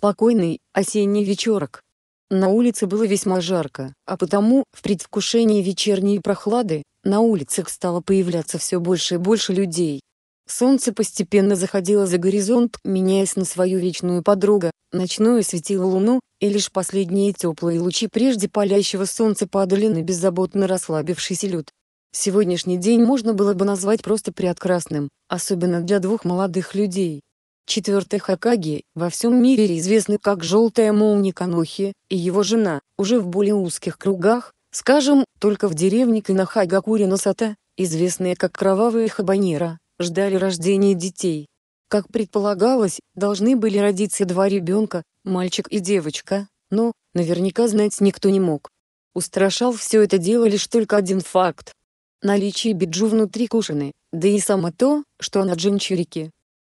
спокойный осенний вечерок. На улице было весьма жарко, а потому, в предвкушении вечерней прохлады, на улицах стало появляться все больше и больше людей. Солнце постепенно заходило за горизонт, меняясь на свою вечную подругу, ночное светило луну, и лишь последние теплые лучи прежде палящего солнца падали на беззаботно расслабившийся люд. Сегодняшний день можно было бы назвать просто прекрасным, особенно для двух молодых людей, Четвертый Хакаги, во всем мире известный как «желтая молния Канохи», и его жена, уже в более узких кругах, скажем, только в деревне Канахагакури Носата, известная как «кровавые Хабанира, ждали рождения детей. Как предполагалось, должны были родиться два ребенка, мальчик и девочка, но, наверняка знать никто не мог. Устрашал все это дело лишь только один факт. Наличие биджу внутри кушины, да и само то, что она джинчурики,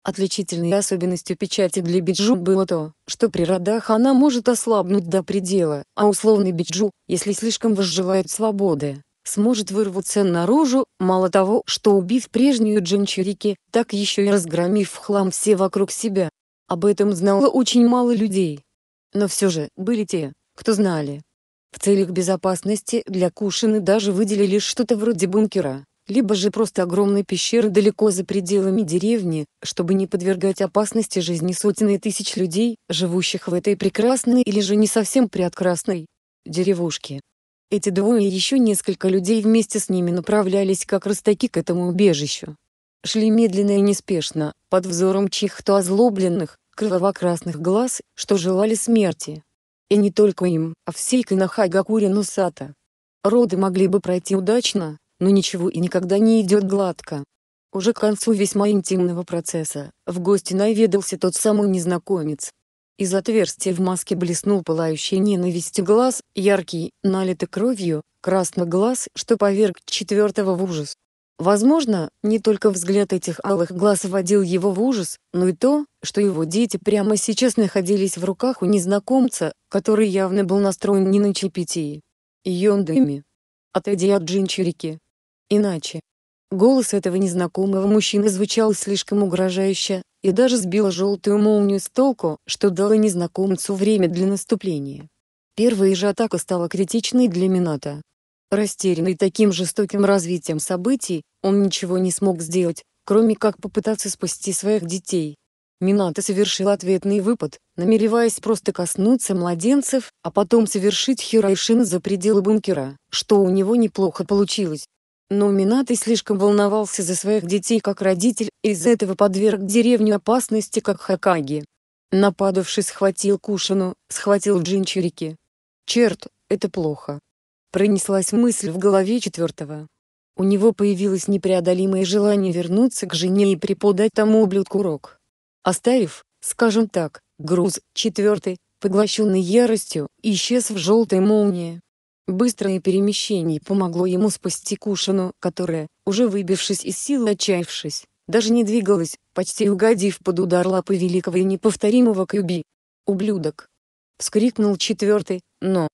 Отличительной особенностью печати для биджу было то, что при родах она может ослабнуть до предела, а условный биджу, если слишком возжелает свободы, сможет вырваться наружу, мало того, что убив прежнюю джинчурики, так еще и разгромив хлам все вокруг себя. Об этом знало очень мало людей. Но все же были те, кто знали. В целях безопасности для Кушины даже выделили что-то вроде бункера, либо же просто огромной пещеры далеко за пределами деревни, чтобы не подвергать опасности жизни сотен и тысяч людей, живущих в этой прекрасной или же не совсем прекрасной деревушке. Эти двое и еще несколько людей вместе с ними направлялись как ростаки к этому убежищу. Шли медленно и неспешно, под взором чьих-то озлобленных, кроваво-красных глаз, что желали смерти. И не только им, а всей Канахагакуре Нусата. Роды могли бы пройти удачно, но ничего и никогда не идет гладко. Уже к концу весьма интимного процесса, в гости наведался тот самый незнакомец. Из отверстия в маске блеснул пылающий ненавистью глаз, яркий, налитый кровью, красный глаз, что поверг четвертого в ужас. Возможно, не только взгляд этих алых глаз вводил его в ужас, но и то, что его дети прямо сейчас находились в руках у незнакомца, который явно был настроен не на чепетии. Йондами. Отойди от Джинчирики. Иначе. Голос этого незнакомого мужчины звучал слишком угрожающе, и даже сбил желтую молнию с толку, что дало незнакомцу время для наступления. Первая же атака стала критичной для Мината. Растерянный таким жестоким развитием событий, он ничего не смог сделать, кроме как попытаться спасти своих детей. Минато совершил ответный выпад, намереваясь просто коснуться младенцев, а потом совершить Хирайшин за пределы бункера, что у него неплохо получилось. Но Минатый слишком волновался за своих детей как родитель и из-за этого подверг деревню опасности как Хакаги. Нападавший схватил Кушину, схватил Джинчурики. Черт, это плохо. Пронеслась мысль в голове четвертого. У него появилось непреодолимое желание вернуться к жене и преподать тому ублюдку урок. Оставив, скажем так, груз, четвертый, поглощенный яростью, исчез в желтой молнии. Быстрое перемещение помогло ему спасти Кушину, которая, уже выбившись из сил и отчаявшись, даже не двигалась, почти угодив под удар лапы великого и неповторимого Кьюби. «Ублюдок!» — вскрикнул четвертый, но...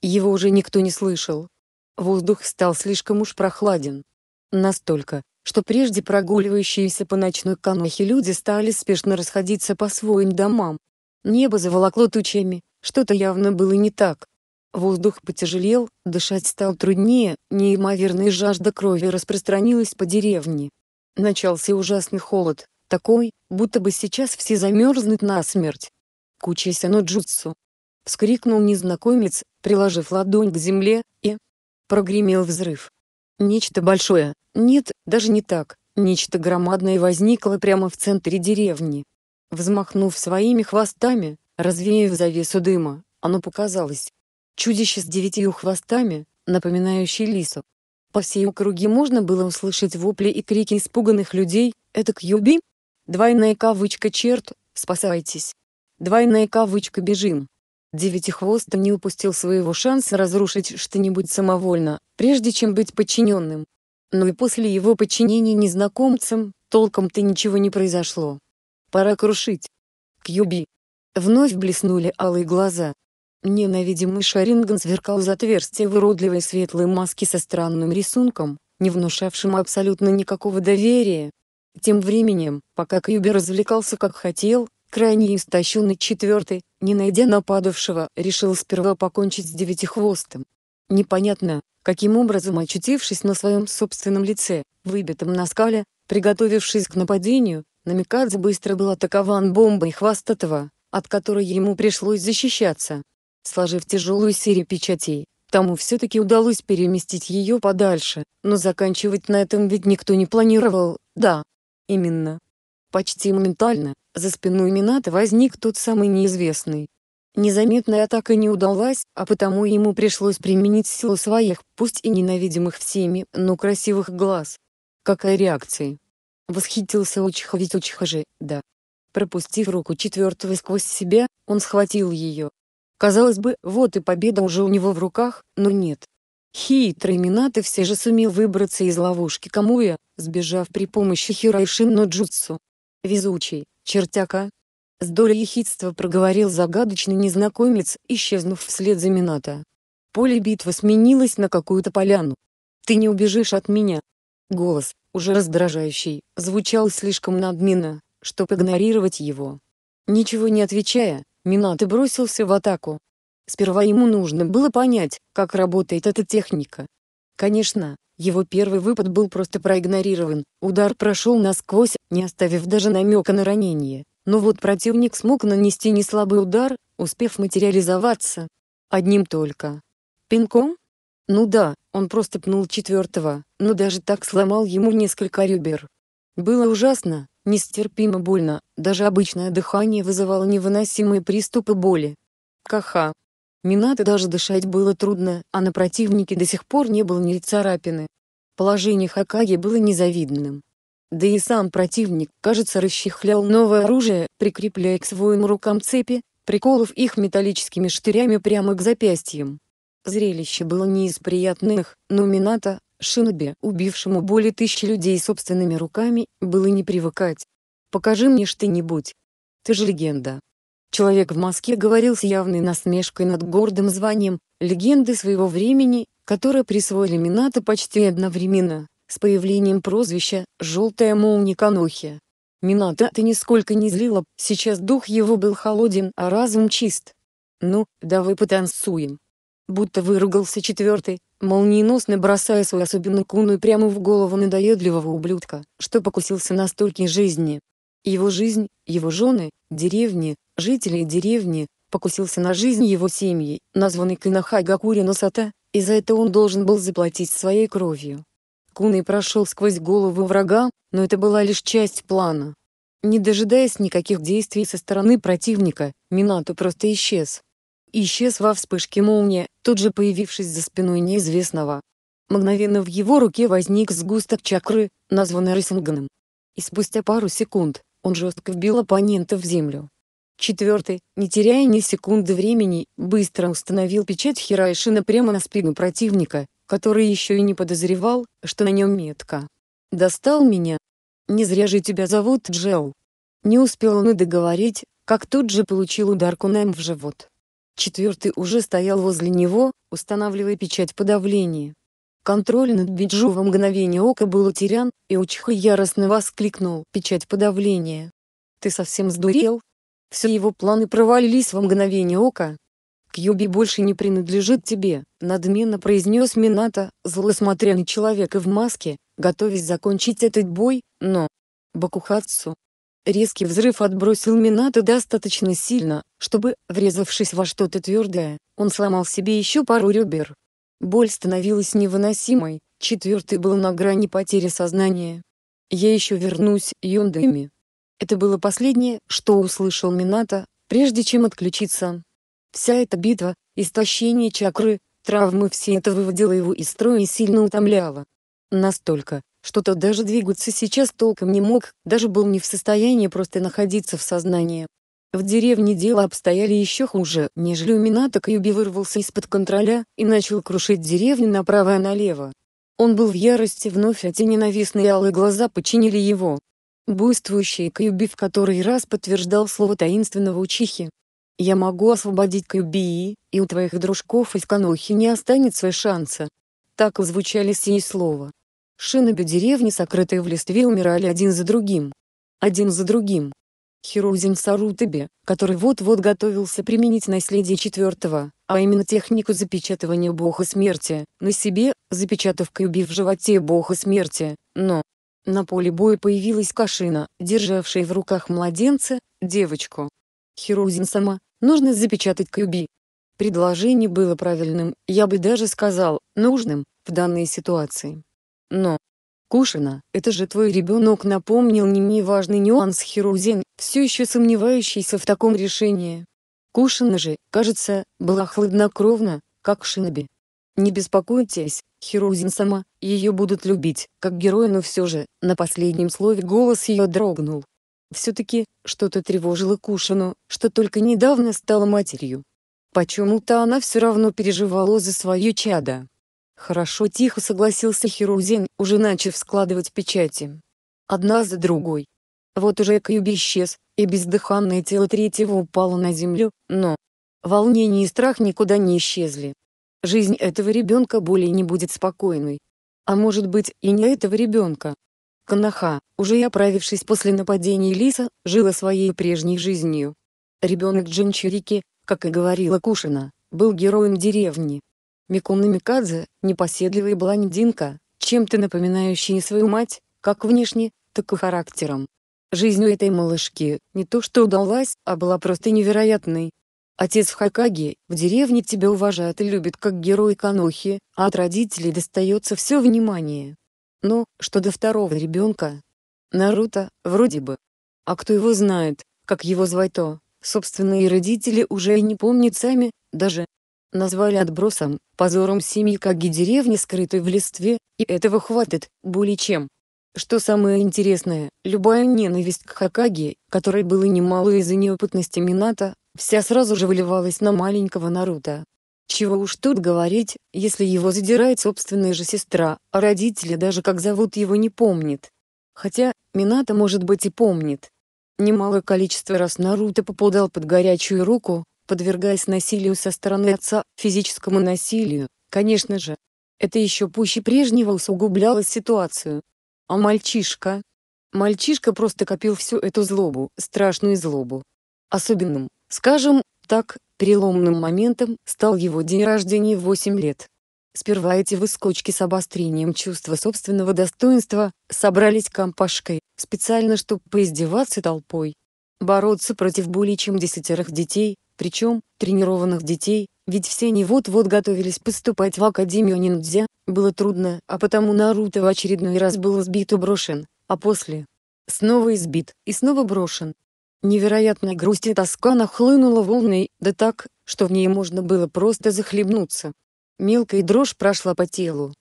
Его уже никто не слышал. Воздух стал слишком уж прохладен. Настолько, что прежде прогуливающиеся по ночной канохе люди стали спешно расходиться по своим домам. Небо заволокло тучами, что-то явно было не так. Воздух потяжелел, дышать стало труднее, неимоверная жажда крови распространилась по деревне. Начался ужасный холод, такой, будто бы сейчас все замерзнут насмерть. «Кучися но джутсу!» — вскрикнул незнакомец, приложив ладонь к земле, и... Прогремел взрыв. Нечто большое, нет, даже не так, нечто громадное возникло прямо в центре деревни. Взмахнув своими хвостами, развеяв завесу дыма, оно показалось, Чудище с девятью хвостами, напоминающее лису. По всей округе можно было услышать вопли и крики испуганных людей, это Кьюби? Двойная кавычка черт, спасайтесь. Двойная кавычка бежим. Девятихвост не упустил своего шанса разрушить что-нибудь самовольно, прежде чем быть подчиненным. Но и после его подчинения незнакомцам, толком-то ничего не произошло. Пора крушить. Кьюби. Вновь блеснули алые глаза. Ненавидимый Шаринган сверкал из отверстия в уродливой светлой маске со странным рисунком, не внушавшим абсолютно никакого доверия. Тем временем, пока Кьюби развлекался как хотел, крайне истощенный четвертый, не найдя нападавшего, решил сперва покончить с девятихвостом. Непонятно, каким образом очутившись на своем собственном лице, выбитом на скале, приготовившись к нападению, Намикадзе быстро был атакован бомбой хвостатого, от которой ему пришлось защищаться сложив тяжелую серию печатей. Тому все-таки удалось переместить ее подальше, но заканчивать на этом ведь никто не планировал, да. Именно. Почти моментально, за спиной Мината возник тот самый неизвестный. Незаметная атака не удалась, а потому ему пришлось применить силу своих, пусть и ненавидимых всеми, но красивых глаз. Какая реакция? Восхитился Учиха ведь Учиха же, да. Пропустив руку четвертого сквозь себя, он схватил ее, Казалось бы, вот и победа уже у него в руках, но нет. Хитрый минаты все же сумел выбраться из ловушки Камуя, сбежав при помощи Хирайшин но Джутсу. Везучий, чертяка. С долей хитства проговорил загадочный незнакомец, исчезнув вслед за Минато. Поле битвы сменилось на какую-то поляну. «Ты не убежишь от меня!» Голос, уже раздражающий, звучал слишком надменно, чтобы игнорировать его. Ничего не отвечая, Минат бросился в атаку. Сперва ему нужно было понять, как работает эта техника. Конечно, его первый выпад был просто проигнорирован, удар прошел насквозь, не оставив даже намека на ранение, но вот противник смог нанести неслабый удар, успев материализоваться. Одним только. Пинком? Ну да, он просто пнул четвертого, но даже так сломал ему несколько ребер. Было ужасно, Нестерпимо больно, даже обычное дыхание вызывало невыносимые приступы боли. Каха. Минато даже дышать было трудно, а на противнике до сих пор не было ни царапины. Положение Хакаги было незавидным. Да и сам противник, кажется, расщехлял новое оружие, прикрепляя к своим рукам цепи, приколов их металлическими штырями прямо к запястьям. Зрелище было не из приятных, но Минато, Шиноби, убившему более тысячи людей собственными руками, было не привыкать. «Покажи мне что-нибудь. Ты же легенда». Человек в маске говорил с явной насмешкой над гордым званием, легенды своего времени, которое присвоили Минато почти одновременно, с появлением прозвища «Желтая молния Канохи». Минато это нисколько не злило, сейчас дух его был холоден, а разум чист. «Ну, давай потанцуем», будто выругался четвертый, молниеносно бросая свою особенно куну прямо в голову надоедливого ублюдка, что покусился на столько жизни. Его жизнь, его жены, деревни, жители деревни, покусился на жизнь его семьи, названной Канаха Гакури Носата, и за это он должен был заплатить своей кровью. Куной прошел сквозь голову врага, но это была лишь часть плана. Не дожидаясь никаких действий со стороны противника, Минато просто исчез. Исчез во вспышке молния тут же появившись за спиной неизвестного. Мгновенно в его руке возник сгусток чакры, названный Рисинганом. И спустя пару секунд он жестко вбил оппонента в землю. Четвертый, не теряя ни секунды времени, быстро установил печать Хирайшина прямо на спину противника, который еще и не подозревал, что на нем метка. «Достал меня? Не зря же тебя зовут Джел». Не успел он и договорить, как тут же получил удар кунаем в живот. Четвертый уже стоял возле него, устанавливая печать подавления. Контроль над Биджу во мгновение ока был утерян, и Учха яростно воскликнул «Печать подавления! Ты совсем сдурел?» Все его планы провалились во мгновение ока. «Кьюби больше не принадлежит тебе», — надменно произнес Мината, злосмотря на человека в маске, готовясь закончить этот бой, но... Бакухатсу, Резкий взрыв отбросил Минато достаточно сильно, чтобы, врезавшись во что-то твердое, он сломал себе еще пару ребер. Боль становилась невыносимой, четвертый был на грани потери сознания. «Я еще вернусь, Юндеми». Это было последнее, что услышал Минато, прежде чем отключиться. Вся эта битва, истощение чакры, травмы все это выводило его из строя и сильно утомляло. Настолько, что-то даже двигаться сейчас толком не мог, даже был не в состоянии просто находиться в сознании. В деревне дела обстояли еще хуже, нежели у Мината Кьюби вырвался из-под контроля и начал крушить деревню направо и налево. Он был в ярости вновь, а те ненавистные алые глаза подчинили его. Буйствующий Кьюби в который раз подтверждал слово таинственного учихи. «Я могу освободить Кьюби, и у твоих дружков из Канохи не останется шанса». Так звучали сие слова. Шиноби деревни, сокрытые в листве, умирали один за другим. Один за другим. Хирузин Сарутаби, который вот-вот готовился применить наследие четвертого, а именно технику запечатывания бога смерти, на себе, запечатав Кьюби в животе бога смерти, но... На поле боя появилась Кашина, державшая в руках младенца, девочку. Хирузин сама, нужно запечатать Кьюби. Предложение было правильным, я бы даже сказал, нужным, в данной ситуации. Но... Кушина, это же твой ребенок напомнил не мне важный нюанс Хирузин, все еще сомневающийся в таком решении. Кушина же, кажется, была хладнокровна, как Шиноби. Не беспокойтесь, Хирузин сама, ее будут любить, как героя, но все же, на последнем слове голос ее дрогнул. Все-таки, что-то тревожило Кушину, что только недавно стала матерью. Почему-то она все равно переживала за свое чадо. Хорошо, тихо согласился Херузин, уже начав складывать печати. Одна за другой. Вот уже Кьюби исчез, и бездыханное тело третьего упало на землю, но... Волнение и страх никуда не исчезли. Жизнь этого ребенка более не будет спокойной. А может быть, и не этого ребенка. Канаха, уже и оправившись после нападения Лиса, жила своей прежней жизнью. Ребенок Джинчурики, как и говорила Кушина, был героем деревни. Миком Микадзе непоседливая блондинка, чем-то напоминающая свою мать, как внешне, так и характером. Жизнь у этой малышки не то что удалась, а была просто невероятной. Отец в Хакаге, в деревне тебя уважает и любит как герой Канохи, а от родителей достается все внимание. Но, что до второго ребенка? Наруто, вроде бы. А кто его знает, как его звать то, собственные родители уже и не помнят сами, даже, Назвали отбросом, позором семьи Каги деревни, скрытой в листве, и этого хватит, более чем. Что самое интересное, любая ненависть к Хакаге, которой было немало из-за неопытности Мината, вся сразу же выливалась на маленького Наруто. Чего уж тут говорить, если его задирает собственная же сестра, а родители даже как зовут его не помнят. Хотя, Мината может быть и помнит. Немалое количество раз Наруто попадал под горячую руку, подвергаясь насилию со стороны отца, физическому насилию, конечно же. Это еще пуще прежнего усугубляло ситуацию. А мальчишка? Мальчишка просто копил всю эту злобу, страшную злобу. Особенным, скажем так, переломным моментом стал его день рождения в 8 лет. Сперва эти выскочки с обострением чувства собственного достоинства собрались компашкой, специально чтобы поиздеваться толпой. Бороться против более чем десятерых детей, причем, тренированных детей, ведь все они вот-вот готовились поступать в Академию ниндзя, было трудно, а потому Наруто в очередной раз был сбит и брошен, а после снова избит и снова брошен. Невероятная грусть и тоска нахлынула волной, да так, что в ней можно было просто захлебнуться. Мелкая дрожь прошла по телу.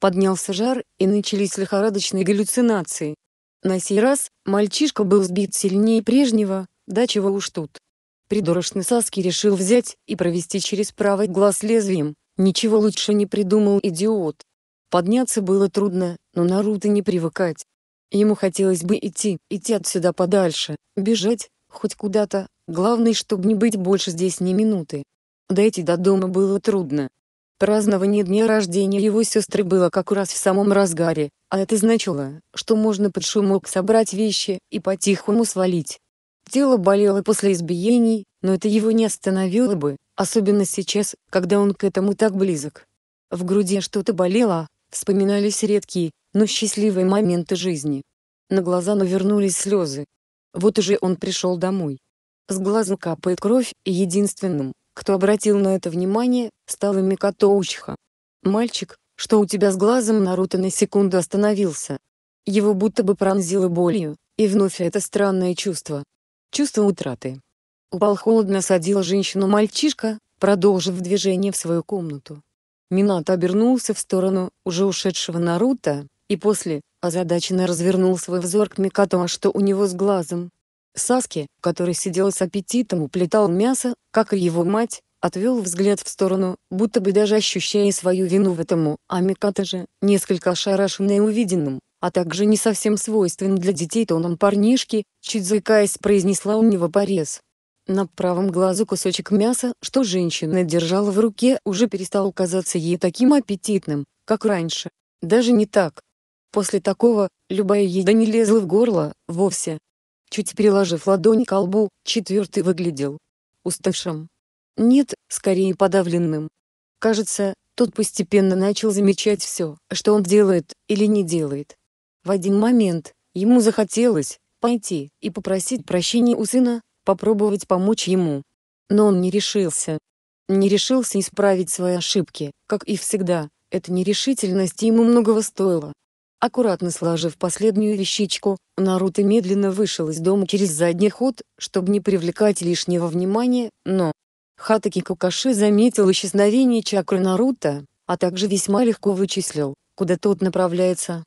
Поднялся жар, и начались лихорадочные галлюцинации. На сей раз, мальчишка был сбит сильнее прежнего, да чего уж тут придурочный Саски решил взять и провести через правый глаз лезвием, ничего лучше не придумал идиот. Подняться было трудно, но Наруто не привыкать. Ему хотелось бы идти, идти отсюда подальше, бежать, хоть куда-то, главное, чтобы не быть больше здесь ни минуты. Дойти до дома было трудно. Празднование дня рождения его сестры было как раз в самом разгаре, а это значило, что можно под шумок собрать вещи и потихому свалить. Тело болело после избиений, но это его не остановило бы, особенно сейчас, когда он к этому так близок. В груди что-то болело, вспоминались редкие, но счастливые моменты жизни. На глаза навернулись слезы. Вот уже он пришел домой. С глазу капает кровь, и единственным, кто обратил на это внимание, стала Микатоучха. «Мальчик, что у тебя с глазом?» Наруто на секунду остановился. Его будто бы пронзило болью, и вновь это странное чувство, Чувство утраты. Упал холодно садил женщину мальчишка, продолжив движение в свою комнату. Минато обернулся в сторону уже ушедшего Наруто, и после озадаченно развернул свой взор к Микато, а что у него с глазом. Саски, который сидел с аппетитом уплетал мясо, как и его мать, отвел взгляд в сторону, будто бы даже ощущая свою вину в этом, а Миката же, несколько ошарашенный увиденным, а также не совсем свойственным для детей тоном парнишки, чуть заикаясь произнесла у него порез. На правом глазу кусочек мяса, что женщина держала в руке, уже перестал казаться ей таким аппетитным, как раньше. Даже не так. После такого, любая еда не лезла в горло, вовсе. Чуть приложив ладонь к лбу, четвертый выглядел уставшим. Нет, скорее подавленным. Кажется, тот постепенно начал замечать все, что он делает или не делает. В один момент ему захотелось пойти и попросить прощения у сына, попробовать помочь ему. Но он не решился. Не решился исправить свои ошибки, как и всегда, эта нерешительность ему многого стоила. Аккуратно сложив последнюю вещичку, Наруто медленно вышел из дома через задний ход, чтобы не привлекать лишнего внимания, но... Хатаки Кукаши заметил исчезновение чакры Наруто, а также весьма легко вычислил, куда тот направляется.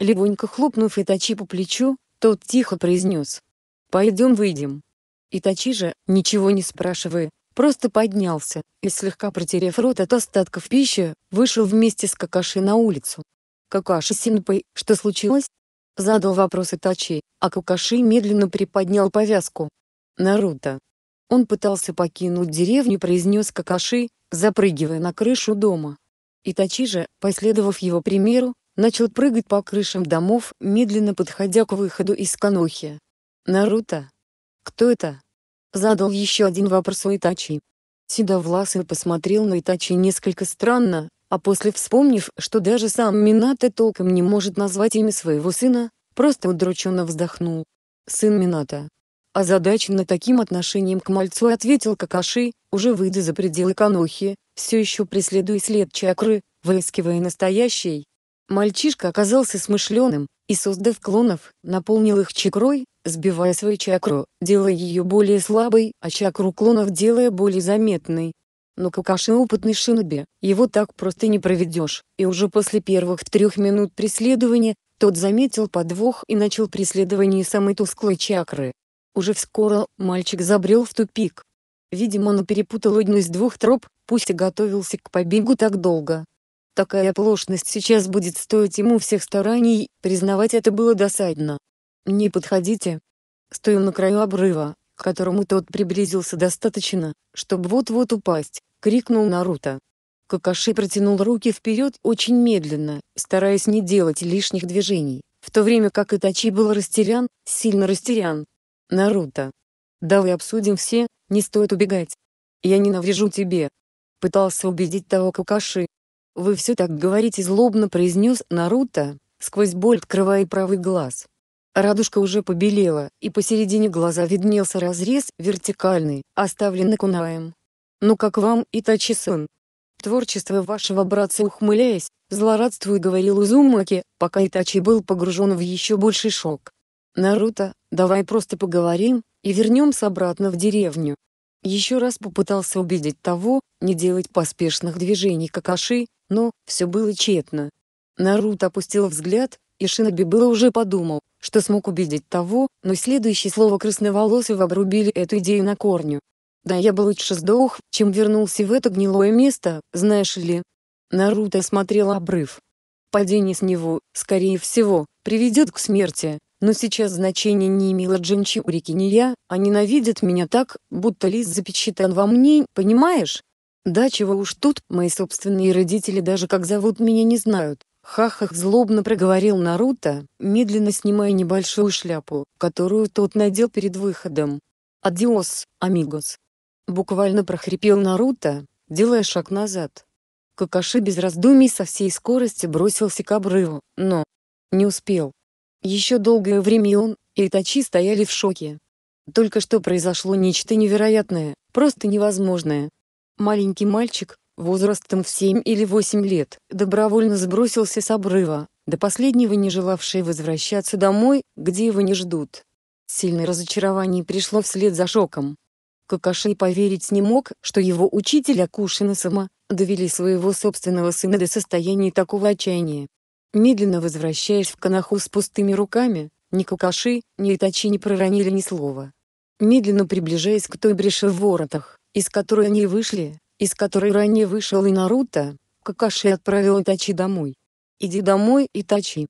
Легонько хлопнув Итачи по плечу, тот тихо произнес. «Пойдем выйдем». Итачи же, ничего не спрашивая, просто поднялся, и слегка протерев рот от остатков пищи, вышел вместе с Какаши на улицу. «Какаши Синпэй, что случилось?» Задал вопрос Итачи, а Какаши медленно приподнял повязку. «Наруто». Он пытался покинуть деревню, произнес Какаши, запрыгивая на крышу дома. Итачи же, последовав его примеру, начал прыгать по крышам домов, медленно подходя к выходу из Канохи. «Наруто? Кто это?» Задал еще один вопрос у Итачи. Седовласый посмотрел на Итачи несколько странно, а после вспомнив, что даже сам Минато толком не может назвать имя своего сына, просто удрученно вздохнул. «Сын Минато». Озадаченно таким отношением к мальцу ответил Какаши, уже выйдя за пределы Канохи, все еще преследуя след чакры, выискивая настоящий, Мальчишка оказался смышленым, и создав клонов, наполнил их чакрой, сбивая свою чакру, делая ее более слабой, а чакру клонов делая более заметной. Но Какаши опытный шиноби, его так просто не проведешь, и уже после первых трех минут преследования, тот заметил подвох и начал преследование самой тусклой чакры. Уже вскоро мальчик забрел в тупик. Видимо он перепутал одну из двух троп, пусть и готовился к побегу так долго, Такая оплошность сейчас будет стоить ему всех стараний, признавать это было досадно. «Не подходите!» Стоим на краю обрыва, к которому тот приблизился достаточно, чтобы вот-вот упасть, крикнул Наруто. Какаши протянул руки вперед очень медленно, стараясь не делать лишних движений, в то время как Итачи был растерян, сильно растерян. Наруто. Давай обсудим все, не стоит убегать. Я не наврежу тебе. Пытался убедить того Какаши, «Вы все так говорите злобно», — произнес Наруто, сквозь боль открывая правый глаз. Радужка уже побелела, и посередине глаза виднелся разрез, вертикальный, оставленный кунаем. «Ну как вам, Итачи-сан?» «Творчество вашего братца ухмыляясь, злорадствуя говорил Узумаки, пока Итачи был погружен в еще больший шок. «Наруто, давай просто поговорим, и вернемся обратно в деревню». Еще раз попытался убедить того, не делать поспешных движений Какаши, но все было тщетно. Наруто опустил взгляд, и Шиноби было уже подумал, что смог убедить того, но следующее слово красноволосого обрубили эту идею на корню. «Да я бы лучше сдох, чем вернулся в это гнилое место, знаешь ли». Наруто смотрел обрыв. Падение с него, скорее всего, приведет к смерти, но сейчас значение не имела Джинчурики не я, а ненавидят меня так, будто лист запечатан во мне, понимаешь? Да чего уж тут, мои собственные родители даже как зовут меня не знают. Хахах злобно проговорил Наруто, медленно снимая небольшую шляпу, которую тот надел перед выходом. «Адиос, амигос!» Буквально прохрипел Наруто, делая шаг назад. Какаши без раздумий со всей скорости бросился к обрыву, но не успел. Еще долгое время он и Тачи стояли в шоке. Только что произошло нечто невероятное, просто невозможное, Маленький мальчик, возрастом в 7 или 8 лет, добровольно сбросился с обрыва, до последнего не желавший возвращаться домой, где его не ждут. Сильное разочарование пришло вслед за шоком. Какаши поверить не мог, что его учитель Акушина сама довели своего собственного сына до состояния такого отчаяния. Медленно возвращаясь в Канаху с пустыми руками, ни Какаши, ни Итачи не проронили ни слова. Медленно приближаясь к той бреше в воротах, из которой они вышли, из которой ранее вышел и Наруто, Какаши отправил Итачи домой. «Иди домой, Итачи».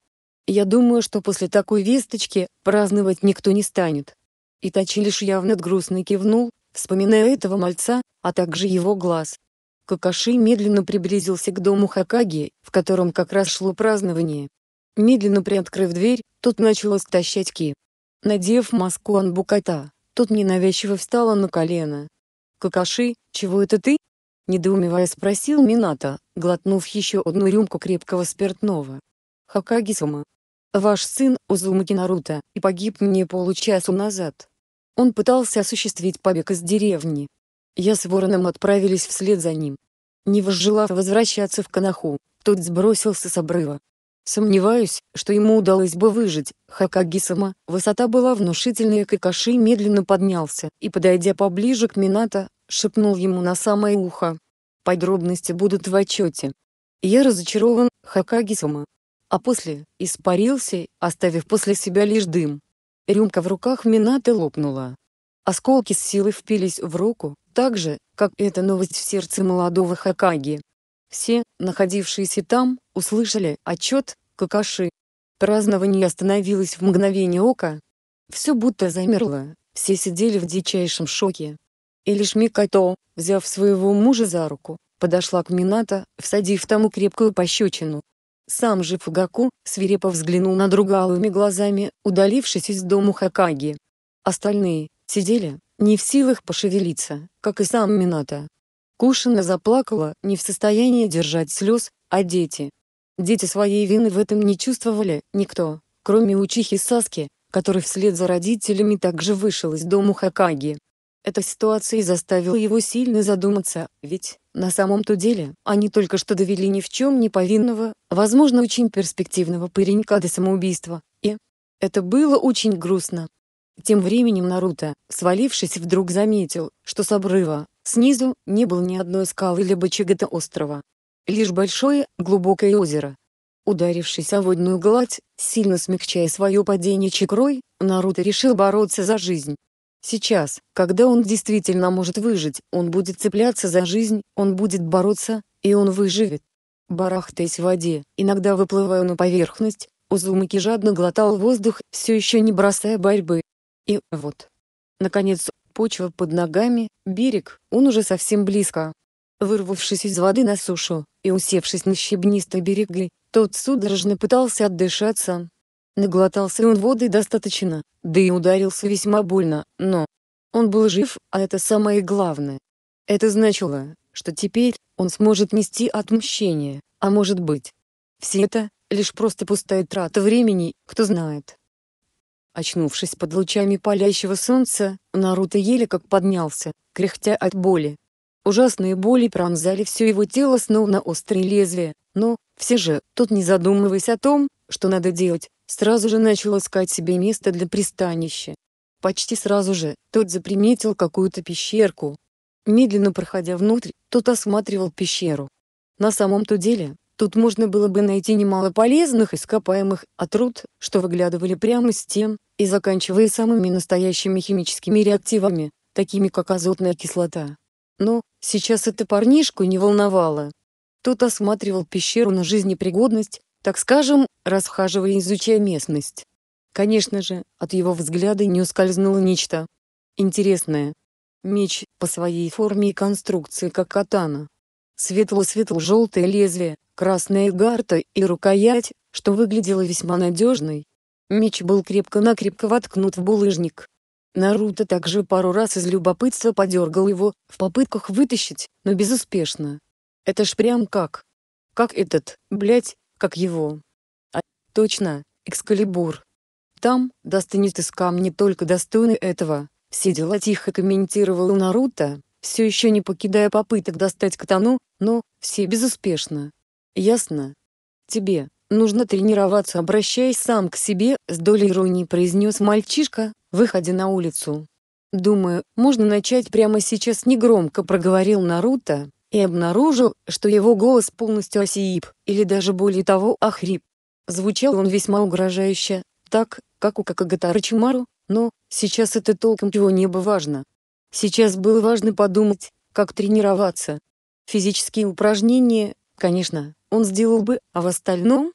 Я думаю, что после такой весточки, праздновать никто не станет. Итачи лишь явно грустно кивнул, вспоминая этого мальца, а также его глаз. Какаши медленно приблизился к дому Хакаги, в котором как раз шло празднование. Медленно приоткрыв дверь, тот начал истощать ки. Надев маску Анбуката, тот ненавязчиво встала на колено, «Какаши, чего это ты?» — недоумевая спросил Минато, глотнув еще одну рюмку крепкого спиртного. Хакагисума, Ваш сын Узумаки Наруто, и погиб мне получасу назад. Он пытался осуществить побег из деревни. Я с Вороном отправились вслед за ним. Не возжелав возвращаться в Канаху, тот сбросился с обрыва, Сомневаюсь, что ему удалось бы выжить. Хакагисама, высота была внушительная, Какаши медленно поднялся и, подойдя поближе к Минато, шепнул ему на самое ухо. Подробности будут в отчете. Я разочарован, Хакагисама. А после испарился, оставив после себя лишь дым. Рюмка в руках Минато лопнула. Осколки с силой впились в руку, так же, как эта новость в сердце молодого Хакаги. Все, находившиеся там, услышали отчет Какаши. Празднование остановилось в мгновение ока. Все будто замерло, все сидели в дичайшем шоке. И лишь Микато, взяв своего мужа за руку, подошла к Минато, всадив тому крепкую пощечину. Сам же Фугаку, свирепо взглянул на друга алыми глазами, удалившись из дома Хакаги. Остальные, сидели, не в силах пошевелиться, как и сам Минато, Кушина заплакала, не в состоянии держать слез, а дети. Дети своей вины в этом не чувствовали, никто, кроме учихи Саски, который вслед за родителями также вышел из дома Хакаги. Эта ситуация заставила его сильно задуматься, ведь, на самом-то деле, они только что довели ни в чем не повинного, возможно очень перспективного паренька до самоубийства, и... Это было очень грустно. Тем временем Наруто, свалившись вдруг заметил, что с обрыва, Снизу не было ни одной скалы либо или то острова. Лишь большое, глубокое озеро. Ударившись о водную гладь, сильно смягчая свое падение чекрой, Наруто решил бороться за жизнь. Сейчас, когда он действительно может выжить, он будет цепляться за жизнь, он будет бороться, и он выживет. Барахтаясь в воде, иногда выплывая на поверхность, Узумаки жадно глотал воздух, все еще не бросая борьбы. И вот. Наконец Почва под ногами, берег, он уже совсем близко. Вырвавшись из воды на сушу и усевшись на щебнистой берегли, тот судорожно пытался отдышаться. Наглотался он воды достаточно, да и ударился весьма больно, но... Он был жив, а это самое главное. Это значило, что теперь он сможет нести отмщение, а может быть. Все это — лишь просто пустая трата времени, кто знает. Очнувшись под лучами палящего солнца, Наруто еле как поднялся, кряхтя от боли. Ужасные боли пронзали все его тело словно острые лезвия, но, все же, тот не задумываясь о том, что надо делать, сразу же начал искать себе место для пристанища. Почти сразу же, тот заприметил какую-то пещерку. Медленно проходя внутрь, тот осматривал пещеру. На самом-то деле, Тут можно было бы найти немало полезных ископаемых от руд, что выглядывали прямо с тем, и заканчивая самыми настоящими химическими реактивами, такими как азотная кислота. Но, сейчас это парнишку не волновало. Тот осматривал пещеру на жизнепригодность, так скажем, расхаживая изучая местность. Конечно же, от его взгляда не ускользнуло нечто интересное. Меч, по своей форме и конструкции как катана, светло-светло-желтое лезвие, красная гарта и рукоять, что выглядело весьма надежной. Меч был крепко-накрепко воткнут в булыжник. Наруто также пару раз из любопытства подергал его, в попытках вытащить, но безуспешно. Это ж прям как... Как этот, блять, как его. А, точно, Экскалибур. Там, достанет из камня только достойный этого, все дела тихо комментировал Наруто все еще не покидая попыток достать катану, но все безуспешно. «Ясно? Тебе нужно тренироваться, обращаясь сам к себе», — с долей иронии произнес мальчишка, выходя на улицу. «Думаю, можно начать прямо сейчас», — негромко проговорил Наруто, и обнаружил, что его голос полностью осип, или даже более того охрип. Звучал он весьма угрожающе, так, как у Какагатары Чимару, но сейчас это толком его не было важно. Сейчас было важно подумать, как тренироваться. Физические упражнения, конечно, он сделал бы, а в остальном?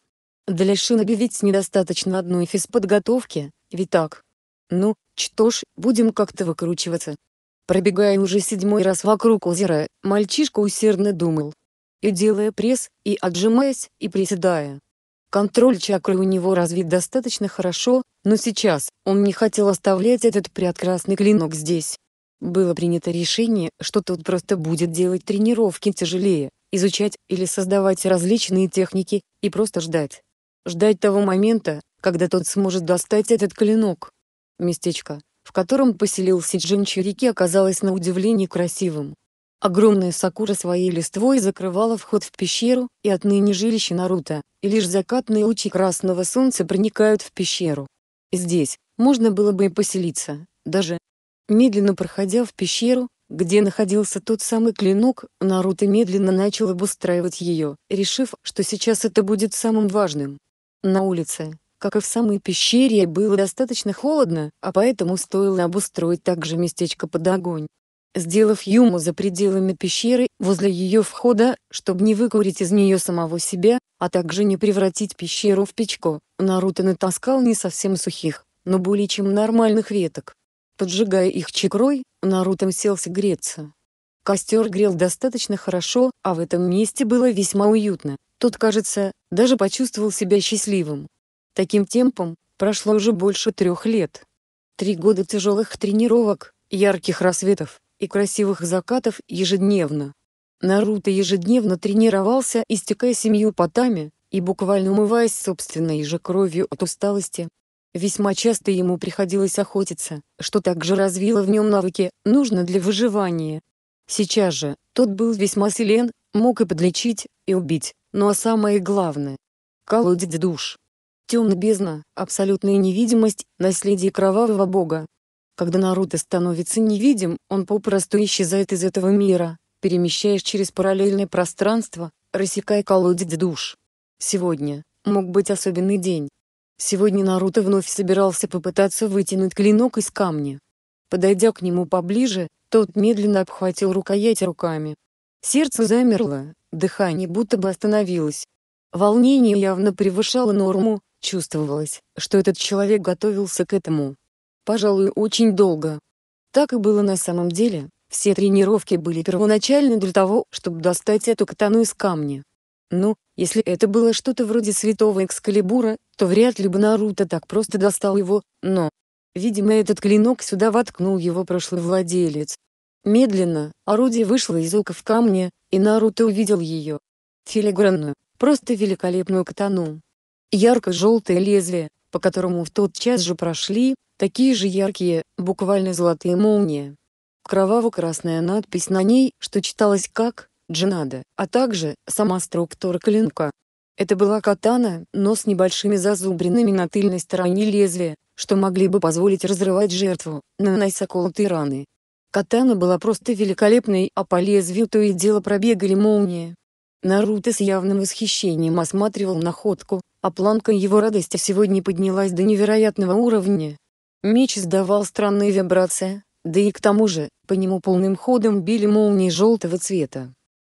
Для Шиноби ведь недостаточно одной физподготовки, ведь так? Ну, что ж, будем как-то выкручиваться. Пробегая уже седьмой раз вокруг озера, мальчишка усердно думал. И делая пресс, и отжимаясь, и приседая. Контроль чакры у него развит достаточно хорошо, но сейчас он не хотел оставлять этот прекрасный клинок здесь. Было принято решение, что тот просто будет делать тренировки тяжелее, изучать или создавать различные техники, и просто ждать. Ждать того момента, когда тот сможет достать этот клинок. Местечко, в котором поселился Джинчурики, оказалось на удивление красивым. Огромная сакура своей листвой закрывала вход в пещеру, и отныне жилище Наруто, и лишь закатные лучи красного солнца проникают в пещеру. Здесь можно было бы и поселиться, даже, Медленно проходя в пещеру, где находился тот самый клинок, Наруто медленно начал обустраивать ее, решив, что сейчас это будет самым важным. На улице, как и в самой пещере, было достаточно холодно, а поэтому стоило обустроить также местечко под огонь. Сделав Юму за пределами пещеры, возле ее входа, чтобы не выкурить из нее самого себя, а также не превратить пещеру в печку, Наруто натаскал не совсем сухих, но более чем нормальных веток. Поджигая их чекрой, Наруто уселся греться. Костер грел достаточно хорошо, а в этом месте было весьма уютно. Тот, кажется, даже почувствовал себя счастливым. Таким темпом прошло уже больше трех лет. Три года тяжелых тренировок, ярких рассветов и красивых закатов ежедневно. Наруто ежедневно тренировался, истекая семью потами, и буквально умываясь собственной же кровью от усталости, Весьма часто ему приходилось охотиться, что также развило в нем навыки, нужно для выживания. Сейчас же, тот был весьма силен, мог и подлечить, и убить, ну а самое главное — колодец душ. Темная бездна, абсолютная невидимость, наследие кровавого бога. Когда Наруто становится невидим, он попросту исчезает из этого мира, перемещаясь через параллельное пространство, рассекая колодец душ. Сегодня мог быть особенный день. Сегодня Наруто вновь собирался попытаться вытянуть клинок из камня. Подойдя к нему поближе, тот медленно обхватил рукоять руками. Сердце замерло, дыхание будто бы остановилось. Волнение явно превышало норму, чувствовалось, что этот человек готовился к этому. Пожалуй, очень долго. Так и было на самом деле, все тренировки были первоначально для того, чтобы достать эту катану из камня. Ну, если это было что-то вроде святого Экскалибура, то вряд ли бы Наруто так просто достал его, но... Видимо, этот клинок сюда воткнул его прошлый владелец. Медленно, орудие вышло из оков камня, и Наруто увидел ее. Филигранную, просто великолепную катану. Ярко-желтое лезвие, по которому в тот час же прошли, такие же яркие, буквально золотые молнии. Кроваво-красная надпись на ней, что читалось как джинада, а также сама структура клинка. Это была катана, но с небольшими зазубринами на тыльной стороне лезвия, что могли бы позволить разрывать жертву, нанося колотые раны. Катана была просто великолепной, а по лезвию то и дело пробегали молнии. Наруто с явным восхищением осматривал находку, а планка его радости сегодня поднялась до невероятного уровня. Меч издавал странные вибрации, да и к тому же, по нему полным ходом били молнии желтого цвета.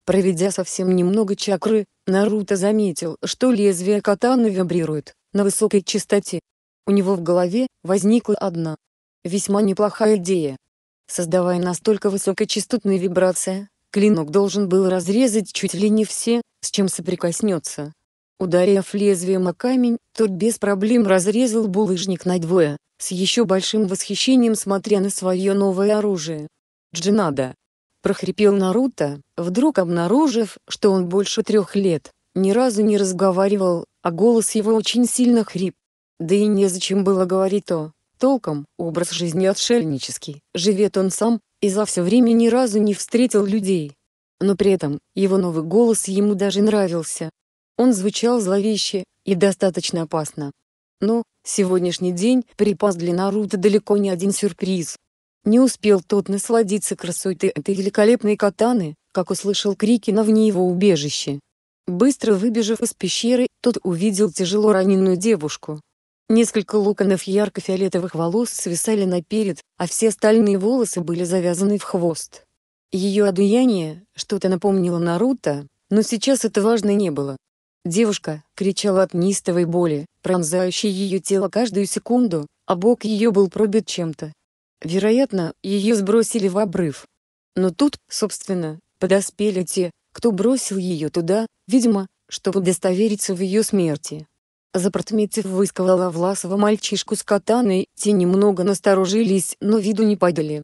Проведя совсем немного чакры, Наруто заметил, что лезвие катаны вибрирует на высокой частоте. У него в голове возникла одна весьма неплохая идея. Создавая настолько высокочастотные вибрации, клинок должен был разрезать чуть ли не все, с чем соприкоснется. Ударив лезвием о камень, тот без проблем разрезал булыжник надвое, с еще большим восхищением смотря на свое новое оружие. Джинада. — прохрипел Наруто, вдруг обнаружив, что он больше трех лет, ни разу не разговаривал, а голос его очень сильно хрип. Да и незачем было говорить то. Толком, образ жизни отшельнический, живет он сам, и за все время ни разу не встретил людей. Но при этом, его новый голос ему даже нравился. Он звучал зловеще и достаточно опасно. Но, сегодняшний день припас для Наруто далеко не один сюрприз. Не успел тот насладиться красотой этой великолепной катаны, как услышал крики на вне его убежище. Быстро выбежав из пещеры, тот увидел тяжело раненую девушку. Несколько луконов ярко-фиолетовых волос свисали наперед, а все остальные волосы были завязаны в хвост. Ее одеяние что-то напомнило Наруто, но сейчас это важно не было. Девушка кричала от неистовой боли, пронзающей ее тело каждую секунду, а бок ее был пробит чем-то. Вероятно, ее сбросили в обрыв. Но тут, собственно, подоспели те, кто бросил ее туда, видимо, чтобы удостовериться в ее смерти. Запротметив высковала Власова мальчишку с катаной, те немного насторожились, но виду не подали.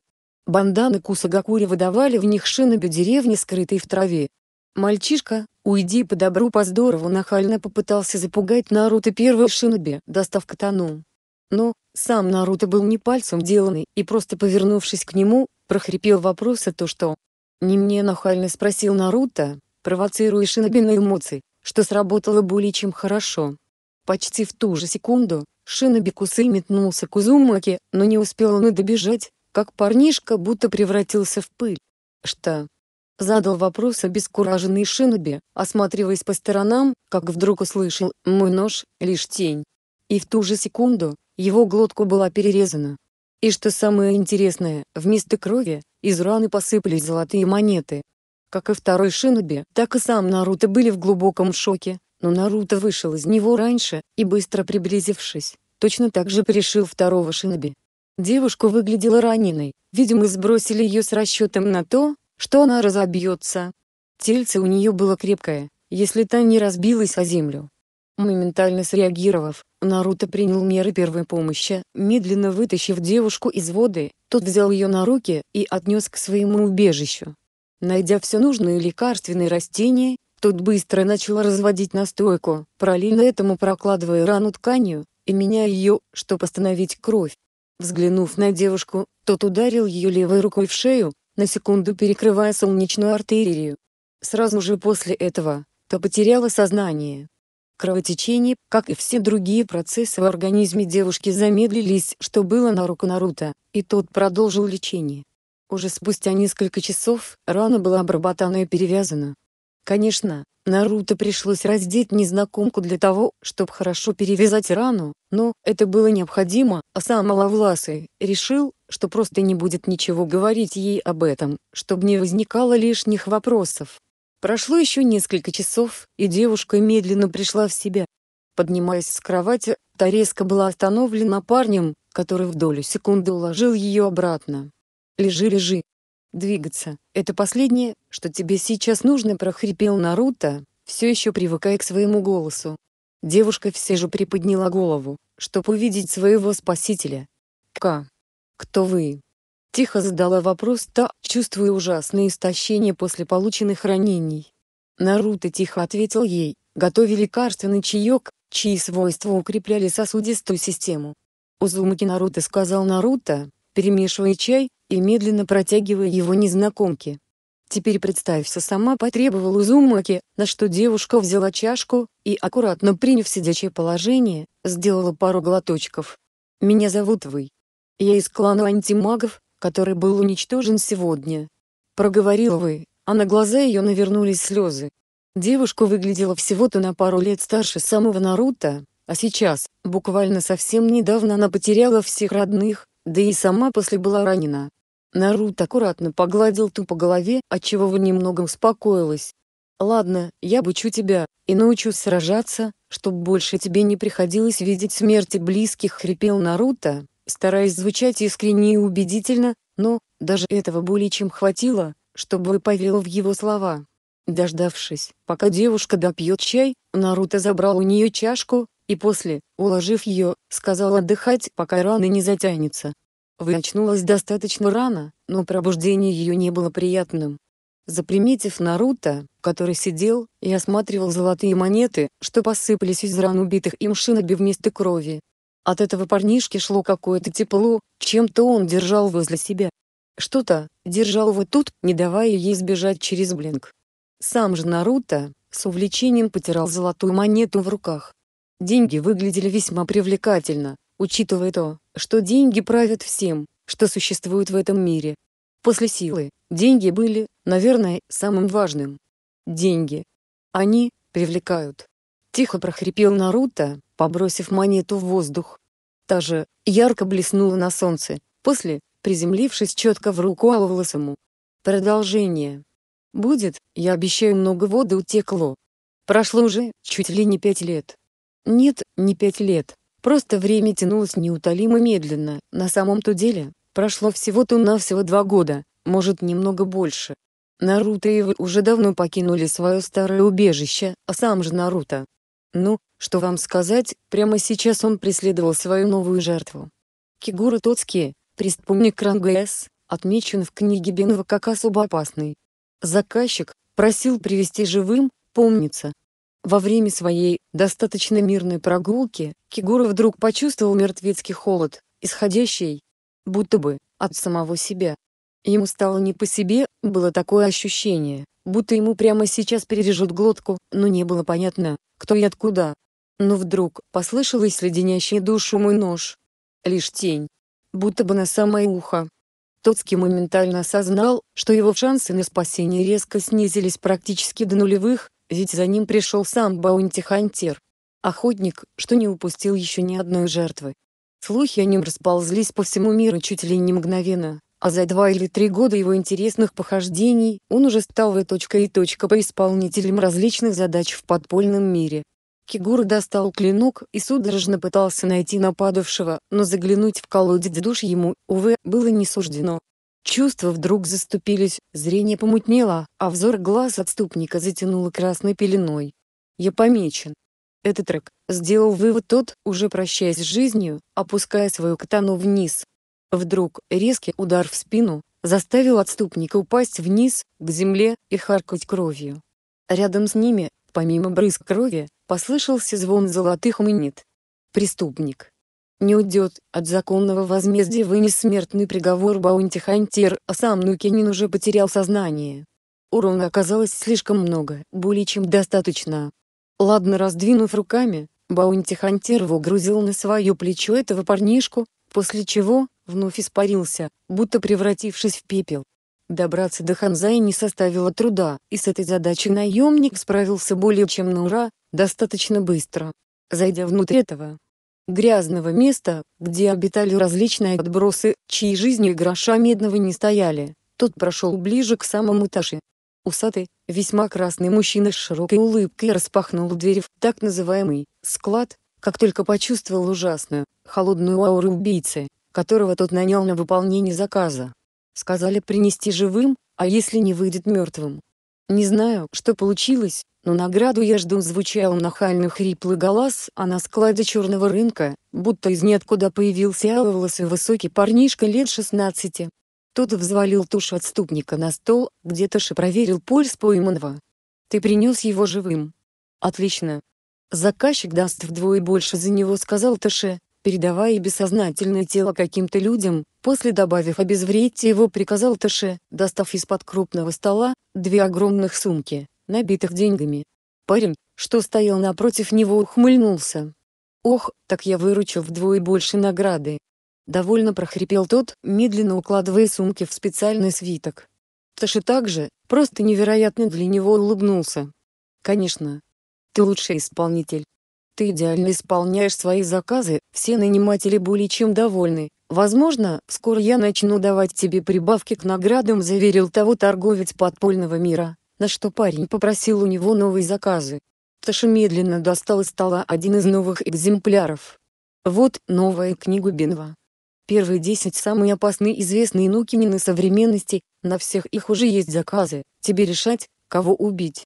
Банданы Кусагакури выдавали в них шинобю деревни, скрытой в траве. Мальчишка, уйди по добру по здорову нахально попытался запугать Наруто первой шиноби, достав катану. Но, сам Наруто был не пальцем деланный и просто повернувшись к нему, прохрипел вопрос о то что. Не мне нахально спросил Наруто, провоцируя Шиноби на эмоции, что сработало более чем хорошо. Почти в ту же секунду, Шиноби Кусы метнулся к Узумаке, но не успел он и добежать, как парнишка будто превратился в пыль. «Что?» — задал вопрос обескураженный Шиноби, осматриваясь по сторонам, как вдруг услышал «мой нож, лишь тень». И в ту же секунду, его глотку была перерезана. И что самое интересное, вместо крови, из раны посыпались золотые монеты. Как и второй Шиноби, так и сам Наруто были в глубоком шоке, но Наруто вышел из него раньше, и быстро приблизившись, точно так же пришил второго Шиноби. Девушка выглядела раненой, видимо сбросили ее с расчетом на то, что она разобьется. Тельце у нее было крепкое, если та не разбилась о землю, Моментально среагировав, Наруто принял меры первой помощи, медленно вытащив девушку из воды, тот взял ее на руки и отнес к своему убежищу. Найдя все нужное лекарственное растение, тот быстро начал разводить настойку, параллельно этому прокладывая рану тканью, и меняя ее, чтобы остановить кровь. Взглянув на девушку, тот ударил ее левой рукой в шею, на секунду перекрывая солнечную артерию. Сразу же после этого, то потеряла сознание. Кровотечение, как и все другие процессы в организме девушки замедлились, что было на руку Наруто, и тот продолжил лечение. Уже спустя несколько часов, рана была обработана и перевязана. Конечно, Наруто пришлось раздеть незнакомку для того, чтобы хорошо перевязать рану, но это было необходимо, а сам Алавласый решил, что просто не будет ничего говорить ей об этом, чтобы не возникало лишних вопросов. Прошло еще несколько часов, и девушка медленно пришла в себя. Поднимаясь с кровати, та резко была остановлена парнем, который в долю секунды уложил ее обратно. «Лежи, лежи. Двигаться — это последнее, что тебе сейчас нужно», — прохрипел Наруто, все еще привыкая к своему голосу. Девушка все же приподняла голову, чтобы увидеть своего спасителя. «Ка! Кто вы?» Тихо задала вопрос та, чувствуя ужасное истощение после полученных ранений. Наруто тихо ответил ей, готовя лекарственный чаек, чьи свойства укрепляли сосудистую систему. Узумаки Наруто сказал Наруто, перемешивая чай и медленно протягивая его незнакомке. Теперь представься сама потребовал Узумаки, на что девушка взяла чашку и, аккуратно приняв сидячее положение, сделала пару глоточков. «Меня зовут Вы. Я из клана антимагов, который был уничтожен сегодня. Проговорила вы, а на глаза ее навернулись слезы. Девушка выглядела всего-то на пару лет старше самого Наруто, а сейчас, буквально совсем недавно она потеряла всех родных, да и сама после была ранена. Наруто аккуратно погладил ту по голове, отчего вы немного успокоилась. «Ладно, я обучу тебя, и научусь сражаться, чтобы больше тебе не приходилось видеть смерти близких», — хрипел Наруто, стараясь звучать искренне и убедительно, но даже этого более чем хватило, чтобы поверил в его слова. Дождавшись, пока девушка допьет чай, Наруто забрал у нее чашку, и после, уложив ее, сказал отдыхать, пока раны не затянется. Вы очнулась достаточно рано, но пробуждение ее не было приятным. Заприметив Наруто, который сидел и осматривал золотые монеты, что посыпались из ран убитых им шиноби вместо крови, от этого парнишки шло какое-то тепло, чем-то он держал возле себя. Что-то держал вот тут, не давая ей сбежать через блинк. Сам же Наруто с увлечением потирал золотую монету в руках. Деньги выглядели весьма привлекательно, учитывая то, что деньги правят всем, что существует в этом мире. После силы, деньги были, наверное, самым важным. Деньги. Они привлекают. Тихо прохрипел Наруто, побросив монету в воздух та же, ярко блеснула на солнце, после, приземлившись четко в руку Алвласому. Продолжение. Будет, я обещаю, много воды утекло. Прошло уже чуть ли не пять лет. Нет, не пять лет. Просто время тянулось неутолимо медленно. На самом-то деле, прошло всего-то навсего два года, может немного больше. Наруто и Ивы уже давно покинули свое старое убежище, а сам же Наруто, ну, что вам сказать, прямо сейчас он преследовал свою новую жертву. Кигура Тоцки, преступник ранга отмечен в книге Бенова как особо опасный. Заказчик просил привести живым, помнится. Во время своей, достаточно мирной прогулки, Кигура вдруг почувствовал мертвецкий холод, исходящий, будто бы, от самого себя. Ему стало не по себе, было такое ощущение, будто ему прямо сейчас перережут глотку, но не было понятно, кто и откуда. Но вдруг послышалось леденящий душу мой нож. Лишь тень. Будто бы на самое ухо. Тоцкий моментально осознал, что его шансы на спасение резко снизились практически до нулевых, ведь за ним пришел сам баунти-хантер. Охотник, что не упустил еще ни одной жертвы. Слухи о нем расползлись по всему миру чуть ли не мгновенно, а за два или три года его интересных похождений он уже стал и точка и точка по исполнителям различных задач в подпольном мире. Кигура достал клинок и судорожно пытался найти нападавшего, но заглянуть в колодец душ ему, увы, было не суждено. Чувства вдруг заступились, зрение помутнело, а взор глаз отступника затянуло красной пеленой. «Я помечен». Этот трек, сделал вывод тот, уже прощаясь с жизнью, опуская свою катану вниз, Вдруг резкий удар в спину заставил отступника упасть вниз, к земле, и харкать кровью. Рядом с ними, помимо брызг крови, послышался звон золотых монет. Преступник не уйдет, от законного возмездия вынес смертный приговор баунти-хантер, а сам Нукинин уже потерял сознание. Урона оказалось слишком много, более чем достаточно. Ладно раздвинув руками, баунти-хантер выгрузил на свое плечо этого парнишку, после чего вновь испарился, будто превратившись в пепел. Добраться до Ханзаи не составило труда, и с этой задачей наемник справился более чем на ура, достаточно быстро. Зайдя внутрь этого грязного места, где обитали различные отбросы, чьи жизни и гроша медного не стояли, тот прошел ближе к самому таше. Усатый, весьма красный мужчина с широкой улыбкой распахнул дверь в так называемый «склад», как только почувствовал ужасную, холодную ауру убийцы, которого тот нанял на выполнение заказа. Сказали принести живым, а если не выйдет мертвым. Не знаю, что получилось, но награду я жду звучал нахально хриплый голос, а на складе черного рынка, будто из ниоткуда появился аловолосый высокий парнишка лет 16. Тот взвалил тушу отступника на стол, где то Тоша проверил пульс пойманного. «Ты принес его живым?» «Отлично, Заказчик даст вдвое больше за него, сказал Таше, передавая бессознательное тело каким-то людям, после добавив обезвредьте его, приказал Таше, достав из-под крупного стола две огромных сумки, набитых деньгами. Парень, что стоял напротив него, ухмыльнулся. Ох, так я выручу вдвое больше награды. Довольно прохрипел тот, медленно укладывая сумки в специальный свиток. Таши также, просто невероятно для него улыбнулся. Конечно, ты лучший исполнитель. Ты идеально исполняешь свои заказы, все наниматели более чем довольны. Возможно, скоро я начну давать тебе прибавки к наградам, заверил того торговец подпольного мира, на что парень попросил у него новые заказы. Таша медленно достал из стола один из новых экземпляров. Вот новая книга Бенва. Первые десять самые опасные известные Нукинины современности, на всех их уже есть заказы, тебе решать, кого убить.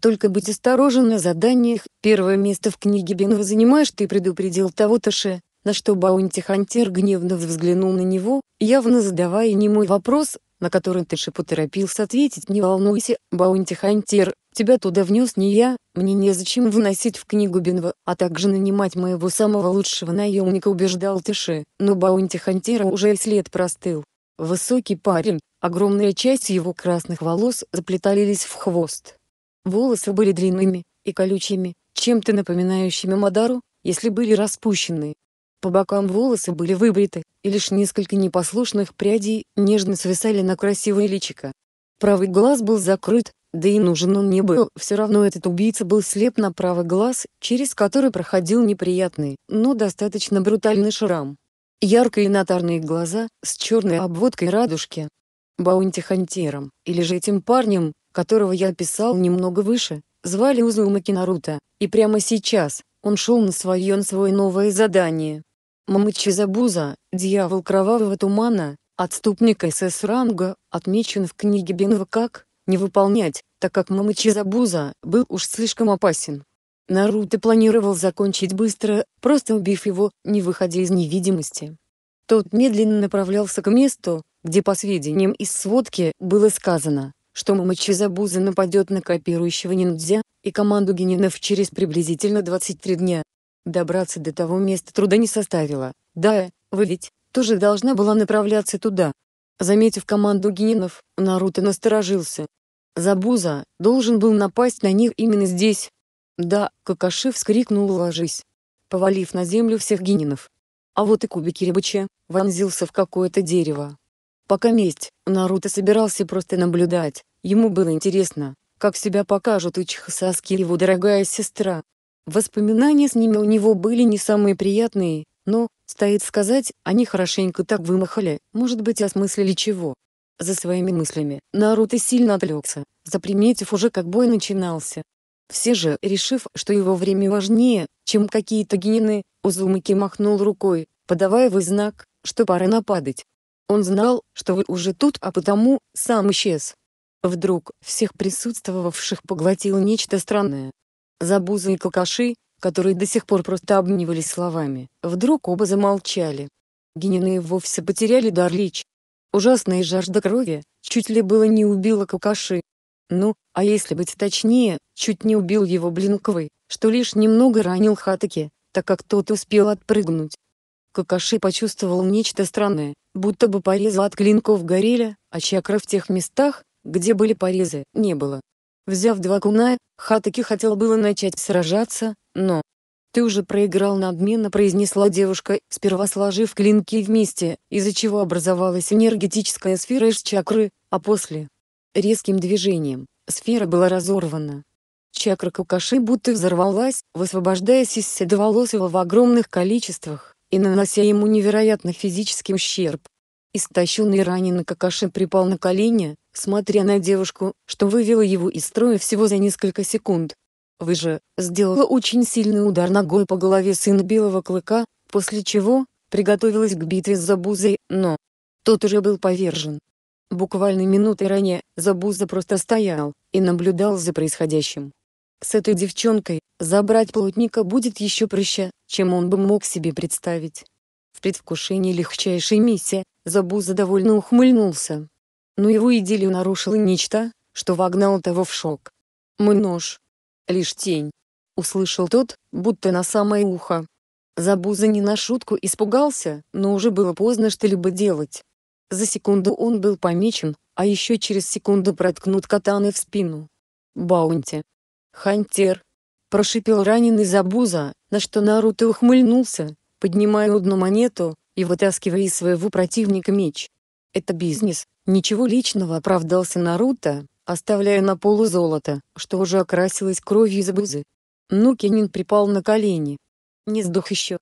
Только будь осторожен на заданиях, первое место в книге Бенва занимаешь ты предупредил того-то на что баунти-хантер гневно взглянул на него, явно задавая немой вопрос, на который Тэши поторопился ответить «Не волнуйся, баунти-хантер, тебя туда внес не я, мне незачем вносить в книгу Бенва, а также нанимать моего самого лучшего наемника» убеждал Тэши, но баунти-хантера уже и след простыл. Высокий парень, огромная часть его красных волос заплетались в хвост. Волосы были длинными и колючими, чем-то напоминающими Мадару, если были распущены. По бокам волосы были выбриты, и лишь несколько непослушных прядей нежно свисали на красивое личико. Правый глаз был закрыт, да и нужен он не был, все равно этот убийца был слеп на правый глаз, через который проходил неприятный, но достаточно брутальный шрам. Яркие натарные глаза, с черной обводкой радужки. Баунти-хантером, или же этим парнем, которого я описал немного выше, звали Узумаки Наруто, и прямо сейчас, он шел на свое на свое новое задание. Мамычи Забуза, дьявол кровавого тумана, отступник СС ранга, отмечен в книге Бенва как «не выполнять», так как Мамычи Забуза был уж слишком опасен. Наруто планировал закончить быстро, просто убив его, не выходя из невидимости. Тот медленно направлялся к месту, где по сведениям из сводки было сказано, что Мамачизабуза нападет на копирующего ниндзя и команду генинов через приблизительно 23 дня. Добраться до того места труда не составило, да, вы ведь тоже должна была направляться туда. Заметив команду генинов, Наруто насторожился. Забуза должен был напасть на них именно здесь. Да, Какаши вскрикнул «Ложись!», повалив на землю всех генинов. А вот и кубики рыбача, вонзился в какое-то дерево. Пока месть, Наруто собирался просто наблюдать, Ему было интересно, как себя покажут Учихасаски и его дорогая сестра. Воспоминания с ними у него были не самые приятные, но, стоит сказать, они хорошенько так вымахали, может быть осмыслили чего. За своими мыслями Наруто сильно отвлекся, заприметив уже как бой начинался. Все же, решив, что его время важнее, чем какие-то генины, Узумаки махнул рукой, подавая вы знак, что пора нападать. Он знал, что вы уже тут, а потому сам исчез. Вдруг всех присутствовавших поглотило нечто странное. Забузы и Какаши, которые до сих пор просто обменивались словами, вдруг оба замолчали. Генины вовсе потеряли дар речи. Ужасная жажда крови чуть ли было не убила Какаши. Ну, а если быть точнее, чуть не убил его Блинковый, что лишь немного ранил Хатаки, так как тот успел отпрыгнуть. Какаши почувствовал нечто странное, будто бы порезал от клинков горели, а чакра в тех местах, где были порезы, не было. Взяв два куная, Хатаки хотел было начать сражаться, но... «Ты уже проиграл надменно», — произнесла девушка, сперва сложив клинки вместе, из-за чего образовалась энергетическая сфера из чакры, а после... Резким движением, сфера была разорвана. Чакра Какаши будто взорвалась, высвобождаясь из седоволосого в огромных количествах, и нанося ему невероятный физический ущерб. Истощенный раненый Какаши припал на колени, смотря на девушку, что вывела его из строя всего за несколько секунд. «Вы же...» — сделала очень сильный удар ногой по голове сына Белого Клыка, после чего, приготовилась к битве с Забузой, но... Тот уже был повержен. Буквально минуты ранее, Забуза просто стоял и наблюдал за происходящим. С этой девчонкой, забрать плотника будет еще проще, чем он бы мог себе представить. В предвкушении легчайшей миссии, Забуза довольно ухмыльнулся, но его идиллию нарушило нечто, что вогнал того в шок. Мой нож. Лишь тень». Услышал тот, будто на самое ухо. Забуза не на шутку испугался, но уже было поздно что-либо делать. За секунду он был помечен, а еще через секунду проткнут катаны в спину. «Баунти! Хантер!» – прошипел раненый Забуза, на что Наруто ухмыльнулся, поднимая одну монету и вытаскивая из своего противника меч. «Это бизнес, Ничего личного оправдался Наруто, оставляя на полу золото, что уже окрасилось кровью из бузы. Ну Кенин припал на колени. «Не сдох еще?»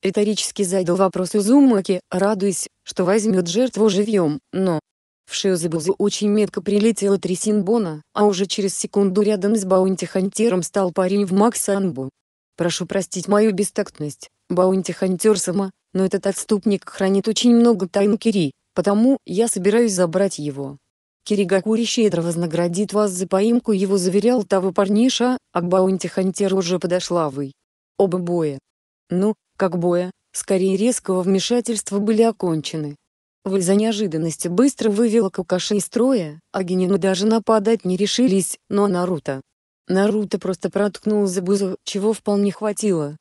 Риторически задал вопрос Узумаки, радуясь, что возьмет жертву живьем, но... В шею Забузы очень метко прилетела трясинбона, а уже через секунду рядом с баунти-хантером стал парень в Максанбу. «Прошу простить мою бестактность, баунти-хантер сама, но этот отступник хранит очень много тайн Кири», Потому я собираюсь забрать его. Киригакури щедро вознаградит вас за поимку его заверял того парниша, а к баунти-хантеру уже подошла вы. Оба боя. Ну, как боя, скорее резкого вмешательства были окончены. Вы за неожиданности быстро вывела Какаши из строя, а Генину даже нападать не решились, но Наруто. Наруто просто проткнул за бузу, чего вполне хватило,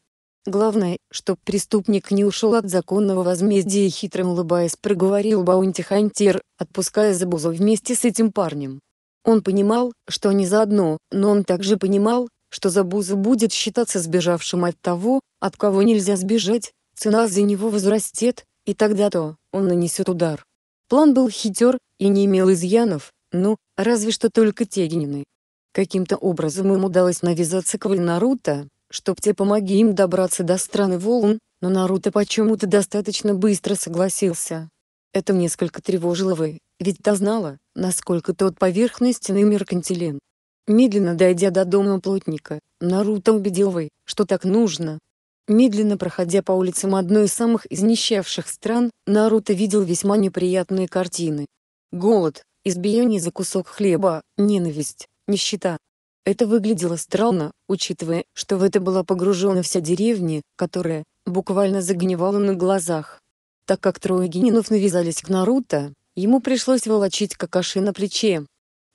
Главное, чтоб преступник не ушел от законного возмездия и хитро улыбаясь проговорил Баунти Хантер, отпуская Забузу вместе с этим парнем. Он понимал, что они заодно, но он также понимал, что Забуза будет считаться сбежавшим от того, от кого нельзя сбежать, цена за него возрастет, и тогда то, он нанесет удар. План был хитер, и не имел изъянов, ну, разве что только Тегинины. Каким-то образом им удалось навязаться к Вальнаруто, Чтоб-те помоги им добраться до страны волн, но Наруто почему-то достаточно быстро согласился. Это несколько тревожило Вэй, ведь та знала, насколько тот поверхностный меркантилен. Медленно дойдя до дома плотника, Наруто убедил Вэй, что так нужно. Медленно проходя по улицам одной из самых изнищавших стран, Наруто видел весьма неприятные картины. Голод, избиение за кусок хлеба, ненависть, нищета, это выглядело странно, учитывая, что в это была погружена вся деревня, которая буквально загнивала на глазах. Так как трое генинов навязались к Наруто, ему пришлось волочить какаши на плече.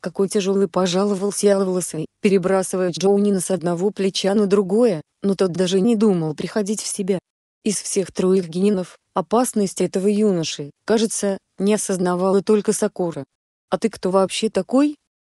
Какой тяжелый пожаловался Яловласый, перебрасывая Джоунина с одного плеча на другое, но тот даже не думал приходить в себя. Из всех троих генинов, опасность этого юноши, кажется, не осознавала только Сакура. «А ты кто вообще такой?»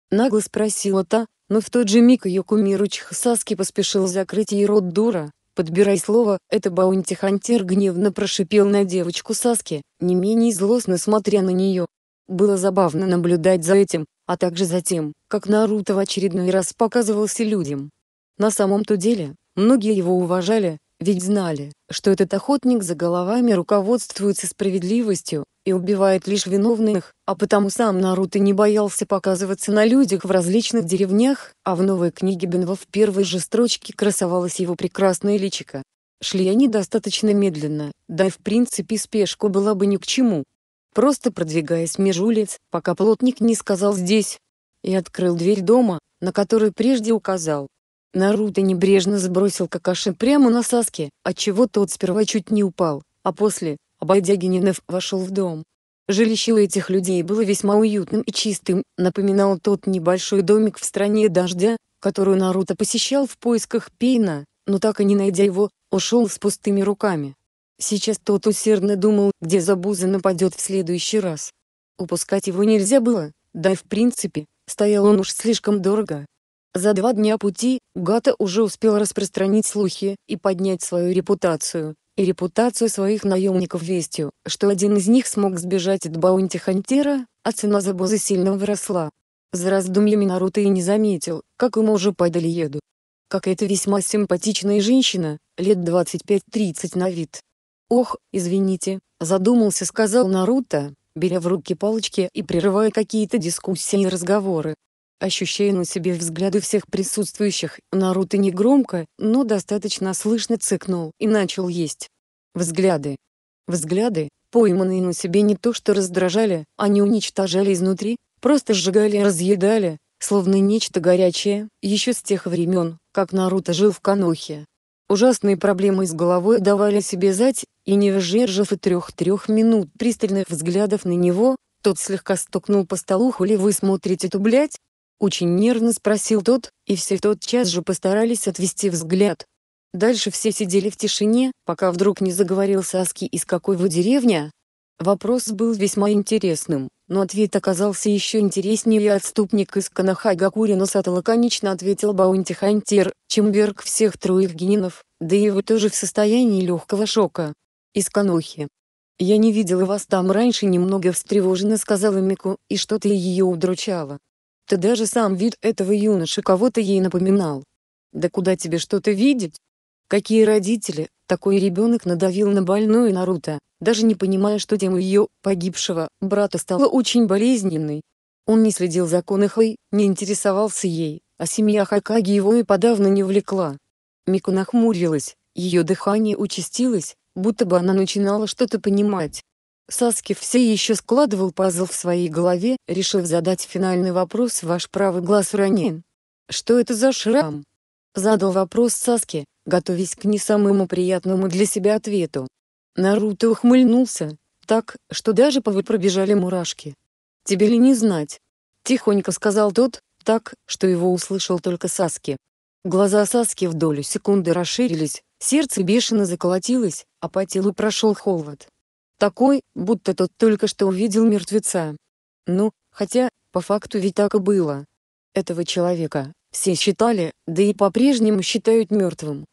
Нагло спросила та, но в тот же миг ее кумир Саски поспешил закрыть ей рот дура, подбирай слово, это баунти-хантер гневно прошипел на девочку Саски, не менее злостно смотря на нее. Было забавно наблюдать за этим, а также за тем, как Наруто в очередной раз показывался людям. На самом-то деле, многие его уважали, ведь знали, что этот охотник за головами руководствуется справедливостью, и убивает лишь виновных, а потому сам Наруто не боялся показываться на людях в различных деревнях, а в новой книге Бенва в первой же строчке красовалась его прекрасное личико. Шли они достаточно медленно, да и в принципе спешку была бы ни к чему. Просто продвигаясь меж улиц, пока плотник не сказал «здесь», и открыл дверь дома, на которую прежде указал. Наруто небрежно сбросил Какаши прямо на Саске, отчего тот сперва чуть не упал, а после, Обойдя Гененев, вошел в дом. Жилище у этих людей было весьма уютным и чистым, напоминал тот небольшой домик в стране дождя, которую Наруто посещал в поисках Пейна, но так и не найдя его, ушел с пустыми руками. Сейчас тот усердно думал, где Забуза нападет в следующий раз. Упускать его нельзя было, да и в принципе, стоял он уж слишком дорого. За два дня пути, Гата уже успел распространить слухи и поднять свою репутацию, и репутацию своих наемников вестью, что один из них смог сбежать от баунти-хантера, а цена за бозы сильно выросла. За раздумьями Наруто и не заметил, как ему уже подали еду. Как то весьма симпатичная женщина, лет 25-30 на вид. «Ох, извините», — задумался сказал Наруто, беря в руки палочки и прерывая какие-то дискуссии и разговоры ощущая на себе взгляды всех присутствующих. Наруто негромко, но достаточно слышно цыкнул и начал есть. Взгляды. Взгляды, пойманные на себе не то что раздражали, они уничтожали изнутри, просто сжигали и разъедали, словно нечто горячее, еще с тех времен, как Наруто жил в Канохе. Ужасные проблемы с головой давали себе зать, и не выдержав и трех-трех минут пристальных взглядов на него, тот слегка стукнул по столу, хули вы смотрите эту блядь, очень нервно спросил тот, и все тот час же постарались отвести взгляд. Дальше все сидели в тишине, пока вдруг не заговорил Саски «Из какой вы деревня?» Вопрос был весьма интересным, но ответ оказался еще интереснее и отступник из Канахага Курина Сата лаконично ответил Баунти Хантер, чем всех троих генинов, да и вы тоже в состоянии легкого шока. Из Канохи. «Я не видела вас там раньше», — немного встревоженно сказала Мику, и что-то ее удручало. Ты даже сам вид этого юноши кого-то ей напоминал. Да куда тебе что-то видеть? Какие родители, такой ребенок надавил на больную Наруто, даже не понимая, что тема ее, погибшего, брата стала очень болезненной. Он не следил за Конахой, не интересовался ей, а семья Хакаги его и подавно не влекла. Мику нахмурилась, ее дыхание участилось, будто бы она начинала что-то понимать. Саски все еще складывал пазл в своей голове, решив задать финальный вопрос «Ваш правый глаз ранен. Что это за шрам?» Задал вопрос Саски, готовясь к не самому приятному для себя ответу. Наруто ухмыльнулся, так, что даже по пробежали мурашки. «Тебе ли не знать?» — тихонько сказал тот, так, что его услышал только Саски. Глаза Саски в долю секунды расширились, сердце бешено заколотилось, а по телу прошел холод. Такой, будто тот только что увидел мертвеца. Ну, хотя, по факту ведь так и было. Этого человека все считали, да и по-прежнему считают мертвым.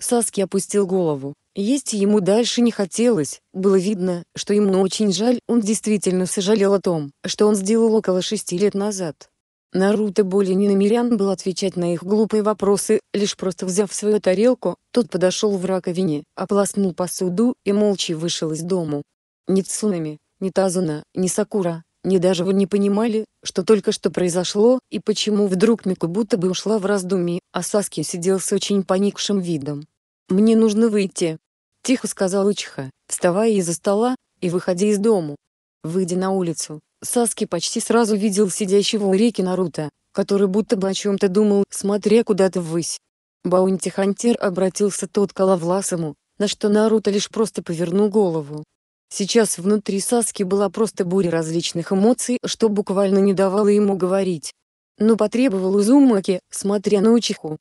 Саски опустил голову. Есть ему дальше не хотелось, было видно, что ему очень жаль, он действительно сожалел о том, что он сделал около шести лет назад. Наруто более не намерен был отвечать на их глупые вопросы, лишь просто взяв свою тарелку, тот подошел в раковине, ополоснул посуду и молча вышел из дому. Ни Цунами, ни Тазуна, ни Сакура, ни даже вы не понимали, что только что произошло и почему вдруг Мику будто бы ушла в раздумье, а Саски сидел с очень поникшим видом. «Мне нужно выйти», — тихо сказал Учиха, вставая из-за стола и выходя из дому. Выйдя на улицу, Саски почти сразу видел сидящего у реки Наруто, который будто бы о чем-то думал, смотря куда-то ввысь. Баунти Хантер обратился тот к Лавласому, на что Наруто лишь просто повернул голову, Сейчас внутри Саски была просто буря различных эмоций, что буквально не давало ему говорить. Но потребовал Узумаки, смотря на Учиху.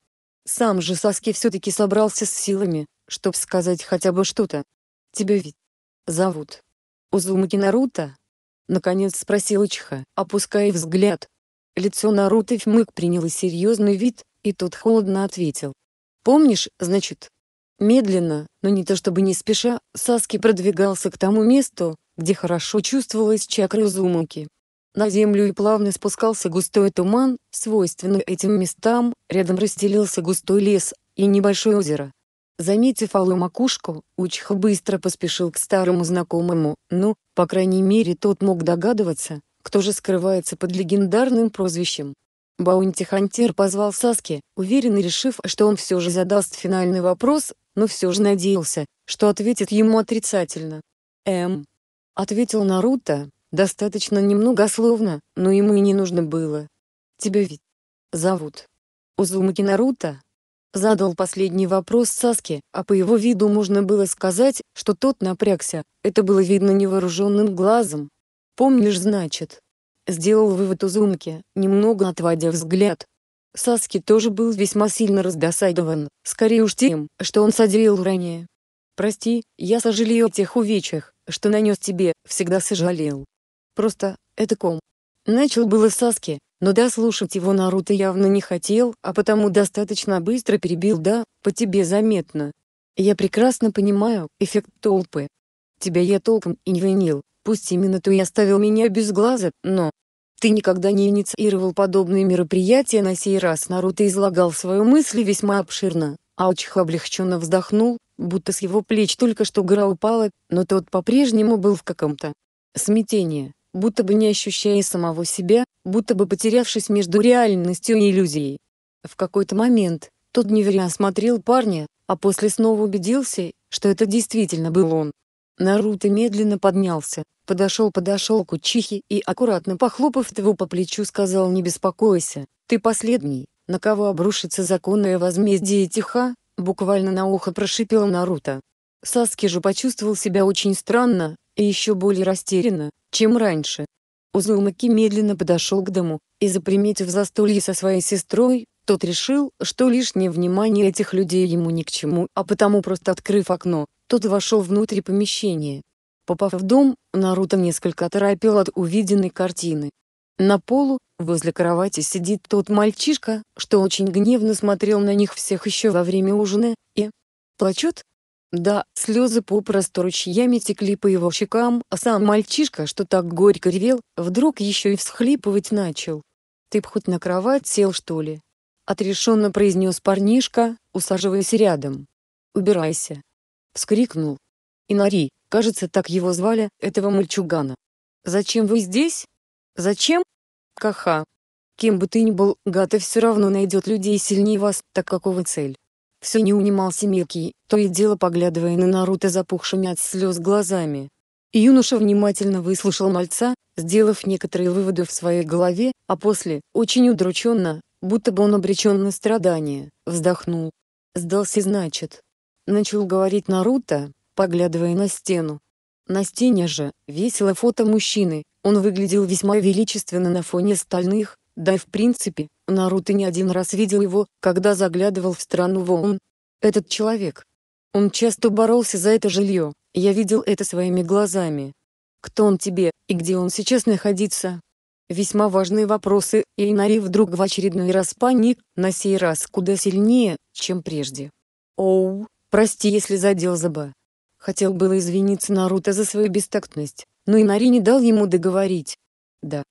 Сам же Саски все-таки собрался с силами, чтобы сказать хотя бы что-то. «Тебя ведь зовут Узумаки Наруто?» Наконец спросил Учиха, опуская взгляд. Лицо Наруто Фмык приняло серьезный вид, и тот холодно ответил. «Помнишь, значит?» Медленно, но не то чтобы не спеша, Саски продвигался к тому месту, где хорошо чувствовалась чакра Узумаки. На землю и плавно спускался густой туман, свойственный этим местам, рядом расстелился густой лес и небольшое озеро. Заметив алую макушку, Учха быстро поспешил к старому знакомому, ну, по крайней мере тот мог догадываться, кто же скрывается под легендарным прозвищем. Баунти Хантер позвал Саски, уверенно решив, что он все же задаст финальный вопрос, но все же надеялся, что ответит ему отрицательно. «Эм», — ответил Наруто, достаточно немногословно, но ему и не нужно было. «Тебя ведь зовут Узумаки Наруто?» Задал последний вопрос Саске, а по его виду можно было сказать, что тот напрягся, это было видно невооруженным глазом. «Помнишь, значит?» Сделал вывод Узумаки, немного отводя взгляд. Саски тоже был весьма сильно раздосадован, скорее уж тем, что он содеял ранее. «Прости, я сожалею о тех увечьях, что нанес тебе, всегда сожалел. Просто, это ком». Начал было Саски, но дослушать его Наруто явно не хотел, а потому достаточно быстро перебил «да, по тебе заметно». «Я прекрасно понимаю эффект толпы. Тебя я толком и не винил, пусть именно ты и оставил меня без глаза, но, ты никогда не инициировал подобные мероприятия на сей раз. Наруто излагал свою мысль весьма обширно. Аучих облегченно вздохнул, будто с его плеч только что гора упала, но тот по-прежнему был в каком-то смятении, будто бы не ощущая самого себя, будто бы потерявшись между реальностью и иллюзией. В какой-то момент, тот неверно осмотрел парня, а после снова убедился, что это действительно был он. Наруто медленно поднялся, подошел-подошел к Учихе и, аккуратно похлопав его по плечу, сказал «Не беспокойся, ты последний, на кого обрушится законное возмездие Тиха», буквально на ухо прошипел Наруто. Саски же почувствовал себя очень странно, и еще более растерянно, чем раньше. Узумаки медленно подошел к дому, и заприметив застолье со своей сестрой, тот решил, что лишнее внимание этих людей ему ни к чему, а потому просто открыв окно, тот вошел внутрь помещения. Попав в дом, Наруто несколько оторопел от увиденной картины. На полу, возле кровати сидит тот мальчишка, что очень гневно смотрел на них всех еще во время ужина, и... плачет? Да, слезы попросту ручьями текли по его щекам, а сам мальчишка, что так горько ревел, вдруг еще и всхлипывать начал. «Ты б хоть на кровать сел, что ли?» — отрешенно произнес парнишка, усаживаясь рядом. «Убирайся» вскрикнул. Инари, кажется, так его звали, этого мальчугана. «Зачем вы здесь? Зачем?» «Каха. Кем бы ты ни был, Гата все равно найдет людей сильнее вас, так какого цель?» Все не унимался мелкий, то и дело поглядывая на Наруто запухшими от слез глазами. Юноша внимательно выслушал мальца, сделав некоторые выводы в своей голове, а после, очень удрученно, будто бы он обречен на страдания, вздохнул. «Сдался значит». Начал говорить Наруто, поглядывая на стену. На стене же, весело фото мужчины, он выглядел весьма величественно на фоне стальных, да и в принципе, Наруто не один раз видел его, когда заглядывал в страну волн. Этот человек. Он часто боролся за это жилье, я видел это своими глазами. Кто он тебе, и где он сейчас находится? Весьма важные вопросы, и Инари вдруг в очередной раз паник, на сей раз куда сильнее, чем прежде. Оу, Прости, если задел Заба. Хотел было извиниться Наруто за свою бестактность, но Инари не дал ему договорить. Да.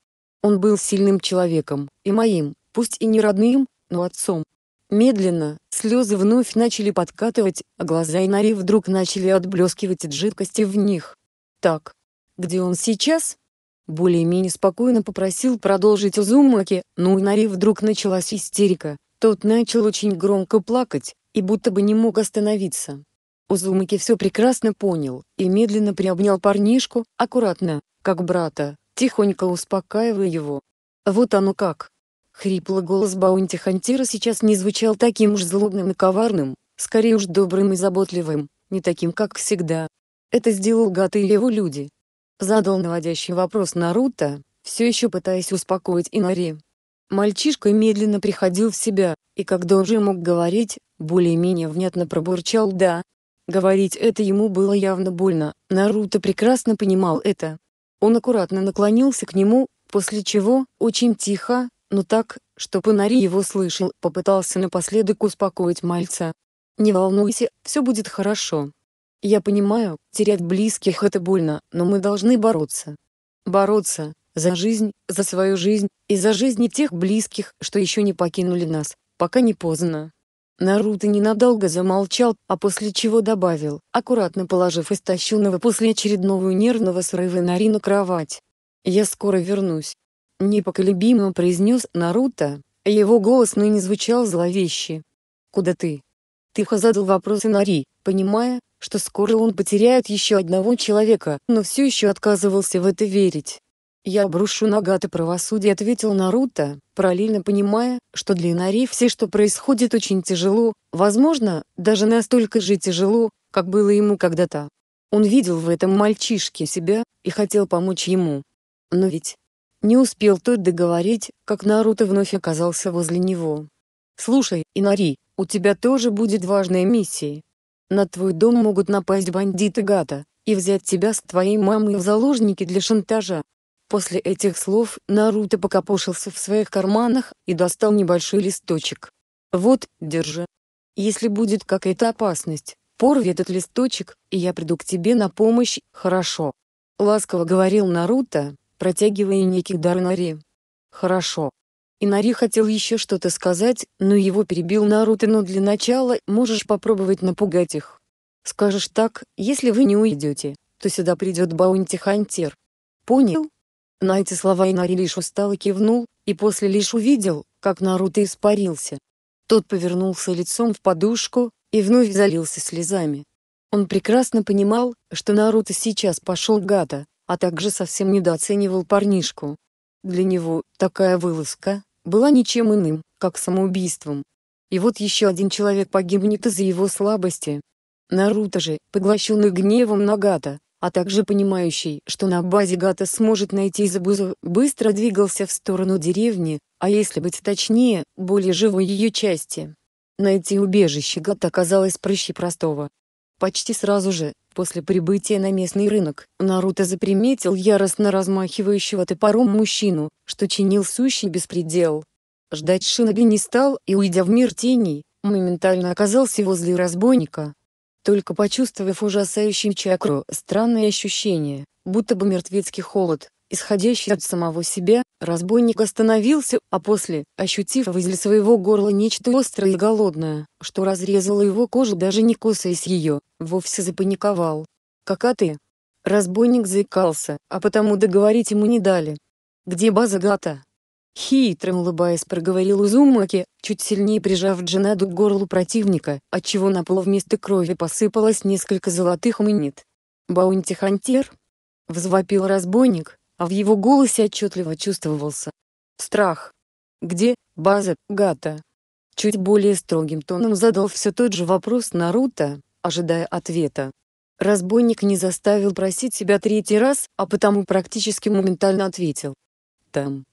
Он был сильным человеком, и моим, пусть и не родным, но отцом. Медленно, слезы вновь начали подкатывать, а глаза Инари вдруг начали отблескивать от жидкости в них. Так. Где он сейчас? Более-менее спокойно попросил продолжить Узумаки, но у Инари вдруг началась истерика. Тот начал очень громко плакать, и будто бы не мог остановиться. Узумаки все прекрасно понял и медленно приобнял парнишку, аккуратно, как брата, тихонько успокаивая его. «Вот оно как!» Хриплый голос Баунти Хантира сейчас не звучал таким уж злобным и коварным, скорее уж добрым и заботливым, не таким, как всегда. Это сделал Гата или его люди. Задал наводящий вопрос Наруто, все еще пытаясь успокоить Инари. Мальчишка медленно приходил в себя, и когда уже мог говорить, более-менее внятно пробурчал «да». Говорить это ему было явно больно, Наруто прекрасно понимал это. Он аккуратно наклонился к нему, после чего, очень тихо, но так, что Панари его слышал, попытался напоследок успокоить мальца. «Не волнуйся, все будет хорошо. Я понимаю, терять близких это больно, но мы должны бороться. Бороться, за жизнь, за свою жизнь, и за жизни тех близких, что еще не покинули нас, пока не поздно. Наруто ненадолго замолчал, а после чего добавил, аккуратно положив истощенного после очередного нервного срыва Нари на кровать. «Я скоро вернусь», — непоколебимо произнес Наруто. Его голос ныне звучал зловеще. «Куда ты?» Тихо задал вопрос Нари, понимая, что скоро он потеряет еще одного человека, но все еще отказывался в это верить. «Я обрушу нагаты правосудие», — ответил Наруто, параллельно понимая, что для Инари все, что происходит, очень тяжело, возможно, даже настолько же тяжело, как было ему когда-то. Он видел в этом мальчишке себя и хотел помочь ему. Но ведь не успел тот договорить, как Наруто вновь оказался возле него. «Слушай, Инари, у тебя тоже будет важная миссия. На твой дом могут напасть бандиты Гата и взять тебя с твоей мамой в заложники для шантажа. После этих слов Наруто покопошился в своих карманах и достал небольшой листочек. «Вот, держи. Если будет какая-то опасность, порви этот листочек, и я приду к тебе на помощь, хорошо?» Ласково говорил Наруто, протягивая Никидар Нари. «Хорошо». Инари хотел еще что-то сказать, но его перебил Наруто, но для начала можешь попробовать напугать их. Скажешь так, если вы не уйдете, то сюда придет Баунти Хантер. Понял? На эти слова Инари лишь устало кивнул, и после лишь увидел, как Наруто испарился. Тот повернулся лицом в подушку, и вновь залился слезами. Он прекрасно понимал, что Наруто сейчас пошел гада, а также совсем недооценивал парнишку. Для него такая вылазка была ничем иным, как самоубийством. И вот еще один человек погибнет из-за его слабости. Наруто же, поглощенный гневом Нагата, а также понимающий, что на базе Гата сможет найти Забузу, быстро двигался в сторону деревни, а если быть точнее, более живой ее части. Найти убежище Гата оказалось проще простого. Почти сразу же, после прибытия на местный рынок, Наруто заприметил яростно размахивающего топором мужчину, что чинил сущий беспредел. Ждать Шиноби не стал и, уйдя в мир теней, моментально оказался возле разбойника, только почувствовав ужасающую чакру странное ощущение, будто бы мертвецкий холод, исходящий от самого себя, разбойник остановился, а после, ощутив возле своего горла нечто острое и голодное, что разрезало его кожу даже не косаясь ее, вовсе запаниковал. Как а ты?» Разбойник заикался, а потому договорить ему не дали. «Где база Гата?» Хитрым улыбаясь проговорил Узумаки, чуть сильнее прижав Джинаду к горлу противника, отчего на пол вместо крови посыпалось несколько золотых монет. «Баунти-хантер?» — взвопил разбойник, а в его голосе отчетливо чувствовался страх. «Где база, гата?» Чуть более строгим тоном задал все тот же вопрос Наруто, ожидая ответа. Разбойник не заставил просить себя третий раз, а потому практически моментально ответил. «Там».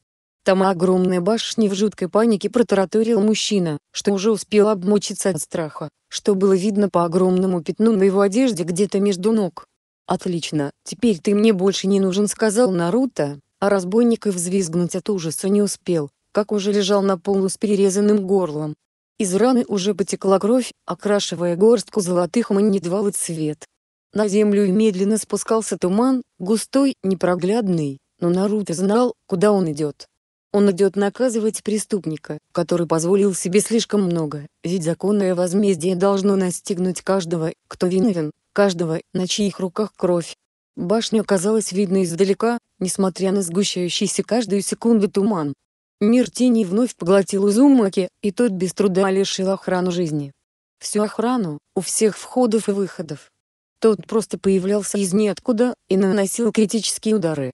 Там огромной башни в жуткой панике протараторил мужчина, что уже успел обмочиться от страха, что было видно по огромному пятну на его одежде где-то между ног. «Отлично, теперь ты мне больше не нужен», — сказал Наруто, а разбойник и взвизгнуть от ужаса не успел, как уже лежал на полу с перерезанным горлом. Из раны уже потекла кровь, окрашивая горстку золотых монет в цвет. На землю медленно спускался туман, густой, непроглядный, но Наруто знал, куда он идет. Он идет наказывать преступника, который позволил себе слишком много, ведь законное возмездие должно настигнуть каждого, кто виновен, каждого, на чьих руках кровь. Башню оказалось видно издалека, несмотря на сгущающийся каждую секунду туман. Мир тени вновь поглотил Узумаки, и тот без труда лишил охрану жизни. Всю охрану, у всех входов и выходов. Тот просто появлялся из ниоткуда и наносил критические удары.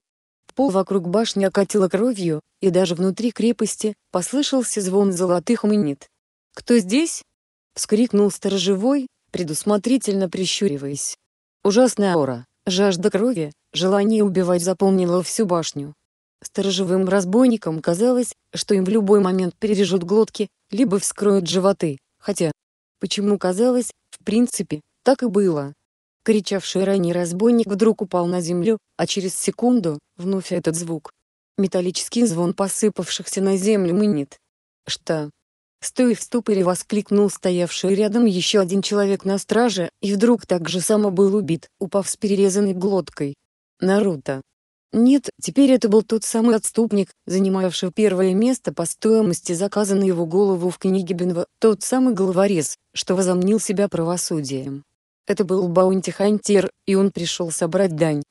Пол вокруг башни окатило кровью, и даже внутри крепости послышался звон золотых монет. «Кто здесь?» — вскрикнул сторожевой, предусмотрительно прищуриваясь. Ужасная аура, жажда крови, желание убивать заполнило всю башню. Сторожевым разбойникам казалось, что им в любой момент перережут глотки, либо вскроют животы, хотя... Почему казалось, в принципе, так и было кричавший ранее разбойник вдруг упал на землю, а через секунду, вновь этот звук. Металлический звон посыпавшихся на землю мынет. «Что?» Стоя в ступоре воскликнул стоявший рядом еще один человек на страже, и вдруг так же само был убит, упав с перерезанной глоткой. Наруто. Нет, теперь это был тот самый отступник, занимавший первое место по стоимости заказанной его голову в книге Бенва, тот самый головорез, что возомнил себя правосудием. Это был баунти-хантер, и он пришел собрать дань.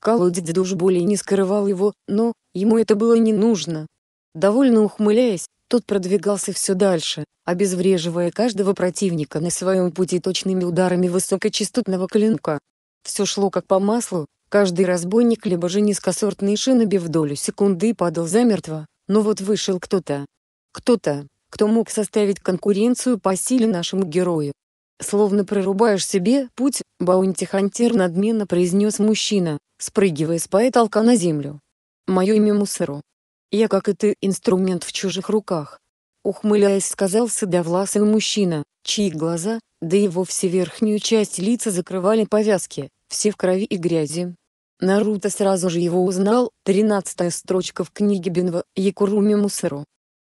Колодец душ более не скрывал его, но, ему это было не нужно. Довольно ухмыляясь, тот продвигался все дальше, обезвреживая каждого противника на своем пути точными ударами высокочастотного клинка. Все шло как по маслу, каждый разбойник либо же низкосортный шиноби в долю секунды падал замертво, но вот вышел кто-то. Кто-то, кто мог составить конкуренцию по силе нашему герою. Словно прорубаешь себе путь, баунти-хантер надменно произнес мужчина, спрыгивая с потолка на землю. Мое имя Мусоро. Я, как и ты, инструмент в чужих руках. Ухмыляясь, сказал седовласый мужчина, чьи глаза, да и вовсе верхнюю часть лица закрывали повязки, все в крови и грязи. Наруто сразу же его узнал, тринадцатая строчка в книге Бенва, Якуруми Мусоро.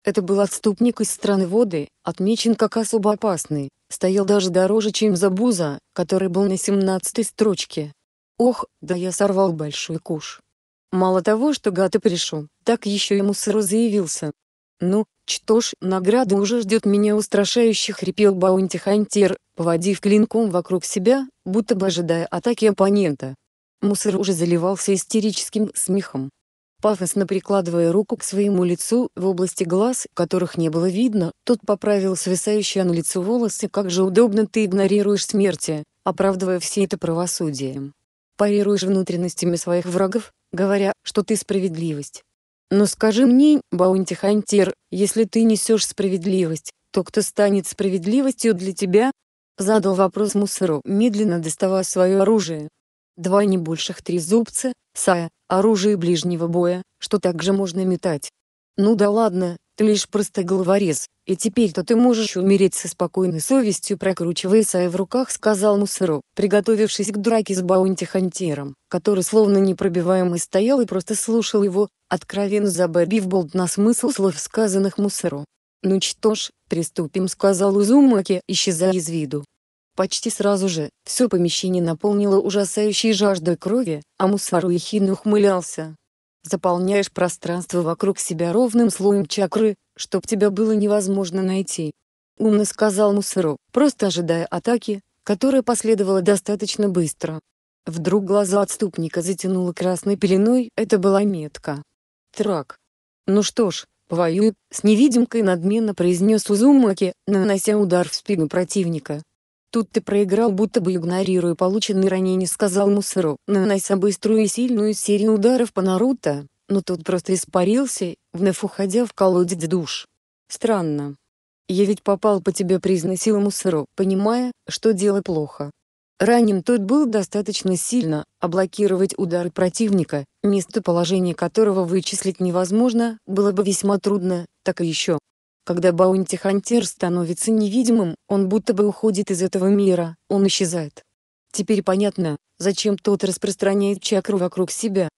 Это был отступник из страны воды, отмечен как особо опасный, стоял даже дороже, чем Забуза, который был на 17 строчке. Ох, да я сорвал большой куш. Мало того, что Гата пришел, так еще ему Мусоро заявился. «Ну, что ж, награда уже ждет меня устрашающе хрипел баунти-хантер, поводив клинком вокруг себя, будто бы ожидая атаки оппонента. Мусор уже заливался истерическим смехом пафосно прикладывая руку к своему лицу в области глаз, которых не было видно, тот поправил свисающие на лицо волосы «Как же удобно ты игнорируешь смерти», оправдывая все это правосудием. Парируешь внутренностями своих врагов, говоря, что ты справедливость. Но скажи мне, баунти-хантер, если ты несешь справедливость, то кто станет справедливостью для тебя? Задал вопрос Мусору, медленно доставая свое оружие два не больших трезубца, сая, оружие ближнего боя, что также можно метать. Ну да ладно, ты лишь просто головорез, и теперь-то ты можешь умереть со спокойной совестью прокручивая сая в руках сказал Мусору, приготовившись к драке с баунти-хантером, который словно непробиваемый стоял и просто слушал его, откровенно забабив болт на смысл слов сказанных Мусору. «Ну что ж, приступим», — сказал Узумаки, исчезая из виду. Почти сразу же все помещение наполнило ужасающей жаждой крови, а Мусару ехидно ухмылялся. Заполняешь пространство вокруг себя ровным слоем чакры, чтоб тебя было невозможно найти. Умно сказал Мусару, просто ожидая атаки, которая последовала достаточно быстро. Вдруг глаза отступника затянуло красной пеленой, это была метка. Трак. Ну что ж, повоюй, с невидимкой надменно произнес Узумаки, нанося удар в спину противника. Тут ты проиграл, будто бы игнорируя полученные ранения, сказал Мусору, нанося быструю и сильную серию ударов по Наруто, но тот просто испарился, вновь уходя в колодец душ. Странно. Я ведь попал по тебе, произносил Мусору, понимая, что дело плохо. Ранен тот был достаточно сильно, а блокировать удар противника, местоположение которого вычислить невозможно, было бы весьма трудно, так и еще, когда баунти-хантер становится невидимым, он будто бы уходит из этого мира, он исчезает. Теперь понятно, зачем тот распространяет чакру вокруг себя.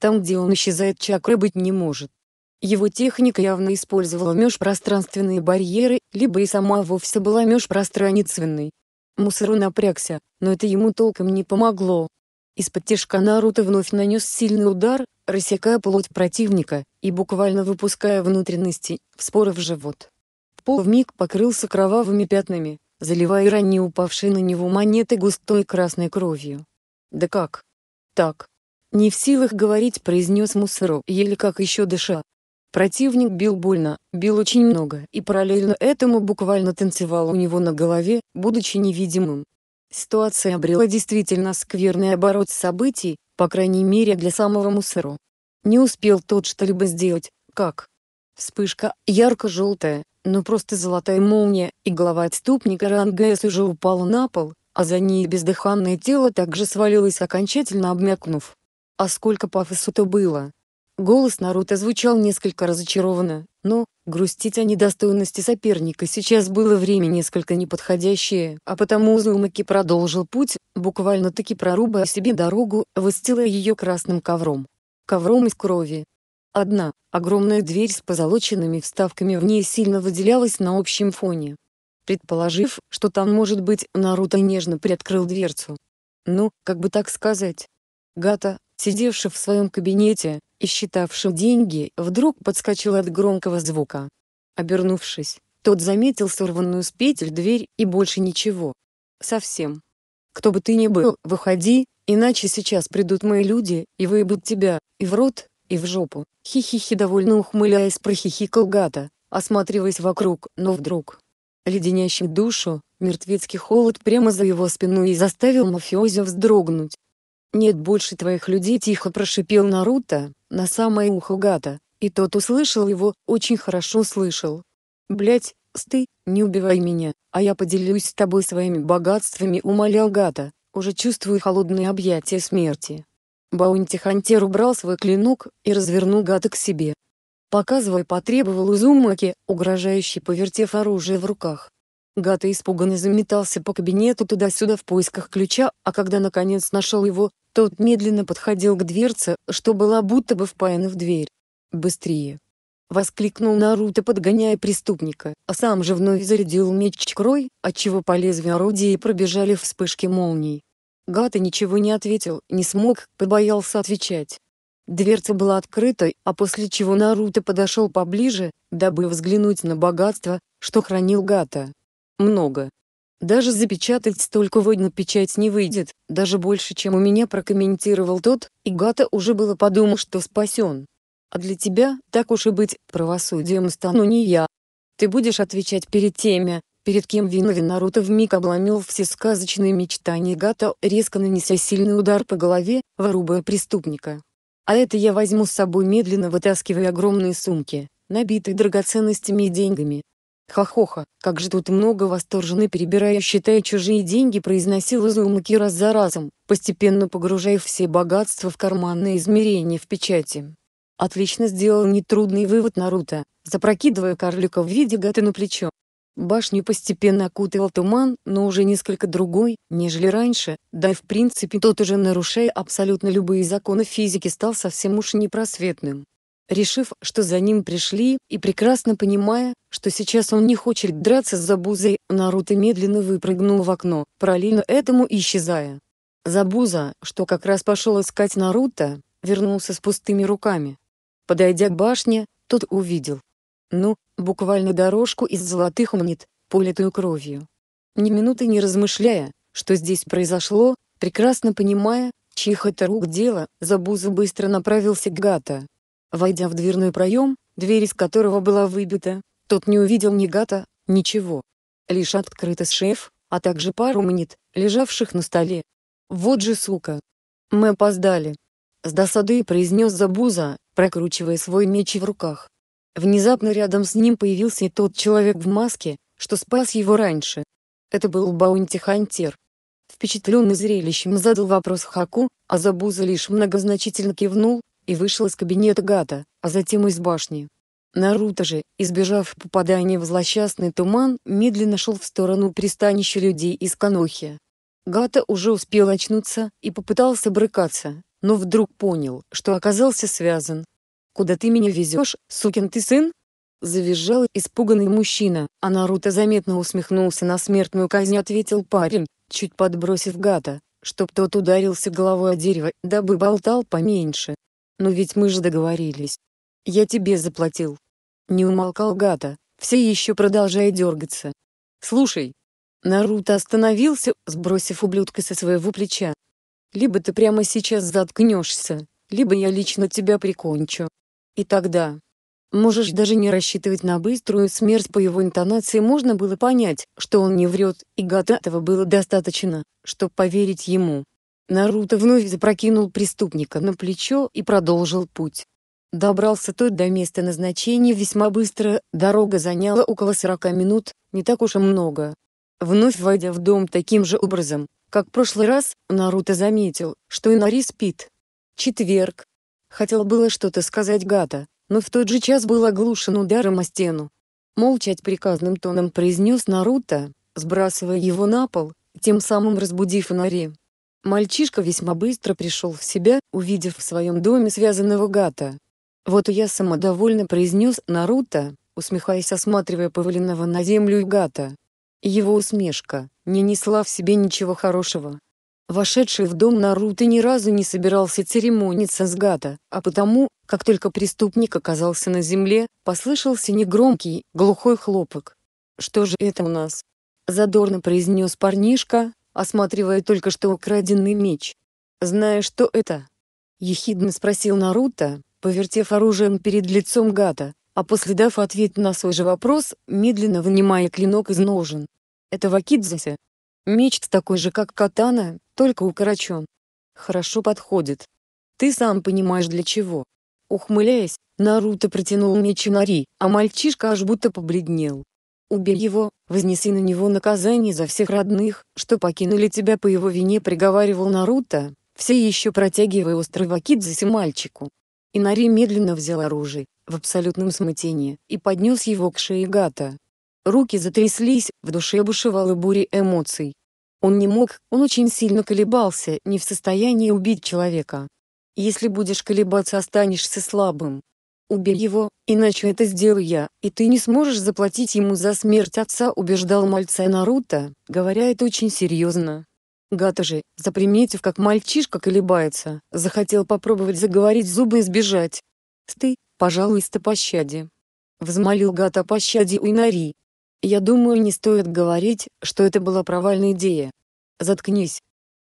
Там, где он исчезает, чакры быть не может. Его техника явно использовала межпространственные барьеры, либо и сама вовсе была межпространственной. Мусору напрягся, но это ему толком не помогло, из-под тишка Наруто вновь нанес сильный удар, рассекая плоть противника, и буквально выпуская внутренности, в живот. Пол вмиг покрылся кровавыми пятнами, заливая ранее упавшие на него монеты густой красной кровью. «Да как?» «Так». «Не в силах говорить», — произнес Мусору, еле как еще дыша. Противник бил больно, бил очень много, и параллельно этому буквально танцевал у него на голове, будучи невидимым, Ситуация обрела действительно скверный оборот событий, по крайней мере для самого Мусору. Не успел тот что-либо сделать, как... Вспышка, ярко-желтая, но просто золотая молния, и голова отступника Рангес уже упала на пол, а за ней бездыханное тело также свалилось окончательно обмякнув. А сколько пафосу-то было! Голос Наруто звучал несколько разочарованно, но ну, грустить о недостойности соперника сейчас было время несколько неподходящее, а потому Узумаки продолжил путь, буквально-таки прорубая себе дорогу, выстилая ее красным ковром. Ковром из крови. Одна, огромная дверь с позолоченными вставками в ней сильно выделялась на общем фоне. Предположив, что там может быть, Наруто нежно приоткрыл дверцу. Ну, как бы так сказать. Гата, сидевший в своем кабинете, и считавший деньги, вдруг подскочил от громкого звука. Обернувшись, тот заметил сорванную с петель дверь и больше ничего. Совсем. Кто бы ты ни был, выходи, иначе сейчас придут мои люди и выебут тебя, и в рот, и в жопу. Хи-хи-хи, довольно ухмыляясь прохихикал Гата, осматриваясь вокруг, но вдруг леденящий душу, мертвецкий холод прямо за его спину и заставил мафиози вздрогнуть. «Нет больше твоих людей!» — тихо прошипел Наруто, на самое ухо Гата, и тот услышал его, очень хорошо слышал. Блять, сты, не убивай меня, а я поделюсь с тобой своими богатствами», умолял Гата, уже чувствуя холодные объятия смерти. Баунти-хантер убрал свой клинок и развернул Гата к себе. Показывая потребовал Узумаки, угрожающий повертев оружие в руках. Гата испуганно заметался по кабинету туда-сюда в поисках ключа, а когда наконец нашел его, тот медленно подходил к дверце, что была будто бы впаяна в дверь. «Быстрее!» — воскликнул Наруто, подгоняя преступника, а сам же вновь зарядил меч крой, отчего по лезвию орудия пробежали вспышки молний. Гата ничего не ответил, не смог, побоялся отвечать. Дверца была открыта, а после чего Наруто подошел поближе, дабы взглянуть на богатство, что хранил Гата. Много. Даже запечатать столько водно печать не выйдет, даже больше, чем у меня прокомментировал тот, и Гата уже было подумал, что спасен. А для тебя, так уж и быть, правосудием стану не я. Ты будешь отвечать перед теми, перед кем виновен Наруто вмиг обломил все сказочные мечтания Гата, резко нанеся сильный удар по голове, вырубая преступника. А это я возьму с собой медленно вытаскивая огромные сумки, набитые драгоценностями и деньгами, Хохоха, как же тут много восторженно перебирая считая чужие деньги произносил Изумаки раз за разом, постепенно погружая все богатства в карманные измерения в печати. Отлично сделал нетрудный вывод Наруто, запрокидывая карлика в виде гаты на плечо. Башню постепенно окутывал туман, но уже несколько другой, нежели раньше, да и в принципе тот уже нарушая абсолютно любые законы физики стал совсем уж непросветным решив, что за ним пришли, и прекрасно понимая, что сейчас он не хочет драться с Забузой, Наруто медленно выпрыгнул в окно, параллельно этому исчезая. Забуза, что как раз пошел искать Наруто, вернулся с пустыми руками. Подойдя к башне, тот увидел. Ну, буквально дорожку из золотых монет, политую кровью. Ни минуты не размышляя, что здесь произошло, прекрасно понимая, чьих это рук дело, Забуза быстро направился к Гата. Войдя в дверной проем, дверь из которого была выбита, тот не увидел ни гата, ничего. Лишь открыто шеф, а также пару монет, лежавших на столе. «Вот же сука!» «Мы опоздали!» С досады произнес Забуза, прокручивая свой меч в руках. Внезапно рядом с ним появился и тот человек в маске, что спас его раньше. Это был баунти-хантер. Впечатленный зрелищем задал вопрос Хаку, а Забуза лишь многозначительно кивнул, и вышел из кабинета Гата, а затем из башни. Наруто же, избежав попадания в злосчастный туман, медленно шел в сторону пристанища людей из Канохи. Гата уже успел очнуться и попытался брыкаться, но вдруг понял, что оказался связан. «Куда ты меня везешь, сукин ты сын?» Завизжал испуганный мужчина, а Наруто заметно усмехнулся на смертную казнь ответил парень, чуть подбросив Гата, чтоб тот ударился головой о дерево, дабы болтал поменьше, «Но ведь мы же договорились. Я тебе заплатил». Не умолкал Гата, все еще продолжая дергаться. «Слушай». Наруто остановился, сбросив ублюдка со своего плеча. «Либо ты прямо сейчас заткнешься, либо я лично тебя прикончу. И тогда...» Можешь даже не рассчитывать на быструю смерть по его интонации можно было понять, что он не врет, и Гата этого было достаточно, чтобы поверить ему. Наруто вновь запрокинул преступника на плечо и продолжил путь. Добрался тот до места назначения весьма быстро, дорога заняла около 40 минут, не так уж и много. Вновь войдя в дом таким же образом, как в прошлый раз, Наруто заметил, что Инари спит. Четверг. Хотел было что-то сказать Гата, но в тот же час был оглушен ударом о стену. Молчать приказным тоном произнес Наруто, сбрасывая его на пол, тем самым разбудив Инари. Мальчишка весьма быстро пришел в себя, увидев в своем доме связанного гата. «Вот и я самодовольно произнес Наруто, усмехаясь, осматривая поваленного на землю гата. Его усмешка не несла в себе ничего хорошего. Вошедший в дом Наруто ни разу не собирался церемониться с Гата, а потому, как только преступник оказался на земле, послышался негромкий, глухой хлопок. «Что же это у нас?» Задорно произнес парнишка, осматривая только что украденный меч. зная, что это?» — ехидно спросил Наруто, повертев оружием перед лицом Гата, а после дав ответ на свой же вопрос, медленно вынимая клинок из ножен. «Это Вакидзусе. Меч такой же, как катана, только укорочен. Хорошо подходит. Ты сам понимаешь для чего». Ухмыляясь, Наруто протянул меч Нари, а мальчишка аж будто побледнел. Убей его, вознеси на него наказание за всех родных, что покинули тебя по его вине, приговаривал Наруто, все еще протягивая острова Кидзиси мальчику. Инари медленно взял оружие, в абсолютном смятении, и поднес его к шее Гата. Руки затряслись, в душе бушевала буря эмоций. Он не мог, он очень сильно колебался, не в состоянии убить человека. Если будешь колебаться, останешься слабым. «Убей его, иначе это сделаю я, и ты не сможешь заплатить ему за смерть отца», убеждал мальца Наруто, говоря это очень серьезно. Гата же, заприметив, как мальчишка колебается, захотел попробовать заговорить зубы и сбежать. «Ты, пожалуйста, пощади». Взмолил Гата пощади у Инари. «Я думаю, не стоит говорить, что это была провальная идея. Заткнись!»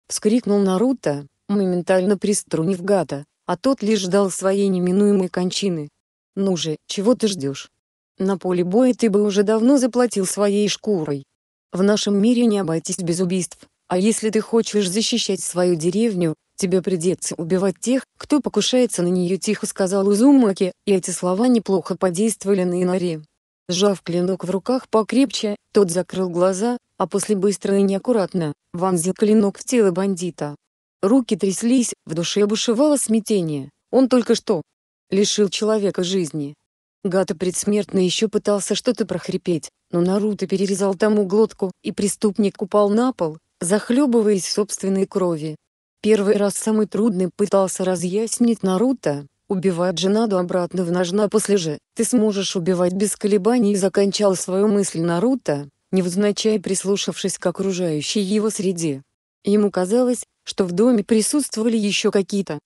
Вскрикнул Наруто, моментально приструнив Гата, а тот лишь ждал своей неминуемой кончины. Ну же, чего ты ждешь? На поле боя ты бы уже давно заплатил своей шкурой. В нашем мире не обойтись без убийств, а если ты хочешь защищать свою деревню, тебе придется убивать тех, кто покушается на нее тихо сказал Узумаки, и эти слова неплохо подействовали на Инари. Сжав клинок в руках покрепче, тот закрыл глаза, а после быстро и неаккуратно, вонзил клинок в тело бандита. Руки тряслись, в душе бушевало смятение. Он только что, лишил человека жизни. Гата предсмертно еще пытался что-то прохрипеть, но Наруто перерезал тому глотку, и преступник упал на пол, захлебываясь в собственной крови. Первый раз самый трудный пытался разъяснить Наруто, убивая Джинаду обратно в ножна после же, ты сможешь убивать без колебаний и закончал свою мысль Наруто, невзначай прислушавшись к окружающей его среде. Ему казалось, что в доме присутствовали еще какие-то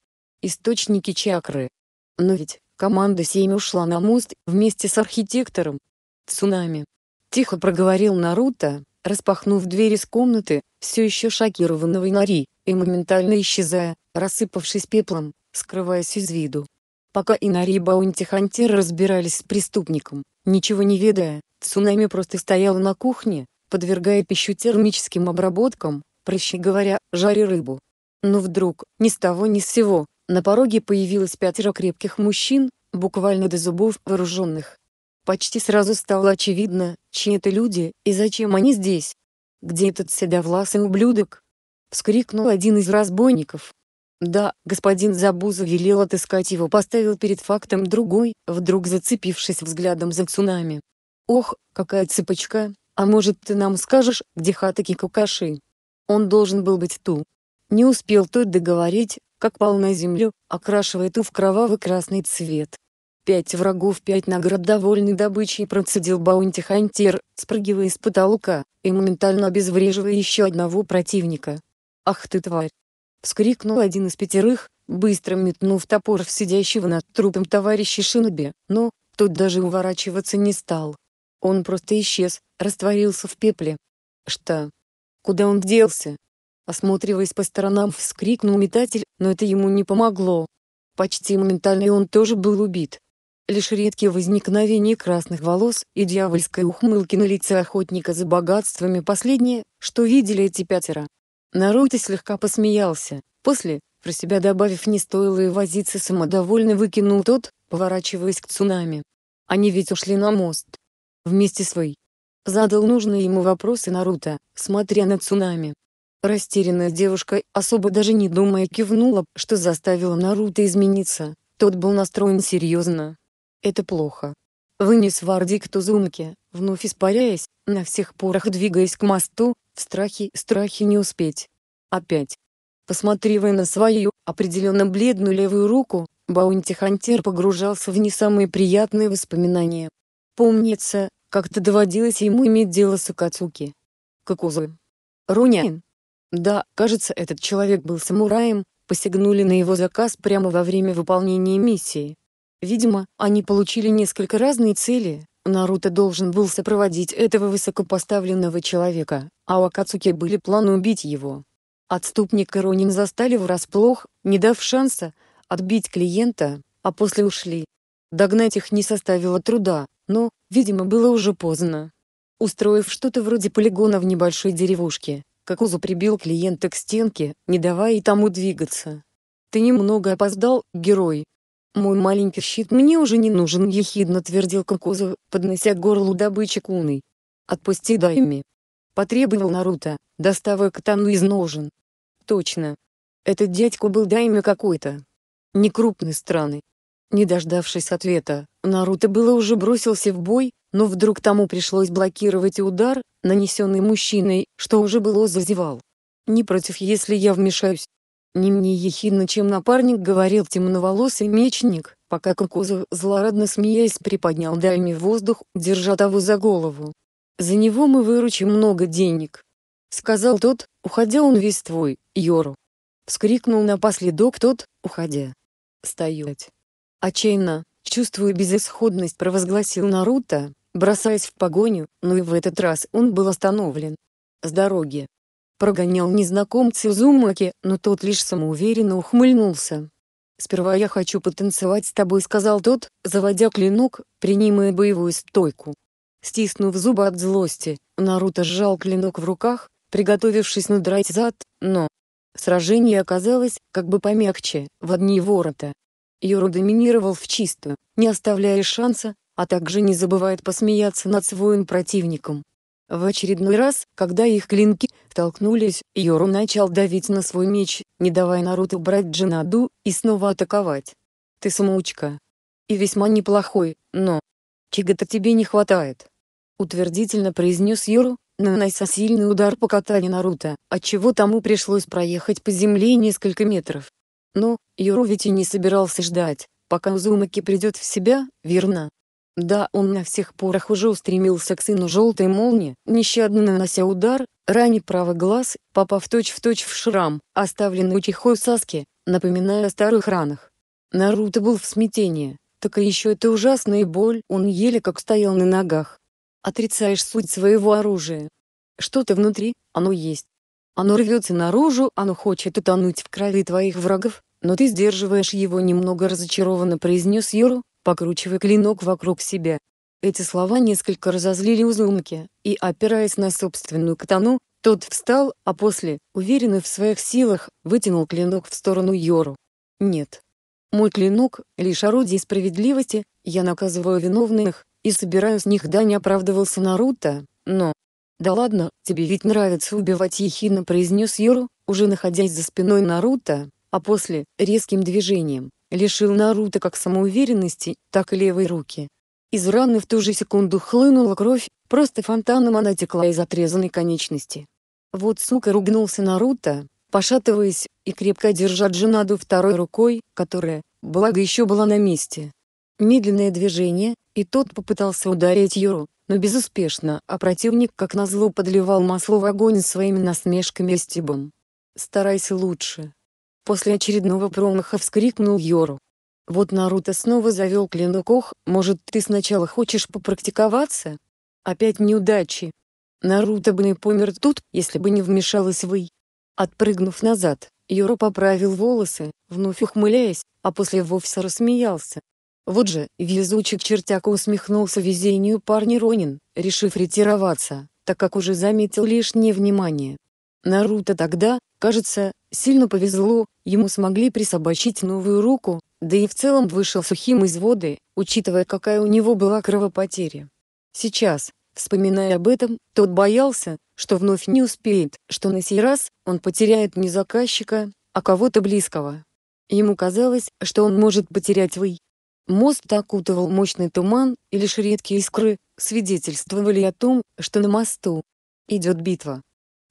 источники чакры, но ведь команда 7 ушла на мост вместе с архитектором. Цунами. Тихо проговорил Наруто, распахнув дверь из комнаты, все еще шокированного Инари, и моментально исчезая, рассыпавшись пеплом, скрываясь из виду. Пока Инари и Баунти-Хантер разбирались с преступником, ничего не ведая, Цунами просто стояла на кухне, подвергая пищу термическим обработкам, проще говоря, жаря рыбу. Но вдруг, ни с того ни с сего, на пороге появилось пятеро крепких мужчин, буквально до зубов вооруженных. Почти сразу стало очевидно, чьи это люди и зачем они здесь. «Где этот седовласый ублюдок?» — вскрикнул один из разбойников. «Да, господин Забуза велел отыскать его», поставил перед фактом другой, вдруг зацепившись взглядом за цунами. «Ох, какая цепочка, а может ты нам скажешь, где Хатаки кукаши? Он должен был быть ту. Не успел тот договорить, как пал на землю, окрашивает и в кроваво-красный цвет. Пять врагов, пять наград довольны добычей процедил баунти-хантер, спрыгивая с потолка, и моментально обезвреживая еще одного противника. «Ах ты тварь!» — вскрикнул один из пятерых, быстро метнув топор в сидящего над трупом товарища Шиноби, но, тот даже уворачиваться не стал. Он просто исчез, растворился в пепле. Что? Куда он делся, Осматриваясь по сторонам, вскрикнул метатель, но это ему не помогло. Почти моментально он тоже был убит. Лишь редкие возникновения красных волос и дьявольской ухмылки на лице охотника за богатствами последнее, что видели эти пятеро. Наруто слегка посмеялся, после, про себя добавив не стоило и возиться самодовольно выкинул тот, поворачиваясь к цунами. Они ведь ушли на мост. Вместе с Задал нужные ему вопросы Наруто, смотря на цунами. Растерянная девушка, особо даже не думая, кивнула, что заставило Наруто измениться. Тот был настроен серьезно. Это плохо. Вынес вардикт Узумки, вновь испаряясь, на всех порах двигаясь к мосту, в страхе страхе не успеть. Опять. Посматривая на свою, определенно бледную левую руку, Баунти Хантер погружался в не самые приятные воспоминания. Помнится, как-то доводилось ему иметь дело с Акацуки. Какузы. Рунин. Да, кажется этот человек был самураем, посягнули на его заказ прямо во время выполнения миссии. Видимо, они получили несколько разные цели, Наруто должен был сопроводить этого высокопоставленного человека, а у Акацуки были планы убить его. Отступник и Ронин застали врасплох, не дав шанса отбить клиента, а после ушли. Догнать их не составило труда, но, видимо, было уже поздно. Устроив что-то вроде полигона в небольшой деревушке, как прибил клиента к стенке, не давая и тому двигаться. «Ты немного опоздал, герой». «Мой маленький щит мне уже не нужен», — ехидно твердил Кокузу, поднося горлу добычи куной. «Отпусти Дайми!» — потребовал Наруто, доставая катану из ножен. «Точно. Этот дядька был Дайми какой-то. Некрупной страны». Не дождавшись ответа, Наруто было уже бросился в бой, но вдруг тому пришлось блокировать удар, нанесенный мужчиной, что уже было зазевал. «Не против, если я вмешаюсь?» Не мне ехидно, чем напарник говорил темноволосый мечник, пока Кукузов, злорадно смеясь, приподнял дальний воздух, держа того за голову. «За него мы выручим много денег», — сказал тот, уходя он весь твой, Йору. Вскрикнул напоследок тот, уходя. «Стоять!» Отчаянно, «Чувствую безысходность», — провозгласил Наруто, бросаясь в погоню, но и в этот раз он был остановлен. С дороги. Прогонял незнакомца Зумаки, но тот лишь самоуверенно ухмыльнулся. «Сперва я хочу потанцевать с тобой», — сказал тот, заводя клинок, принимая боевую стойку. Стиснув зубы от злости, Наруто сжал клинок в руках, приготовившись надрать зад, но... Сражение оказалось, как бы помягче, в одни ворота. Юра доминировал в чистую, не оставляя шанса, а также не забывает посмеяться над своим противником. В очередной раз, когда их клинки столкнулись, Йору начал давить на свой меч, не давая Наруто брать Джинаду и снова атаковать. «Ты самоучка. И весьма неплохой, но... Чего-то тебе не хватает!» Утвердительно произнес Йору, нанося сильный удар по катане Наруто, отчего тому пришлось проехать по земле несколько метров. Но, Юру ведь и не собирался ждать, пока Узумаки придет в себя, верно? Да, он на всех порах уже устремился к сыну желтой молнии, нещадно нанося удар, ране правый глаз, попав точь-в-точь в шрам, оставленный Учихой Саски, напоминая о старых ранах. Наруто был в смятении, так и еще это ужасная боль, он еле как стоял на ногах. Отрицаешь суть своего оружия. Что-то внутри, оно есть, оно рвется наружу, оно хочет утонуть в крови твоих врагов, но ты сдерживаешь его немного разочарованно произнес Юру, покручивая клинок вокруг себя. Эти слова несколько разозлили Узумаки, и, опираясь на собственную катану, тот встал, а после, уверенный в своих силах, вытянул клинок в сторону Йору. «Нет. Мой клинок — лишь орудие справедливости, я наказываю виновных, и собираю с них дань оправдывался Наруто, но, «Да ладно, тебе ведь нравится убивать ехидно», — произнес Йору, уже находясь за спиной Наруто, а после, резким движением, лишил Наруто как самоуверенности, так и левой руки. Из раны в ту же секунду хлынула кровь, просто фонтаном она текла из отрезанной конечности. «Вот сука!» — ругнулся Наруто, пошатываясь, и крепко держа Джинаду второй рукой, которая, благо еще была на месте. Медленное движение, и тот попытался ударить Юру, но безуспешно, а противник как назло подливал масло в огонь своими насмешками и стебом. «Старайся лучше!» После очередного промаха вскрикнул Йору. «Вот Наруто снова завел клинок ох, может ты сначала хочешь попрактиковаться?» «Опять неудачи!» Наруто бы не помер тут, если бы не вмешалась вы. Отпрыгнув назад, Юра поправил волосы, вновь ухмыляясь, а после вовсе рассмеялся. Вот же, везучий чертяк усмехнулся везению парни Ронин, решив ретироваться, так как уже заметил лишнее внимание. Наруто тогда, кажется, сильно повезло, ему смогли присобачить новую руку, да и в целом вышел сухим из воды, учитывая какая у него была кровопотеря. Сейчас, вспоминая об этом, тот боялся, что вновь не успеет, что на сей раз он потеряет не заказчика, а кого-то близкого. Ему казалось, что он может потерять Вэй, Мост окутывал мощный туман, и лишь редкие искры свидетельствовали о том, что на мосту идет битва.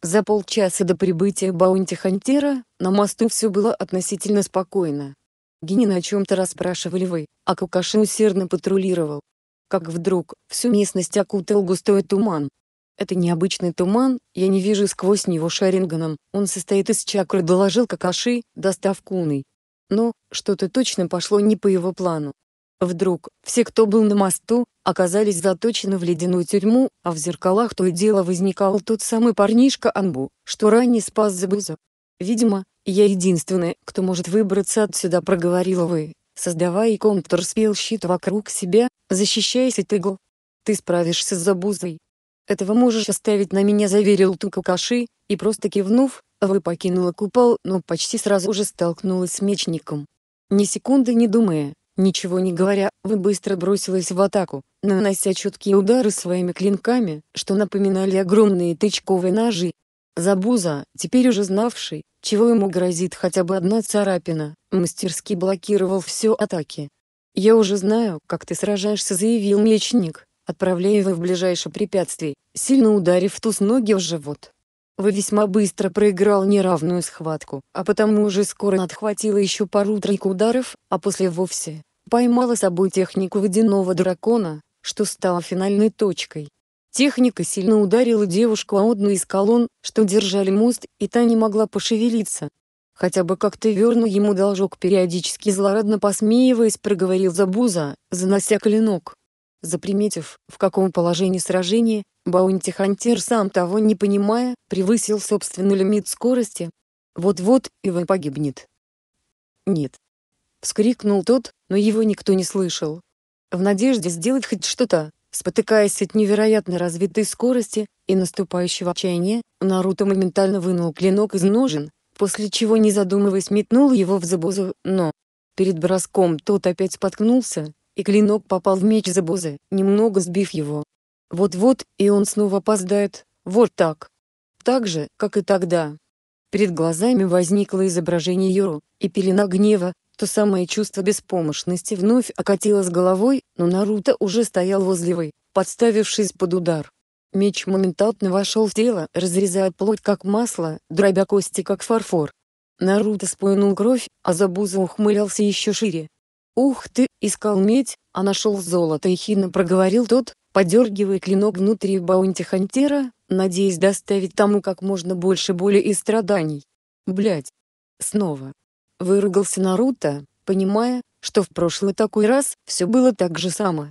За полчаса до прибытия баунти-хантера на мосту все было относительно спокойно. Гини на чем-то расспрашивали вы, а Кукаши усердно патрулировал. Как вдруг, всю местность окутал густой туман. «Это необычный туман, я не вижу сквозь него шаринганом, он состоит из чакры», — доложил Какаши, достав куной. Но, что-то точно пошло не по его плану. Вдруг все, кто был на мосту, оказались заточены в ледяную тюрьму, а в зеркалах то и дело возникал тот самый парнишка Анбу, что ранее спас Забуза. «Видимо, я единственная, кто может выбраться отсюда», — проговорила вы, создавая контрспел щит вокруг себя, защищаясь от игл. «Ты справишься с Забузой». «Этого можешь оставить на меня», — заверил Тукакаши, и просто кивнув, вы покинула купол, но почти сразу же столкнулась с мечником. Ни секунды не думая, Ничего не говоря, вы быстро бросилась в атаку, нанося четкие удары своими клинками, что напоминали огромные тычковые ножи. Забуза, теперь уже знавший, чего ему грозит хотя бы одна царапина, мастерски блокировал все атаки. «Я уже знаю, как ты сражаешься», — заявил мечник, отправляя его в ближайшее препятствие, сильно ударив туз ноги в живот. Вы весьма быстро проиграл неравную схватку, а потому уже скоро отхватила еще пару-тройку ударов, а после вовсе поймала собой технику водяного дракона, что стало финальной точкой. Техника сильно ударила девушку о одну из колонн, что держали мост, и та не могла пошевелиться. Хотя бы как-то верну ему должок периодически злорадно посмеиваясь проговорил Забуза, занося клинок. Заприметив, в каком положении сражение, баунти-хантер сам того не понимая, превысил собственный лимит скорости. Вот-вот, и вы погибнет. Нет, Вскрикнул тот, но его никто не слышал. В надежде сделать хоть что-то, спотыкаясь от невероятно развитой скорости и наступающего отчаяния, Наруто моментально вынул клинок из ножен, после чего не задумываясь метнул его в Забузу, но... Перед броском тот опять споткнулся, и клинок попал в меч Забузы, немного сбив его. Вот-вот, и он снова опоздает, вот так. Так же, как и тогда. Перед глазами возникло изображение Юру, и пелена гнева, то самое чувство беспомощности вновь окатило с головой, но Наруто уже стоял возле Вэй, подставившись под удар. Меч моментально вошел в тело, разрезая плоть как масло, дробя кости как фарфор. Наруто спойнул кровь, а Забуза ухмылялся еще шире. «Ух ты!» — искал медь, а нашел золото и хино проговорил тот, подергивая клинок внутри баунти-хантера, надеясь доставить тому как можно больше боли и страданий. Блять. Снова. Выругался Наруто, понимая, что в прошлый такой раз все было так же само.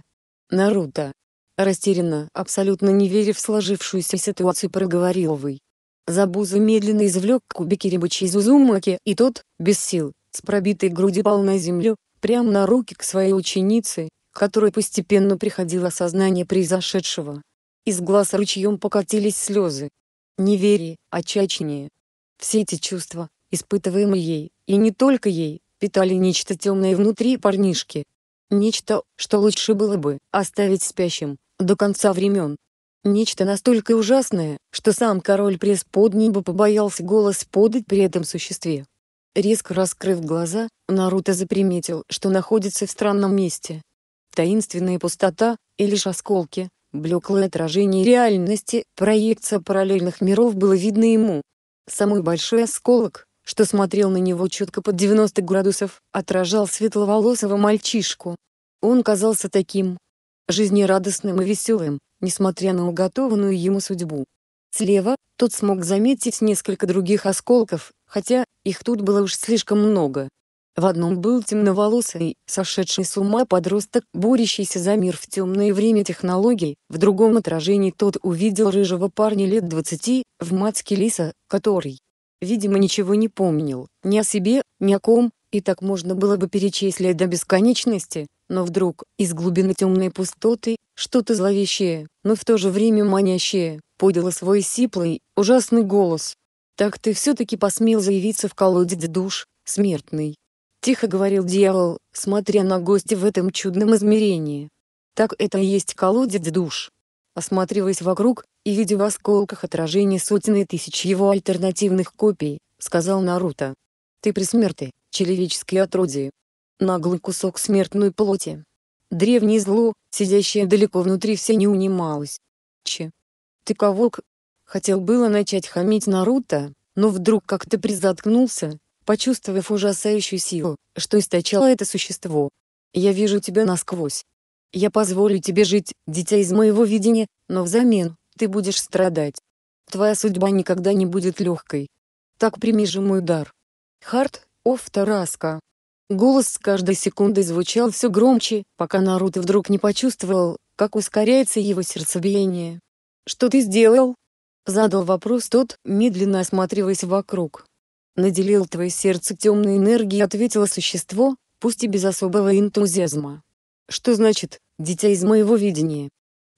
Наруто. Растерянно, абсолютно не веря в сложившуюся ситуацию, проговорил Вэй. Забуза медленно извлек кубики рыбачи из Узумаки, и тот, без сил, с пробитой груди пал на землю, прямо на руки к своей ученице, которой постепенно приходило сознание произошедшего. Из глаз ручьем покатились слезы. Неверие, а отчаяние. Все эти чувства, испытываемые ей, и не только ей, питали нечто темное внутри парнишки. Нечто, что лучше было бы оставить спящим, до конца времен. Нечто настолько ужасное, что сам король преисподней бы побоялся голос подать при этом существе. Резко раскрыв глаза, Наруто заприметил, что находится в странном месте. Таинственная пустота, и лишь осколки, блеклое отражение реальности, проекция параллельных миров было видно ему. Самый большой осколок, что смотрел на него четко под 90 градусов, отражал светловолосого мальчишку. Он казался таким жизнерадостным и веселым, несмотря на уготованную ему судьбу. Слева тот смог заметить несколько других осколков, хотя их тут было уж слишком много. В одном был темноволосый, сошедший с ума подросток, борющийся за мир в темное время технологий, в другом отражении тот увидел рыжего парня лет 20, в матке лиса, который, видимо, ничего не помнил, ни о себе, ни о ком, и так можно было бы перечислить до бесконечности, но вдруг, из глубины темной пустоты, что-то зловещее, но в то же время манящее, подало свой сиплый, ужасный голос. «Так ты все-таки посмел заявиться в колодец душ, смертный!» Тихо говорил дьявол, смотря на гостя в этом чудном измерении. «Так это и есть колодец душ!» осматриваясь вокруг и видя в осколках отражение сотен и тысяч его альтернативных копий, сказал Наруто. «Ты присмерты, человеческий отродье. Наглый кусок смертной плоти». Древнее зло, сидящее далеко внутри все не унималось. «Че? Ты кого к...» Хотел было начать хамить Наруто, но вдруг как-то призаткнулся, почувствовав ужасающую силу, что источало это существо. «Я вижу тебя насквозь, я позволю тебе жить, дитя из моего видения, но взамен, ты будешь страдать. Твоя судьба никогда не будет легкой. Так прими же мой дар. Харт, оф Тараска. Голос с каждой секундой звучал все громче, пока Наруто вдруг не почувствовал, как ускоряется его сердцебиение. «Что ты сделал?» Задал вопрос тот, медленно осматриваясь вокруг. «Наделил твое сердце темной энергией», — ответило существо, пусть и без особого энтузиазма. Что значит «дитя из моего видения»?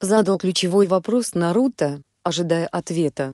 Задал ключевой вопрос Наруто, ожидая ответа.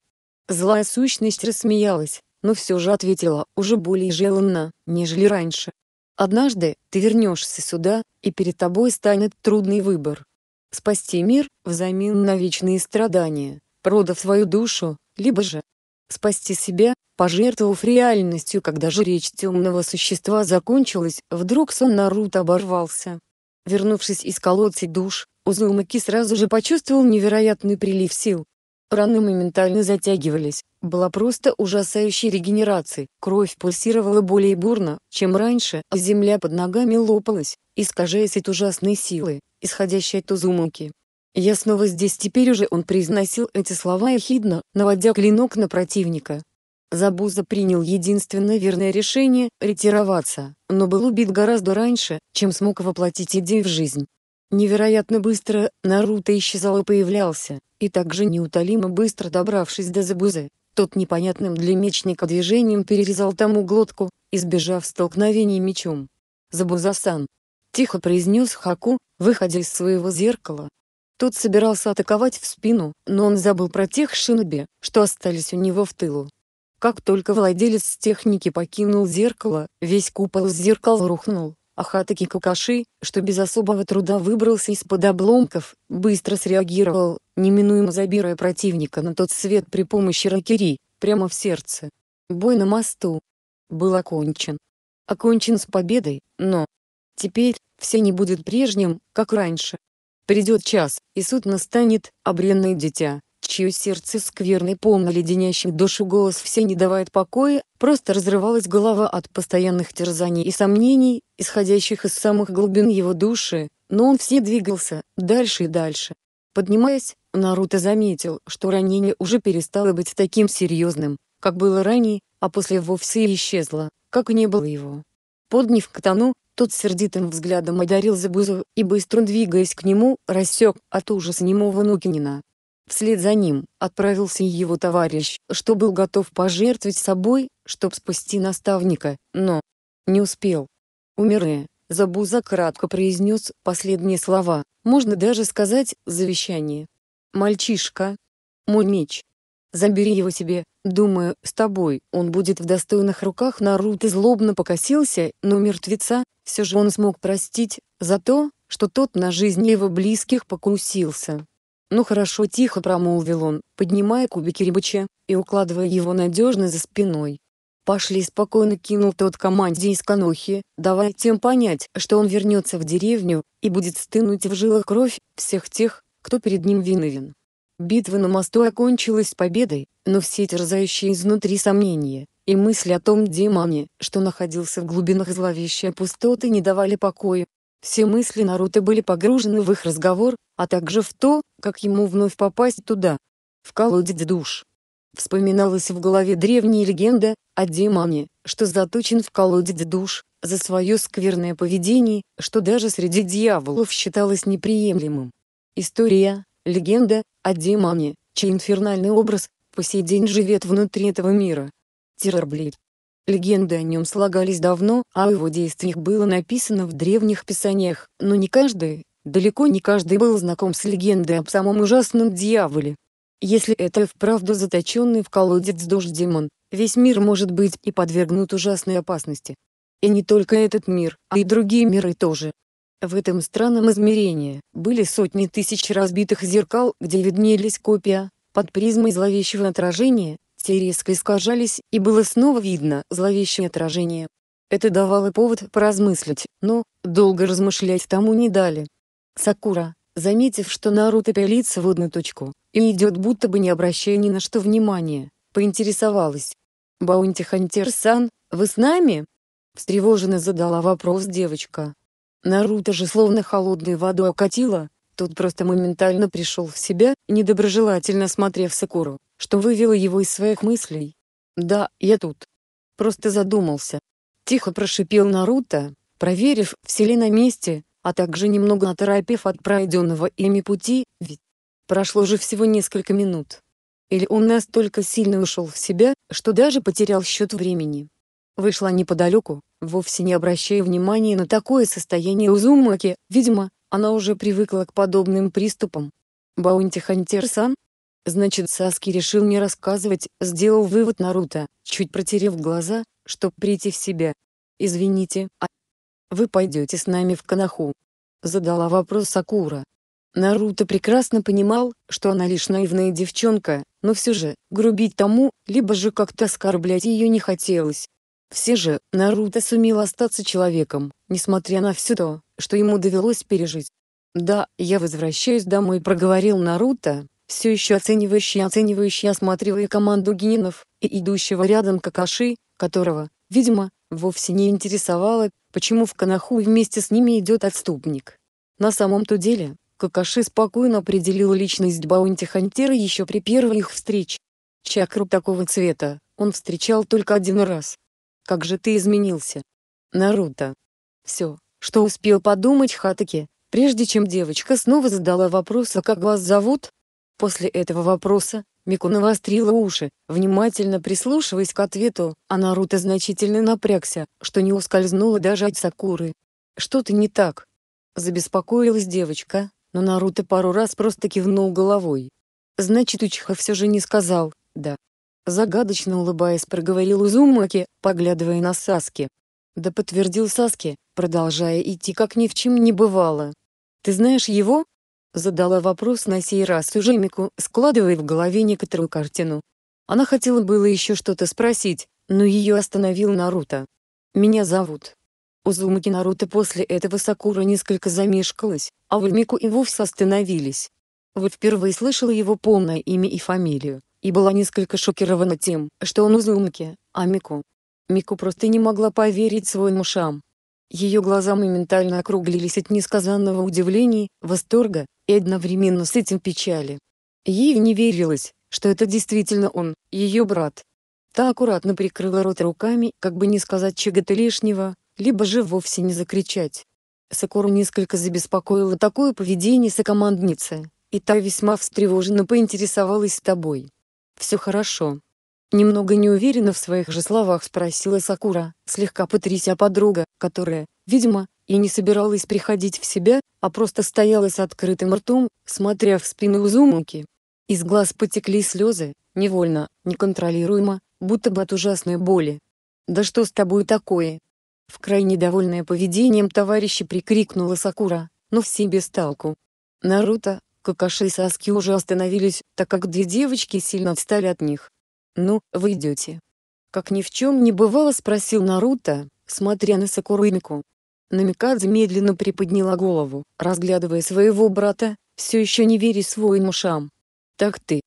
Злая сущность рассмеялась, но все же ответила уже более желанно, нежели раньше. «Однажды ты вернешься сюда, и перед тобой станет трудный выбор. Спасти мир, взамен на вечные страдания, продав свою душу, либо же спасти себя, пожертвовав реальностью, когда же речь темного существа закончилась, вдруг сон Наруто оборвался, Вернувшись из колодца душ, Узумаки сразу же почувствовал невероятный прилив сил. Раны моментально затягивались, была просто ужасающая регенерация, кровь пульсировала более бурно, чем раньше, а земля под ногами лопалась, искажаясь от ужасной силы, исходящей от Узумаки. «Я снова здесь» теперь уже он произносил эти слова эхидно, наводя клинок на противника, Забуза принял единственное верное решение – ретироваться, но был убит гораздо раньше, чем смог воплотить идею в жизнь. Невероятно быстро Наруто исчезал и появлялся, и также неутолимо быстро добравшись до Забузы, тот непонятным для мечника движением перерезал тому глотку, избежав столкновений мечом. Забуза Сан тихо произнес Хаку, выходя из своего зеркала. Тот собирался атаковать в спину, но он забыл про тех шиноби, что остались у него в тылу. Как только владелец техники покинул зеркало, весь купол зеркал рухнул, а Хатаки Какаши, что без особого труда выбрался из-под обломков, быстро среагировал, неминуемо забирая противника на тот свет при помощи ракери, прямо в сердце. Бой на мосту был окончен. Окончен с победой, но теперь все не будет прежним, как раньше. Придет час, и суд настанет, обренное дитя, чье сердце скверный помно леденящий душу голос все не давает покоя, просто разрывалась голова от постоянных терзаний и сомнений, исходящих из самых глубин его души, но он все двигался, дальше и дальше. Поднимаясь, Наруто заметил, что ранение уже перестало быть таким серьезным, как было ранее, а после вовсе исчезло, как и не было его. Подняв катану, тот сердитым взглядом одарил Забузу и быстро двигаясь к нему, рассек от ужаса немого Нукинина, Вслед за ним отправился и его товарищ, что был готов пожертвовать собой, чтобы спасти наставника, но не успел. Умирая, Забуза кратко произнес последние слова, можно даже сказать, завещание. «Мальчишка, мой меч, забери его себе, думаю, с тобой он будет в достойных руках». Наруто злобно покосился, но мертвеца, все же он смог простить, за то, что тот на жизнь его близких покусился. «Ну хорошо», — тихо промолвил он, поднимая кубики рябыча и укладывая его надежно за спиной. «Пошли», — спокойно кинул тот команде из Канохи, давая тем понять, что он вернется в деревню и будет стынуть в жилах кровь всех тех, кто перед ним виновен. Битва на мосту окончилась победой, но все терзающие изнутри сомнения и мысли о том демоне, что находился в глубинах зловещей пустоты не давали покоя. Все мысли Наруто были погружены в их разговор, а также в то, как ему вновь попасть туда. В колодец душ. Вспоминалась в голове древняя легенда о демоне, что заточен в колодец душ, за свое скверное поведение, что даже среди дьяволов считалось неприемлемым. История, легенда о демоне, чей инфернальный образ по сей день живет внутри этого мира. Террорблейд. Легенды о нем слагались давно, а о его действиях было написано в древних писаниях, но не каждый, далеко не каждый был знаком с легендой об самом ужасном дьяволе. Если это вправду заточенный в колодец дождь демон, весь мир может быть и подвергнут ужасной опасности. И не только этот мир, а и другие миры тоже. В этом странном измерении были сотни тысяч разбитых зеркал, где виднелись копия, под призмой зловещего отражения, запястья резко искажались, и было снова видно зловещее отражение. Это давало повод поразмыслить, но долго размышлять тому не дали. Сакура, заметив, что Наруто пялится в одну точку и идет будто бы не обращая ни на что внимания, поинтересовалась. «Баунти Хантер-сан, вы с нами?» Встревоженно задала вопрос девочка. Наруто же словно холодной водой окатила, тот просто моментально пришел в себя, недоброжелательно смотрев Сакуру, что вывело его из своих мыслей. «Да, я тут». Просто задумался. Тихо прошипел Наруто, проверив, все ли на месте, а также немного оторопев от пройденного ими пути, ведь прошло же всего несколько минут. Или он настолько сильно ушел в себя, что даже потерял счет времени. Вышла неподалеку, вовсе не обращая внимания на такое состояние Узумаки, видимо, она уже привыкла к подобным приступам. Баунти-хантер-сан? Значит, Саски решил не рассказывать, сделал вывод Наруто, чуть протерев глаза, чтоб прийти в себя. «Извините, а вы пойдете с нами в Канаху?» Задала вопрос Сакура. Наруто прекрасно понимал, что она лишь наивная девчонка, но все же, грубить тому, либо же как-то оскорблять ее не хотелось. Все же, Наруто сумел остаться человеком, несмотря на все то, что ему довелось пережить. «Да, я возвращаюсь домой», — проговорил Наруто, все еще оценивающий оценивающий осматривая команду генинов, и идущего рядом Какаши, которого, видимо, вовсе не интересовало, почему в Канаху вместе с ними идет отступник. На самом-то деле, Какаши спокойно определил личность Баунти Хантера еще при первой их встрече. Чакру такого цвета он встречал только один раз, как же ты изменился. Наруто. Все, что успел подумать Хатаки, прежде чем девочка снова задала вопрос, а как вас зовут? После этого вопроса, Мику навострила уши, внимательно прислушиваясь к ответу, а Наруто значительно напрягся, что не ускользнуло даже от Сакуры. «Что-то не так?» Забеспокоилась девочка, но Наруто пару раз просто кивнул головой. «Значит, Учиха все же не сказал, да?» Загадочно улыбаясь проговорил Узумаки, поглядывая на Саски. Да подтвердил Саски, продолжая идти как ни в чем не бывало. «Ты знаешь его?» Задала вопрос на сей раз Ужимику, складывая в голове некоторую картину. Она хотела было еще что-то спросить, но ее остановил Наруто. «Меня зовут». Узумаки Наруто после этого Сакура несколько замешкалась, а Ульмику и вовсе остановились. Вот впервые слышала его полное имя и фамилию и была несколько шокирована тем, что он Узумаки, а Мику. Мику просто не могла поверить своим ушам. Ее глаза моментально округлились от несказанного удивления, восторга и одновременно с этим печали. Ей не верилось, что это действительно он, ее брат. Та аккуратно прикрыла рот руками, как бы не сказать чего-то лишнего, либо же вовсе не закричать. Сокору несколько забеспокоило такое поведение сокомандницы, и та весьма встревоженно поинтересовалась тобой. Все хорошо. Немного неуверенно в своих же словах спросила Сакура, слегка потряся подруга, которая, видимо, и не собиралась приходить в себя, а просто стояла с открытым ртом, смотря в спину Узумуки. Из глаз потекли слезы, невольно, неконтролируемо, будто бы от ужасной боли. «Да что с тобой такое?» В крайне довольное поведением товарища прикрикнула Сакура, но в себе сталку. Наруто, Какаши и Саски уже остановились, так как две девочки сильно отстали от них. «Ну, вы идете?» Как ни в чем не бывало спросил Наруто, смотря на Сакурамику. Намикадзе медленно приподняла голову, разглядывая своего брата, все еще не веря своим ушам. «Так ты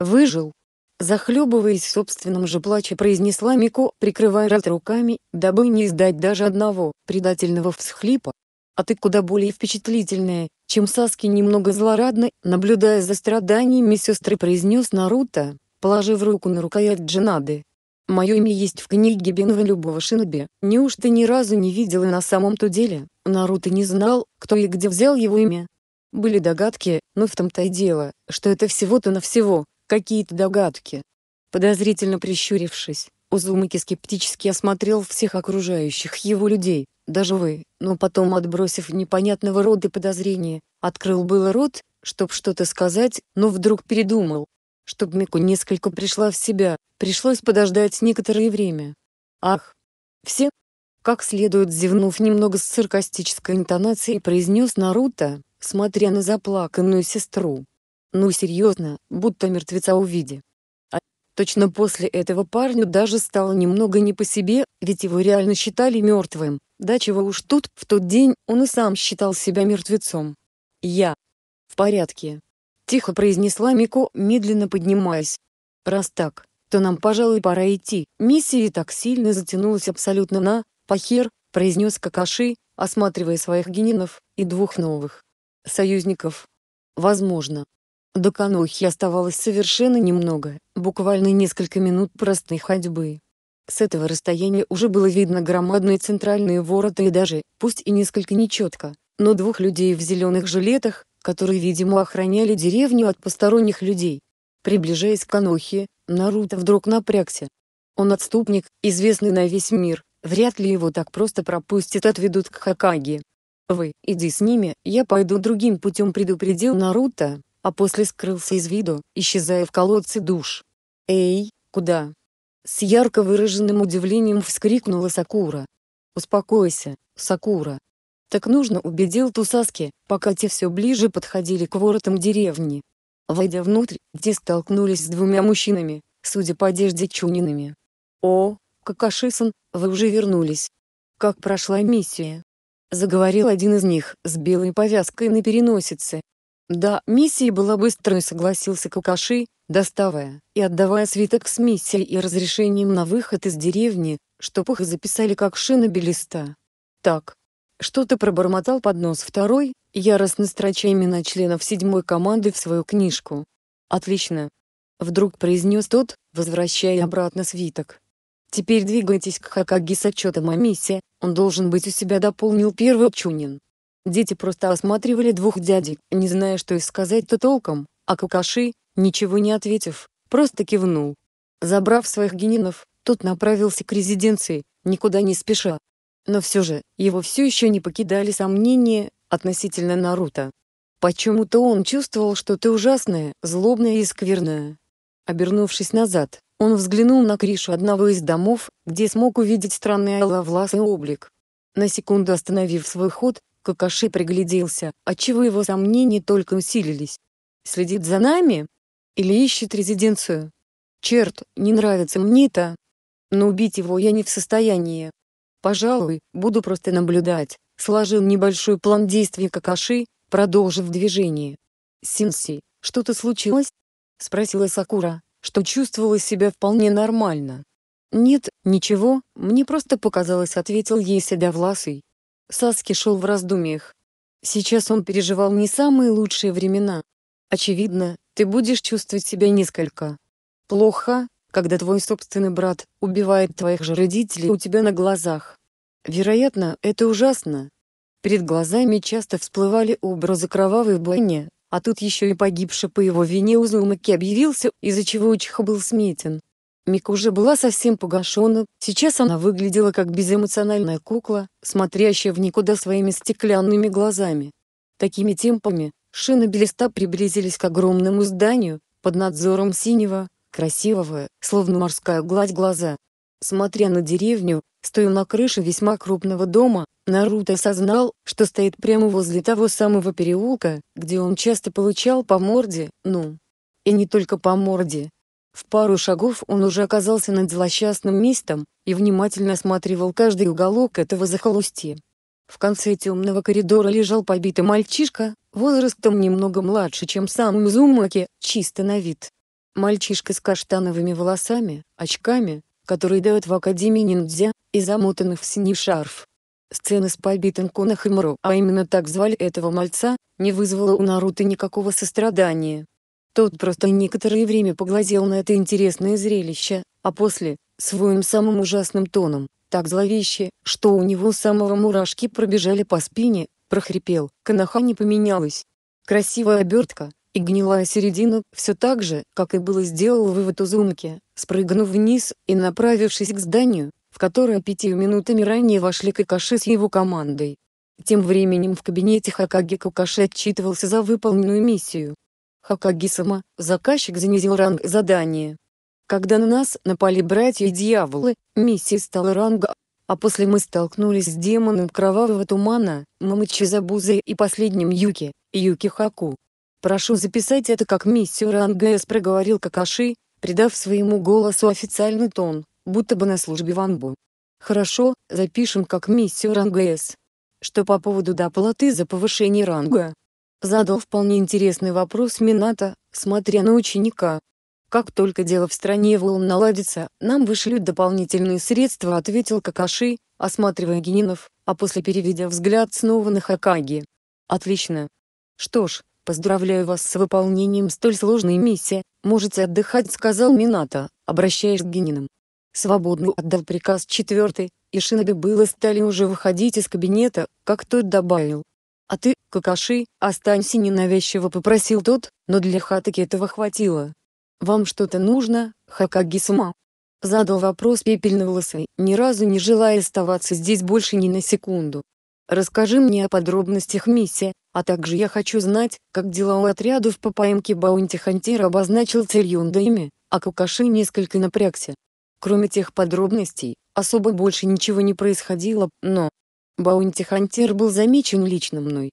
выжил?» Захлебываясь в собственном же плаче произнесла Мико, прикрывая рот руками, дабы не издать даже одного предательного всхлипа а ты куда более впечатлительная, чем Саски немного злорадно, наблюдая за страданиями сестры произнес Наруто, положив руку на рукоять Джинады. «Мое имя есть в книге Бенва любого шиноби, неужто ни разу не видела на самом-то деле?» Наруто не знал, кто и где взял его имя. Были догадки, но в том-то и дело, что это всего-то на всего, какие-то догадки. Подозрительно прищурившись, Узумаки скептически осмотрел всех окружающих его людей, даже вы, но потом, отбросив непонятного рода подозрения, открыл было рот, чтоб что-то сказать, но вдруг передумал. Чтоб Мику несколько пришла в себя, пришлось подождать некоторое время. «Ах! Все?» Как следует зевнув немного с саркастической интонацией произнес Наруто, смотря на заплаканную сестру. «Ну серьезно, будто мертвеца увидя». Точно после этого парню даже стало немного не по себе, ведь его реально считали мертвым. Да чего уж тут, в тот день он и сам считал себя мертвецом. «Я в порядке», — тихо произнесла Мико, медленно поднимаясь. «Раз так, то нам, пожалуй, пора идти». Миссия и так сильно затянулась абсолютно на «похер», — произнес Какаши, осматривая своих генинов и двух новых союзников. Возможно, до Канохи оставалось совершенно немного, буквально несколько минут простой ходьбы. С этого расстояния уже было видно громадные центральные ворота и даже, пусть и несколько нечетко, но двух людей в зеленых жилетах, которые, видимо, охраняли деревню от посторонних людей. Приближаясь к Анохе, Наруто вдруг напрягся. Он отступник, известный на весь мир, вряд ли его так просто пропустят отведут к Хакаге. «Вы, иди с ними, я пойду другим путем», предупредил Наруто, а после скрылся из виду, исчезая в колодце душ. «Эй, куда?» С ярко выраженным удивлением вскрикнула Сакура. «Успокойся, Сакура!» «Так нужно» убедил Тусаски, пока те все ближе подходили к воротам деревни. Войдя внутрь, где столкнулись с двумя мужчинами, судя по одежде чунинами. «О, Какашисан, вы уже вернулись. Как прошла миссия?» Заговорил один из них с белой повязкой на переносице, да, миссия была быстрой, согласился Какаши, доставая и отдавая свиток с миссией и разрешением на выход из деревни, что пуха записали как шина белиста. Так. Что-то пробормотал под нос второй, яростно строча имена членов седьмой команды в свою книжку. «Отлично!» — вдруг произнес тот, возвращая обратно свиток. «Теперь двигайтесь к Хакаги с отчетом о миссии, он должен быть у себя», — дополнил первый Чунин. Дети просто осматривали двух дядей, не зная, что и сказать-то толком, а Какаши, ничего не ответив, просто кивнул. Забрав своих генинов, тот направился к резиденции, никуда не спеша. Но все же, его все еще не покидали сомнения относительно Наруто. Почему-то он чувствовал что-то ужасное, злобное и скверное. Обернувшись назад, он взглянул на крышу одного из домов, где смог увидеть странный алловласый облик. На секунду остановив свой ход, Какаши пригляделся, отчего его сомнения только усилились. Следит за нами? Или ищет резиденцию? Черт, не нравится мне это. Но убить его я не в состоянии. Пожалуй, буду просто наблюдать. Сложил небольшой план действий Какаши, продолжив движение. Синси, что-то случилось? Спросила Сакура, что чувствовала себя вполне нормально. «Нет, ничего, мне просто показалось», — ответил ей Седовласый. Саски шел в раздумьях. Сейчас он переживал не самые лучшие времена. Очевидно, ты будешь чувствовать себя несколько плохо, когда твой собственный брат убивает твоих же родителей у тебя на глазах. Вероятно, это ужасно. Перед глазами часто всплывали образы кровавой бойни, а тут еще и погибший по его вине Узумаки объявился, из-за чего Учиха был сметен. Мика уже была совсем погашена, сейчас она выглядела как безэмоциональная кукла, смотрящая в никуда своими стеклянными глазами. Такими темпами, шины Белеста приблизились к огромному зданию, под надзором синего, красивого, словно морская гладь глаза. Смотря на деревню, стоя на крыше весьма крупного дома, Наруто осознал, что стоит прямо возле того самого переулка, где он часто получал по морде, ну, и не только по морде, в пару шагов он уже оказался над злосчастным местом и внимательно осматривал каждый уголок этого захолустья. В конце темного коридора лежал побитый мальчишка, возрастом немного младше, чем сам Мзумаки, чисто на вид. Мальчишка с каштановыми волосами, очками, которые дают в Академии ниндзя, и замотанных в синий шарф. Сцена с побитым Конахимуру, а именно так звали этого мальца, не вызвала у Наруто никакого сострадания. Тот просто некоторое время поглазел на это интересное зрелище, а после, своим самым ужасным тоном, так зловеще, что у него самого мурашки пробежали по спине, прохрипел, канаха не поменялась. Красивая обертка, и гнилая середина, все так же, как и было сделал вывод Узумки, спрыгнув вниз и направившись к зданию, в которое пятью минутами ранее вошли Какаши с его командой. Тем временем в кабинете Хакаги Кокаши отчитывался за выполненную миссию. Хакагисама, заказчик занизил ранг задания. Когда на нас напали братья-дьяволы, миссия стала ранга а после мы столкнулись с демоном кровавого тумана, Мамычи Забузой и последним Юки, Юки Хаку. «Прошу записать это как миссию с, проговорил Какаши, придав своему голосу официальный тон, будто бы на службе Ванбу. «Хорошо, запишем как миссию с. «Что по поводу доплаты за повышение ранга?» Задал вполне интересный вопрос Мината, смотря на ученика. «Как только дело в стране волн наладится, нам вышлют дополнительные средства», — ответил Какаши, осматривая генинов, а после переведя взгляд снова на Хакаги. «Отлично. Что ж, поздравляю вас с выполнением столь сложной миссии, можете отдыхать», — сказал Мината, обращаясь к генинам. Свободно отдал приказ четвертый, и шиноби было стали уже выходить из кабинета, как тот добавил. «А ты, какаши, останься ненавязчиво», — попросил тот, но для Хатаки этого хватило. «Вам что-то нужно, хакаги Задал вопрос пепельноволосый, ни разу не желая оставаться здесь больше ни на секунду. «Расскажи мне о подробностях миссии, а также я хочу знать, как дела у отрядов по поимке баунти-хантера обозначил цель Юндайми, а Кукаши несколько напрягся. Кроме тех подробностей, особо больше ничего не происходило, но Баунти-хантер был замечен лично мной.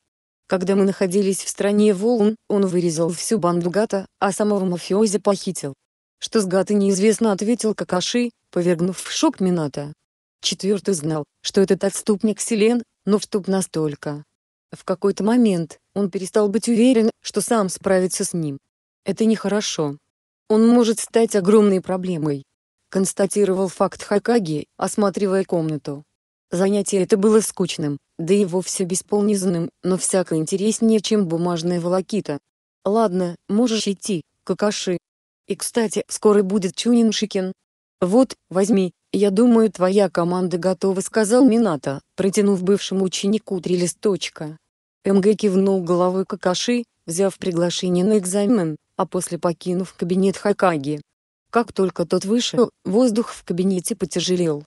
Когда мы находились в стране волн, он вырезал всю банду Гата, а самого мафиози похитил. Что с Гата неизвестно ответил Какаши, повергнув в шок Мината. Четвертый знал, что этот отступник Селен, но вступ настолько. В какой-то момент, он перестал быть уверен, что сам справится с ним. Это нехорошо. Он может стать огромной проблемой. Констатировал факт Хакаги, осматривая комнату. Занятие это было скучным, да и вовсе бесполнизанным, но всяко интереснее, чем бумажная волокита. «Ладно, можешь идти, какаши. И кстати, скоро будет Чуниншикин. Вот, возьми, я думаю твоя команда готова», — сказал Минато, протянув бывшему ученику три листочка. МГ кивнул головой Какаши, взяв приглашение на экзамен, а после покинув кабинет Хакаги. Как только тот вышел, воздух в кабинете потяжелел.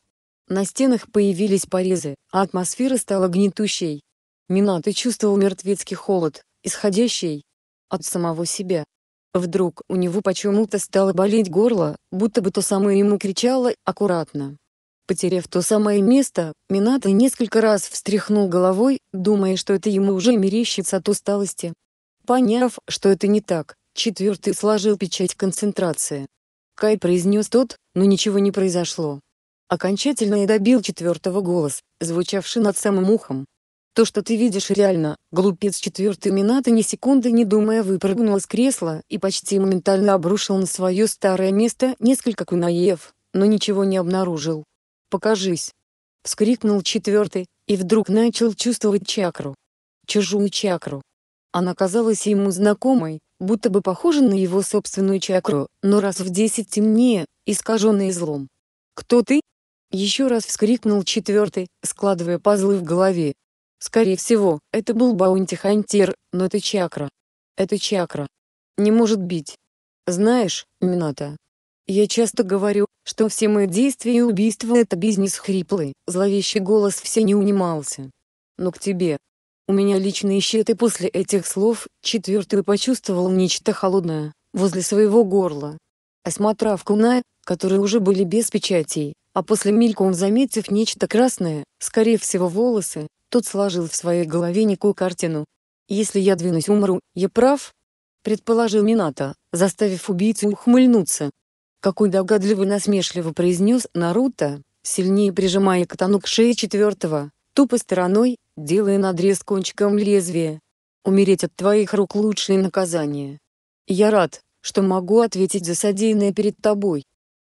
На стенах появились порезы, а атмосфера стала гнетущей. Минато чувствовал мертвецкий холод, исходящий от самого себя. Вдруг у него почему-то стало болеть горло, будто бы то самое ему кричало «аккуратно». Потеряв то самое место, Минато несколько раз встряхнул головой, думая, что это ему уже мерещится от усталости. Поняв, что это не так, четвертый сложил печать концентрации. Кай произнес тот, но ничего не произошло окончательно и добил четвертого голос, звучавший над самым ухом. То, что ты видишь реально, глупец четвертый Минато ни секунды не думая выпрыгнул из кресла и почти моментально обрушил на свое старое место несколько кунаев, но ничего не обнаружил. «Покажись!» — вскрикнул четвертый, и вдруг начал чувствовать чакру. Чужую чакру. Она казалась ему знакомой, будто бы похожа на его собственную чакру, но раз в десять темнее, искаженная злом. «Кто ты?» Еще раз вскрикнул четвертый, складывая пазлы в голове. Скорее всего, это был баунти-хантер, но это чакра. Это чакра. Не может быть. Знаешь, Мината, я часто говорю, что все мои действия и убийства — это бизнес хриплый, зловещий голос все не унимался. Но к тебе. У меня личные щиты после этих слов, четвертый почувствовал нечто холодное, возле своего горла. Осмотрав куна, которые уже были без печатей, а после мельком заметив нечто красное, скорее всего волосы, тот сложил в своей голове некую картину. «Если я двинусь умру, я прав?» — предположил Минато, заставив убийцу ухмыльнуться. «Какой догадливый насмешливо произнес Наруто, сильнее прижимая катану к шее четвертого, тупо стороной, делая надрез кончиком лезвия. Умереть от твоих рук лучшее наказание. Я рад, что могу ответить за содеянное перед тобой.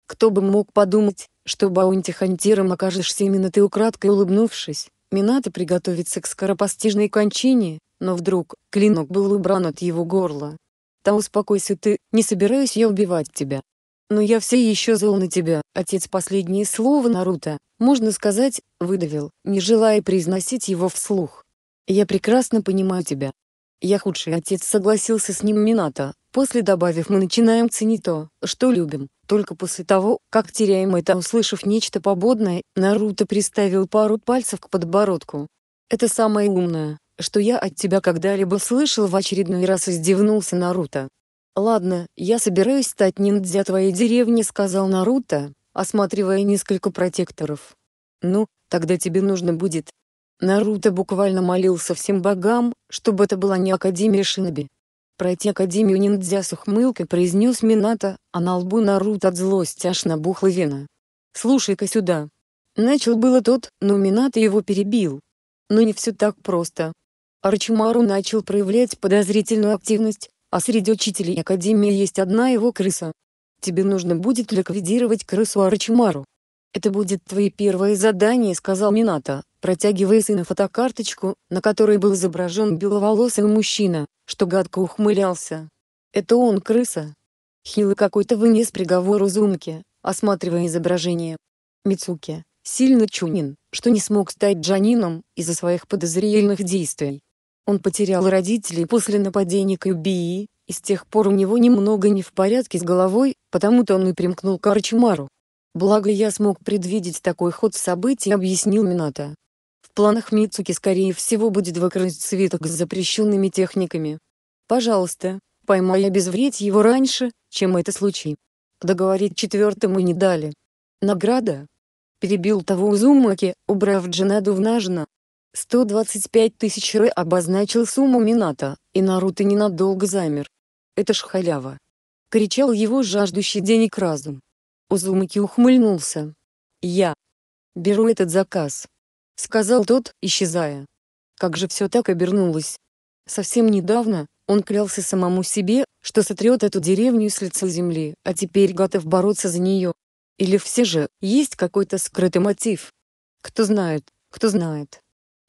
Кто бы мог подумать, что баунти-хантиром окажешься именно ты украдкой улыбнувшись. Минато приготовится к скоропостижной кончине, но вдруг клинок был убран от его горла. «Та успокойся ты, не собираюсь я убивать тебя. Но я все еще зол на тебя, отец последнее слово Наруто, можно сказать, выдавил, не желая произносить его вслух. Я прекрасно понимаю тебя. Я худший отец согласился с ним Минато, После добавив мы начинаем ценить то, что любим, только после того, как теряем это услышав нечто пободное, Наруто приставил пару пальцев к подбородку. «Это самое умное, что я от тебя когда-либо слышал в очередной раз издевнулся Наруто. «Ладно, я собираюсь стать ниндзя твоей деревни», — сказал Наруто, осматривая несколько протекторов. «Ну, тогда тебе нужно будет». Наруто буквально молился всем богам, чтобы это была не Академия Шиноби. Пройти Академию ниндзя с ухмылкой произнес Минато, а на лбу Наруто от злости аж набухла вена. «Слушай-ка сюда». Начал было тот, но Минато его перебил. Но не все так просто. Арчимару начал проявлять подозрительную активность, а среди учителей Академии есть одна его крыса. Тебе нужно будет ликвидировать крысу Арчимару. «Это будет твои первые задания», — сказал Минато, протягивая сыну фотокарточку, на которой был изображен беловолосый мужчина, что гадко ухмылялся. «Это он, крыса!» Хилы какой-то вынес приговор Узумке, осматривая изображение. Мицуки сильно чунин, что не смог стать Джанином из-за своих подозрительных действий. Он потерял родителей после нападения Кьюбии, и с тех пор у него немного не в порядке с головой, потому-то он и примкнул к Арчимару. Благо я смог предвидеть такой ход событий, объяснил Минато. В планах Мицуки скорее всего будет выкрасть свиток с запрещенными техниками. Пожалуйста, поймай и обезвредь его раньше, чем это случай. Договорить четвертому не дали. Награда? Перебил того Узумаки, убрав Джинаду в Нажина. 125 тысяч ры обозначил сумму Минато, и Наруто ненадолго замер. Это ж халява. Кричал его жаждущий денег разум. Узумаки ухмыльнулся. «Я беру этот заказ», — сказал тот, исчезая. Как же все так обернулось. Совсем недавно, он клялся самому себе, что сотрет эту деревню с лица земли, а теперь готов бороться за нее. Или все же, есть какой-то скрытый мотив? Кто знает, кто знает.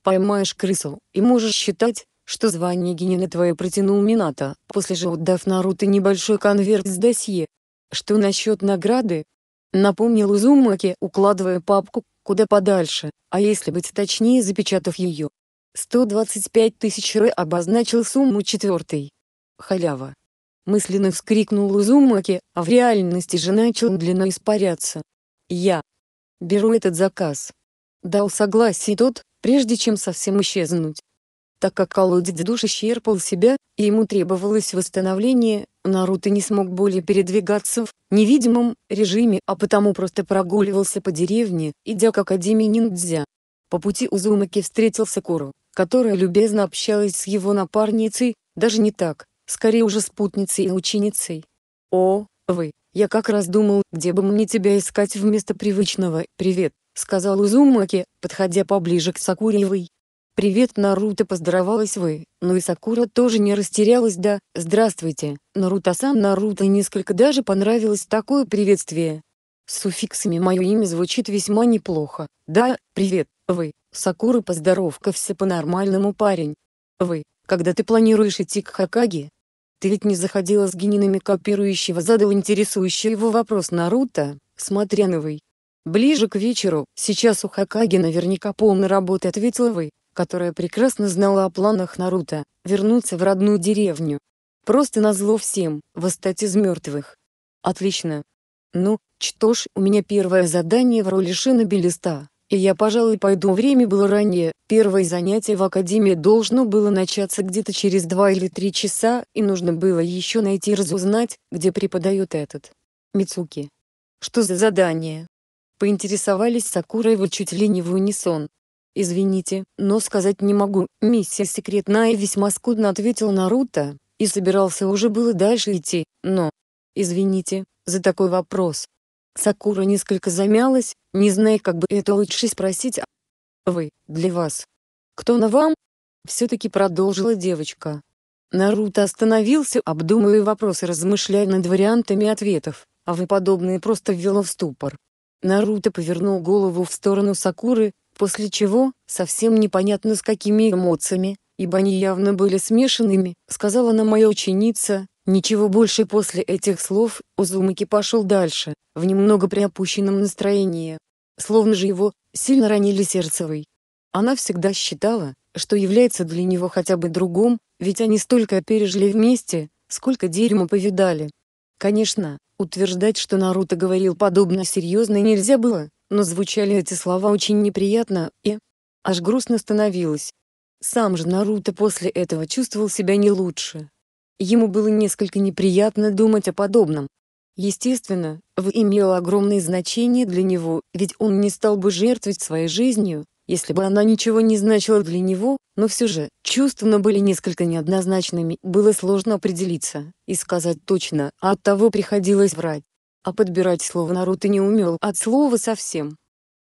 Поймаешь крысу, и можешь считать, что звание Генина твое протянул Минато, после же отдав Наруто небольшой конверт с досье, что насчет награды? Напомнил Узумаки, укладывая папку куда подальше, а если быть точнее запечатав ее. 125 тысяч ры обозначил сумму четвертой. Халява. Мысленно вскрикнул Узумаки, а в реальности же начал длинно испаряться. Я. Беру этот заказ. Дал согласие тот, прежде чем совсем исчезнуть. Так как колодец душ исчерпал себя, и ему требовалось восстановление, Наруто не смог более передвигаться в невидимом режиме, а потому просто прогуливался по деревне, идя к Академии ниндзя. По пути Узумаки встретился Кору, которая любезно общалась с его напарницей, даже не так, скорее уже спутницей и ученицей. «О, вы, я как раз думал, где бы мне тебя искать вместо привычного «привет», — сказал Узумаки, подходя поближе к Сакурьевой. «Привет, Наруто!» поздоровалась вы, но ну и Сакура тоже не растерялась да «Здравствуйте, Наруто-сан!» Наруто несколько даже понравилось такое приветствие. С суффиксами мое имя звучит весьма неплохо. Да, привет, вы, Сакура поздоровка все по-нормальному парень. Вы, когда ты планируешь идти к Хакаге? Ты ведь не заходила с генинами копирующего задал интересующий его вопрос Наруто, смотря на вы. Ближе к вечеру, сейчас у Хакаги наверняка полна работы ответила вы которая прекрасно знала о планах Наруто вернуться в родную деревню. Просто назло всем, восстать из мертвых. Отлично. Ну, что ж, у меня первое задание в роли Шинобелиста, и я, пожалуй, пойду. Время было раннее, первое занятие в академии должно было начаться где-то через два или три часа, и нужно было еще найти и разузнать, где преподает этот. Мицуки. Что за задание? Поинтересовались Сакура его чуть ли не в унисон. «Извините, но сказать не могу, миссия секретная», — весьма скудно ответил Наруто, и собирался уже было дальше идти, но... «Извините, за такой вопрос». Сакура несколько замялась, не зная, как бы это лучше спросить. А «Вы, для вас. Кто на вам?» Все-таки продолжила девочка. Наруто остановился, обдумывая вопрос и размышляя над вариантами ответов, а вы подобное просто ввело в ступор. Наруто повернул голову в сторону Сакуры, после чего, совсем непонятно с какими эмоциями, ибо они явно были смешанными, сказала на моя ученица, ничего больше после этих слов, Узумаки пошел дальше, в немного приопущенном настроении. Словно же его, сильно ранили сердцевой. Она всегда считала, что является для него хотя бы другом, ведь они столько пережили вместе, сколько дерьма повидали. Конечно, утверждать, что Наруто говорил подобно серьезно нельзя было, но звучали эти слова очень неприятно и аж грустно становилось. Сам же Наруто после этого чувствовал себя не лучше. Ему было несколько неприятно думать о подобном. Естественно, В имело огромное значение для него, ведь он не стал бы жертвовать своей жизнью, если бы она ничего не значила для него, но все же, чувства были несколько неоднозначными, было сложно определиться и сказать точно, а от того приходилось врать а подбирать слово Наруто не умел от слова совсем.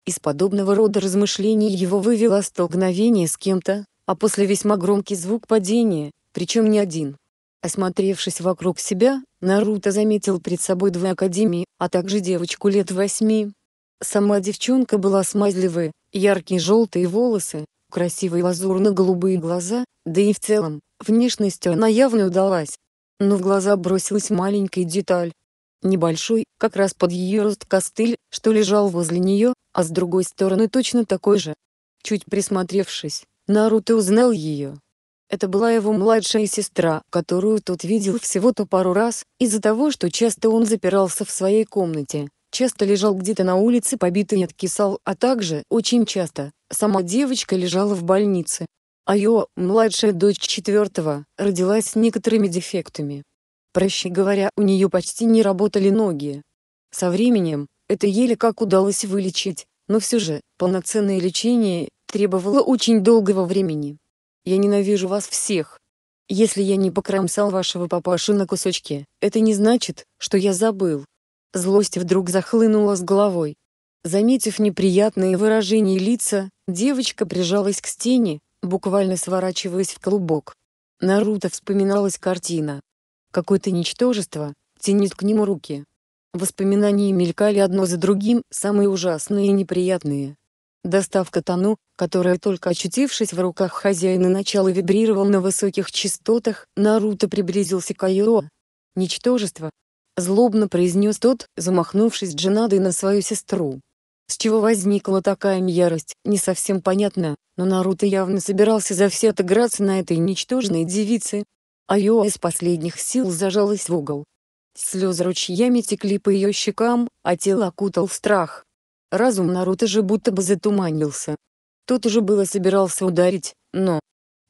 Из подобного рода размышлений его вывело столкновение с кем-то, а после весьма громкий звук падения, причем не один. Осмотревшись вокруг себя, Наруто заметил пред собой две академии, а также девочку лет восьми. Сама девчонка была смазливая, яркие желтые волосы, красивые лазурно-голубые глаза, да и в целом, внешностью она явно удалась. Но в глаза бросилась маленькая деталь, небольшой, как раз под ее рост костыль, что лежал возле нее, а с другой стороны точно такой же. Чуть присмотревшись, Наруто узнал ее. Это была его младшая сестра, которую тот видел всего-то пару раз, из-за того, что часто он запирался в своей комнате, часто лежал где-то на улице побитый и откисал, а также, очень часто, сама девочка лежала в больнице. Айо, младшая дочь четвертого, родилась с некоторыми дефектами, Проще говоря, у нее почти не работали ноги. Со временем, это еле как удалось вылечить, но все же, полноценное лечение требовало очень долгого времени. Я ненавижу вас всех. Если я не покромсал вашего папашу на кусочки, это не значит, что я забыл. Злость вдруг захлынула с головой. Заметив неприятные выражения лица, девочка прижалась к стене, буквально сворачиваясь в клубок. Наруто вспоминалась картина, Какое-то ничтожество тянет к нему руки. Воспоминания мелькали одно за другим, самые ужасные и неприятные. Достав катану, которая только очутившись в руках хозяина начала вибрировал на высоких частотах, Наруто приблизился к Айо. «Ничтожество!» — злобно произнес тот, замахнувшись джинадой на свою сестру. С чего возникла такая ярость, не совсем понятно, но Наруто явно собирался за все отыграться на этой ничтожной девице, а Йо из последних сил зажалась в угол. Слезы ручьями текли по ее щекам, а тело окутал страх. Разум Наруто же будто бы затуманился. Тот уже было собирался ударить, но...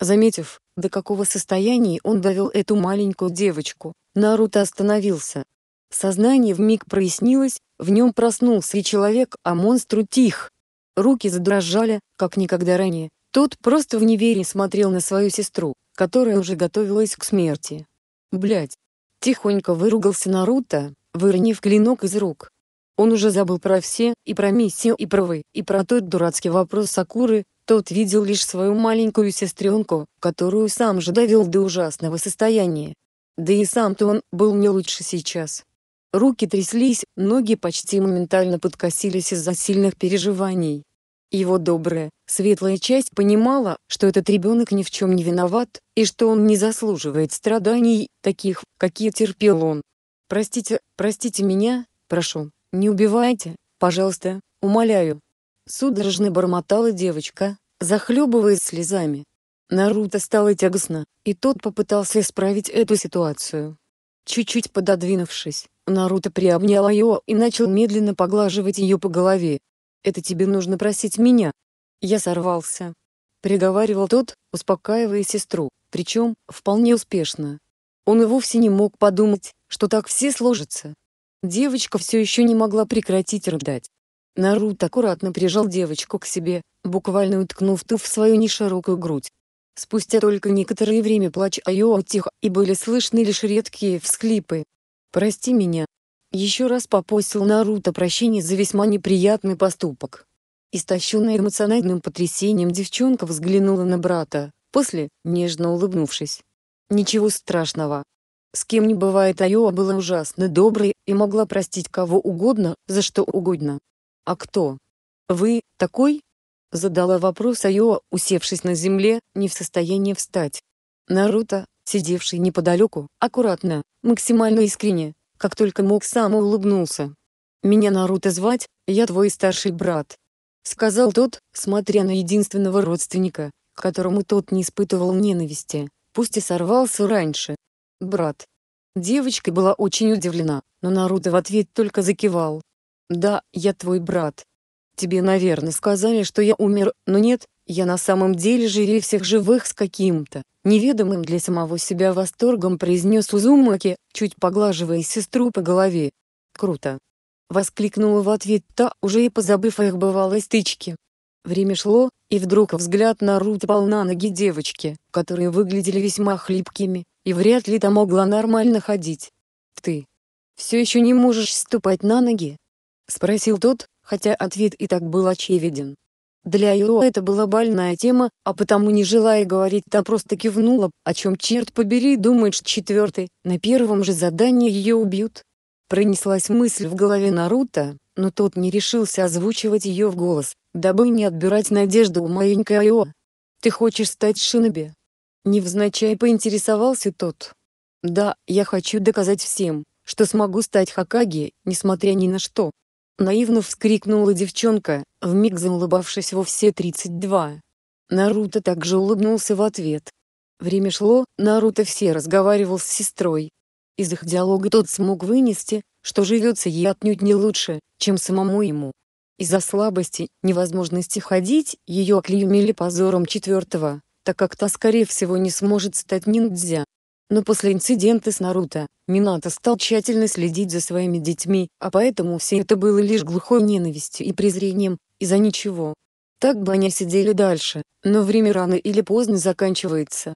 Заметив, до какого состояния он довел эту маленькую девочку, Наруто остановился. Сознание вмиг прояснилось, в нем проснулся и человек, а монстр тих. Руки задрожали, как никогда ранее. Тот просто в неверии смотрел на свою сестру, которая уже готовилась к смерти. Блять. Тихонько выругался Наруто, выронив клинок из рук. Он уже забыл про все, и про миссию, и про вы, и про тот дурацкий вопрос Сакуры, тот видел лишь свою маленькую сестренку, которую сам же довел до ужасного состояния. Да и сам-то он был не лучше сейчас. Руки тряслись, ноги почти моментально подкосились из-за сильных переживаний. Его добрая, светлая часть понимала, что этот ребенок ни в чем не виноват, и что он не заслуживает страданий, таких, какие терпел он. «Простите, простите меня, прошу, не убивайте, пожалуйста, умоляю». Судорожно бормотала девочка, захлебываясь слезами. Наруто стало тягостно, и тот попытался исправить эту ситуацию. Чуть-чуть пододвинувшись, Наруто приобнял ее и начал медленно поглаживать ее по голове. Это тебе нужно просить меня. Я сорвался. Приговаривал тот, успокаивая сестру, причем, вполне успешно. Он и вовсе не мог подумать, что так все сложится. Девочка все еще не могла прекратить рыдать. Нарут аккуратно прижал девочку к себе, буквально уткнув ту в свою неширокую грудь. Спустя только некоторое время плач Айо утих, и были слышны лишь редкие всхлипы. «Прости меня», еще раз попросил Наруто прощения за весьма неприятный поступок. Истощенная эмоциональным потрясением девчонка взглянула на брата, после, нежно улыбнувшись. Ничего страшного. С кем не бывает Айоа была ужасно доброй и могла простить кого угодно, за что угодно. «А кто? Вы, такой?» Задала вопрос Айоа, усевшись на земле, не в состоянии встать. Наруто, сидевший неподалеку, аккуратно, максимально искренне, как только мог сам улыбнулся. «Меня Наруто звать, я твой старший брат», — сказал тот, смотря на единственного родственника, к которому тот не испытывал ненависти, пусть и сорвался раньше. «Брат». Девочка была очень удивлена, но Наруто в ответ только закивал. «Да, я твой брат. Тебе, наверное, сказали, что я умер, но нет, я на самом деле жири всех живых с каким-то, неведомым для самого себя восторгом произнес Узумаки, чуть поглаживая сестру по голове. «Круто!» — воскликнула в ответ та, уже и позабыв о их бывалой стычке. Время шло, и вдруг взгляд Наруто пал на ноги девочки, которые выглядели весьма хлипкими, и вряд ли там могла нормально ходить. «Ты все еще не можешь ступать на ноги?» — спросил тот, хотя ответ и так был очевиден. Для Юо это была больная тема, а потому не желая говорить, та просто кивнула, о чем черт побери думаешь четвертый, на первом же задании ее убьют. Пронеслась мысль в голове Наруто, но тот не решился озвучивать ее в голос, дабы не отбирать надежду у маленькой Айо. «Ты хочешь стать шиноби?» Невзначай поинтересовался тот. «Да, я хочу доказать всем, что смогу стать Хакаги, несмотря ни на что», Наивно вскрикнула девчонка, вмиг заулыбавшись во все 32. Наруто также улыбнулся в ответ. Время шло, Наруто все разговаривал с сестрой. Из их диалога тот смог вынести, что живется ей отнюдь не лучше, чем самому ему. Из-за слабости, невозможности ходить, ее оклеймили позором четвертого, так как та скорее всего не сможет стать ниндзя. Но после инцидента с Наруто, Минато стал тщательно следить за своими детьми, а поэтому все это было лишь глухой ненавистью и презрением, из за ничего. Так бы они сидели дальше, но время рано или поздно заканчивается.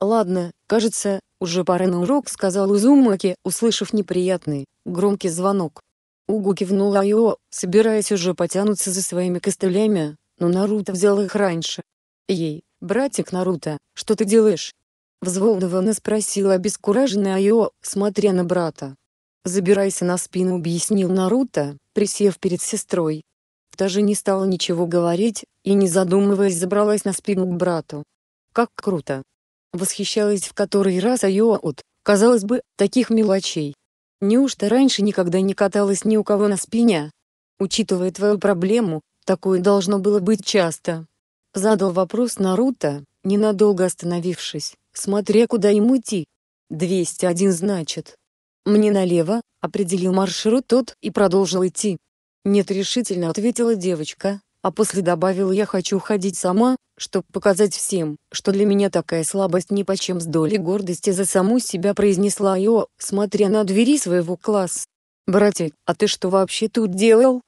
«Ладно, кажется, уже пора на урок», — сказал Узумаки, услышав неприятный, громкий звонок. Угу кивнул Айо, собираясь уже потянуться за своими костылями, но Наруто взял их раньше. «Ей, братик Наруто, что ты делаешь?» Взволнованно спросила обескураженная Айо, смотря на брата. «Забирайся на спину», — объяснил Наруто, присев перед сестрой. Та же не стала ничего говорить, и не задумываясь забралась на спину к брату. «Как круто!» Восхищалась в который раз Айо от, казалось бы, таких мелочей. Неужто раньше никогда не каталась ни у кого на спине? Учитывая твою проблему, такое должно было быть часто. Задал вопрос Наруто, ненадолго остановившись смотря куда ему идти. двести один значит. Мне налево, определил маршрут тот и продолжил идти. Нет, решительно ответила девочка, а после добавила я хочу ходить сама, чтобы показать всем, что для меня такая слабость нипочем с долей гордости за саму себя произнесла Йо, смотря на двери своего класса. «Братик, а ты что вообще тут делал?»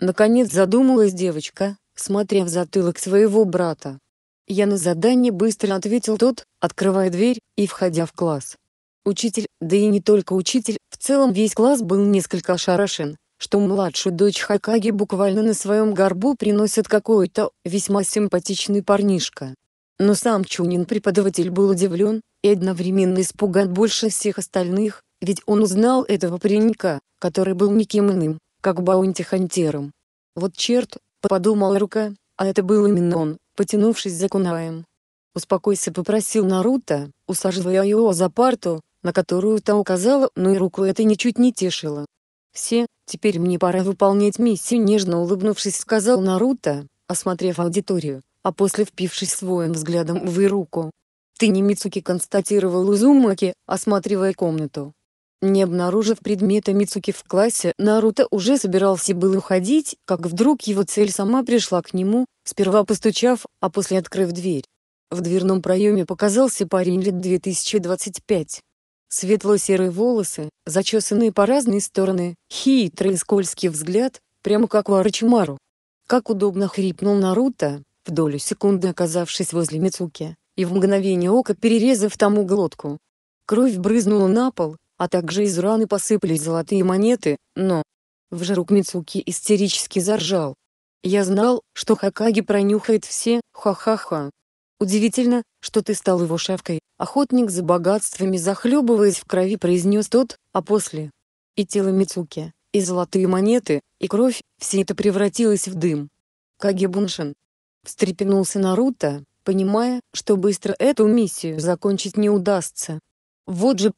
Наконец задумалась девочка, смотря в затылок своего брата. «Я на задание быстро ответил тот, открывая дверь и входя в класс. Учитель, да и не только учитель, в целом весь класс был несколько ошарашен, что младшую дочь Хакаги буквально на своем горбу приносит какой-то весьма симпатичный парнишка. Но сам Чунин преподаватель был удивлен и одновременно испуган больше всех остальных, ведь он узнал этого паренька, который был никем иным, как баунти-хантером. «Вот черт», — подумал Рука, — «а это был именно он, потянувшись за Кунаем. «Успокойся», — попросил Наруто, усаживая его за парту, на которую та указала, но и руку это ничуть не тешило. «Все, теперь мне пора выполнять миссию», — нежно улыбнувшись, сказал Наруто, осмотрев аудиторию, а после впившись своим взглядом в ее руку. «Ты не Мицуки», — констатировал Узумаки, осматривая комнату. Не обнаружив предмета Мицуки в классе, Наруто уже собирался был уходить, как вдруг его цель сама пришла к нему, сперва постучав, а после открыв дверь. В дверном проеме показался парень лет 2025. Светло-серые волосы, зачесанные по разные стороны, хитрый скользкий взгляд, прямо как у Арачимару. Как удобно хрипнул Наруто, в долю секунды оказавшись возле Мицуки, и в мгновение ока перерезав тому глотку. Кровь брызнула на пол, а также из раны посыпались золотые монеты, но... Вжарук Мицуки истерически заржал. Я знал, что Хакаги пронюхает все, ха-ха-ха. Удивительно, что ты стал его шавкой, охотник за богатствами захлебываясь в крови произнес тот, а после... И тело Мицуки, и золотые монеты, и кровь, все это превратилось в дым. Каги Буншин. Встрепенулся Наруто, понимая, что быстро эту миссию закончить не удастся. Вот же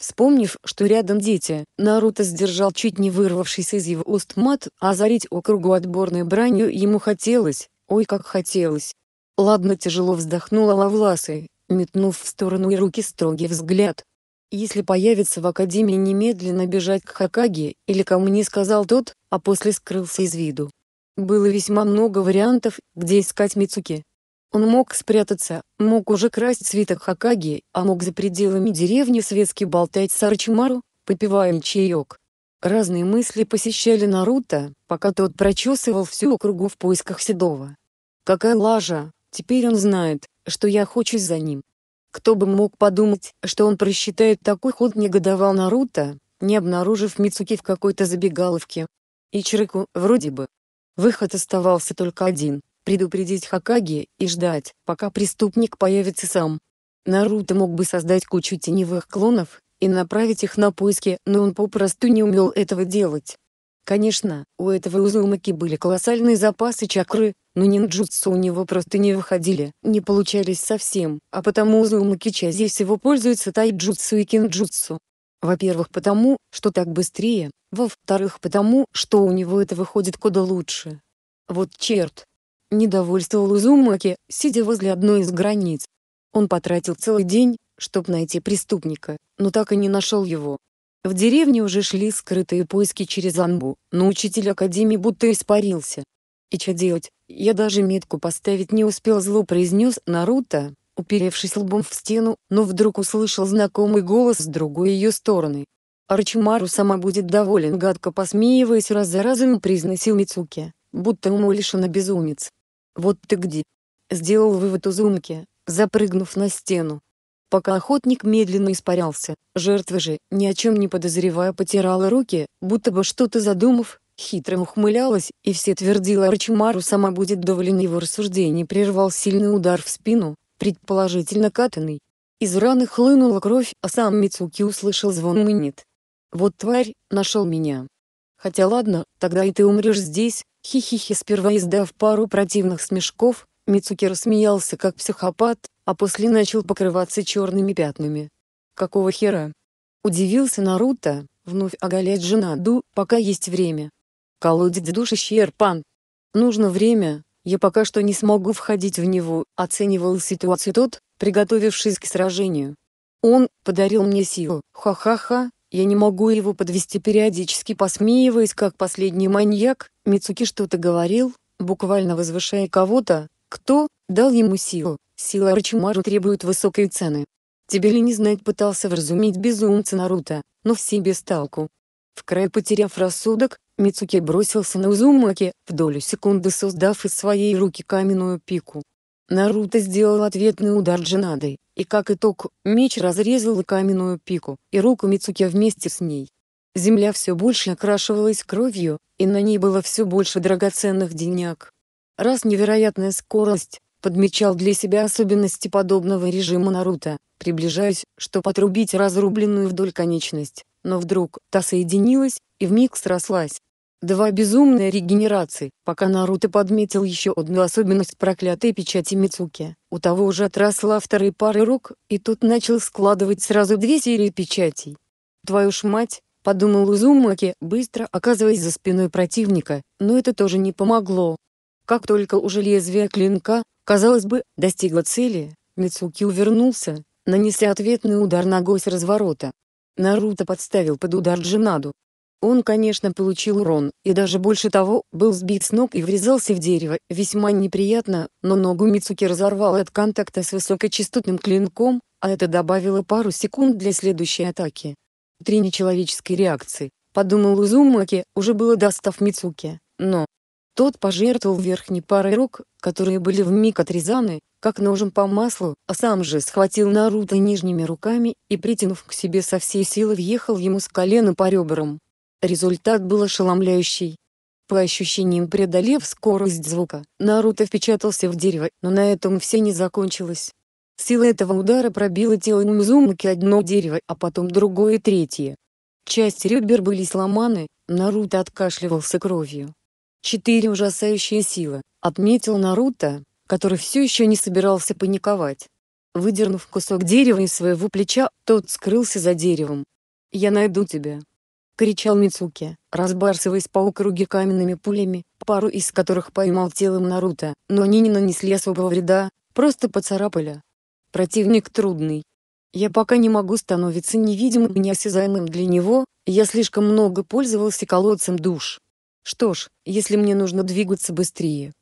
Вспомнив, что рядом дети, Наруто сдержал чуть не вырвавшийся из его уст мат, а зарить округу отборной бранью ему хотелось, ой как хотелось. Ладно тяжело вздохнула Лавласы, метнув в сторону и руки строгий взгляд. Если появится в Академии немедленно бежать к Хакаге, или кому не сказал тот, а после скрылся из виду. Было весьма много вариантов, где искать Мицуки. Он мог спрятаться, мог уже красть цветок Хакаги, а мог за пределами деревни светски болтать с Арчимару, попивая чаек. Разные мысли посещали Наруто, пока тот прочесывал всю округу в поисках Седова. Какая лажа, теперь он знает, что я хочу за ним. Кто бы мог подумать, что он просчитает такой ход негодовал Наруто, не обнаружив Мицуки в какой-то забегаловке. И Чирику, вроде бы. Выход оставался только один — предупредить Хакаги и ждать, пока преступник появится сам. Наруто мог бы создать кучу теневых клонов и направить их на поиски, но он попросту не умел этого делать. Конечно, у этого Узумаки были колоссальные запасы чакры, но ниндзюцу у него просто не выходили, не получались совсем, а потому Узумаки чаще всего пользуется тайджутсу и кинджутсу. Во-первых, потому, что так быстрее, во-вторых, потому, что у него это выходит куда лучше. Вот черт, Недовольствовал Узумаки, сидя возле одной из границ. Он потратил целый день, чтобы найти преступника, но так и не нашел его. В деревне уже шли скрытые поиски через Анбу, но учитель Академии будто испарился. «И что делать? Я даже метку поставить не успел зло», — произнес Наруто, уперевшись лбом в стену, но вдруг услышал знакомый голос с другой ее стороны. Арчимару сама будет доволен, гадко посмеиваясь раз за разом произносил Мицуки, будто уму лишена безумец. «Вот ты где!» — сделал вывод узумки, запрыгнув на стену. Пока охотник медленно испарялся, жертва же, ни о чем не подозревая, потирала руки, будто бы что-то задумав, хитро ухмылялась, и все твердила Арчимару сама будет доволен его рассуждений прервал сильный удар в спину, предположительно катанный. Из раны хлынула кровь, а сам Мицуки услышал звон монет. «Вот тварь, нашел меня. Хотя ладно, тогда и ты умрешь здесь, Хи-хи-хи Хихихи, сперва издав пару противных смешков, Мицуки рассмеялся как психопат, а после начал покрываться черными пятнами. Какого хера? Удивился Наруто, вновь оголять Джинаду, пока есть время. Колодец душащий Эрпан. Нужно время, я пока что не смогу входить в него, оценивал ситуацию тот, приготовившись к сражению. Он подарил мне силу, ха-ха-ха, я не могу его подвести периодически, посмеиваясь, как последний маньяк. Мицуки что-то говорил, буквально возвышая кого-то, кто дал ему силу. Сила Рачимару требует высокой цены. Тебе ли не знать пытался вразумить безумца Наруто, но все без толку. В край потеряв рассудок, Мицуки бросился на Узумаки, в долю секунды создав из своей руки каменную пику. Наруто сделал ответный удар джинадой, и как итог, меч разрезал и каменную пику, и руку Мицуки вместе с ней. Земля все больше окрашивалась кровью, и на ней было все больше драгоценных денег. Раз невероятная скорость, подмечал для себя особенности подобного режима Наруто, приближаясь, чтобы отрубить разрубленную вдоль конечность, но вдруг та соединилась, и вмиг срослась. Два безумные регенерации, пока Наруто подметил еще одну особенность проклятой печати Мицуки. У того уже отросла второй пары рук, и тут начал складывать сразу две серии печатей. «Твою ж мать!» — подумал Узумаки, быстро оказываясь за спиной противника, но это тоже не помогло. Как только уже лезвие клинка, казалось бы, достигло цели, Мицуки увернулся, нанеся ответный удар ногой с разворота. Наруто подставил под удар Джинаду, он, конечно, получил урон, и даже больше того, был сбит с ног и врезался в дерево, весьма неприятно, но ногу Мицуки разорвало от контакта с высокочастотным клинком, а это добавило пару секунд для следующей атаки. Три нечеловеческой реакции, подумал Узумаки, уже было достав Мицуки, но... Тот пожертвовал верхней парой рук, которые были вмиг отрезаны, как ножом по маслу, а сам же схватил Наруто нижними руками и, притянув к себе со всей силы, въехал ему с колена по ребрам. Результат был ошеломляющий. По ощущениям преодолев скорость звука, Наруто впечатался в дерево, но на этом все не закончилось. Сила этого удара пробила тело Мизумаки одно дерево, а потом другое третье. Часть ребер были сломаны, Наруто откашливался кровью. «Четыре ужасающие силы», — отметил Наруто, который все еще не собирался паниковать. Выдернув кусок дерева из своего плеча, тот скрылся за деревом. «Я найду тебя», кричал Мицуки, разбарсываясь по округе каменными пулями, пару из которых поймал телом Наруто, но они не нанесли особого вреда, просто поцарапали. Противник трудный. Я пока не могу становиться невидимым и неосязаемым для него, я слишком много пользовался колодцем душ. Что ж, если мне нужно двигаться быстрее.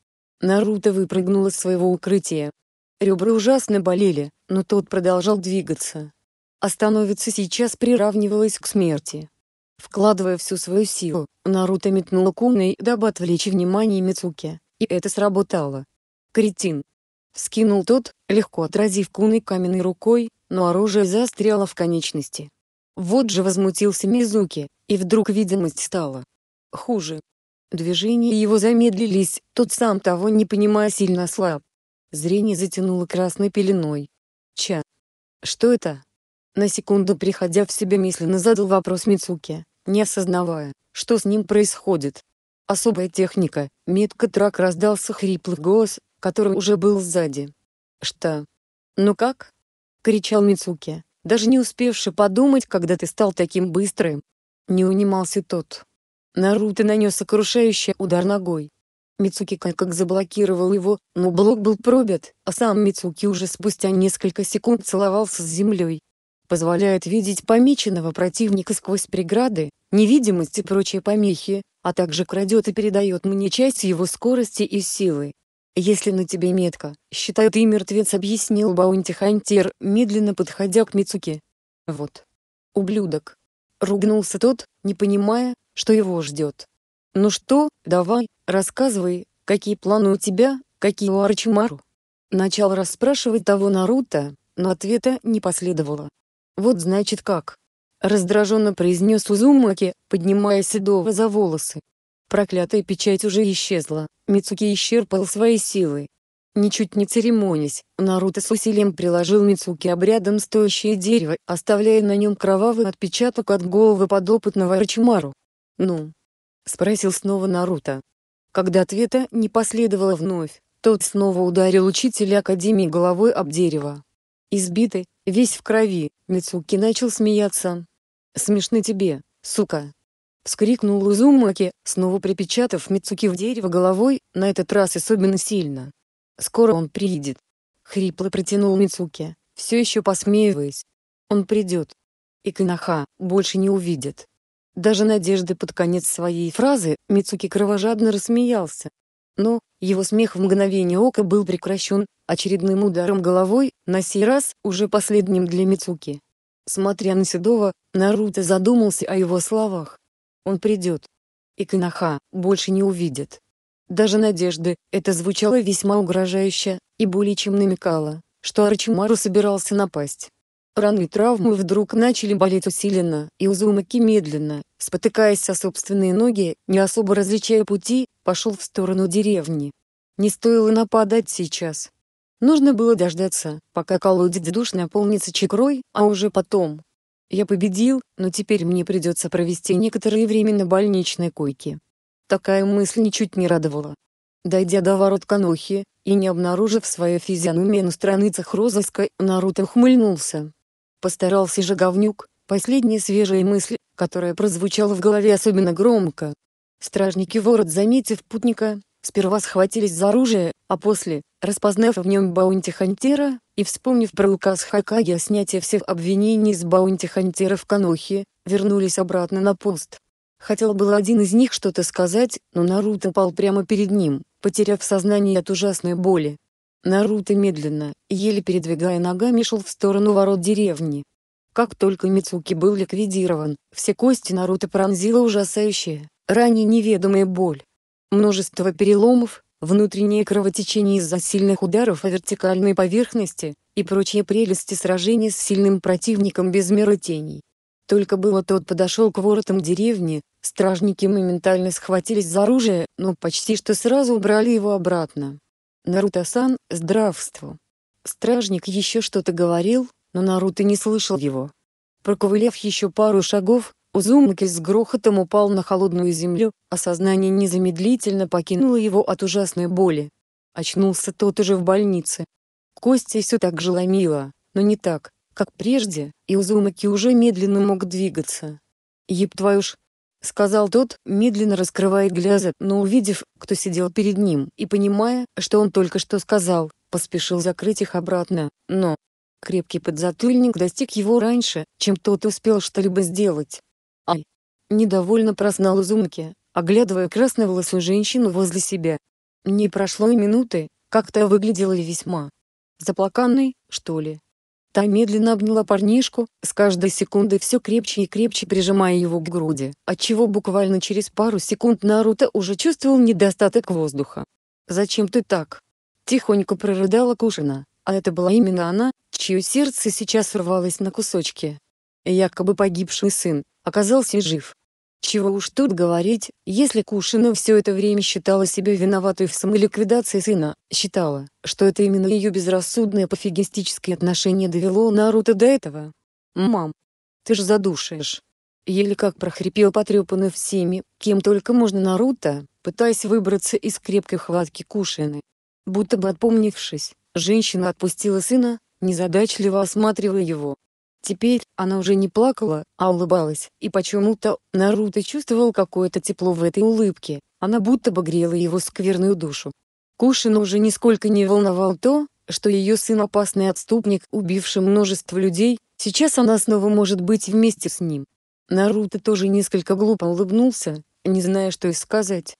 Наруто выпрыгнул из своего укрытия. Ребра ужасно болели, но тот продолжал двигаться. Остановиться сейчас приравнивалось к смерти. Вкладывая всю свою силу, Наруто метнул куной, дабы отвлечь внимание Мицуки, и это сработало. Кретин. Скинул тот, легко отразив куной каменной рукой, но оружие застряло в конечности. Вот же возмутился Мизуки, и вдруг видимость стала хуже. Движения его замедлились, тот сам того не понимая сильно слаб. Зрение затянуло красной пеленой. Ча. Что это? на секунду приходя в себя мысленно задал вопрос Мицуки, не осознавая, что с ним происходит. Особая техника, метко трак раздался хриплый голос, который уже был сзади. «Что? Ну как?» — кричал Мицуки, даже не успевший подумать, когда ты стал таким быстрым. Не унимался тот. Наруто нанес сокрушающий удар ногой. Мицуки как заблокировал его, но блок был пробит, а сам Мицуки уже спустя несколько секунд целовался с землей позволяет видеть помеченного противника сквозь преграды, невидимость и прочие помехи, а также крадет и передает мне часть его скорости и силы. «Если на тебе метка, считай ты мертвец», — объяснил Баунти Хантер, медленно подходя к Мицуке. «Вот. Ублюдок». Ругнулся тот, не понимая, что его ждет. «Ну что, давай, рассказывай, какие планы у тебя, какие у Арчимару?» Начал расспрашивать того Наруто, но ответа не последовало. «Вот значит как!» — раздраженно произнес Узумаки, поднимая Седова за волосы. Проклятая печать уже исчезла, Мицуки исчерпал свои силы. Ничуть не церемонясь, Наруто с усилием приложил Мицуки обрядом стоящее дерево, оставляя на нем кровавый отпечаток от головы подопытного Рачимару. «Ну?» — спросил снова Наруто. Когда ответа не последовало вновь, тот снова ударил учителя Академии головой об дерево. Избитый, весь в крови. Мицуки начал смеяться. «Смешно тебе, сука!» Вскрикнул Узумаки, снова припечатав Мицуки в дерево головой, на этот раз особенно сильно. «Скоро он приедет!» Хрипло протянул Мицуки, все еще посмеиваясь. «Он придет!» И Канаха больше не увидит. Даже надежды под конец своей фразы Мицуки кровожадно рассмеялся но его смех в мгновение ока был прекращен очередным ударом головой, на сей раз уже последним для Мицуки. Смотря на Седова, Наруто задумался о его словах. Он придет. И Канаха больше не увидит. Даже надежды, это звучало весьма угрожающе, и более чем намекало, что Арчимару собирался напасть. Раны травмы вдруг начали болеть усиленно, и Узумаки медленно, спотыкаясь о собственные ноги, не особо различая пути, пошел в сторону деревни. Не стоило нападать сейчас. Нужно было дождаться, пока колодец душ наполнится чекрой, а уже потом. Я победил, но теперь мне придется провести некоторое время на больничной койке. Такая мысль ничуть не радовала. Дойдя до ворот Канохи, и не обнаружив свою физиономию на страницах розыска, Наруто хмыльнулся. Постарался же говнюк, последняя свежая мысль, которая прозвучала в голове особенно громко. Стражники ворот, заметив путника, сперва схватились за оружие, а после, распознав в нем баунти-хантера, и вспомнив про указ Хакаги о снятии всех обвинений с баунти-хантера в Канохе, вернулись обратно на пост. Хотел был один из них что-то сказать, но Наруто пал прямо перед ним, потеряв сознание от ужасной боли. Наруто медленно, еле передвигая ногами шел в сторону ворот деревни. Как только Мицуки был ликвидирован, все кости Наруто пронзила ужасающая, ранее неведомая боль. Множество переломов, внутреннее кровотечение из-за сильных ударов о вертикальной поверхности и прочие прелести сражения с сильным противником без меры теней. Только было тот подошел к воротам деревни, стражники моментально схватились за оружие, но почти что сразу убрали его обратно. «Наруто-сан, здравствуй!» Стражник еще что-то говорил, но Наруто не слышал его. Проковыляв еще пару шагов, Узумаки с грохотом упал на холодную землю, а сознание незамедлительно покинуло его от ужасной боли. Очнулся тот уже в больнице. Кости все так же ломило, но не так, как прежде, и Узумаки уже медленно мог двигаться. «Еб твою ж, — сказал тот, медленно раскрывая глаза, но увидев, кто сидел перед ним, и понимая, что он только что сказал, поспешил закрыть их обратно, но... Крепкий подзатыльник достиг его раньше, чем тот успел что-либо сделать. «Ай!» — недовольно проснал Зумки, оглядывая красноволосую женщину возле себя. Не прошло и минуты, как та выглядела весьма заплаканной, что ли. Та медленно обняла парнишку, с каждой секундой все крепче и крепче прижимая его к груди, отчего буквально через пару секунд Наруто уже чувствовал недостаток воздуха. «Зачем ты так?» Тихонько прорыдала Кушина, а это была именно она, чье сердце сейчас рвалось на кусочки. Якобы погибший сын, оказался жив, чего уж тут говорить, если Кушина все это время считала себя виноватой в самоликвидации сына, считала, что это именно ее безрассудное пофигистическое отношение довело Наруто до этого. «Мам, ты ж задушаешь!» Еле как прохрипел потрепанный всеми, кем только можно Наруто, пытаясь выбраться из крепкой хватки Кушины. Будто бы отпомнившись, женщина отпустила сына, незадачливо осматривая его. Теперь она уже не плакала, а улыбалась, и почему-то Наруто чувствовал какое-то тепло в этой улыбке, она будто бы грела его скверную душу. Кушина уже нисколько не волновал то, что ее сын опасный отступник, убивший множество людей, сейчас она снова может быть вместе с ним. Наруто тоже несколько глупо улыбнулся, не зная, что и сказать.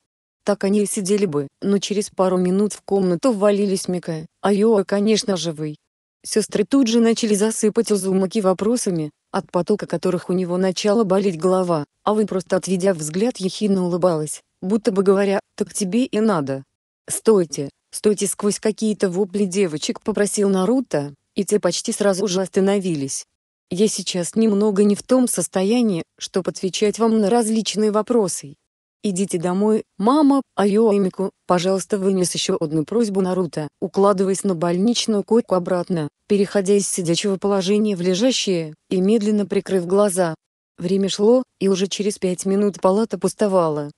Так они и сидели бы, но через пару минут в комнату ввалились Мика, а Йоа, конечно, живый. Сестры тут же начали засыпать Узумаки вопросами, от потока которых у него начала болеть голова, а вы просто отведя взгляд ехидно улыбалась, будто бы говоря «так тебе и надо». «Стойте, стойте!» сквозь какие-то вопли девочек попросил Наруто, и те почти сразу же остановились. «Я сейчас немного не в том состоянии, чтобы отвечать вам на различные вопросы, «Идите домой, мама, а Йоэмику, пожалуйста, вынес еще одну просьбу Наруто, укладываясь на больничную койку обратно, переходя из сидячего положения в лежащее, и медленно прикрыв глаза. Время шло, и уже через пять минут палата пустовала.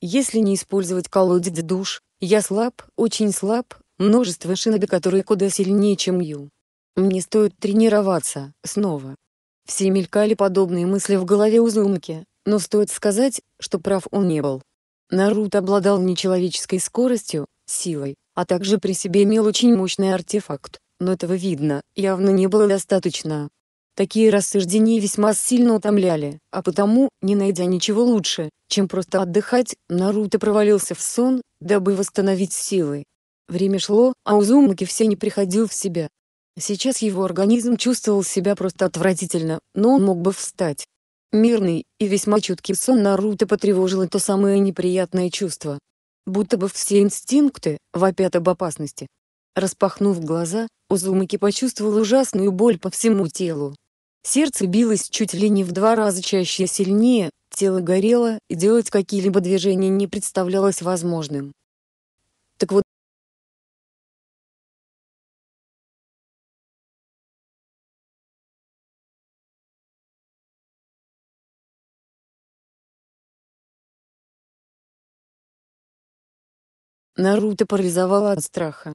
Если не использовать колодец душ, я слаб, очень слаб, множество шиноби, которые куда сильнее, чем Ю. Мне стоит тренироваться, снова. Все мелькали подобные мысли в голове у Зумки, но стоит сказать, что прав он не был. Наруто обладал нечеловеческой скоростью, силой, а также при себе имел очень мощный артефакт, но этого видно, явно не было достаточно. Такие рассуждения весьма сильно утомляли, а потому, не найдя ничего лучше, чем просто отдыхать, Наруто провалился в сон, дабы восстановить силы. Время шло, а Узумаки все не приходил в себя. Сейчас его организм чувствовал себя просто отвратительно, но он мог бы встать, Мирный и весьма чуткий сон Наруто потревожило то самое неприятное чувство. Будто бы все инстинкты вопят об опасности. Распахнув глаза, Узумаки почувствовал ужасную боль по всему телу. Сердце билось чуть ли не в два раза чаще и сильнее, тело горело, и делать какие-либо движения не представлялось возможным. Так вот, Наруто парализовало от страха.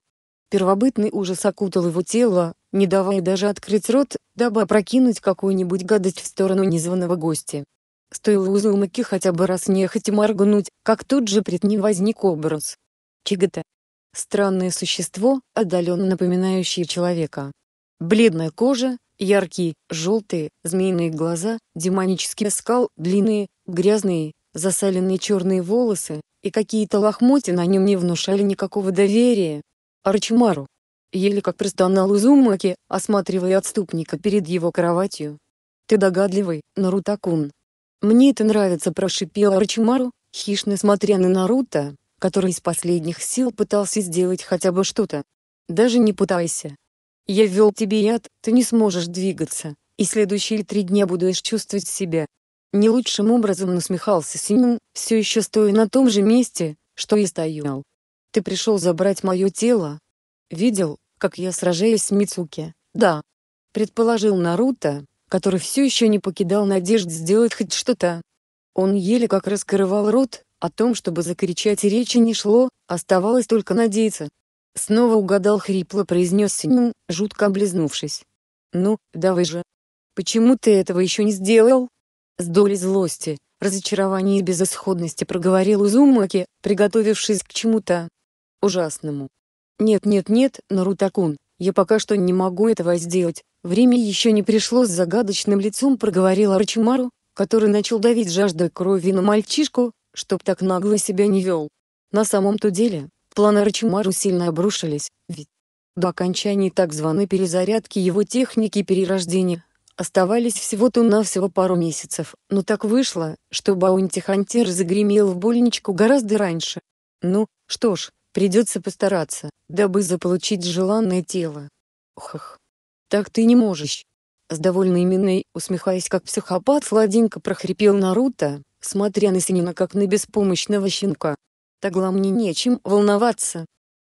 Первобытный ужас окутал его тело, не давая даже открыть рот, дабы опрокинуть какую-нибудь гадость в сторону незваного гостя. Стоило Узумаки хотя бы раз и моргнуть, как тут же пред ним возник образ. Чигата. Странное существо, отдаленно напоминающее человека. Бледная кожа, яркие, желтые, змеиные глаза, демонический скал, длинные, грязные, Засаленные черные волосы и какие-то лохмотья на нем не внушали никакого доверия. Арчимару. Еле как простонал Узумаки, осматривая отступника перед его кроватью. «Ты догадливый, Нарутакун». «Мне это нравится», — прошипел Арчимару, хищно смотря на Наруто, который из последних сил пытался сделать хотя бы что-то. «Даже не пытайся. Я ввел тебе яд, ты не сможешь двигаться, и следующие три дня будешь чувствовать себя, не лучшим образом насмехался Синим, все еще стоя на том же месте, что и стоял. «Ты пришел забрать мое тело?» «Видел, как я сражаюсь с Мицуки?» «Да», — предположил Наруто, который все еще не покидал надежд сделать хоть что-то. Он еле как раскрывал рот, о том, чтобы закричать речи не шло, оставалось только надеяться. Снова угадал хрипло произнес Синим, жутко облизнувшись. «Ну, давай же. Почему ты этого еще не сделал?» С долей злости, разочарования и безысходности проговорил Узумаки, приготовившись к чему-то ужасному. «Нет-нет-нет, Нарутакун, я пока что не могу этого сделать, время еще не пришло» с загадочным лицом проговорил Арчимару, который начал давить жаждой крови на мальчишку, чтоб так нагло себя не вел. На самом-то деле, планы Арчимару сильно обрушились, ведь до окончания так званой перезарядки его техники перерождения, Оставались всего-то-навсего пару месяцев, но так вышло, что Баунти Хантер загремел в больничку гораздо раньше. Ну, что ж, придется постараться, дабы заполучить желанное тело. Хах. Так ты не можешь. С довольной миной, усмехаясь как психопат, сладенько прохрипел Наруто, смотря на Синина как на беспомощного щенка. Тогда мне нечем волноваться.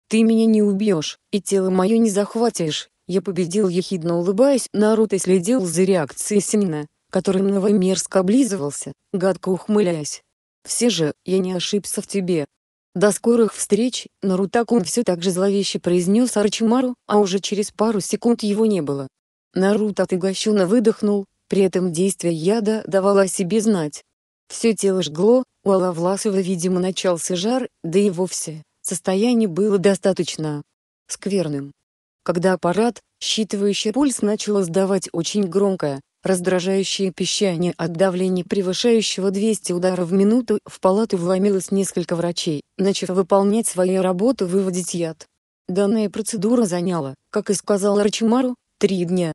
Ты меня не убьешь, и тело мое не захватишь, я победил ехидно улыбаясь, Наруто следил за реакцией Синина, который новомерзко облизывался, гадко ухмыляясь. «Все же, я не ошибся в тебе». До скорых встреч, Нарутакун все так же зловеще произнес Арчимару, а уже через пару секунд его не было. Наруто отыгощенно выдохнул, при этом действие яда давало о себе знать. Все тело жгло, у Алавласова видимо начался жар, да и вовсе, состояние было достаточно скверным когда аппарат, считывающий пульс начал издавать очень громкое, раздражающее пищание от давления превышающего 200 ударов в минуту, в палату вломилось несколько врачей, начав выполнять свою работу выводить яд. Данная процедура заняла, как и сказал Рачимару, три дня.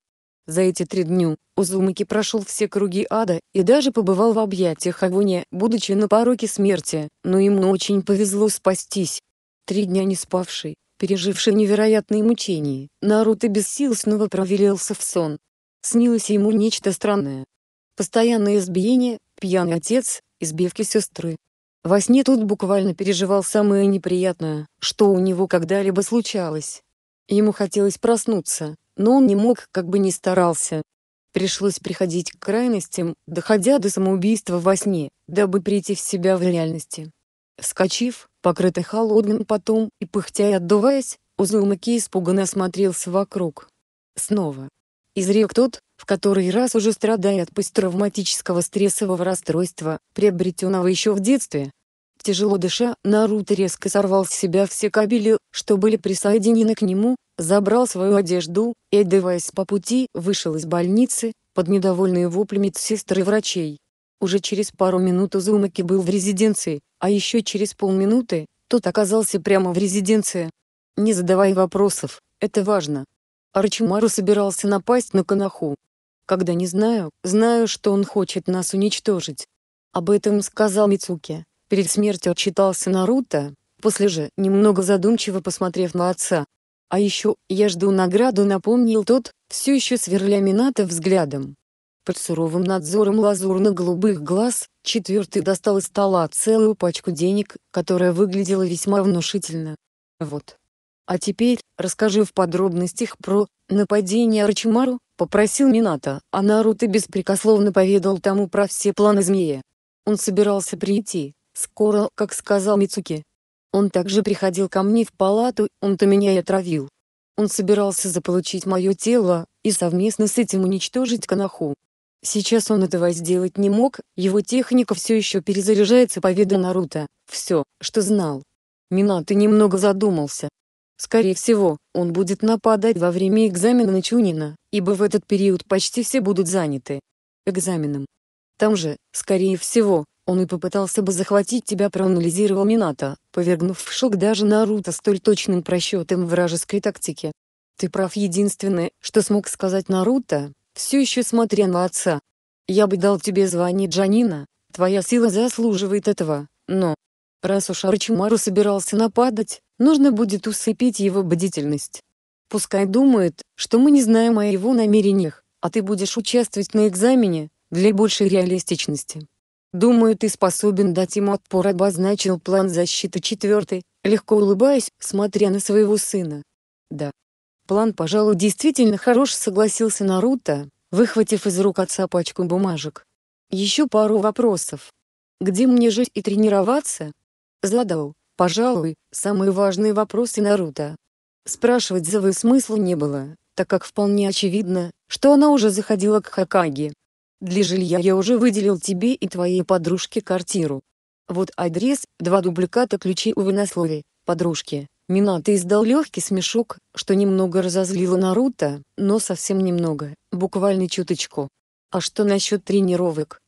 За эти три дня Узумаки прошел все круги ада и даже побывал в объятиях Авония, будучи на пороге смерти, но ему очень повезло спастись. Три дня не спавший, переживший невероятные мучения, Наруто без сил снова провалился в сон. Снилось ему нечто странное. Постоянное избиение, пьяный отец, избивки сестры. Во сне тут буквально переживал самое неприятное, что у него когда-либо случалось. Ему хотелось проснуться, но он не мог, как бы ни старался. Пришлось приходить к крайностям, доходя до самоубийства во сне, дабы прийти в себя в реальности. Вскочив, покрытый холодным потом и пыхтя и отдуваясь, Узумаки испуганно осмотрелся вокруг. Снова. Изрек тот, в который раз уже страдает от посттравматического стрессового расстройства, приобретенного еще в детстве. Тяжело дыша, Наруто резко сорвал с себя все кабели, что были присоединены к нему, забрал свою одежду и, одеваясь по пути, вышел из больницы, под недовольные вопли медсестр и врачей. Уже через пару минут Узумаки был в резиденции, а еще через полминуты тот оказался прямо в резиденции. Не задавай вопросов, это важно. Арчимару собирался напасть на Канаху. Когда не знаю, знаю, что он хочет нас уничтожить. Об этом сказал Мицуки. Перед смертью отчитался Наруто, после же, немного задумчиво посмотрев на отца. А еще, я жду награду напомнил тот, все еще сверля Минато взглядом. Под суровым надзором лазурно-голубых глаз, четвертый достал из стола целую пачку денег, которая выглядела весьма внушительно. Вот. А теперь, расскажи в подробностях про нападение Рачимару, попросил Мината, а Наруто беспрекословно поведал тому про все планы змея. Он собирался прийти, скоро, как сказал Мицуки. Он также приходил ко мне в палату, он-то меня и отравил. Он собирался заполучить мое тело, и совместно с этим уничтожить Канаху. Сейчас он этого сделать не мог, его техника все еще перезаряжается по виду Наруто, все, что знал. Минато немного задумался. Скорее всего, он будет нападать во время экзамена на Чунина, ибо в этот период почти все будут заняты экзаменом. Там же, скорее всего, он и попытался бы захватить тебя проанализировал Минато, повергнув в шок даже Наруто столь точным просчетом вражеской тактики. Ты прав единственное, что смог сказать Наруто, все еще смотря на отца. «Я бы дал тебе звание Джанина, твоя сила заслуживает этого, но...» Раз уж Арчимару собирался нападать, нужно будет усыпить его бдительность. Пускай думает, что мы не знаем о его намерениях, а ты будешь участвовать на экзамене, для большей реалистичности. Думаю, ты способен дать ему отпор, обозначил план защиты четвертый, легко улыбаясь, смотря на своего сына. Да, План, пожалуй, действительно хорош, согласился Наруто, выхватив из рук отца пачку бумажек. Еще пару вопросов. Где мне жить и тренироваться? Задал, пожалуй, самые важные вопросы Наруто. Спрашивать Зевы смысла не было, так как вполне очевидно, что она уже заходила к Хакаге. Для жилья я уже выделил тебе и твоей подружке квартиру. Вот адрес, два дубликата ключей у винослови, подружки. Минато издал легкий смешок, что немного разозлило Наруто, но совсем немного, буквально чуточку. «А что насчет тренировок?»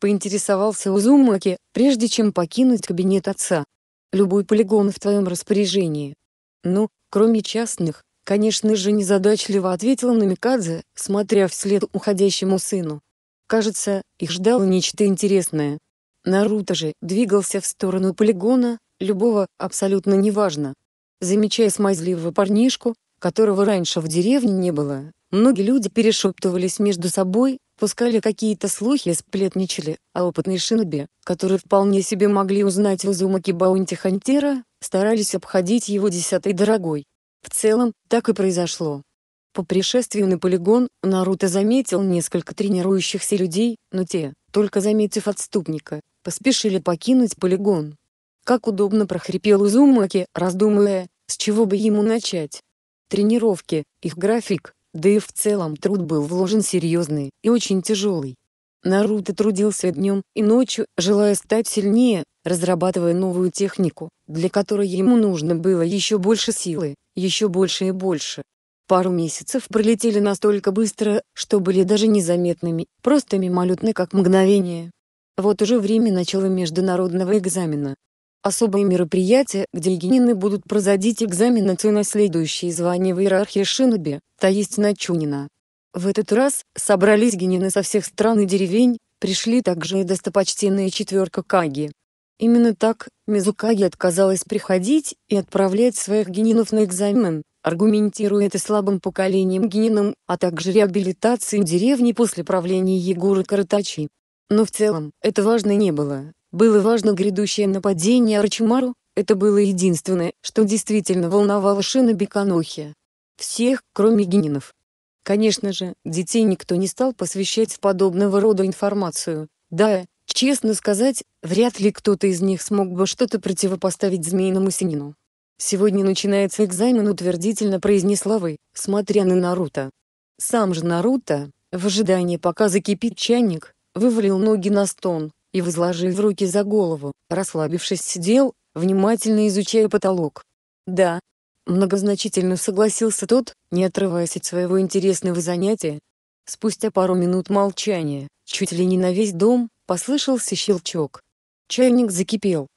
Поинтересовался Узумаки, прежде чем покинуть кабинет отца. «Любой полигон в твоем распоряжении». «Ну, кроме частных, конечно же незадачливо ответила Намикадзе, смотря вслед уходящему сыну. Кажется, их ждало нечто интересное. Наруто же двигался в сторону полигона, любого, абсолютно неважно, Замечая смазливого парнишку, которого раньше в деревне не было, многие люди перешептывались между собой, пускали какие-то слухи и сплетничали, а опытные шиноби, которые вполне себе могли узнать Узумаки Баунти-Хантера, старались обходить его десятой дорогой. В целом, так и произошло. По пришествию на полигон, Наруто заметил несколько тренирующихся людей, но те, только заметив отступника, поспешили покинуть полигон. Как удобно прохрипел Узумаки, раздумывая, с чего бы ему начать. Тренировки, их график, да и в целом труд был вложен серьезный и очень тяжелый. Наруто трудился днем и ночью, желая стать сильнее, разрабатывая новую технику, для которой ему нужно было еще больше силы, еще больше и больше. Пару месяцев пролетели настолько быстро, что были даже незаметными, просто мимолетны как мгновение. Вот уже время начала международного экзамена, Особое мероприятие, где Егинины будут прозадить экзаменацию на следующие звания в иерархии Шиноби, есть на чунина. В этот раз собрались Генины со всех стран и деревень, пришли также и достопочтенные четверка Каги. Именно так Мизукаги отказалась приходить и отправлять своих генинов на экзамен, аргументируя это слабым поколением генинам, а также реабилитацией деревни после правления Егора Каратачи. Но в целом это важно не было. Было важно грядущее нападение Арчимару, это было единственное, что действительно волновало Шина Беконохи. Всех, кроме генинов. Конечно же, детей никто не стал посвящать в подобного рода информацию. Да, честно сказать, вряд ли кто-то из них смог бы что-то противопоставить змеиному синину. «Сегодня начинается экзамен», — утвердительно произнесла вы, смотря на Наруто. Сам же Наруто, в ожидании пока закипит чайник, вывалил ноги на стон, и, возложив руки за голову, расслабившись сидел, внимательно изучая потолок. «Да». Многозначительно согласился тот, не отрываясь от своего интересного занятия. Спустя пару минут молчания, чуть ли не на весь дом, послышался щелчок. Чайник закипел.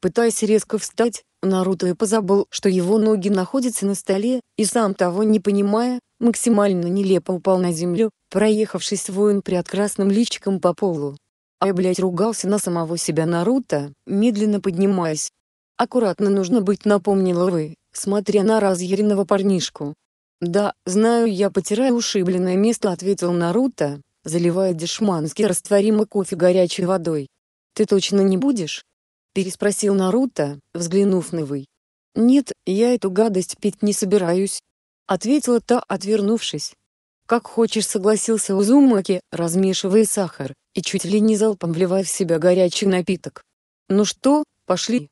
Пытаясь резко встать, Наруто и позабыл, что его ноги находятся на столе, и сам того не понимая, максимально нелепо упал на землю, проехавшись воин прекрасным личиком по полу. Ай, блядь, ругался на самого себя Наруто, медленно поднимаясь. Аккуратно нужно быть, напомнила вы, смотря на разъяренного парнишку. «Да, знаю, я потираю ушибленное место», — ответил Наруто, заливая дешманский растворимый кофе горячей водой. «Ты точно не будешь?» — переспросил Наруто, взглянув на Вэй. «Нет, я эту гадость пить не собираюсь», — ответила та, отвернувшись. «Как хочешь», — согласился Узумаки, размешивая сахар и чуть ли не залпом вливая в себя горячий напиток. «Ну что, пошли?»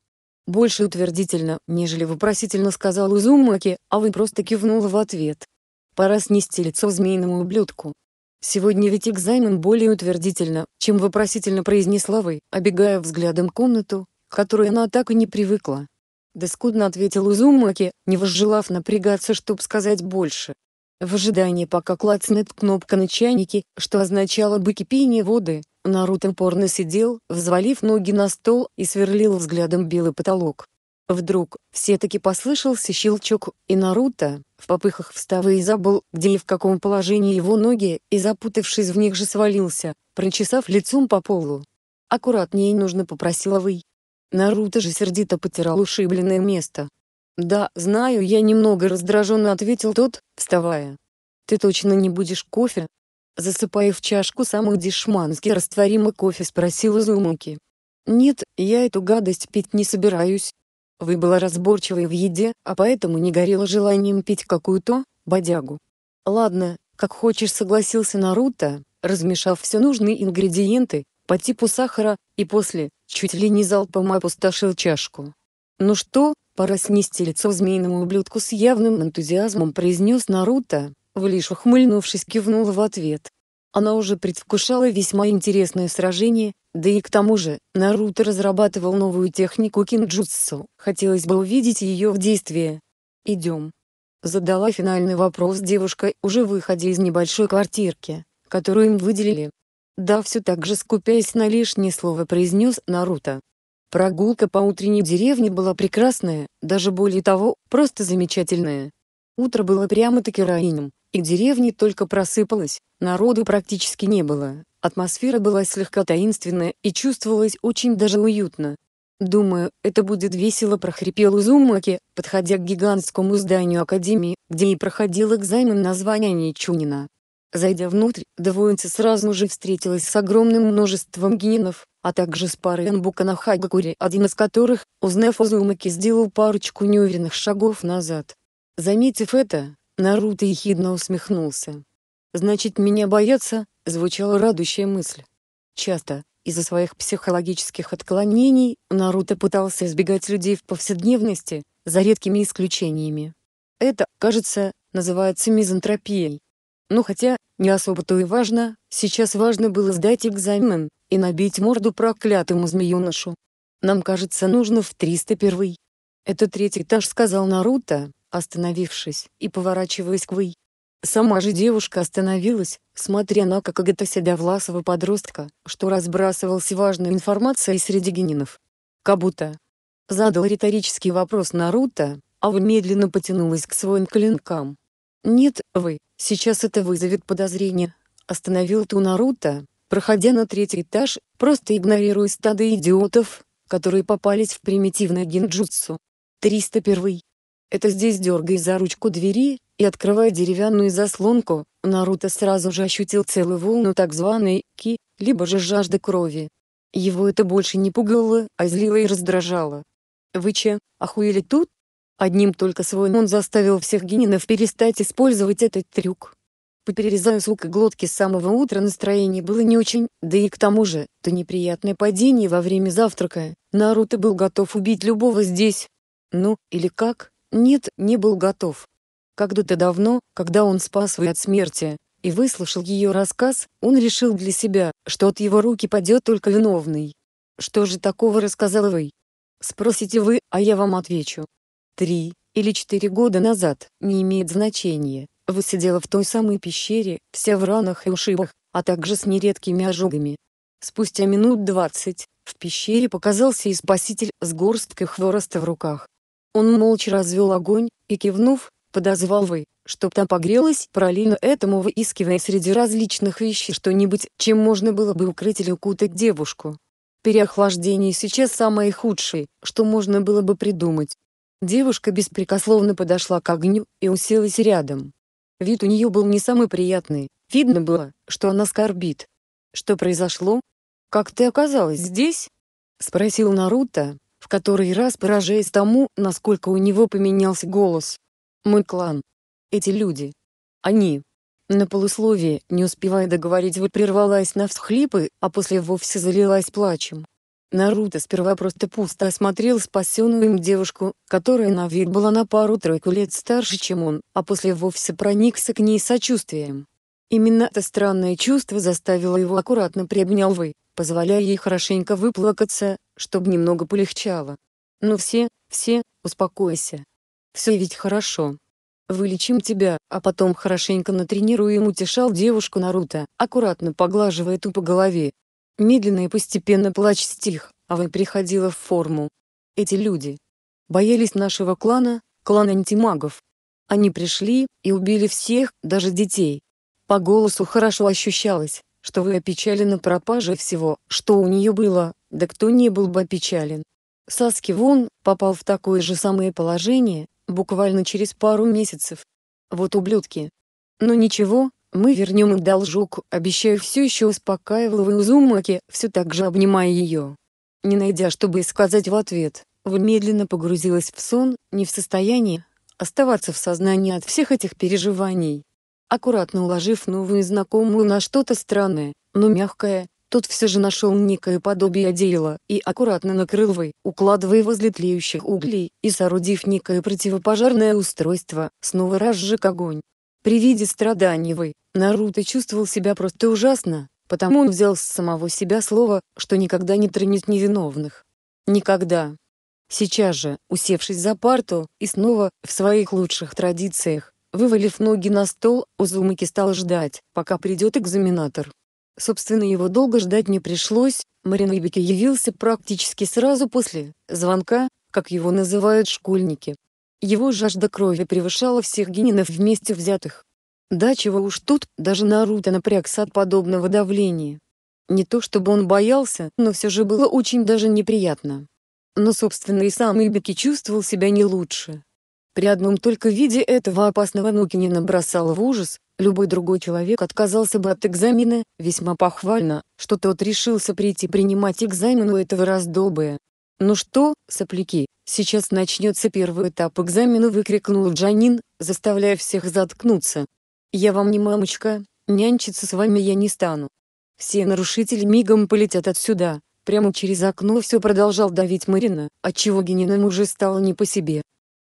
Больше утвердительно, нежели вопросительно сказал Узумаки, а вы просто кивнула в ответ. «Пора снести лицо змеиному ублюдку». «Сегодня ведь экзамен более утвердительно, чем вопросительно произнесла вы, обегая взглядом комнату, к которой она так и не привыкла». Да скудно ответил Узумаки, не возжелав напрягаться, чтоб сказать больше. В ожидании пока клацнет кнопка на чайнике, что означало бы кипение воды, Наруто упорно сидел, взвалив ноги на стол и сверлил взглядом белый потолок. Вдруг, все-таки послышался щелчок, и Наруто, в попыхах встав и забыл, где и в каком положении его ноги, и запутавшись в них же свалился, прочесав лицом по полу. «Аккуратнее нужно», — попросила вы. Наруто же сердито потирал ушибленное место. «Да, знаю, я немного раздраженно ответил тот, вставая. «Ты точно не будешь кофе?» Засыпая в чашку самый дешманский растворимый кофе спросил Изумуки. «Нет, я эту гадость пить не собираюсь. Вы была разборчивой в еде, а поэтому не горела желанием пить какую-то, бодягу». «Ладно, как хочешь», — согласился Наруто, размешав все нужные ингредиенты, по типу сахара, и после, чуть ли не залпом опустошил чашку. «Ну что, «Пора снести лицо змеиному ублюдку с явным энтузиазмом», произнес Наруто, в лишь ухмыльнувшись кивнула в ответ. Она уже предвкушала весьма интересное сражение, да и к тому же, Наруто разрабатывал новую технику кинджутсу, хотелось бы увидеть ее в действии. «Идем». Задала финальный вопрос девушка, уже выходя из небольшой квартирки, которую им выделили. Да все так же скупясь на лишнее слово произнес Наруто. Прогулка по утренней деревне была прекрасная, даже более того, просто замечательная. Утро было прямо-таки ранним, и деревня только просыпалась, народу практически не было, атмосфера была слегка таинственная и чувствовалась очень даже уютно. «Думаю, это будет весело», — прохрипел Узумаки, подходя к гигантскому зданию Академии, где и проходил экзамен на звание Ничунина. Зайдя внутрь, Двоинца сразу же встретилась с огромным множеством генов, а также с парой Энбука на Хагакуре, один из которых, узнав о зумаке, сделал парочку неуверенных шагов назад. Заметив это, Наруто ехидно усмехнулся. «Значит, меня боятся?» – звучала радующая мысль. Часто, из-за своих психологических отклонений, Наруто пытался избегать людей в повседневности, за редкими исключениями. Это, кажется, называется мизантропией. Ну хотя, не особо-то и важно, сейчас важно было сдать экзамен, и набить морду проклятому змеюношу. Нам кажется нужно в 301 «Это третий этаж», — сказал Наруто, остановившись и поворачиваясь к Вэй. Сама же девушка остановилась, смотря на какого-то седовласого подростка, что разбрасывался важной информацией среди генинов. Кабута. Задал риторический вопрос Наруто, а вы медленно потянулась к своим клинкам. «Нет, вы», Сейчас это вызовет подозрение. Остановил ту Наруто, проходя на третий этаж, просто игнорируя стадо идиотов, которые попались в примитивное гинджутсу. 301. Это здесь дергая за ручку двери, и открывая деревянную заслонку, Наруто сразу же ощутил целую волну так званой ки, либо же жажды крови. Его это больше не пугало, а злило и раздражало. «Вы че, охуели тут?» Одним только своим он заставил всех генинов перестать использовать этот трюк. По перерезаю сук и глотки с самого утра настроение было не очень, да и к тому же, то неприятное падение во время завтрака, Наруто был готов убить любого здесь. Ну, или как? Нет, не был готов. Когда-то давно, когда он спас Вэй от смерти, и выслушал ее рассказ, он решил для себя, что от его руки падет только виновный. Что же такого рассказал Вэй? Спросите вы, а я вам отвечу, три или четыре года назад, не имеет значения. Вы сидела в той самой пещере, вся в ранах и ушибах, а также с нередкими ожогами. Спустя минут двадцать, в пещере показался и спаситель с горсткой хвороста в руках. Он молча развел огонь, и кивнув, подозвал вы, чтоб там погрелась, параллельно этому выискивая среди различных вещей что-нибудь, чем можно было бы укрыть или укутать девушку. Переохлаждение сейчас самое худшее, что можно было бы придумать, Девушка беспрекословно подошла к огню и уселась рядом. Вид у нее был не самый приятный. Видно было, что она скорбит. «Что произошло? Как ты оказалась здесь?» — спросил Наруто, в который раз поражаясь тому, насколько у него поменялся голос. Мой клан. Эти люди. Они». На полусловие, не успевая договорить, вот прервалась на всхлипы, а после вовсе залилась плачем. Наруто сперва просто пусто осмотрел спасенную им девушку, которая на вид была на пару-тройку лет старше, чем он, а после вовсе проникся к ней сочувствием. Именно это странное чувство заставило его аккуратно приобнял вы, позволяя ей хорошенько выплакаться, чтобы немного полегчало. «Ну все, все, успокойся. Все ведь хорошо. Вылечим тебя, а потом хорошенько натренируем», — утешал девушку Наруто, аккуратно поглаживая ту по голове, Медленно и постепенно плач стих, а вы приходила в форму. Эти люди боялись нашего клана, клана антимагов. Они пришли и убили всех, даже детей. По голосу хорошо ощущалось, что вы опечалены пропажей всего, что у нее было, да кто не был бы опечален. Саски Вон попал в такое же самое положение, буквально через пару месяцев. Вот ублюдки. Но ничего, мы вернем должок, обещаю все еще успокаивала Узумаки, все так же обнимая ее. Не найдя, чтобы сказать в ответ, Ва медленно погрузилась в сон, не в состоянии оставаться в сознании от всех этих переживаний. Аккуратно уложив новую знакомую на что-то странное, но мягкое, тот все же нашел некое подобие одеяла и аккуратно накрыл Вэй, укладывая возле тлеющих углей и соорудив некое противопожарное устройство, снова разжег огонь, при виде страданий вы, Наруто чувствовал себя просто ужасно, потому он взял с самого себя слово, что никогда не тронет невиновных. Никогда. Сейчас же, усевшись за парту, и снова, в своих лучших традициях, вывалив ноги на стол, Узумаки стал ждать, пока придет экзаменатор. Собственно, его долго ждать не пришлось, Марин явился практически сразу после «звонка», как его называют школьники. Его жажда крови превышала всех генинов вместе взятых. Да чего уж тут, даже Наруто напрягся от подобного давления. Не то чтобы он боялся, но все же было очень даже неприятно. Но собственно и сам Ибики чувствовал себя не лучше. При одном только виде этого опасного Нукинина бросал в ужас, любой другой человек отказался бы от экзамена, весьма похвально, что тот решился прийти принимать экзамен у этого раздобая. «Ну что, сопляки, «Сейчас начнется первый этап экзамена!» выкрикнул Джанин, заставляя всех заткнуться. «Я вам не мамочка, нянчиться с вами я не стану. Все нарушители мигом полетят отсюда!» Прямо через окно все продолжал давить Марина, отчего Генинам уже стало не по себе.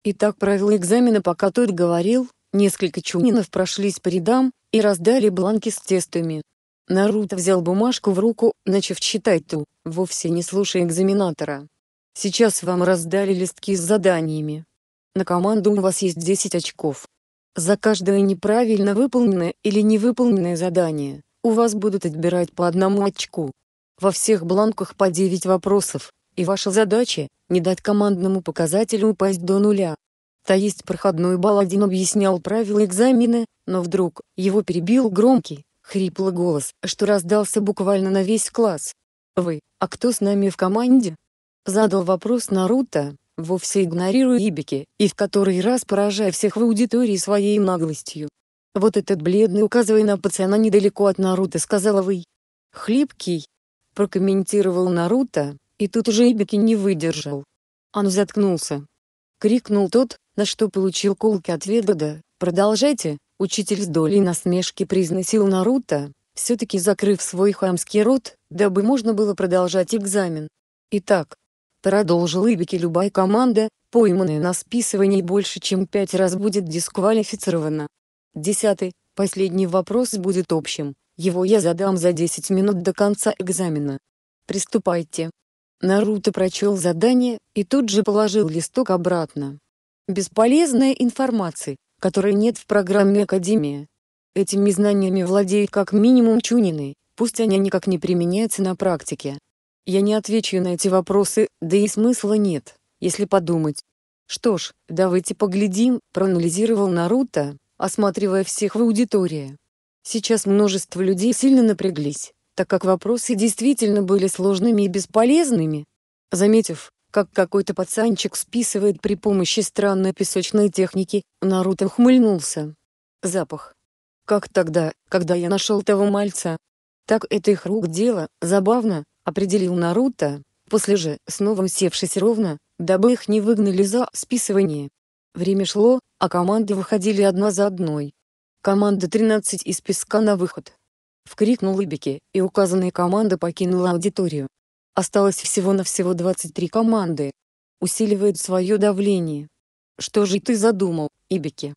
Итак, правила экзамена, пока тот говорил, несколько чунинов прошлись по рядам и раздали бланки с тестами. Наруто взял бумажку в руку, начав читать ту, вовсе не слушая экзаменатора. Сейчас вам раздали листки с заданиями. На команду у вас есть 10 очков. За каждое неправильно выполненное или невыполненное задание, у вас будут отбирать по одному очку. Во всех бланках по 9 вопросов, и ваша задача – не дать командному показателю упасть до нуля. Та есть проходной балл один объяснял правила экзамена, но вдруг, его перебил громкий, хриплый голос, что раздался буквально на весь класс. «Вы, а кто с нами в команде?» Задал вопрос Наруто, вовсе игнорируя Ибики, и в который раз поражая всех в аудитории своей наглостью. «Вот этот бледный, указывая на пацана недалеко от Наруто, сказала вы. Хлипкий!» Прокомментировал Наруто, и тут уже Ибики не выдержал. Он заткнулся. Крикнул тот, на что получил колки от «Да, продолжайте!» Учитель с долей насмешки произносил Наруто, все-таки закрыв свой хамский рот, дабы можно было продолжать экзамен. Итак, Продолжил Ибики любая команда, пойманная на списывании больше чем пять раз будет дисквалифицирована. Десятый, последний вопрос будет общим, его я задам за 10 минут до конца экзамена. Приступайте. Наруто прочел задание, и тут же положил листок обратно. Бесполезная информация, которой нет в программе Академия. Этими знаниями владеют как минимум чунины, пусть они никак не применяются на практике. Я не отвечу на эти вопросы, да и смысла нет, если подумать. Что ж, давайте поглядим, проанализировал Наруто, осматривая всех в аудитории. Сейчас множество людей сильно напряглись, так как вопросы действительно были сложными и бесполезными. Заметив, как какой-то пацанчик списывает при помощи странной песочной техники, Наруто ухмыльнулся. Запах. Как тогда, когда я нашел того мальца? Так это их рук дело, забавно, определил Наруто, после же снова усевшись ровно, дабы их не выгнали за списывание. Время шло, а команды выходили одна за одной. Команда 13 из песка на выход. Вкрикнул Ибики, и указанная команда покинула аудиторию. Осталось всего-навсего 23 команды. Усиливает свое давление. Что же ты задумал, Ибики?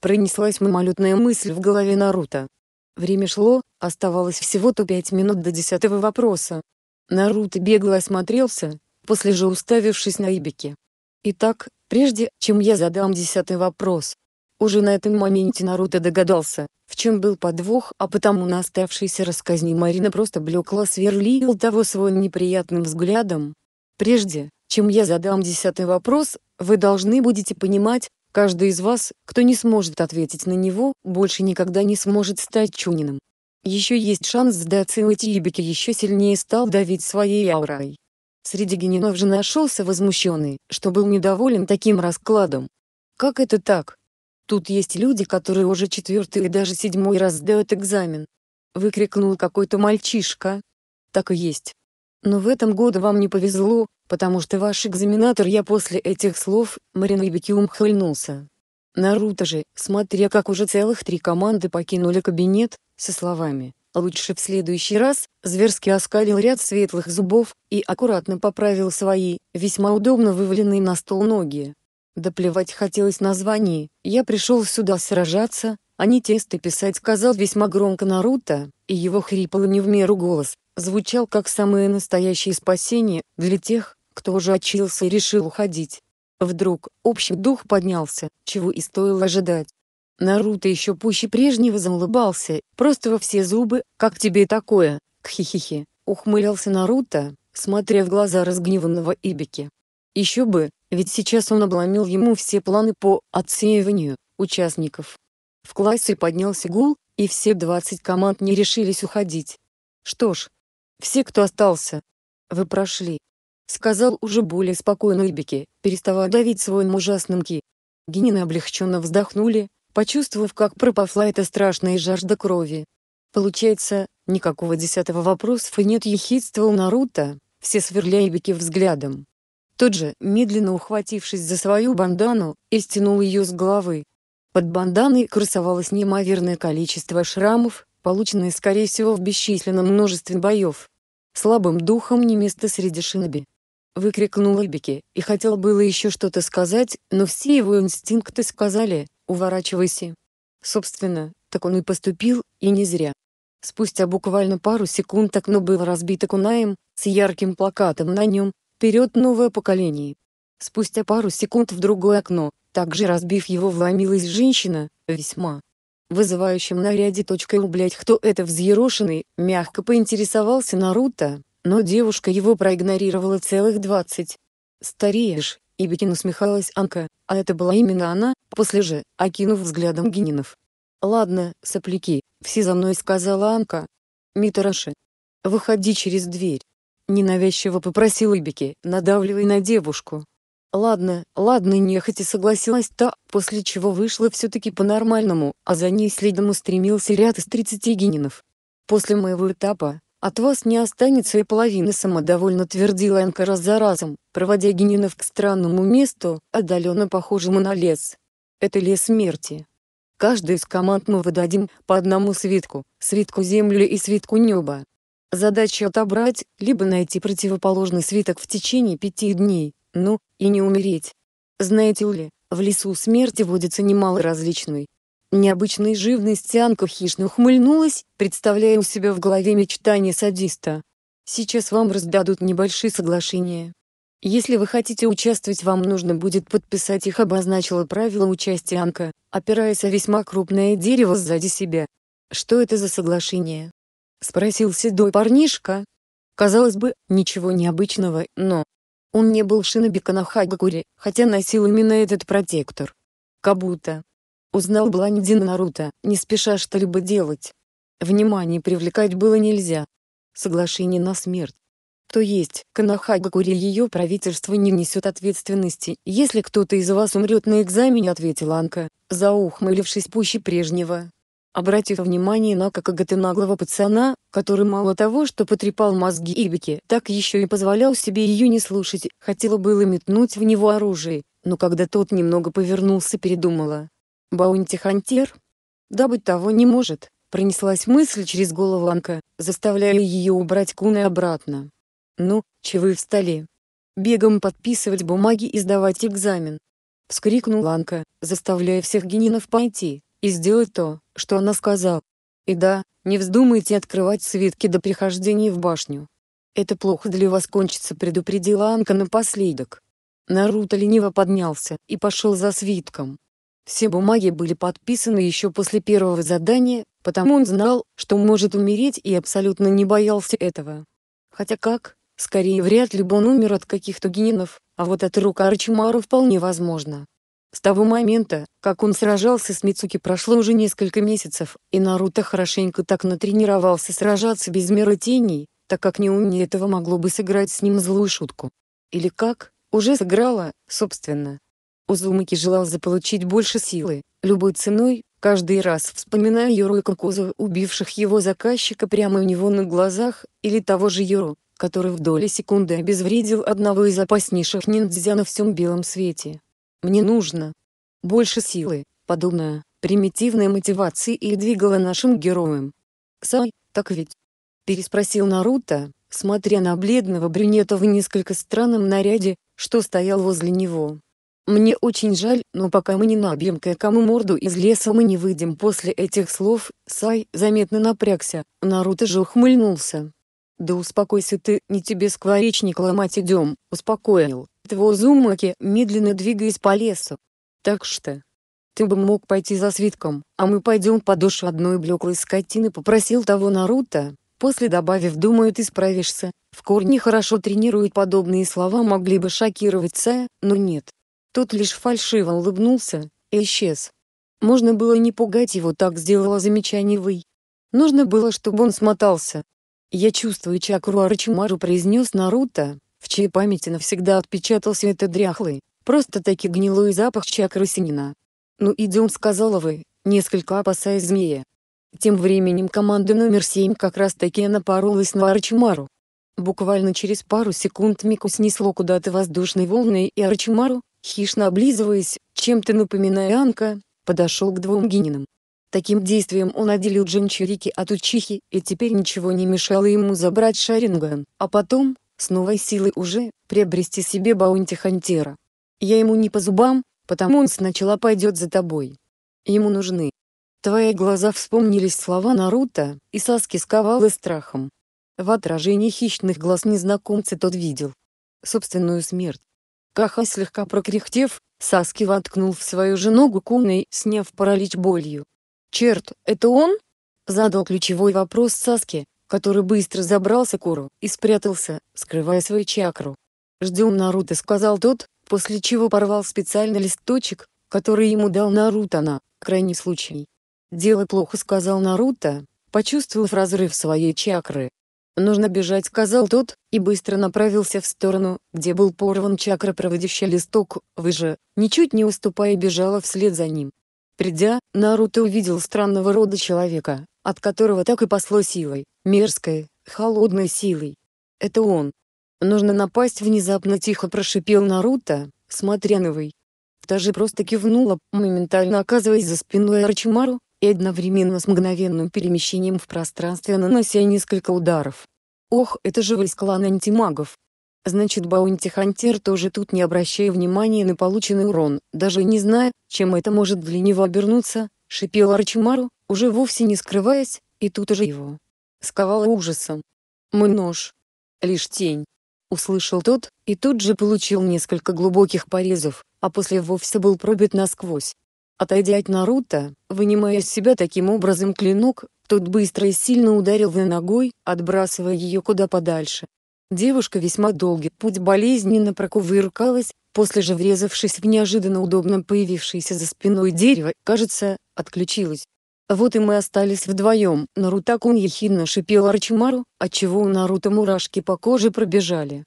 Пронеслась мимолетная мысль в голове Наруто. Время шло, оставалось всего-то 5 минут до десятого вопроса. Наруто бегло осмотрелся, после же уставившись на Ибике. Итак, прежде чем я задам десятый вопрос, уже на этом моменте Наруто догадался, в чем был подвох, а потому на оставшейся рассказни Марина просто блекла сверлил того своим неприятным взглядом. Прежде, чем я задам десятый вопрос, вы должны будете понимать, каждый из вас, кто не сможет ответить на него, больше никогда не сможет стать чунином. Еще есть шанс сдаться и уйти Ибики еще сильнее стал давить своей аурой. Среди генинов же нашелся возмущенный, что был недоволен таким раскладом. Как это так? Тут есть люди, которые уже четвертый и даже седьмой раз сдают экзамен. Выкрикнул какой-то мальчишка. Так и есть. Но в этом году вам не повезло, потому что ваш экзаменатор я после этих слов, Марина Ибики умхльнулся. Наруто же, смотря как уже целых три команды покинули кабинет, со словами «Лучше в следующий раз», зверски оскалил ряд светлых зубов и аккуратно поправил свои, весьма удобно вываленные на стол ноги. Да плевать хотелось названий, я пришел сюда сражаться, а не тесто писать сказал весьма громко Наруто, и его хрипло не в меру голос, звучал как самое настоящее спасение для тех, кто уже очился и решил уходить. Вдруг общий дух поднялся, чего и стоило ожидать. Наруто еще пуще прежнего заулыбался, просто во все зубы, как тебе такое, Хихи-хи. ухмылялся Наруто, смотря в глаза разгневанного Ибики. Еще бы, ведь сейчас он обломил ему все планы по отсеиванию участников. В классе поднялся гул, и все 20 команд не решились уходить. Что ж, все, кто остался, вы прошли, сказал уже более спокойно Ибике, переставая давить своим ужасным ки. Генины облегченно вздохнули, почувствовав, как пропафла эта страшная жажда крови. Получается, никакого десятого вопросов и нет ехидства у Наруто, все сверля Ибике взглядом. Тот же, медленно ухватившись за свою бандану, и стянул ее с головы. Под банданой красовалось неимоверное количество шрамов, полученные, скорее всего, в бесчисленном множестве боев. Слабым духом не место среди шиноби. Выкрикнул Бики и хотел было еще что-то сказать, но все его инстинкты сказали «уворачивайся». Собственно, так он и поступил, и не зря. Спустя буквально пару секунд окно было разбито кунаем, с ярким плакатом на нем «Вперед новое поколение». Спустя пару секунд в другое окно, также разбив его вломилась женщина, весьма вызывающим наряде. «У блять, кто это взъерошенный?» мягко поинтересовался Наруто но девушка его проигнорировала целых двадцать. «Стареешь», — и Бекин усмехалась Анка, а это была именно она, после же, окинув взглядом Генинов. «Ладно, сопляки, все за мной», — сказала Анка. «Митараши, выходи через дверь». Ненавязчиво попросил Беки, надавливая на девушку. Ладно, ладно, нехотя согласилась та, после чего вышла все-таки по-нормальному, а за ней следом устремился ряд из тридцати генинов. После моего этапа, «От вас не останется и половины», — самодовольно твердила Энка раз за разом, проводя Генинов к странному месту, отдаленно похожему на лес. «Это лес смерти. Каждой из команд мы выдадим по одному свитку, свитку земли и свитку неба. Задача отобрать, либо найти противоположный свиток в течение пяти дней, ну, и не умереть. Знаете ли, в лесу смерти водится немало различной, Необычной живности Анка хищно ухмыльнулась, представляя у себя в голове мечтание садиста. Сейчас вам раздадут небольшие соглашения. Если вы хотите участвовать, вам нужно будет подписать их, обозначила правила участия Анка, опираясь о весьма крупное дерево сзади себя. Что это за соглашение? спросил седой парнишка. Казалось бы, ничего необычного, но он не был Шиноби Канахагакури, хотя носил именно этот протектор. Кабута Узнал блондин Наруто, не спеша что-либо делать. Внимание привлекать было нельзя. Соглашение на смерть. То есть, Канахага Кури ее правительство не несет ответственности, если кто-то из вас умрет на экзамене, ответила Анка, заухмылившись пуще прежнего. Обратив внимание на какого-то наглого пацана, который мало того, что потрепал мозги Ибики, так еще и позволял себе ее не слушать, хотела было метнуть в него оружие, но когда тот немного повернулся передумала. «Баунти-хантер?» «Да быть того не может», — пронеслась мысль через голову Анка, заставляя ее убрать куны обратно. «Ну, чего вы встали?» «Бегом подписывать бумаги и сдавать экзамен!» — вскрикнул Анка, заставляя всех генинов пойти и сделать то, что она сказала. «И да, не вздумайте открывать свитки до прихождения в башню. Это плохо для вас кончится», — предупредила Анка напоследок. Наруто лениво поднялся и пошел за свитком. Все бумаги были подписаны еще после первого задания, потому он знал, что может умереть и абсолютно не боялся этого. Хотя как, скорее вряд ли бы он умер от каких-то генинов, а вот от рук Арчимару вполне возможно. С того момента, как он сражался с Мицуки прошло уже несколько месяцев, и Наруто хорошенько так натренировался сражаться без меры теней, так как неумение этого могло бы сыграть с ним злую шутку. Или как, уже сыграла, собственно. Узумаки желал заполучить больше силы, любой ценой, каждый раз вспоминая Юру и Кокозу, убивших его заказчика прямо у него на глазах, или того же Юру, который в доли секунды обезвредил одного из опаснейших ниндзя на всем белом свете. «Мне нужно больше силы», — подобная, примитивная мотивация и двигала нашим героем. «Сай, так ведь?» — переспросил Наруто, смотря на бледного брюнета в несколько странном наряде, что стоял возле него. Мне очень жаль, но пока мы не набьем кому морду из леса мы не выйдем после этих слов, Сай заметно напрягся, Наруто же ухмыльнулся. Да успокойся ты, не тебе скворечник ломать идем, успокоил, твой Зумаки, медленно двигаясь по лесу. Так что... Ты бы мог пойти за свитком, а мы пойдем по душу одной блеклой скотины попросил того Наруто, после добавив «думаю ты справишься». В корне хорошо тренируют подобные слова могли бы шокировать Сая, но нет, тот лишь фальшиво улыбнулся и исчез. Можно было не пугать его, так сделала замечание Вэй. Нужно было, чтобы он смотался. «Я чувствую чакру Арачимару», — произнес Наруто, в чьей памяти навсегда отпечатался этот дряхлый, просто-таки гнилой запах чакры Синина. «Ну идем», — сказала вы, несколько опасаясь змея. Тем временем команда номер семь как раз-таки напоролась на Арачимару. Буквально через пару секунд Мику снесло куда-то воздушной волной и Арачимару, Хищно облизываясь, чем-то напоминая Анка, подошел к двум гининам. Таким действием он отделил джинчурики от учихи, и теперь ничего не мешало ему забрать Шаринган, а потом, с новой силой уже, приобрести себе баунти-хантера. Я ему не по зубам, потому он сначала пойдет за тобой. Ему нужны. Твои глаза вспомнились слова Наруто, и Саски сковало страхом. В отражении хищных глаз незнакомца тот видел собственную смерть. Каха слегка прокряхтев, Саски воткнул в свою жену гукуной, сняв паралич болью. «Черт, это он?» Задал ключевой вопрос Саски, который быстро забрался к Уру и спрятался, скрывая свою чакру. «Ждем Наруто», — сказал тот, после чего порвал специальный листочек, который ему дал Наруто на крайний случай. «Дело плохо», — сказал Наруто, почувствовав разрыв своей чакры. «Нужно бежать», — сказал тот, и быстро направился в сторону, где был порван чакропроводящий листок, вы же, ничуть не уступая, бежала вслед за ним. Придя, Наруто увидел странного рода человека, от которого так и посло силой, мерзкой, холодной силой. Это он. Нужно напасть внезапно тихо прошипел Наруто, смотря новый. Та же просто кивнула, моментально оказываясь за спиной Арчимару, и одновременно с мгновенным перемещением в пространстве нанося несколько ударов. Ох, это же вы из антимагов. Значит баунти-хантер тоже тут не обращая внимания на полученный урон, даже не зная, чем это может для него обернуться, шипел Арчимару, уже вовсе не скрываясь, и тут же его сковало ужасом. Мой нож. Лишь тень». Услышал тот, и тут же получил несколько глубоких порезов, а после вовсе был пробит насквозь. Отойдя от Наруто, вынимая из себя таким образом клинок, тот быстро и сильно ударил ее ногой, отбрасывая ее куда подальше. Девушка весьма долгий путь болезненно прокувыркалась, после же врезавшись в неожиданно удобно появившееся за спиной дерево, кажется, отключилась. Вот и мы остались вдвоем, Нарутакун ехидно шипел Арчимару, отчего у Наруто мурашки по коже пробежали.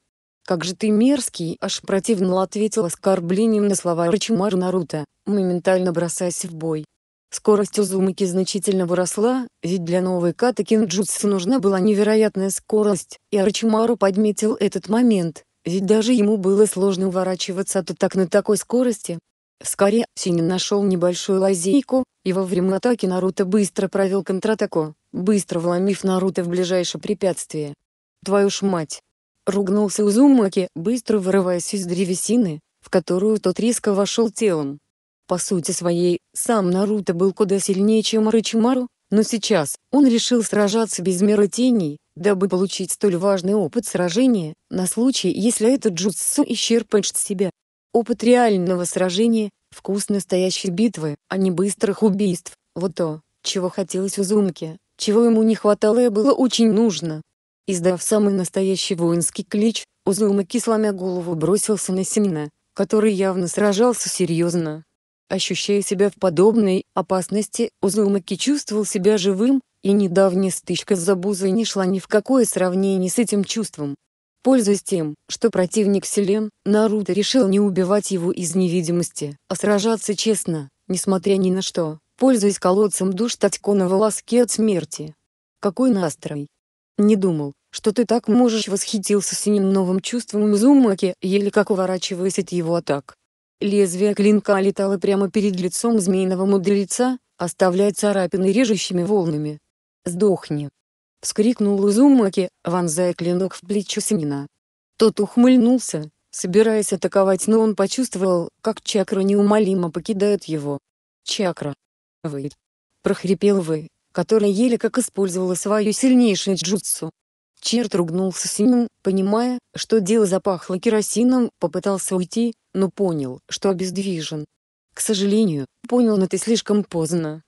«Как же ты мерзкий!» — аж противно ответил оскорблением на слова Рачимару Наруто, моментально бросаясь в бой. Скорость Узумаки значительно выросла, ведь для новой ката кинджутсу нужна была невероятная скорость, и Арчимару подметил этот момент, ведь даже ему было сложно уворачиваться от атак на такой скорости. Скорее, Синин нашел небольшую лазейку, и во время атаки Наруто быстро провел контратаку, быстро вломив Наруто в ближайшее препятствие. «Твою ж мать!» Ругнулся Узумаки, быстро вырываясь из древесины, в которую тот резко вошел телом. По сути своей, сам Наруто был куда сильнее, чем Рычимару, но сейчас он решил сражаться без меры теней, дабы получить столь важный опыт сражения, на случай, если этот джутсу исчерпает себя. Опыт реального сражения, вкус настоящей битвы, а не быстрых убийств, вот то, чего хотелось Узумаке, чего ему не хватало и было очень нужно. Издав самый настоящий воинский клич, Узумаки сломя голову бросился на Симина, который явно сражался серьезно. Ощущая себя в подобной опасности, Узумаки чувствовал себя живым, и недавняя стычка с Забузой не шла ни в какое сравнение с этим чувством. Пользуясь тем, что противник силен, Наруто решил не убивать его из невидимости, а сражаться честно, несмотря ни на что, пользуясь колодцем душ Татько на волоске от смерти. Какой настрой! Не думал, что ты так можешь восхитился синим новым чувством Мизумаки, еле как уворачиваясь от его атак. Лезвие клинка летало прямо перед лицом змеиного мудреца, оставляя царапины режущими волнами. «Сдохни!» — вскрикнул Узумаки, вонзая клинок в плечо Синина. Тот ухмыльнулся, собираясь атаковать, но он почувствовал, как чакра неумолимо покидает его. «Чакра!» Вы! прохрипел вы, которая еле как использовала свою сильнейшую джутсу. Черт ругнулся Симон, понимая, что дело запахло керосином, попытался уйти, но понял, что обездвижен. К сожалению, понял на это слишком поздно.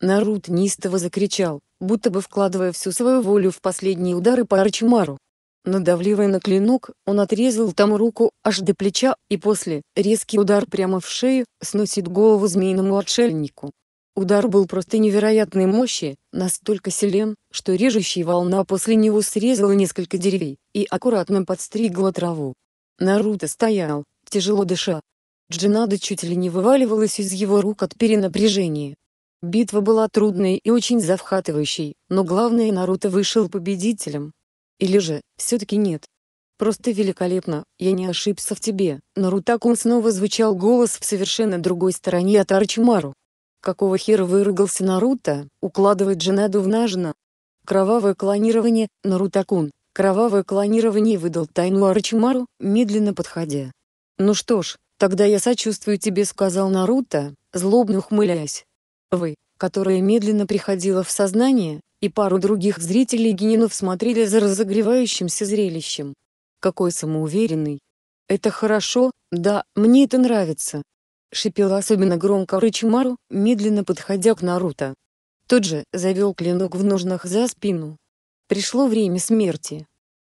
Нарут неистово закричал, будто бы вкладывая всю свою волю в последние удары по Арчимару. Надавливая на клинок, он отрезал тому руку аж до плеча, и после, резкий удар прямо в шею, сносит голову змеиному отшельнику. Удар был просто невероятной мощи, настолько силен, что режущая волна после него срезала несколько деревьев и аккуратно подстригла траву. Наруто стоял, тяжело дыша. Джинада чуть ли не вываливалась из его рук от перенапряжения. Битва была трудной и очень захватывающей, но главное Наруто вышел победителем. Или же, все-таки нет. «Просто великолепно, я не ошибся в тебе», Нарутакун снова звучал голос в совершенно другой стороне от Арчимару. Какого хера выругался Наруто, укладывает Джинаду в Нажина? Кровавое клонирование, Нарутакун. Кровавое клонирование выдал тайну Арчимару, медленно подходя. «Ну что ж, тогда я сочувствую тебе», — сказал Наруто, злобно ухмыляясь. «Вы, которая медленно приходила в сознание, и пару других зрителей генинов смотрели за разогревающимся зрелищем. Какой самоуверенный. Это хорошо, да, мне это нравится, шипел особенно громко Рычимару, медленно подходя к Наруто. Тот же завел клинок в ножнах за спину. Пришло время смерти.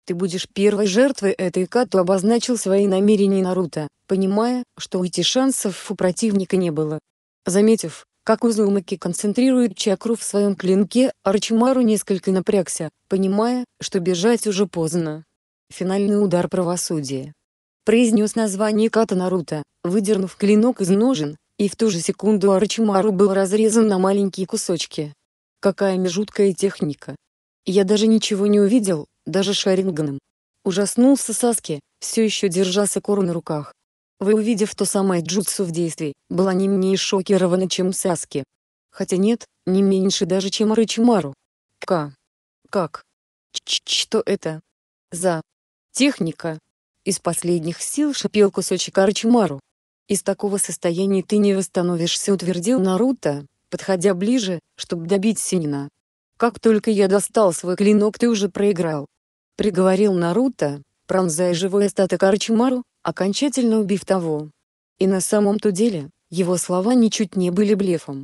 Ты будешь первой жертвой этой Кату обозначил свои намерения Наруто, понимая, что уйти шансов у противника не было. Заметив, как Узумаки концентрирует чакру в своем клинке, Арчимару несколько напрягся, понимая, что бежать уже поздно. Финальный удар правосудия произнес название ката Наруто, выдернув клинок из ножен, и в ту же секунду Арчимару был разрезан на маленькие кусочки. Какая межуткая техника. Я даже ничего не увидел, даже шаринганом. Ужаснулся Саски, все еще держа Сакуру на руках. Вы увидев то самое джутсу в действии, была не менее шокирована, чем Саски. Хотя нет, не меньше даже, чем Рычимару. К. Как? Ч -ч Что это? За. Техника. Из последних сил шипел кусочек Арчимару. «Из такого состояния ты не восстановишься», — утвердил Наруто, подходя ближе, чтобы добить Синина. «Как только я достал свой клинок, ты уже проиграл», — приговорил Наруто, пронзая живой остаток Арчимару, окончательно убив того. И на самом-то деле, его слова ничуть не были блефом.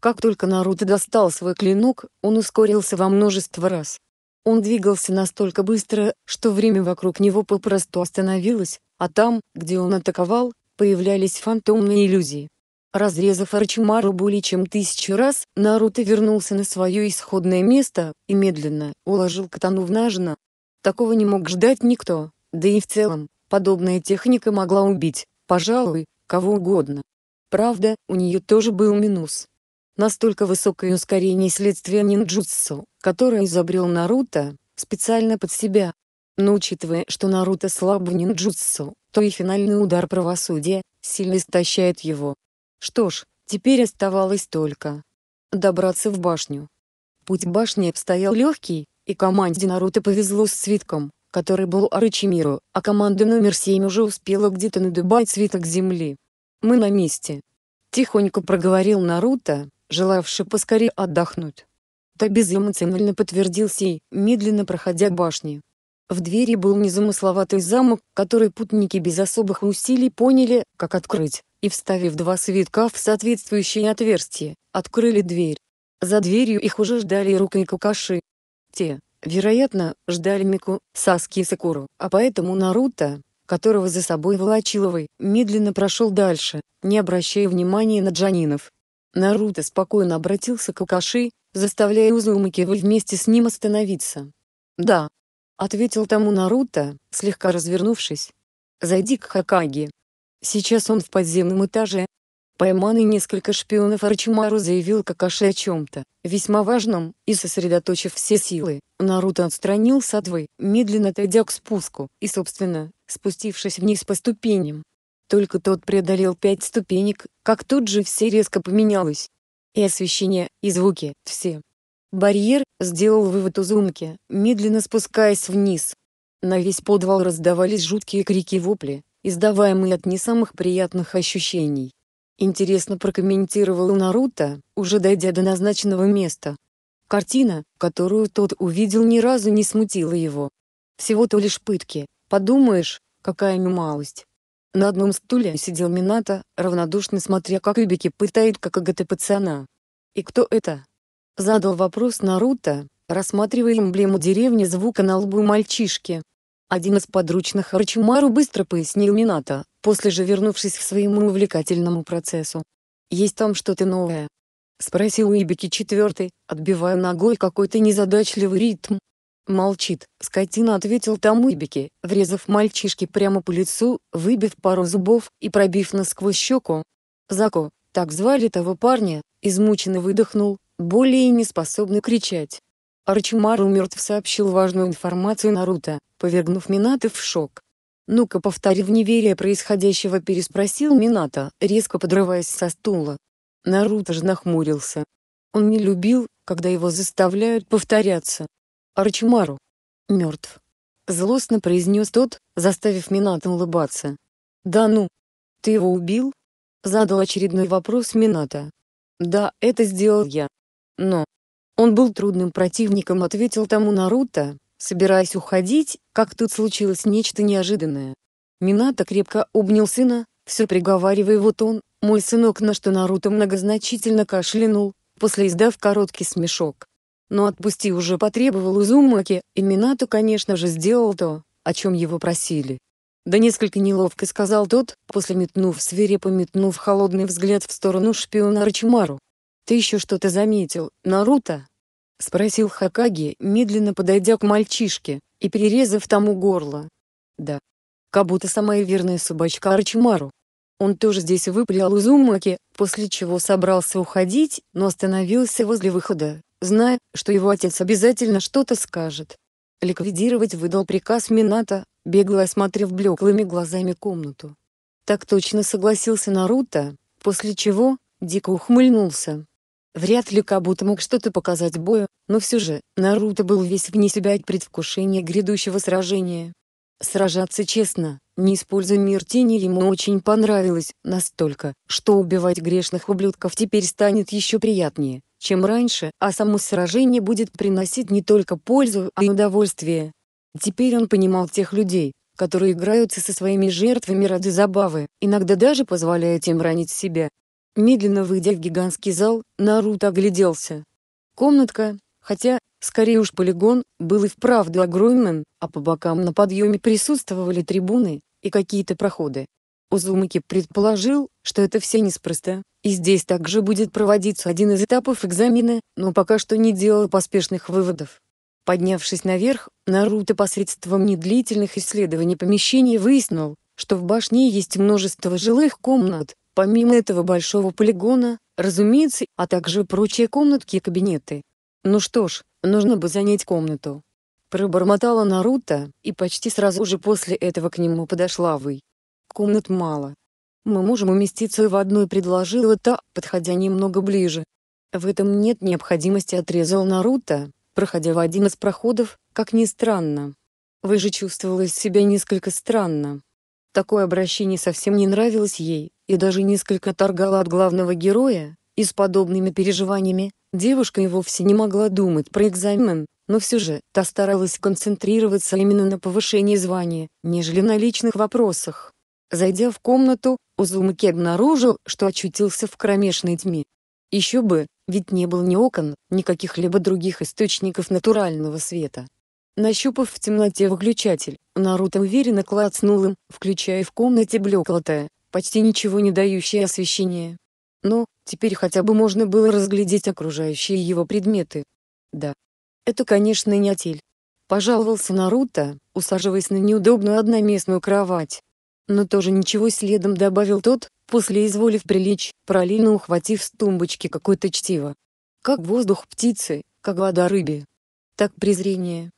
Как только Наруто достал свой клинок, он ускорился во множество раз. Он двигался настолько быстро, что время вокруг него попросту остановилось, а там, где он атаковал, появлялись фантомные иллюзии. Разрезав Арчимару более чем тысячу раз, Наруто вернулся на свое исходное место и медленно уложил катану в ножна. Такого не мог ждать никто, да и в целом, подобная техника могла убить, пожалуй, кого угодно. Правда, у нее тоже был минус. Настолько высокое ускорение следствия ниндзюцу который изобрел Наруто, специально под себя. Но учитывая, что Наруто слаб в ниндзюцу, то и финальный удар правосудия сильно истощает его. Что ж, теперь оставалось только добраться в башню. Путь башни обстоял легкий, и команде Наруто повезло с свитком, который был Арычимиру, а команда номер 7 уже успела где-то надыбать свиток земли. «Мы на месте», — тихонько проговорил Наруто, желавший поскорее отдохнуть. Та безэмоционально подтвердил Сей, медленно проходя башни. В двери был незамысловатый замок, который путники без особых усилий поняли, как открыть, и вставив два свитка в соответствующие отверстия, открыли дверь. За дверью их уже ждали Рука и Какаши. Те, вероятно, ждали Мику, Саски и Сакуру, а поэтому Наруто, которого за собой волочиловой, медленно прошел дальше, не обращая внимания на джанинов. Наруто спокойно обратился к Какаши, заставляя Узумаки вместе с ним остановиться. «Да», — ответил тому Наруто, слегка развернувшись. «Зайди к Хакаги. Сейчас он в подземном этаже». Пойманный несколько шпионов Арчимару заявил Какаши о чем-то, весьма важном, и сосредоточив все силы, Наруто отстранил от медленно отойдя к спуску, и собственно, спустившись вниз по ступеням. Только тот преодолел пять ступенек, как тут же все резко поменялось и освещение, и звуки, все. Барьер сделал вывод у Зумки, медленно спускаясь вниз. На весь подвал раздавались жуткие крики и вопли, издаваемые от не самых приятных ощущений. Интересно прокомментировал Наруто, уже дойдя до назначенного места. Картина, которую тот увидел ни разу не смутила его. Всего-то лишь пытки, подумаешь, какая малость. На одном стуле сидел Минато, равнодушно смотря как Юбики пытает какого-то пацана. «И кто это?» Задал вопрос Наруто, рассматривая эмблему деревни звука на лбу мальчишки. Один из подручных Рачимару быстро пояснил Минато, после же вернувшись к своему увлекательному процессу. «Есть там что-то новое?» Спросил Ибики четвертый, отбивая ногой какой-то незадачливый ритм, Молчит. Скотина ответил тому врезав мальчишке прямо по лицу, выбив пару зубов и пробив насквозь щеку. Зако, так звали того парня, измученно выдохнул, более не способный кричать. Арчимару мертв сообщил важную информацию Наруто, повергнув Минаты в шок. «Ну-ка повтори в неверие происходящего» переспросил Мината, резко подрываясь со стула. Наруто же нахмурился. Он не любил, когда его заставляют повторяться. Арчимару. Мертв. Злостно произнес тот, заставив Мината улыбаться. Да ну. Ты его убил? Задал очередной вопрос Мината. Да, это сделал я. Но. Он был трудным противником, ответил тому Наруто, собираясь уходить, как тут случилось нечто неожиданное. Минато крепко обнял сына, все приговаривая вот он, мой сынок, на что Наруто многозначительно кашлянул, после издав короткий смешок. Но отпусти уже потребовал Изумаки, и Минато, конечно же, сделал то, о чем его просили. Да несколько неловко сказал тот, после метнув свирепо метнув холодный взгляд в сторону шпиона Рачимару. «Ты еще что-то заметил, Наруто?» — спросил Хакаги, медленно подойдя к мальчишке и перерезав тому горло. «Да. Как будто самая верная собачка Арчимару. Он тоже здесь выплял Узумаки, после чего собрался уходить, но остановился возле выхода, зная, что его отец обязательно что-то скажет. Ликвидировать выдал приказ Мината, бегло осмотрев блеклыми глазами комнату. Так точно согласился Наруто, после чего, дико ухмыльнулся. Вряд ли Кабуто мог что-то показать бою, но все же, Наруто был весь вне себя от предвкушения грядущего сражения. Сражаться честно, не используя мир тени ему очень понравилось, настолько, что убивать грешных ублюдков теперь станет еще приятнее чем раньше, а само сражение будет приносить не только пользу, а и удовольствие. Теперь он понимал тех людей, которые играются со своими жертвами ради забавы, иногда даже позволяя им ранить себя. Медленно выйдя в гигантский зал, Наруто огляделся. Комнатка, хотя, скорее уж полигон, был и вправду огромен, а по бокам на подъеме присутствовали трибуны и какие-то проходы. Узумаки предположил, что это все неспроста, и здесь также будет проводиться один из этапов экзамена, но пока что не делал поспешных выводов. Поднявшись наверх, Наруто посредством недлительных исследований помещений выяснил, что в башне есть множество жилых комнат, помимо этого большого полигона, разумеется, а также прочие комнатки и кабинеты. Ну что ж, нужно бы занять комнату. Пробормотала Наруто, и почти сразу же после этого к нему подошла Вэй комнат мало. Мы можем уместиться и в одной предложила та, подходя немного ближе. В этом нет необходимости, отрезал Наруто, проходя в один из проходов, как ни странно. Вы же чувствовали себя несколько странно. Такое обращение совсем не нравилось ей, и даже несколько торгала от главного героя, и с подобными переживаниями, девушка и вовсе не могла думать про экзамен, но все же, та старалась концентрироваться именно на повышении звания, нежели на личных вопросах. Зайдя в комнату, Узумаки обнаружил, что очутился в кромешной тьме. Еще бы, ведь не было ни окон, ни каких-либо других источников натурального света. Нащупав в темноте выключатель, Наруто уверенно клацнул им, включая в комнате блеклотое, почти ничего не дающее освещение. Но, ну, теперь хотя бы можно было разглядеть окружающие его предметы. Да. Это, конечно, не отель. Пожаловался Наруто, усаживаясь на неудобную одноместную кровать но тоже ничего следом добавил тот, после изволив прилечь, параллельно ухватив с тумбочки какое-то чтиво. Как воздух птицы, как вода рыбе. Так презрение.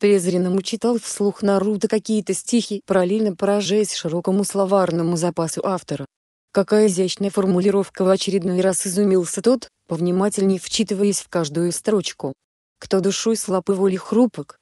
Презренному читал вслух Наруто какие-то стихи, параллельно поражаясь широкому словарному запасу автора. Какая изящная формулировка в очередной раз изумился тот, повнимательнее вчитываясь в каждую строчку. Кто душой слаб и воли хрупок,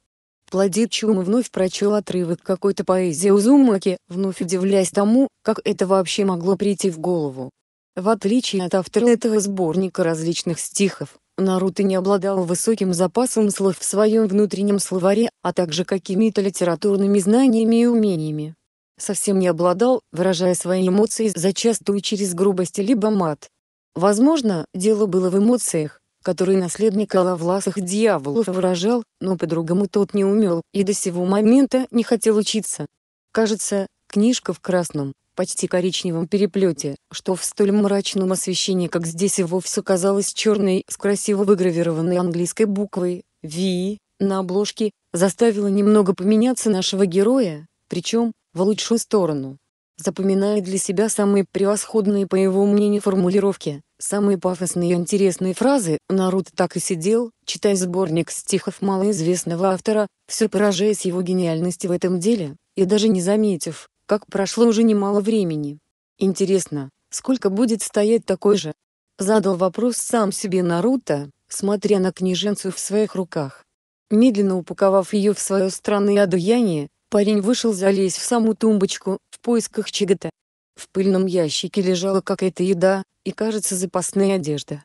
плодит чум вновь прочел отрывок какой-то поэзии Узумаки, вновь удивляясь тому, как это вообще могло прийти в голову. В отличие от автора этого сборника различных стихов, Наруто не обладал высоким запасом слов в своем внутреннем словаре, а также какими-то литературными знаниями и умениями. Совсем не обладал, выражая свои эмоции зачастую через грубость либо мат. Возможно, дело было в эмоциях, который наследник Алавласых дьяволов выражал, но по-другому тот не умел и до сего момента не хотел учиться. Кажется, книжка в красном, почти коричневом переплете, что в столь мрачном освещении, как здесь и вовсе казалось черной, с красиво выгравированной английской буквой V на обложке, заставила немного поменяться нашего героя, причем в лучшую сторону. Запоминая для себя самые превосходные по его мнению формулировки, самые пафосные и интересные фразы, Наруто так и сидел, читая сборник стихов малоизвестного автора, все поражаясь его гениальности в этом деле, и даже не заметив, как прошло уже немало времени. Интересно, сколько будет стоять такой же? Задал вопрос сам себе Наруто, смотря на книженцу в своих руках. Медленно упаковав ее в свое странное одеяние, Парень вышел залезть в саму тумбочку, в поисках чего-то. В пыльном ящике лежала какая-то еда, и кажется запасная одежда.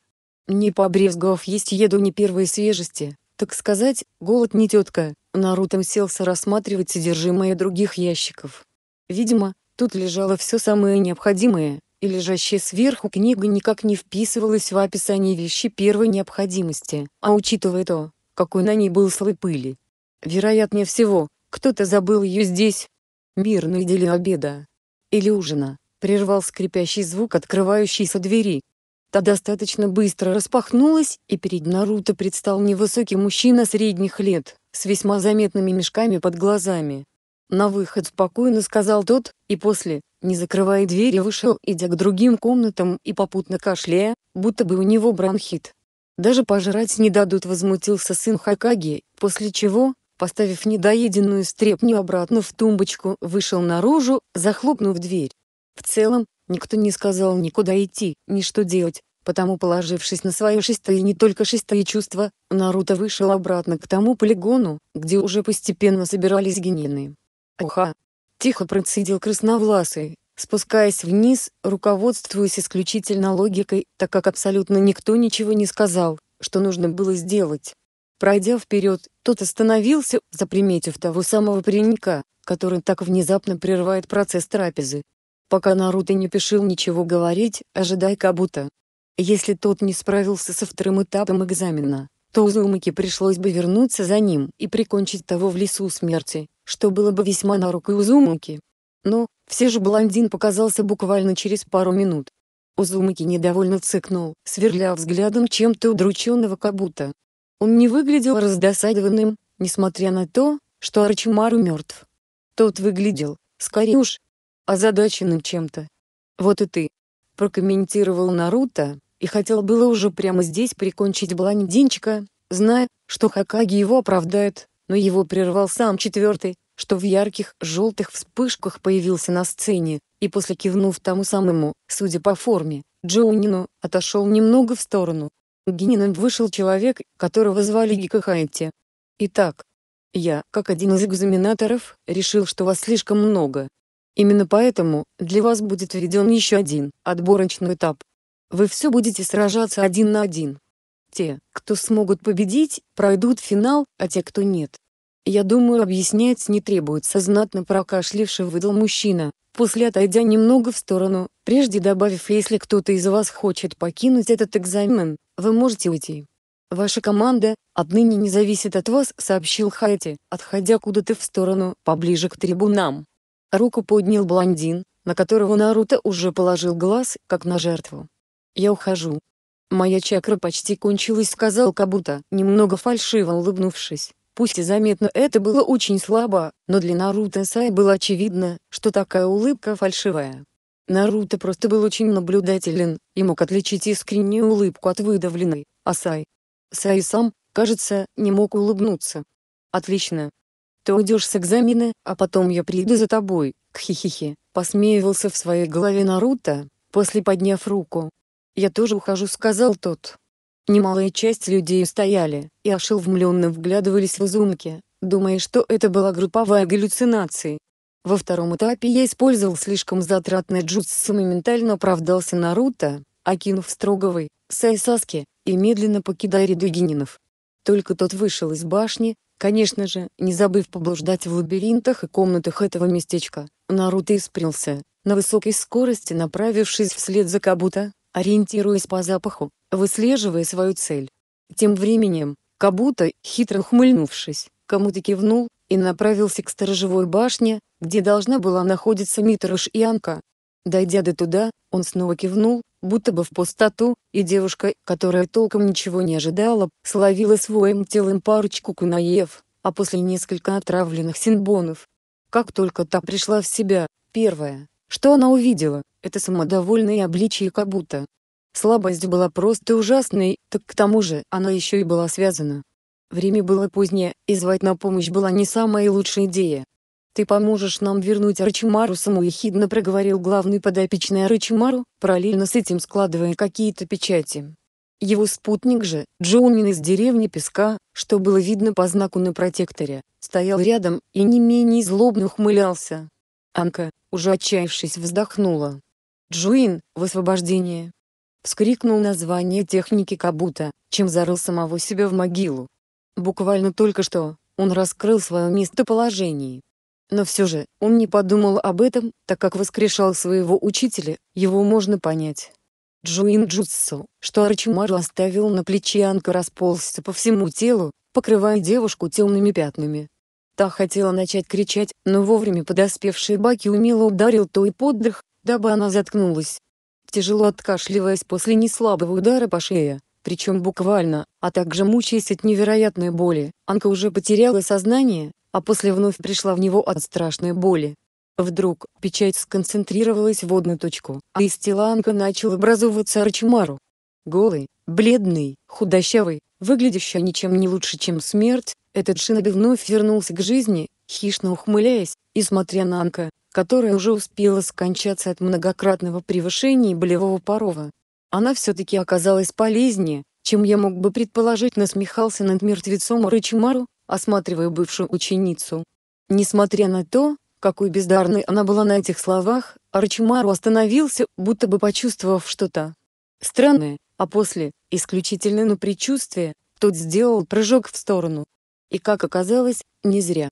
Не побрезгов есть еду не первой свежести, так сказать, голод не тетка, Наруто селся рассматривать содержимое других ящиков. Видимо, тут лежало все самое необходимое, и лежащая сверху книга никак не вписывалась в описание вещи первой необходимости, а учитывая то, какой на ней был слой пыли. Вероятнее всего, кто-то забыл ее здесь. Мир на обеда. Или ужина, прервал скрипящий звук открывающейся двери. Та достаточно быстро распахнулась, и перед Наруто предстал невысокий мужчина средних лет, с весьма заметными мешками под глазами. «На выход спокойно», — сказал тот, и после, не закрывая двери, вышел, идя к другим комнатам и попутно кашляя, будто бы у него бронхит. «Даже пожрать не дадут», — возмутился сын Хакаги, после чего, поставив недоеденную стрепню обратно в тумбочку, вышел наружу, захлопнув дверь. В целом, никто не сказал никуда идти, ни что делать, потому положившись на свое шестое и не только шестое чувство, Наруто вышел обратно к тому полигону, где уже постепенно собирались генины. «Уха!» — тихо процедил красновласый, спускаясь вниз, руководствуясь исключительно логикой, так как абсолютно никто ничего не сказал, что нужно было сделать. Пройдя вперед, тот остановился, заприметив того самого паренька, который так внезапно прерывает процесс трапезы. Пока Наруто не пишил ничего говорить, ожидая Кабута. Если тот не справился со вторым этапом экзамена, то Узумаки пришлось бы вернуться за ним и прикончить того в лесу смерти, что было бы весьма на руку Узумаки. Но, все же блондин показался буквально через пару минут. Узумаки недовольно цыкнул, сверля взглядом чем-то удрученного Кабута. Он не выглядел раздосадованным, несмотря на то, что Арчимару мертв. Тот выглядел, скорее уж, озадаченным чем-то. «Вот и ты», — прокомментировал Наруто, и хотел было уже прямо здесь прикончить блондинчика, зная, что Хакаги его оправдает, но его прервал сам четвертый, что в ярких желтых вспышках появился на сцене, и после кивнув тому самому, судя по форме, Джоунину, отошел немного в сторону. Гениным вышел человек, которого звали Гикахайте. Итак, я, как один из экзаменаторов, решил, что вас слишком много. Именно поэтому, для вас будет введен еще один отборочный этап. Вы все будете сражаться один на один. Те, кто смогут победить, пройдут финал, а те, кто нет. Я думаю, объяснять не требуется знатно прокашливший выдал мужчина, после отойдя немного в сторону, прежде добавив «Если кто-то из вас хочет покинуть этот экзамен, вы можете уйти». «Ваша команда отныне не зависит от вас», — сообщил Хайти, отходя куда-то в сторону, поближе к трибунам. Руку поднял блондин, на которого Наруто уже положил глаз, как на жертву. «Я ухожу». «Моя чакра почти кончилась», — сказал Кабута, немного фальшиво улыбнувшись. Пусть и заметно это было очень слабо, но для Наруто Сай было очевидно, что такая улыбка фальшивая. Наруто просто был очень наблюдателен и мог отличить искреннюю улыбку от выдавленной, а Сай... Сай сам, кажется, не мог улыбнуться. «Отлично. Ты уйдешь с экзамена, а потом я приду за тобой», кхихихи, посмеивался в своей голове Наруто, после подняв руку. «Я тоже ухожу», — сказал тот. Немалая часть людей стояли и ошеломленно вглядывались в изумки, думая, что это была групповая галлюцинация. Во втором этапе я использовал слишком затратный джутсу моментально оправдался Наруто, окинув Строговой, Сайсаски, и медленно покидая ряды генинов. Только тот вышел из башни, конечно же, не забыв поблуждать в лабиринтах и комнатах этого местечка, Наруто испрился, на высокой скорости направившись вслед за Кабуто ориентируясь по запаху, выслеживая свою цель. Тем временем, Кабута, хитро ухмыльнувшись, кому-то кивнул и направился к сторожевой башне, где должна была находиться Митрош и Анка. Дойдя до туда, он снова кивнул, будто бы в пустоту, и девушка, которая толком ничего не ожидала, словила своим телом парочку кунаев, а после несколько отравленных синбонов. Как только та пришла в себя, первое, что она увидела, это самодовольное обличие как будто. Слабость была просто ужасной, так к тому же она еще и была связана. Время было позднее, и звать на помощь была не самая лучшая идея. «Ты поможешь нам вернуть Арчимару саму ехидно проговорил главный подопечный Арчимару, параллельно с этим складывая какие-то печати. Его спутник же, Джоунин из деревни Песка, что было видно по знаку на протекторе, стоял рядом и не менее злобно ухмылялся. Анка, уже отчаявшись, вздохнула. Джуин, высвобождение. Вскрикнул название техники Кабута, чем зарыл самого себя в могилу. Буквально только что он раскрыл свое местоположение. Но все же, он не подумал об этом, так как воскрешал своего учителя, его можно понять. Джуин Джутсу, что Арчимару оставил на плече Анка расползся по всему телу, покрывая девушку темными пятнами. Та хотела начать кричать, но вовремя подоспевший Баки умело ударил той под дых, дабы она заткнулась. Тяжело откашливаясь после неслабого удара по шее, причем буквально, а также мучаясь от невероятной боли, Анка уже потеряла сознание, а после вновь пришла в него от страшной боли. Вдруг, печать сконцентрировалась в одну точку, а из тела Анка начал образовываться Арчимару. Голый, бледный, худощавый, выглядящий ничем не лучше, чем смерть, этот шиноби вновь вернулся к жизни, хищно ухмыляясь, и смотря на Анка, которая уже успела скончаться от многократного превышения болевого порога. Она все-таки оказалась полезнее, чем я мог бы предположить, насмехался над мертвецом Рычимару, осматривая бывшую ученицу. Несмотря на то, какой бездарной она была на этих словах, Арчимару остановился, будто бы почувствовав что-то странное, а после, исключительно на предчувствие, тот сделал прыжок в сторону. И как оказалось, не зря.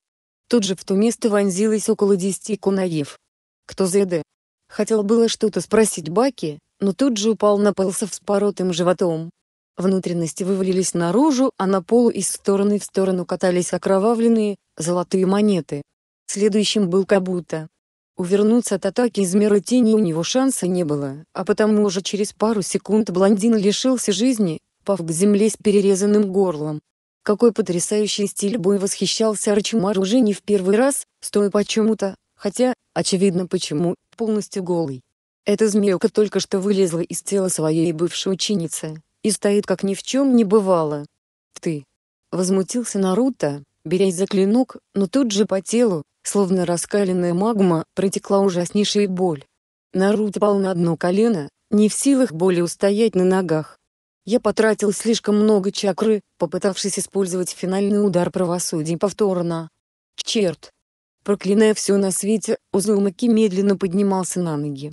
Тут же в то место вонзилось около десяти кунаев. «Кто за еды?» Хотел было что-то спросить Баки, но тут же упал на пол со вспоротым животом. Внутренности вывалились наружу, а на полу из стороны в сторону катались окровавленные, золотые монеты. Следующим был Кабута. Увернуться от атаки из мира тени у него шанса не было, а потому уже через пару секунд блондин лишился жизни, пав к земле с перерезанным горлом. Какой потрясающий стиль бой восхищался Арчимар уже не в первый раз, стоя почему-то, хотя, очевидно почему, полностью голый. Эта змеюка только что вылезла из тела своей бывшей ученицы, и стоит как ни в чем не бывало. «Ты!» — возмутился Наруто, берясь за клинок, но тут же по телу, словно раскаленная магма, протекла ужаснейшая боль. Наруто пал на одно колено, не в силах более устоять на ногах. Я потратил слишком много чакры, попытавшись использовать финальный удар правосудия повторно. Черт! Проклиная все на свете, Узумаки медленно поднимался на ноги.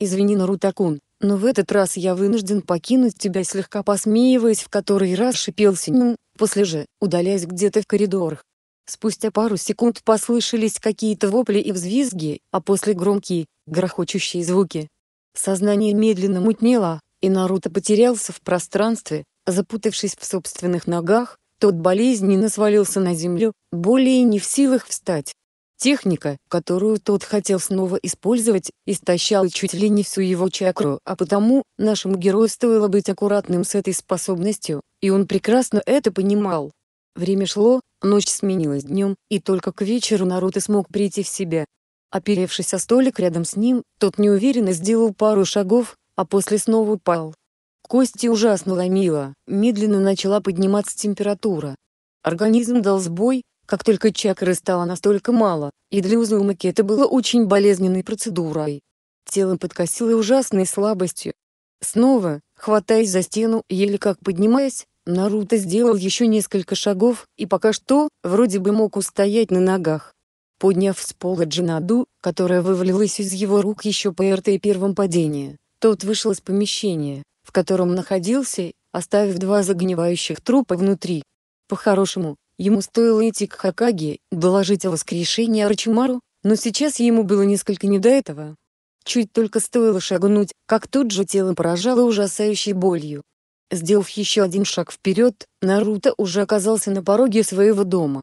«Извини, Нарутакун, но в этот раз я вынужден покинуть тебя слегка посмеиваясь в который раз шипел Синюн, после же, удаляясь где-то в коридорах. Спустя пару секунд послышались какие-то вопли и взвизги, а после громкие, грохочущие звуки. Сознание медленно мутнело, и Наруто потерялся в пространстве, запутавшись в собственных ногах, тот болезненно свалился на землю, более не в силах встать. Техника, которую тот хотел снова использовать, истощала чуть ли не всю его чакру, а потому нашему герою стоило быть аккуратным с этой способностью, и он прекрасно это понимал. Время шло, ночь сменилась днем, и только к вечеру Наруто смог прийти в себя. Оперевшись о столик рядом с ним, тот неуверенно сделал пару шагов, а после снова упал. Кости ужасно ломило, медленно начала подниматься температура. Организм дал сбой, как только чакры стало настолько мало, и для Узумаки это было очень болезненной процедурой. Тело подкосило ужасной слабостью. Снова, хватаясь за стену, еле как поднимаясь, Наруто сделал еще несколько шагов, и пока что, вроде бы мог устоять на ногах. Подняв с пола Джинаду, которая вывалилась из его рук еще по РТ первом падении, тот вышел из помещения, в котором находился, оставив два загнивающих трупа внутри. По-хорошему, ему стоило идти к Хакаге, доложить о воскрешении Арчимару, но сейчас ему было несколько не до этого. Чуть только стоило шагнуть, как тут же тело поражало ужасающей болью. Сделав еще один шаг вперед, Наруто уже оказался на пороге своего дома.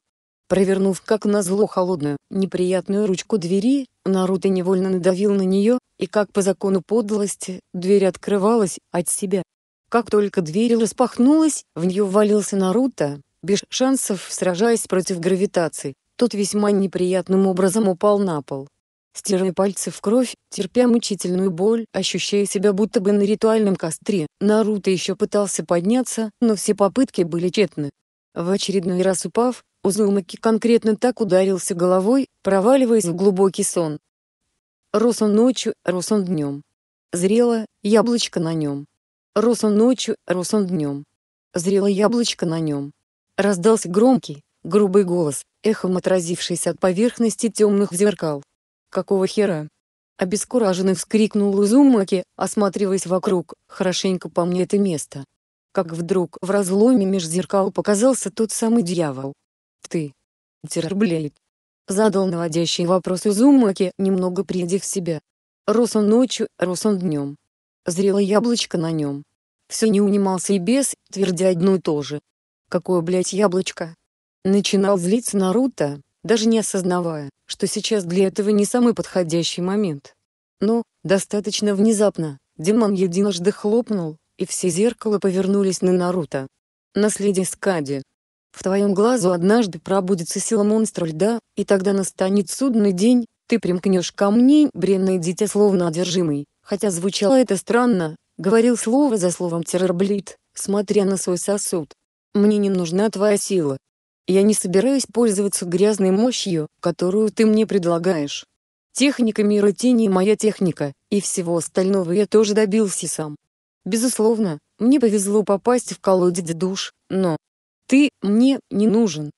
Провернув как назло холодную, неприятную ручку двери, Наруто невольно надавил на нее, и как по закону подлости, дверь открывалась от себя. Как только дверь распахнулась, в нее ввалился Наруто, без шансов сражаясь против гравитации. Тот весьма неприятным образом упал на пол. Стирая пальцы в кровь, терпя мучительную боль, ощущая себя будто бы на ритуальном костре, Наруто еще пытался подняться, но все попытки были тщетны. В очередной раз упав, Узумаки конкретно так ударился головой, проваливаясь в глубокий сон. Рос он ночью, рос он днем. Зрело яблочко на нем. Рос он ночью, рос он днем. Зрело яблочко на нем. Раздался громкий, грубый голос, эхом отразившийся от поверхности темных зеркал. «Какого хера?» Обескураженный вскрикнул Узумаки, осматриваясь вокруг, хорошенько помня это место. Как вдруг в разломе меж зеркал показался тот самый дьявол. Ты. Терблейд. Задал наводящий вопрос Узумаки, немного придя в себя. Рос он ночью, рос он днем. Зрело яблочко на нем. Все не унимался и без, твердя одно и то же. Какое, блядь, яблочко? Начинал злиться Наруто, даже не осознавая, что сейчас для этого не самый подходящий момент. Но, достаточно внезапно, Димон единожды хлопнул, и все зеркала повернулись на Наруто. Наследие Скади. В твоем глазу однажды пробудется сила монстра льда, и тогда настанет судный день, ты примкнешь ко мне, бренное дитя словно одержимый, хотя звучало это странно, говорил слово за словом террорблит, смотря на свой сосуд. Мне не нужна твоя сила. Я не собираюсь пользоваться грязной мощью, которую ты мне предлагаешь. Техника мира тени моя техника, и всего остального я тоже добился сам. Безусловно, мне повезло попасть в колодец душ, но «Ты мне не нужен».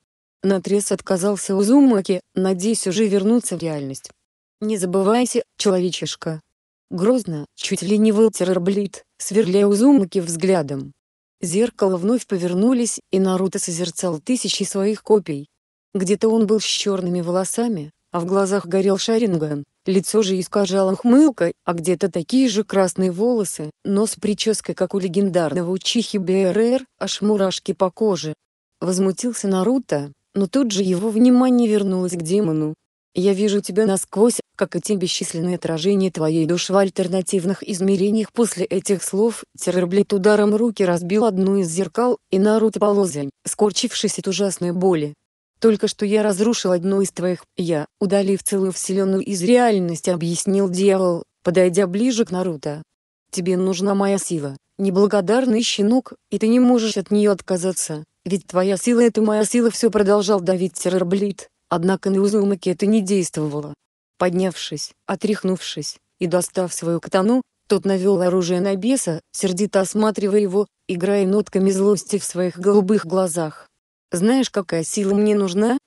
Натрез отказался Узумаки, надеясь уже вернуться в реальность. «Не забывайся, человечишка». Грозно, чуть ли не вылтер Эрблит, сверляя Узумаки взглядом. Зеркало вновь повернулись, и Наруто созерцал тысячи своих копий. Где-то он был с черными волосами, а в глазах горел Шаринган. Лицо же искажало хмылка, а где-то такие же красные волосы, но с прической, как у легендарного учихи БРР, аж мурашки по коже. Возмутился Наруто, но тут же его внимание вернулось к демону. «Я вижу тебя насквозь, как и те бесчисленные отражения твоей души в альтернативных измерениях». После этих слов Терерблит ударом руки разбил одну из зеркал, и Наруто полозень, скорчившись от ужасной боли. Только что я разрушил одну из твоих «я», удалив целую вселенную из реальности, объяснил дьявол, подойдя ближе к Наруто. Тебе нужна моя сила, неблагодарный щенок, и ты не можешь от нее отказаться, ведь твоя сила — это моя сила, все продолжал давить Террорблит, однако на Узумаке это не действовало. Поднявшись, отряхнувшись, и достав свою катану, тот навел оружие на беса, сердито осматривая его, играя нотками злости в своих голубых глазах. Знаешь, какая сила мне нужна?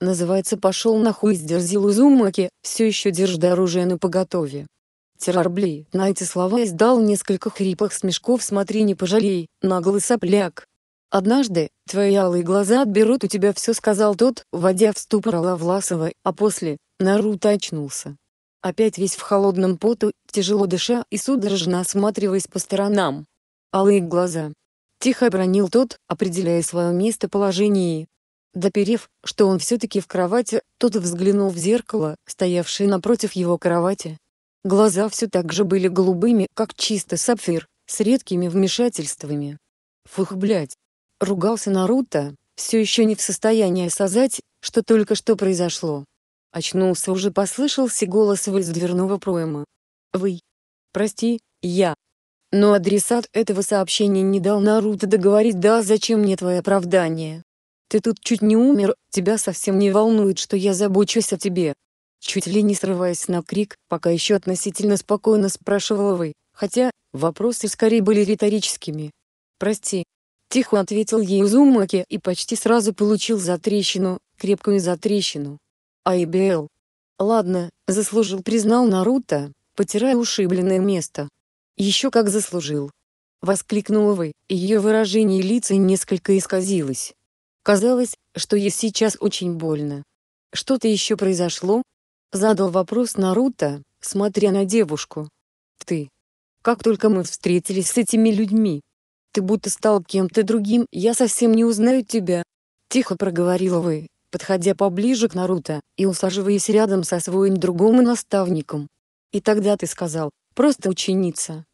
Называется пошел нахуй сдерзил Узумаки, все еще держа оружие на поготове. Террорблей на эти слова издал несколько хрипах смешков «Смотри, не пожалей, наглый сопляк». «Однажды, твои алые глаза отберут у тебя все», — сказал тот, вводя в ступор Алавласова, а после, Наруто очнулся. Опять весь в холодном поту, тяжело дыша и судорожно осматриваясь по сторонам. Алые глаза. Тихо бронил тот, определяя свое местоположение. Доперев, что он все-таки в кровати, тот взглянул в зеркало, стоявшее напротив его кровати. Глаза все так же были голубыми, как чисто сапфир, с редкими вмешательствами. «Фух, блядь!» — ругался Наруто, все еще не в состоянии осознать, что только что произошло. Очнулся уже послышался голос из дверного проема. «Вы! Прости, я!» Но адресат этого сообщения не дал Наруто договорить «Да, зачем мне твое оправдание? Ты тут чуть не умер, тебя совсем не волнует, что я забочусь о тебе». Чуть ли не срываясь на крик, пока еще относительно спокойно спрашивала вы, хотя, вопросы скорее были риторическими. «Прости». Тихо ответил ей Узумаки и почти сразу получил затрещину, крепкую затрещину. «Айбел». «Ладно», — заслужил признал Наруто, потирая ушибленное место. Еще как заслужил. Воскликнула вы, и ее выражение лица несколько исказилось. Казалось, что ей сейчас очень больно. Что-то еще произошло? Задал вопрос Наруто, смотря на девушку. Ты. Как только мы встретились с этими людьми. Ты будто стал кем-то другим, я совсем не узнаю тебя. Тихо проговорила вы, подходя поближе к Наруто и усаживаясь рядом со своим другом и наставником. И тогда ты сказал, Просто ученица.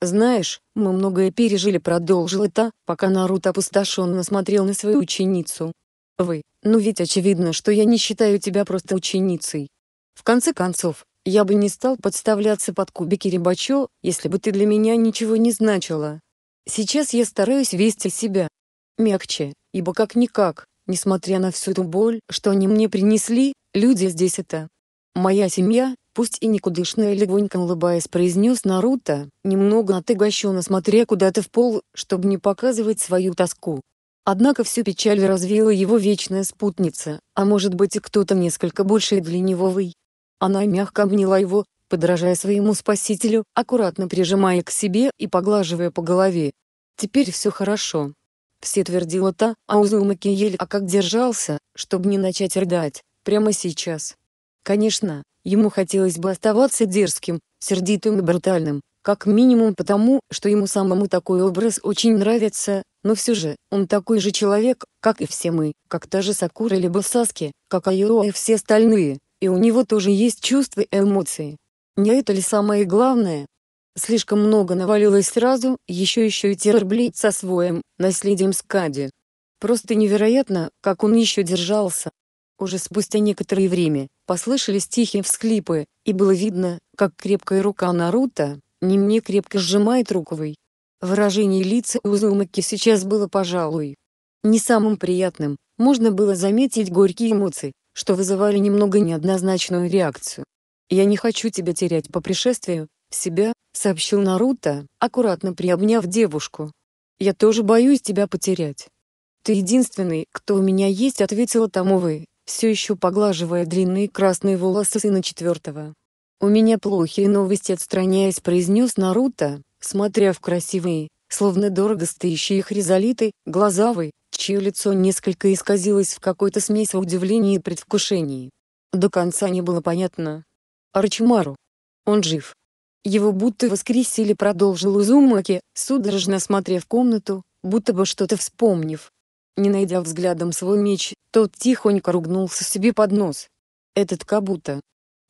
Знаешь, мы многое пережили, продолжила та, пока Наруто опустошенно смотрел на свою ученицу. Вы, ну ведь очевидно, что я не считаю тебя просто ученицей. В конце концов, я бы не стал подставляться под кубики Рибачо, если бы ты для меня ничего не значила. Сейчас я стараюсь вести себя мягче, ибо как-никак, несмотря на всю эту боль, что они мне принесли, люди здесь это «Моя семья, пусть и никудышная легонько улыбаясь произнес Наруто, немного отыгощенно смотря куда-то в пол, чтобы не показывать свою тоску. Однако всю печаль развеяла его вечная спутница, а может быть и кто-то несколько больше для него вы. Она мягко обняла его, подражая своему спасителю, аккуратно прижимая к себе и поглаживая по голове. «Теперь все хорошо». Все твердила та, а Узумаки еле а как держался, чтобы не начать рыдать, прямо сейчас. Конечно, ему хотелось бы оставаться дерзким, сердитым и брутальным, как минимум потому, что ему самому такой образ очень нравится, но все же, он такой же человек, как и все мы, как та же Сакура либо Саски, как Айоа и все остальные, и у него тоже есть чувства и эмоции. Не это ли самое главное? Слишком много навалилось сразу, еще еще и террор терблит со своим наследием Скади. Просто невероятно, как он еще держался. Уже спустя некоторое время, послышались тихие всклипы, и было видно, как крепкая рука Наруто, не мне крепко сжимает руковой. Выражение лица Узумаки сейчас было, пожалуй, не самым приятным, можно было заметить горькие эмоции, что вызывали немного неоднозначную реакцию. «Я не хочу тебя терять по пришествию, себя», — сообщил Наруто, аккуратно приобняв девушку. «Я тоже боюсь тебя потерять». «Ты единственный, кто у меня есть», — ответила Тамовы, все еще поглаживая длинные красные волосы сына четвертого. «У меня плохие новости», — отстраняясь, произнес Наруто, смотря в красивые, словно дорого стоящие хризолиты, глазавы, чье лицо несколько исказилось в какой-то смеси удивления и предвкушений. До конца не было понятно. Арчимару. Он жив. Его будто воскресили, продолжил Узумаки, судорожно смотря в комнату, будто бы что-то вспомнив. Не найдя взглядом свой меч, тот тихонько ругнулся себе под нос. Этот Кабута.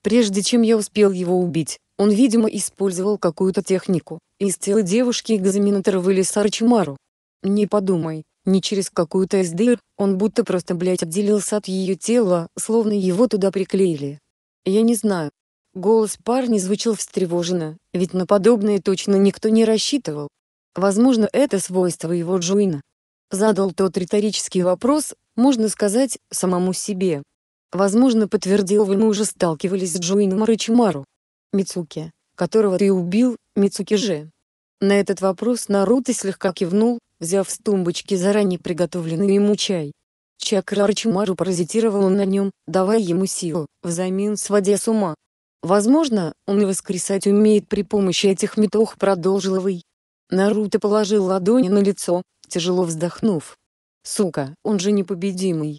Прежде чем я успел его убить, он, видимо, использовал какую-то технику. Из тела девушки экзаменатор вылез Арчимару. Не подумай, не через какую-то СДР, он будто просто, блядь, отделился от ее тела, словно его туда приклеили. Я не знаю. Голос парня звучал встревоженно, ведь на подобное точно никто не рассчитывал. Возможно, это свойство его Джуина. Задал тот риторический вопрос, можно сказать, самому себе. Возможно, подтвердил вы, мы уже сталкивались с Джуином Рычимару. Мицуки, которого ты убил, Мицуки же. На этот вопрос Наруто слегка кивнул, взяв с тумбочки заранее приготовленный ему чай. Чакра Рычимару паразитировала на нем, давая ему силу, взамен сводя с ума. Возможно, он и воскресать умеет при помощи этих метох продолжил Вэй. Наруто положил ладони на лицо, тяжело вздохнув. «Сука, он же непобедимый.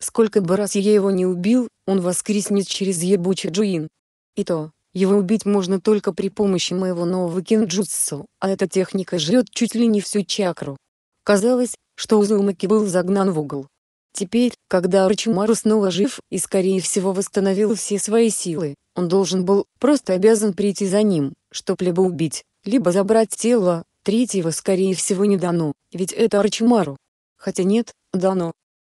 Сколько бы раз я его не убил, он воскреснет через ебучий джуин. И то, его убить можно только при помощи моего нового кинджутсу, а эта техника жрет чуть ли не всю чакру». Казалось, что Узумаки был загнан в угол. Теперь, когда Арчимару снова жив и скорее всего восстановил все свои силы, он должен был, просто обязан прийти за ним, чтоб либо убить, либо забрать тело, Третьего скорее всего не дано, ведь это Арчимару. Хотя нет, дано.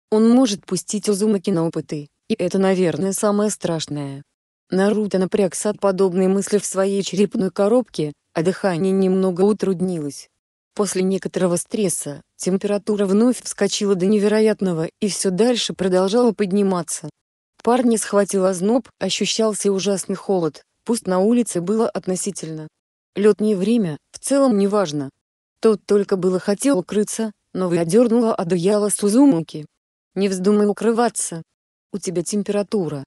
Он может пустить Узумаки на опыты, и это наверное самое страшное. Наруто напрягся от подобной мысли в своей черепной коробке, а дыхание немного утруднилось. После некоторого стресса, температура вновь вскочила до невероятного и все дальше продолжала подниматься. Парни схватил озноб, ощущался ужасный холод, пусть на улице было относительно Лед не время, в целом не важно. Тот только было хотел укрыться, но вы одернула одеяло Сузумуки. «Не вздумай укрываться. У тебя температура».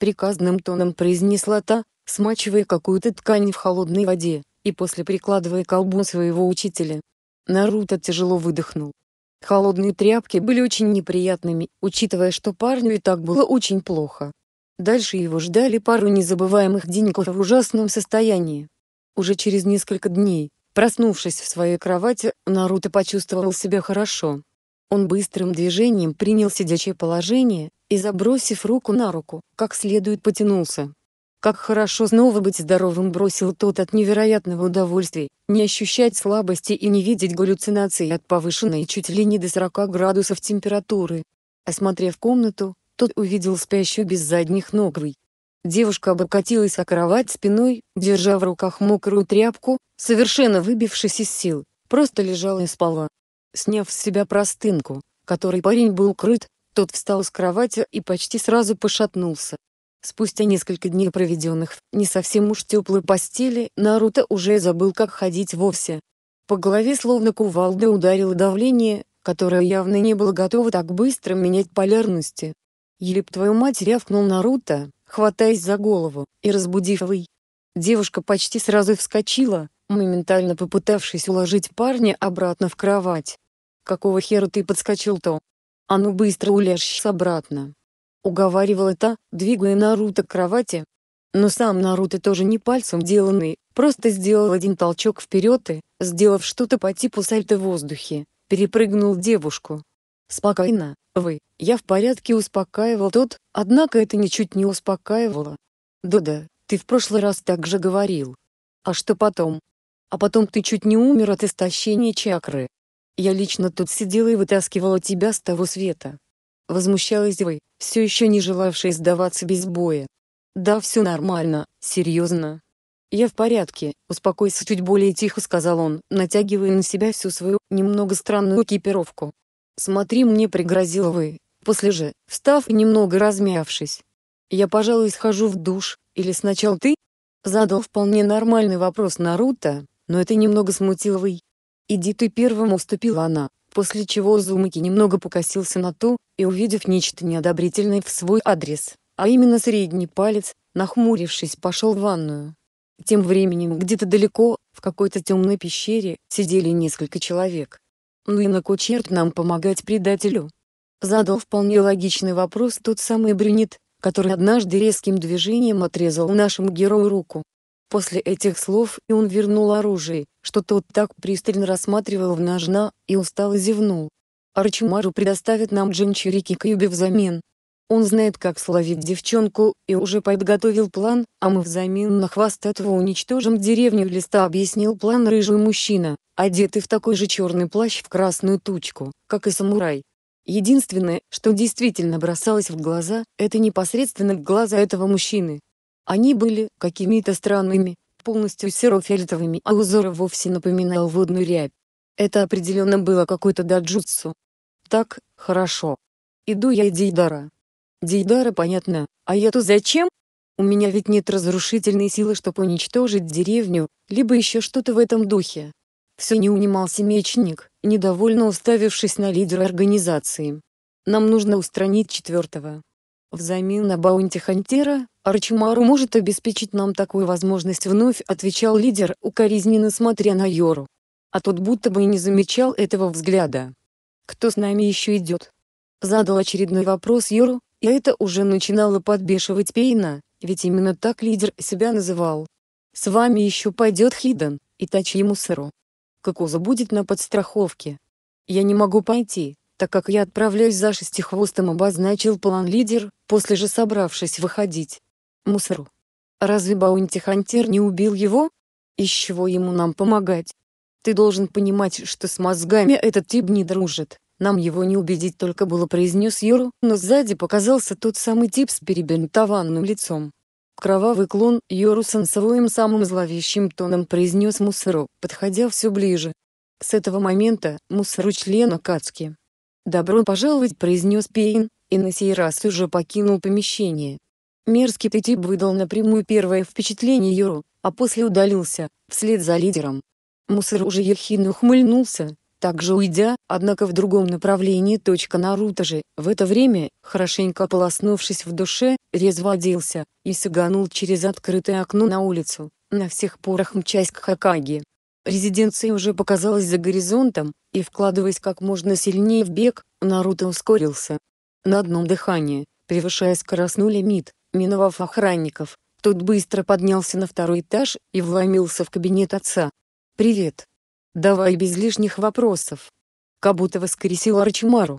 Приказным тоном произнесла та, смачивая какую-то ткань в холодной воде, и после прикладывая колбу своего учителя. Наруто тяжело выдохнул. Холодные тряпки были очень неприятными, учитывая, что парню и так было очень плохо. Дальше его ждали пару незабываемых деньков в ужасном состоянии. Уже через несколько дней, проснувшись в своей кровати, Наруто почувствовал себя хорошо. Он быстрым движением принял сидячее положение и, забросив руку на руку, как следует потянулся. Как хорошо снова быть здоровым бросил тот от невероятного удовольствия, не ощущать слабости и не видеть галлюцинаций от повышенной чуть ли не до 40 градусов температуры. Осмотрев комнату, тот увидел спящую без задних ног Девушка обокатилась о кровать спиной, держа в руках мокрую тряпку, совершенно выбившись из сил, просто лежала и спала. Сняв с себя простынку, которой парень был крыт, тот встал с кровати и почти сразу пошатнулся. Спустя несколько дней проведенных в не совсем уж теплой постели, Наруто уже забыл как ходить вовсе. По голове словно кувалда ударило давление, которое явно не было готово так быстро менять полярности. «Еле б твою мать!» рявкнул Наруто, хватаясь за голову и разбудив Вэй. Девушка почти сразу вскочила, моментально попытавшись уложить парня обратно в кровать. «Какого хера ты подскочил-то? А ну быстро уляжься обратно!» Уговаривала та, двигая Наруто к кровати. Но сам Наруто тоже не пальцем деланный, просто сделал один толчок вперед и, сделав что-то по типу сальто в воздухе, перепрыгнул девушку, «Спокойно, вы, я в порядке» успокаивал тот, однако это ничуть не успокаивало. «Да-да, ты в прошлый раз так же говорил. А что потом? А потом ты чуть не умер от истощения чакры. Я лично тут сидела и вытаскивала тебя с того света». Возмущалась вы, все еще не желавшая сдаваться без боя. «Да все нормально, серьезно». «Я в порядке, успокойся» чуть более тихо сказал он, натягивая на себя всю свою, немного странную экипировку. «Смотри мне пригрозил вы, после же, встав и немного размявшись. Я, пожалуй, схожу в душ, или сначала ты?» Задал вполне нормальный вопрос Наруто, но это немного смутило вы. «Иди ты первым», — уступила она, после чего Зумаки немного покосился на ту, и увидев нечто неодобрительное в свой адрес, а именно средний палец, нахмурившись, пошел в ванную. Тем временем где-то далеко, в какой-то темной пещере, сидели несколько человек. Ну и на кучерт нам помогать предателю? Задал вполне логичный вопрос тот самый брюнет, который однажды резким движением отрезал нашему герою руку. После этих слов и он вернул оружие, что тот так пристально рассматривал в ножна, и устало зевнул. Арчимару предоставит нам джинчирики Кьюби взамен. Он знает, как словить девчонку, и уже подготовил план, а мы взамен на хвост этого уничтожим деревню Листа объяснил план рыжий мужчина одетый в такой же черный плащ в красную тучку, как и самурай. Единственное, что действительно бросалось в глаза, это непосредственно глаза этого мужчины. Они были какими-то странными, полностью серо а узор вовсе напоминал водную рябь. Это определенно было какой-то даджутсу. Так, хорошо. Иду я и Дейдара. Дейдара понятно, а я-то зачем? У меня ведь нет разрушительной силы, чтобы уничтожить деревню, либо еще что-то в этом духе. Все не унимался мечник, недовольно уставившись на лидера организации. Нам нужно устранить четвертого. Взамен на баунти Хантера, Арчимару может обеспечить нам такую возможность вновь отвечал лидер, укоризненно смотря на Йору. А тот будто бы и не замечал этого взгляда. «Кто с нами еще идет?» Задал очередной вопрос Йору, и это уже начинало подбешивать Пейна, ведь именно так лидер себя называл. «С вами еще пойдет Хиден, и Тачи ему сыро. Кукуза будет на подстраховке. Я не могу пойти, так как я отправляюсь за шестихвостым обозначил план лидер, после же собравшись выходить. Мусору. Разве баунти-хантер не убил его? Из чего ему нам помогать? Ты должен понимать, что с мозгами этот тип не дружит. Нам его не убедить только было произнес Юру, но сзади показался тот самый тип с перебинтованным лицом. Кровавый клон Йорусан своим самым зловещим тоном произнес Мусору, подходя все ближе. С этого момента Мусору члена Кацки. «Добро пожаловать», — произнес Пейн, и на сей раз уже покинул помещение. Мерзкий Тетип выдал напрямую первое впечатление Йору, а после удалился, вслед за лидером. Мусор уже ехидно ухмыльнулся, также уйдя, однако в другом направлении. Наруто же, в это время, хорошенько полоснувшись в душе, резво оделся, и сиганул через открытое окно на улицу, на всех порах мчась к Хакаге. Резиденция уже показалась за горизонтом, и вкладываясь как можно сильнее в бег, Наруто ускорился. На одном дыхании, превышая скоростной лимит, миновав охранников, тот быстро поднялся на второй этаж и вломился в кабинет отца. «Привет, Давай без лишних вопросов. Кабута воскресил Арчмару.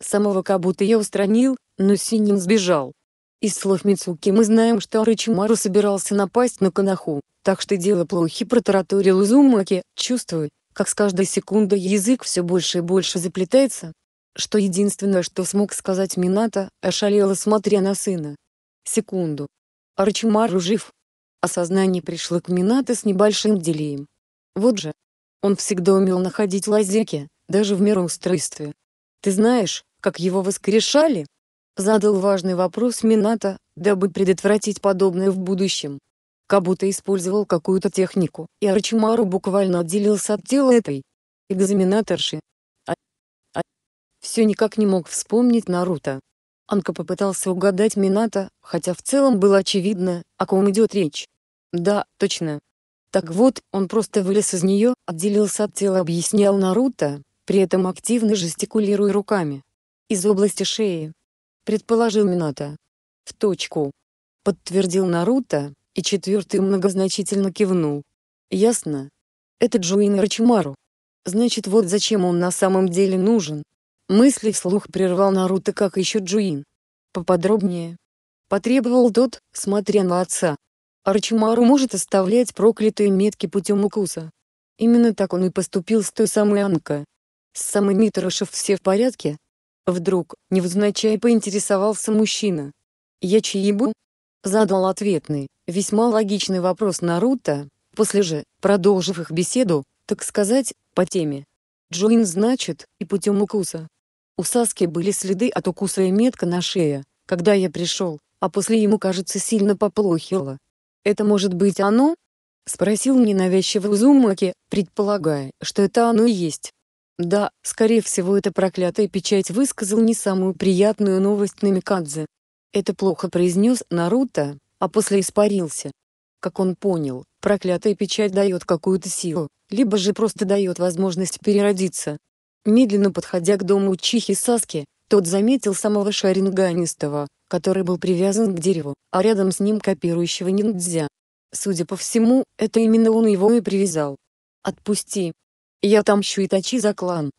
Самого Кабута я устранил, но Синин сбежал. Из слов Мицуки мы знаем, что Арчмару собирался напасть на Канаху, так что дело плохи протараторил Изумаки, чувствую, как с каждой секундой язык все больше и больше заплетается. Что единственное, что смог сказать Мината, ошалела смотря на сына. Секунду. Арчимару жив. Осознание пришло к Минато с небольшим делием. Вот же, он всегда умел находить лазейки, даже в мироустройстве. «Ты знаешь, как его воскрешали?» Задал важный вопрос Мината, дабы предотвратить подобное в будущем. Как будто использовал какую-то технику, и Арчимару буквально отделился от тела этой экзаменаторши. А... а... Все никак не мог вспомнить Наруто. Анка попытался угадать Мината, хотя в целом было очевидно, о ком идет речь. Да, точно, так вот, он просто вылез из нее, отделился от тела объяснял Наруто, при этом активно жестикулируя руками. Из области шеи. Предположил Минато. В точку. Подтвердил Наруто, и четвертый многозначительно кивнул. Ясно. Это Джуин Рачимару. Значит вот зачем он на самом деле нужен. Мысли вслух прервал Наруто как еще Джуин. Поподробнее. Потребовал тот, смотря на отца. Арчимару может оставлять проклятые метки путем укуса. Именно так он и поступил с той самой Анка. С самой Митрошев все в порядке? Вдруг, невзначай поинтересовался мужчина. «Я чьи-бу?» Задал ответный, весьма логичный вопрос Наруто, после же, продолжив их беседу, так сказать, по теме. Джоин значит, и путем укуса. У Саски были следы от укуса и метка на шее, когда я пришел, а после ему, кажется, сильно поплохело. «Это может быть оно?» — спросил ненавязчиво Узумаки, предполагая, что это оно и есть. «Да, скорее всего эта проклятая печать высказал не самую приятную новость на Микадзе. Это плохо произнес Наруто, а после испарился. Как он понял, проклятая печать дает какую-то силу, либо же просто дает возможность переродиться. Медленно подходя к дому Чихи Саски, тот заметил самого шаринганистого, который был привязан к дереву, а рядом с ним копирующего ниндзя. Судя по всему, это именно он его и привязал. «Отпусти! Я отомщу Итачи за клан.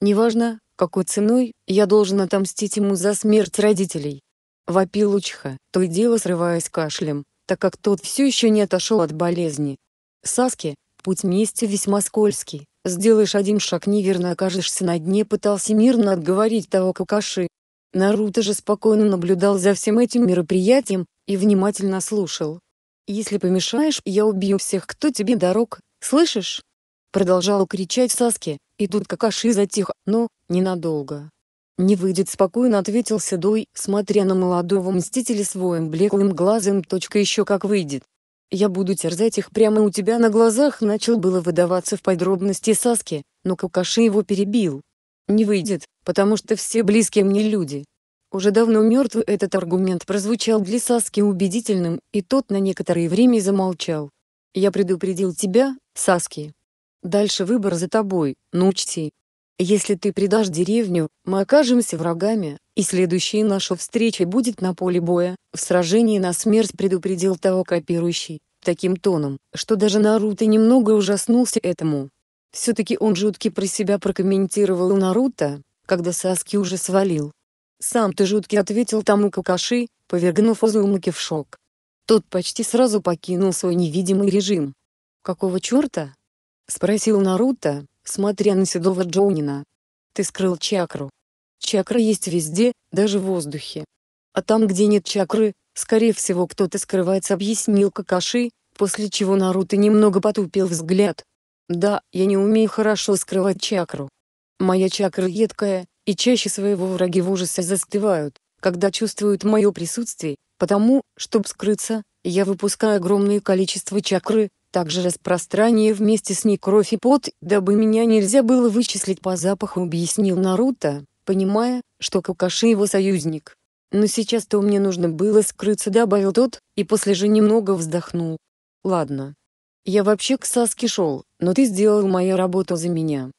Неважно, какой ценой, я должен отомстить ему за смерть родителей!» Вопил Лучха, то и дело срываясь кашлем, так как тот все еще не отошел от болезни. Саски, путь мести весьма скользкий, Сделаешь один шаг неверно окажешься на дне пытался мирно отговорить того Какаши. Наруто же спокойно наблюдал за всем этим мероприятием, и внимательно слушал. «Если помешаешь, я убью всех, кто тебе дорог, слышишь?» Продолжал кричать Саски, и тут Какаши затих, но, ненадолго. «Не выйдет спокойно», — ответил Седой, смотря на молодого мстителя своим блеклым глазом. «Точка еще как выйдет. Я буду терзать их прямо у тебя на глазах, начал было выдаваться в подробности Саски, но Какаши его перебил. Не выйдет, потому что все близкие мне люди. Уже давно мертвый этот аргумент прозвучал для Саски убедительным, и тот на некоторое время замолчал. Я предупредил тебя, Саски. Дальше выбор за тобой, но ну, учти, если ты предашь деревню, мы окажемся врагами, и следующая наша встреча будет на поле боя, в сражении на смерть предупредил того копирующий, таким тоном, что даже Наруто немного ужаснулся этому. Все-таки он жуткий про себя прокомментировал у Наруто, когда Саски уже свалил. «Сам ты жуткий», — ответил тому Какаши, повергнув Узумаки в шок. Тот почти сразу покинул свой невидимый режим. «Какого черта?» — спросил Наруто, смотря на седого Джонина. Ты скрыл чакру. Чакра есть везде, даже в воздухе. А там, где нет чакры, скорее всего кто-то скрывается, объяснил Какаши, после чего Наруто немного потупил взгляд. Да, я не умею хорошо скрывать чакру. Моя чакра едкая, и чаще своего враги в ужасе застывают, когда чувствуют мое присутствие, потому, чтобы скрыться, я выпускаю огромное количество чакры, также распространяя вместе с ней кровь и пот, дабы меня нельзя было вычислить по запаху, объяснил Наруто, понимая, что Какаши его союзник. Но сейчас-то мне нужно было скрыться, добавил тот, и после же немного вздохнул. Ладно. Я вообще к Саске шел, но ты сделал мою работу за меня.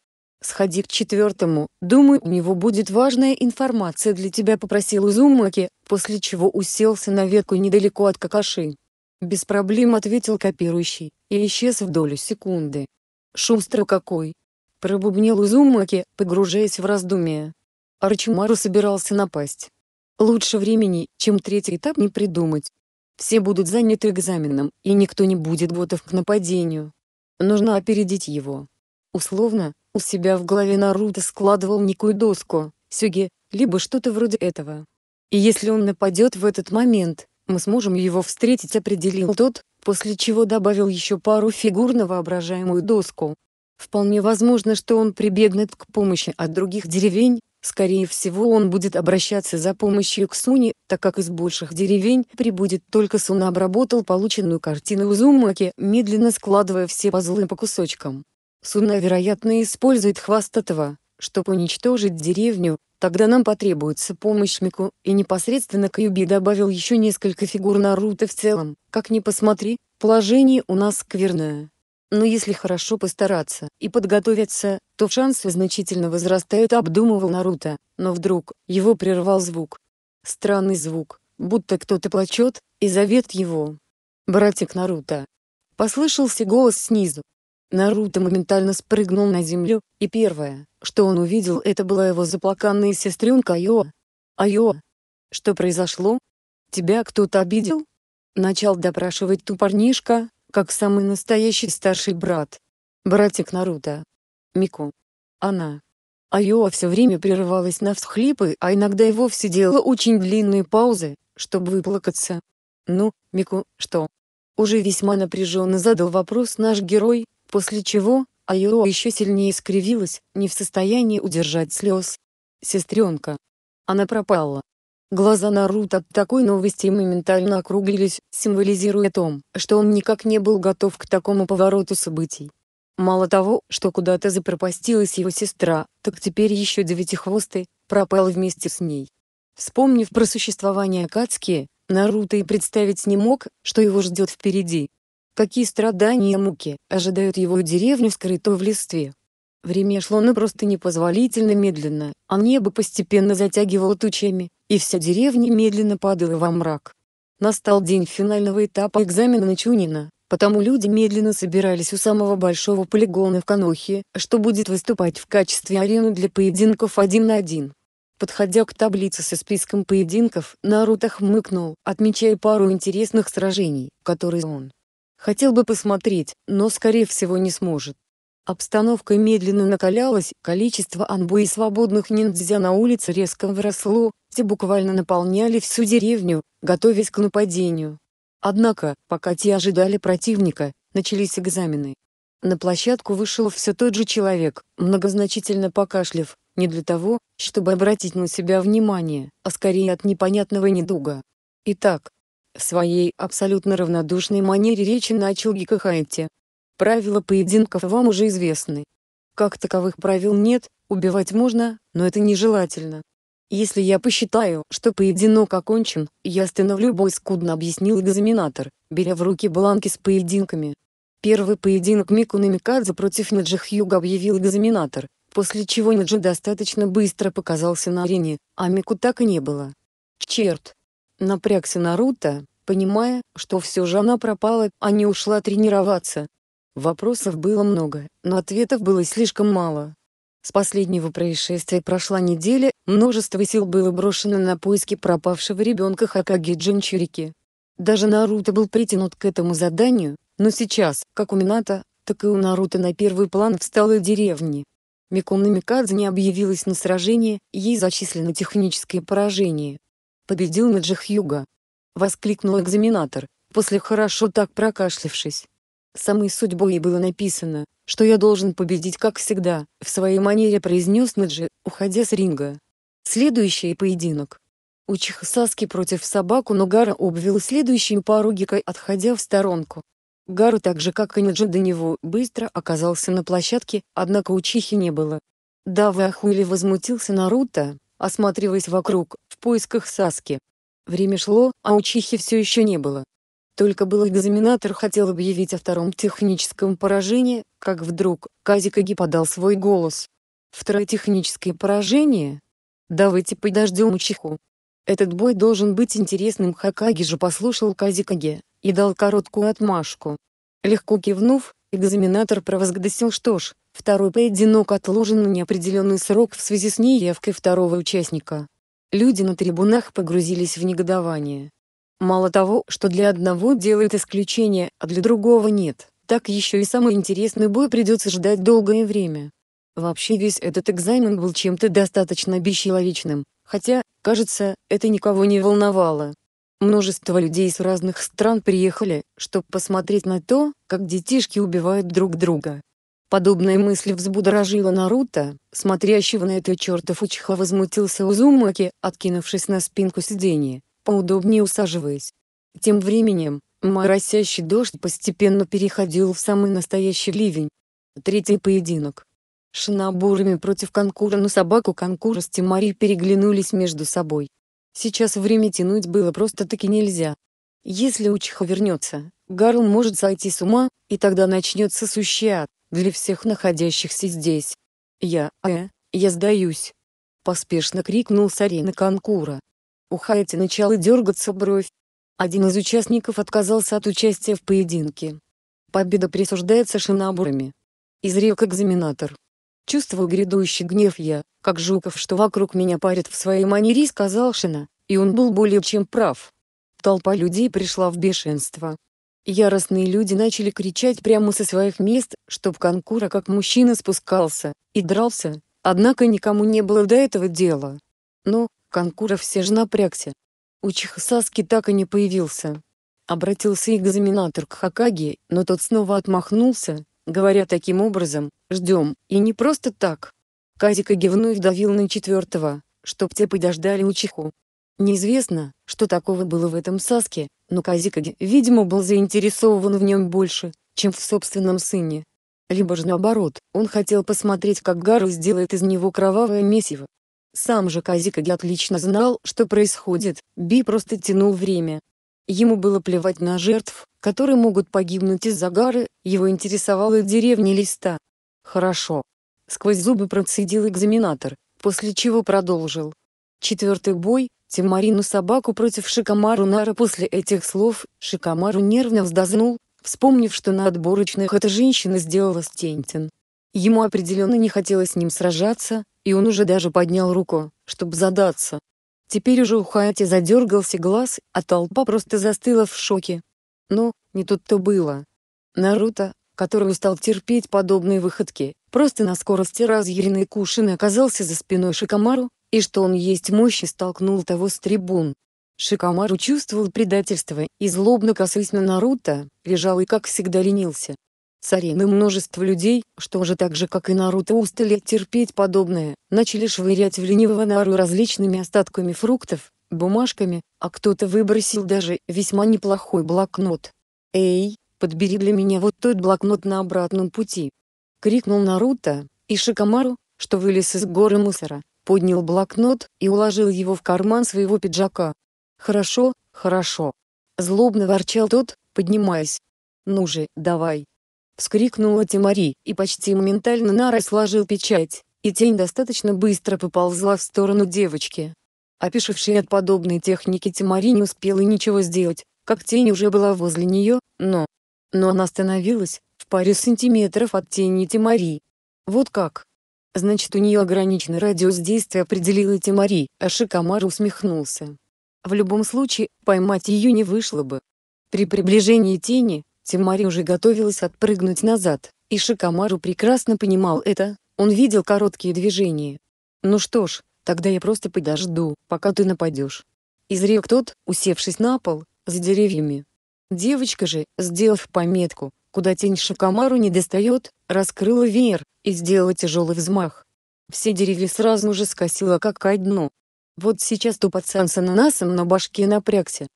Сходи к четвертому, думаю, у него будет важная информация для тебя попросил Узумаки, после чего уселся на ветку недалеко от Какаши. Без проблем ответил копирующий, и исчез в долю секунды. Шустро какой! Пробубнил Узумаки, погружаясь в раздумие. Арчимару собирался напасть. Лучше времени, чем третий этап не придумать. Все будут заняты экзаменом, и никто не будет готов к нападению. Нужно опередить его. Условно, у себя в голове Наруто складывал некую доску, сюги, либо что-то вроде этого. И если он нападет в этот момент, мы сможем его встретить определил тот, после чего добавил еще пару фигур на воображаемую доску. Вполне возможно, что он прибегнет к помощи от других деревень, скорее всего он будет обращаться за помощью к Суне, так как из больших деревень прибудет только Суна обработал полученную картину Узумаки, медленно складывая все пазлы по кусочкам. Суна вероятно использует хвостатого, чтобы уничтожить деревню, тогда нам потребуется помощь Мику, и непосредственно Кьюби добавил еще несколько фигур Наруто в целом, как ни посмотри, положение у нас скверное. Но если хорошо постараться и подготовиться, то шансы значительно возрастают, обдумывал Наруто, но вдруг, его прервал звук. Странный звук, будто кто-то плачет, и зовет его. «Братик Наруто!» Послышался голос снизу. Наруто моментально спрыгнул на землю, и первое, что он увидел, это была его заплаканная сестренка Айо. Айо, что произошло? Тебя кто-то обидел? Начал допрашивать ту парнишка, как самый настоящий старший брат. Братик Наруто. Мику. Она. Айоа все время прерывалась на всхлипы, а иногда и вовсе делала очень длинные паузы, чтобы выплакаться. «Ну, Мику, что?» Уже весьма напряженно задал вопрос наш герой, после чего, а Юо еще сильнее скривилась, не в состоянии удержать слез. «Сестренка! Она пропала!» Глаза Наруто от такой новости моментально округлились, символизируя том, что он никак не был готов к такому повороту событий. Мало того, что куда-то запропастилась его сестра, так теперь еще девятихвостый, пропал вместе с ней. Вспомнив про существование Акацки, Наруто и представить не мог, что его ждет впереди. Какие страдания и муки ожидают его деревню, скрытую в листве. Время шло ну просто непозволительно медленно, а небо постепенно затягивало тучами, и вся деревня медленно падала во мрак. Настал день финального этапа экзамена на Чунина, потому люди медленно собирались у самого большого полигона в Канохе, что будет выступать в качестве арены для поединков один на один. Подходя к таблице со списком поединков, Наруто хмыкнул, отмечая пару интересных сражений, которые он Хотел бы посмотреть, но скорее всего не сможет. Обстановка медленно накалялась, количество анбу и свободных ниндзя на улице резко выросло, те буквально наполняли всю деревню, готовясь к нападению. Однако, пока те ожидали противника, начались экзамены. На площадку вышел все тот же человек, многозначительно покашлив, не для того, чтобы обратить на себя внимание, а скорее от непонятного недуга. Итак, в своей абсолютно равнодушной манере речи начал Гикахайте. Правила поединков вам уже известны. Как таковых правил нет, убивать можно, но это нежелательно. Если я посчитаю, что поединок окончен, я остановлю бой скудно объяснил экзаменатор, беря в руки бланки с поединками. Первый поединок Микуна Микадзе против Наджи Хьюга объявил экзаменатор, после чего Наджи достаточно быстро показался на арене, а Мику так и не было. Черт, Напрягся Наруто, понимая, что все же она пропала, а не ушла тренироваться. Вопросов было много, но ответов было слишком мало. С последнего происшествия прошла неделя, множество сил было брошено на поиски пропавшего ребенка Хакаги Джинчурики. Даже Наруто был притянут к этому заданию, но сейчас, как у Мината, так и у Наруто на первый план встала деревни. Микуна Микадзе не объявилась на сражение, ей зачислено техническое поражение победил Наджихьюга!» — воскликнул экзаменатор, после хорошо так прокашлившись. «Самой судьбой и было написано, что я должен победить как всегда», — в своей манере произнес Наджи, уходя с ринга. Следующий поединок. Учиха Саски против собаку, но Гара обвел следующую пару Гикой, отходя в сторонку. Гару так же, как и Наджи до него, быстро оказался на площадке, однако Учихи не было. «Да вы охуели!» — возмутился Наруто осматриваясь вокруг, в поисках Саски. Время шло, а учихи все еще не было. Только был экзаменатор хотел объявить о втором техническом поражении, как вдруг Казикаги подал свой голос. Второе техническое поражение? Давайте подождем учиху. Этот бой должен быть интересным Хакаги же послушал Казикаге, и дал короткую отмашку. Легко кивнув, экзаменатор провозгласил что ж, Второй поединок отложен на неопределенный срок в связи с неявкой второго участника. Люди на трибунах погрузились в негодование. Мало того, что для одного делает исключение, а для другого нет, так еще и самый интересный бой придется ждать долгое время. Вообще весь этот экзамен был чем-то достаточно бесчеловечным, хотя, кажется, это никого не волновало. Множество людей из разных стран приехали, чтобы посмотреть на то, как детишки убивают друг друга. Подобная мысль взбудоражила Наруто, смотрящего на это чертов Учиха возмутился Узумаки, откинувшись на спинку сиденья, поудобнее усаживаясь. Тем временем, моросящий дождь постепенно переходил в самый настоящий ливень. Третий поединок. Шинабурами против Конкура но собаку Конкура с Тимари переглянулись между собой. Сейчас время тянуть было просто-таки нельзя. Если Учиха вернется, Гару может сойти с ума, и тогда начнется сущий ад для всех находящихся здесь. «Я, э, я сдаюсь!» — поспешно крикнул Сарина Конкура. У Хайти начала дергаться бровь. Один из участников отказался от участия в поединке. Победа присуждается шинабурами. Изрек экзаменатор. Чувствую грядущий гнев я, как Жуков, что вокруг меня парит в своей манере, сказал Шина, и он был более чем прав. Толпа людей пришла в бешенство. Яростные люди начали кричать прямо со своих мест, чтоб Конкура как мужчина спускался и дрался, однако никому не было до этого дела. Но Конкура все же напрягся. У Чихасаски так и не появился. Обратился экзаменатор к Хакаге, но тот снова отмахнулся, говоря таким образом «ждем, и не просто так». Казика Гевной давил на четвертого, чтоб те подождали Учиху, Неизвестно, что такого было в этом Саске, но Казикаги, видимо, был заинтересован в нем больше, чем в собственном сыне. Либо же наоборот, он хотел посмотреть, как Гару сделает из него кровавое месиво. Сам же Казикаги отлично знал, что происходит, Би просто тянул время. Ему было плевать на жертв, которые могут погибнуть из-за Гары, его интересовала деревня Листа. «Хорошо». Сквозь зубы процедил экзаменатор, после чего продолжил. Четвертый бой, Тимарину собаку против Шикамару Нара после этих слов, Шикамару нервно вздознул, вспомнив, что на отборочных эта женщина сделала Стентин. Ему определенно не хотелось с ним сражаться, и он уже даже поднял руку, чтобы задаться. Теперь уже у Хаяти задергался глаз, а толпа просто застыла в шоке. Но, не тут-то было. Наруто, который устал терпеть подобные выходки, просто на скорости разъяренный Кушин оказался за спиной Шикамару, и что он есть мощи столкнул того с трибун. Шикамару чувствовал предательство и злобно косясь на Наруто, лежал и как всегда ленился. С арены множество людей, что же так же как и Наруто устали терпеть подобное, начали швырять в ленивого Нару различными остатками фруктов, бумажками, а кто-то выбросил даже весьма неплохой блокнот. «Эй, подбери для меня вот тот блокнот на обратном пути!» — крикнул Наруто, и Шикамару, что вылез из горы мусора, поднял блокнот и уложил его в карман своего пиджака. «Хорошо, хорошо!» Злобно ворчал тот, поднимаясь. «Ну же, давай!» Вскрикнула Тимари, и почти моментально Нара сложил печать, и тень достаточно быстро поползла в сторону девочки. Опишившая от подобной техники Тимари не успела ничего сделать, как тень уже была возле нее, но... Но она остановилась, в паре сантиметров от тени Тимари. Вот как. Значит, у нее ограниченный радиус действия определил эти Мари, а Шикамар усмехнулся. В любом случае, поймать ее не вышло бы. При приближении тени, Тимари уже готовилась отпрыгнуть назад, и Шикомару прекрасно понимал это, он видел короткие движения. «Ну что ж, тогда я просто подожду, пока ты нападешь». Изрек тот, усевшись на пол, за деревьями. Девочка же, сделав пометку, куда тень шакамару не достает, раскрыла веер и сделала тяжелый взмах. Все деревья сразу же скосила как ко дну. Вот сейчас то пацан с ананасом на башке напрягся.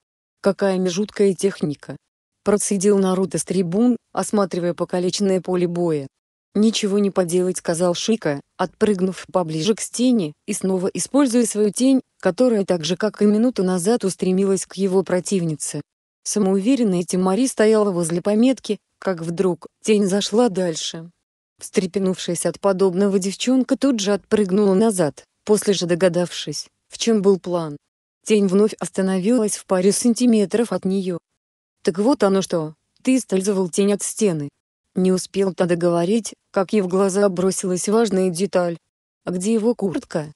Какая межуткая техника. Процедил Наруто с трибун, осматривая покалеченное поле боя. «Ничего не поделать», — сказал Шика, отпрыгнув поближе к стене, и снова используя свою тень, которая так же, как и минуту назад устремилась к его противнице. Самоуверенная Тимари стояла возле пометки, как вдруг тень зашла дальше. Встрепенувшись от подобного девчонка тут же отпрыгнула назад, после же догадавшись, в чем был план. Тень вновь остановилась в паре сантиметров от нее. «Так вот оно что, ты использовал тень от стены». Не успел то договорить, как ей в глаза бросилась важная деталь. «А где его куртка?»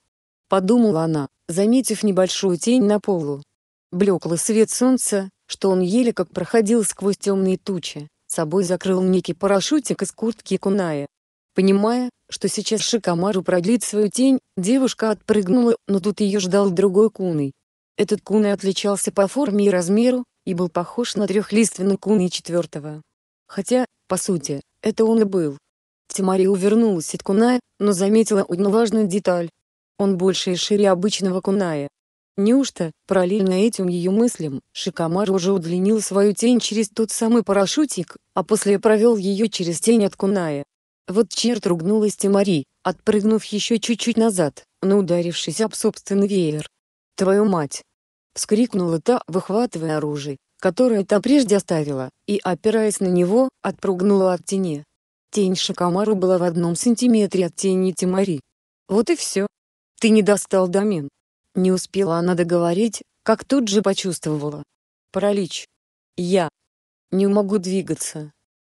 Подумала она, заметив небольшую тень на полу. Блекло свет солнца, что он еле как проходил сквозь темные тучи, собой закрыл некий парашютик из куртки Куная. Понимая, что сейчас Шикамару продлит свою тень, девушка отпрыгнула, но тут ее ждал другой куной. Этот куной отличался по форме и размеру, и был похож на трехлиственный куной четвертого. Хотя, по сути, это он и был. Тимари увернулась от куная, но заметила одну важную деталь. Он больше и шире обычного куная. Неужто, параллельно этим ее мыслям, Шикамар уже удлинил свою тень через тот самый парашютик, а после провел ее через тень от Куная? Вот черт ругнулась Тимари, отпрыгнув еще чуть-чуть назад, но ударившись об собственный веер. «Твою мать!» — вскрикнула та, выхватывая оружие, которое та прежде оставила, и, опираясь на него, отпрыгнула от тени. Тень Шакамару была в одном сантиметре от тени Тимари. «Вот и все. Ты не достал домен». Не успела она договорить, как тут же почувствовала. Паралич. Я. Не могу двигаться.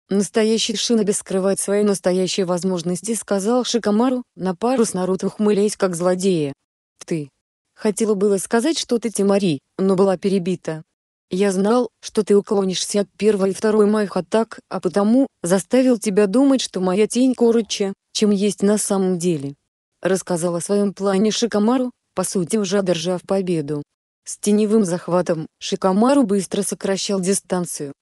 Настоящий Шиноби скрывает свои настоящие возможности, сказал Шикамару, на пару с Наруто ухмыляясь как злодея. Ты. Хотела было сказать что-то Тимари, но была перебита. Я знал, что ты уклонишься от первой и второй моих атак, а потому, заставил тебя думать, что моя тень короче, чем есть на самом деле. Рассказал о своем плане Шикамару, по сути уже одержав победу. С теневым захватом Шикамару быстро сокращал дистанцию.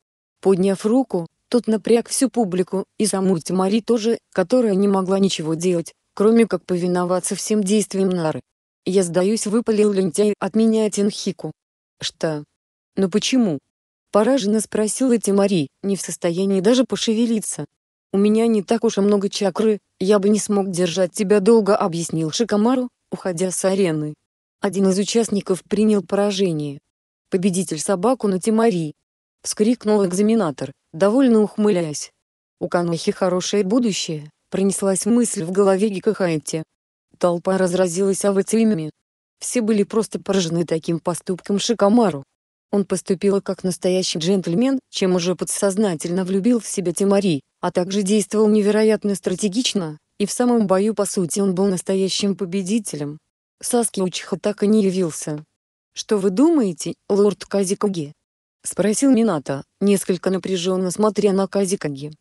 Подняв руку, тот напряг всю публику, и саму Тимари тоже, которая не могла ничего делать, кроме как повиноваться всем действиям Нары. «Я сдаюсь», — выпалил лентяй, отменяя Тенхику. «Что? Но почему?» Пораженно спросила Тимари, не в состоянии даже пошевелиться. «У меня не так уж и много чакры, я бы не смог держать тебя долго», — объяснил Шикамару, уходя с арены. Один из участников принял поражение. Победитель собаку на Тимари. Вскрикнул экзаменатор, довольно ухмыляясь. У Канохи хорошее будущее, пронеслась мысль в голове Гикахайте. Толпа разразилась овациями. Все были просто поражены таким поступком Шикамару. Он поступил как настоящий джентльмен, чем уже подсознательно влюбил в себя Тимари, а также действовал невероятно стратегично, и в самом бою по сути он был настоящим победителем. Саски Учиха так и не явился. «Что вы думаете, лорд Казикаги?» — спросил Минато, несколько напряженно смотря на Казикаги.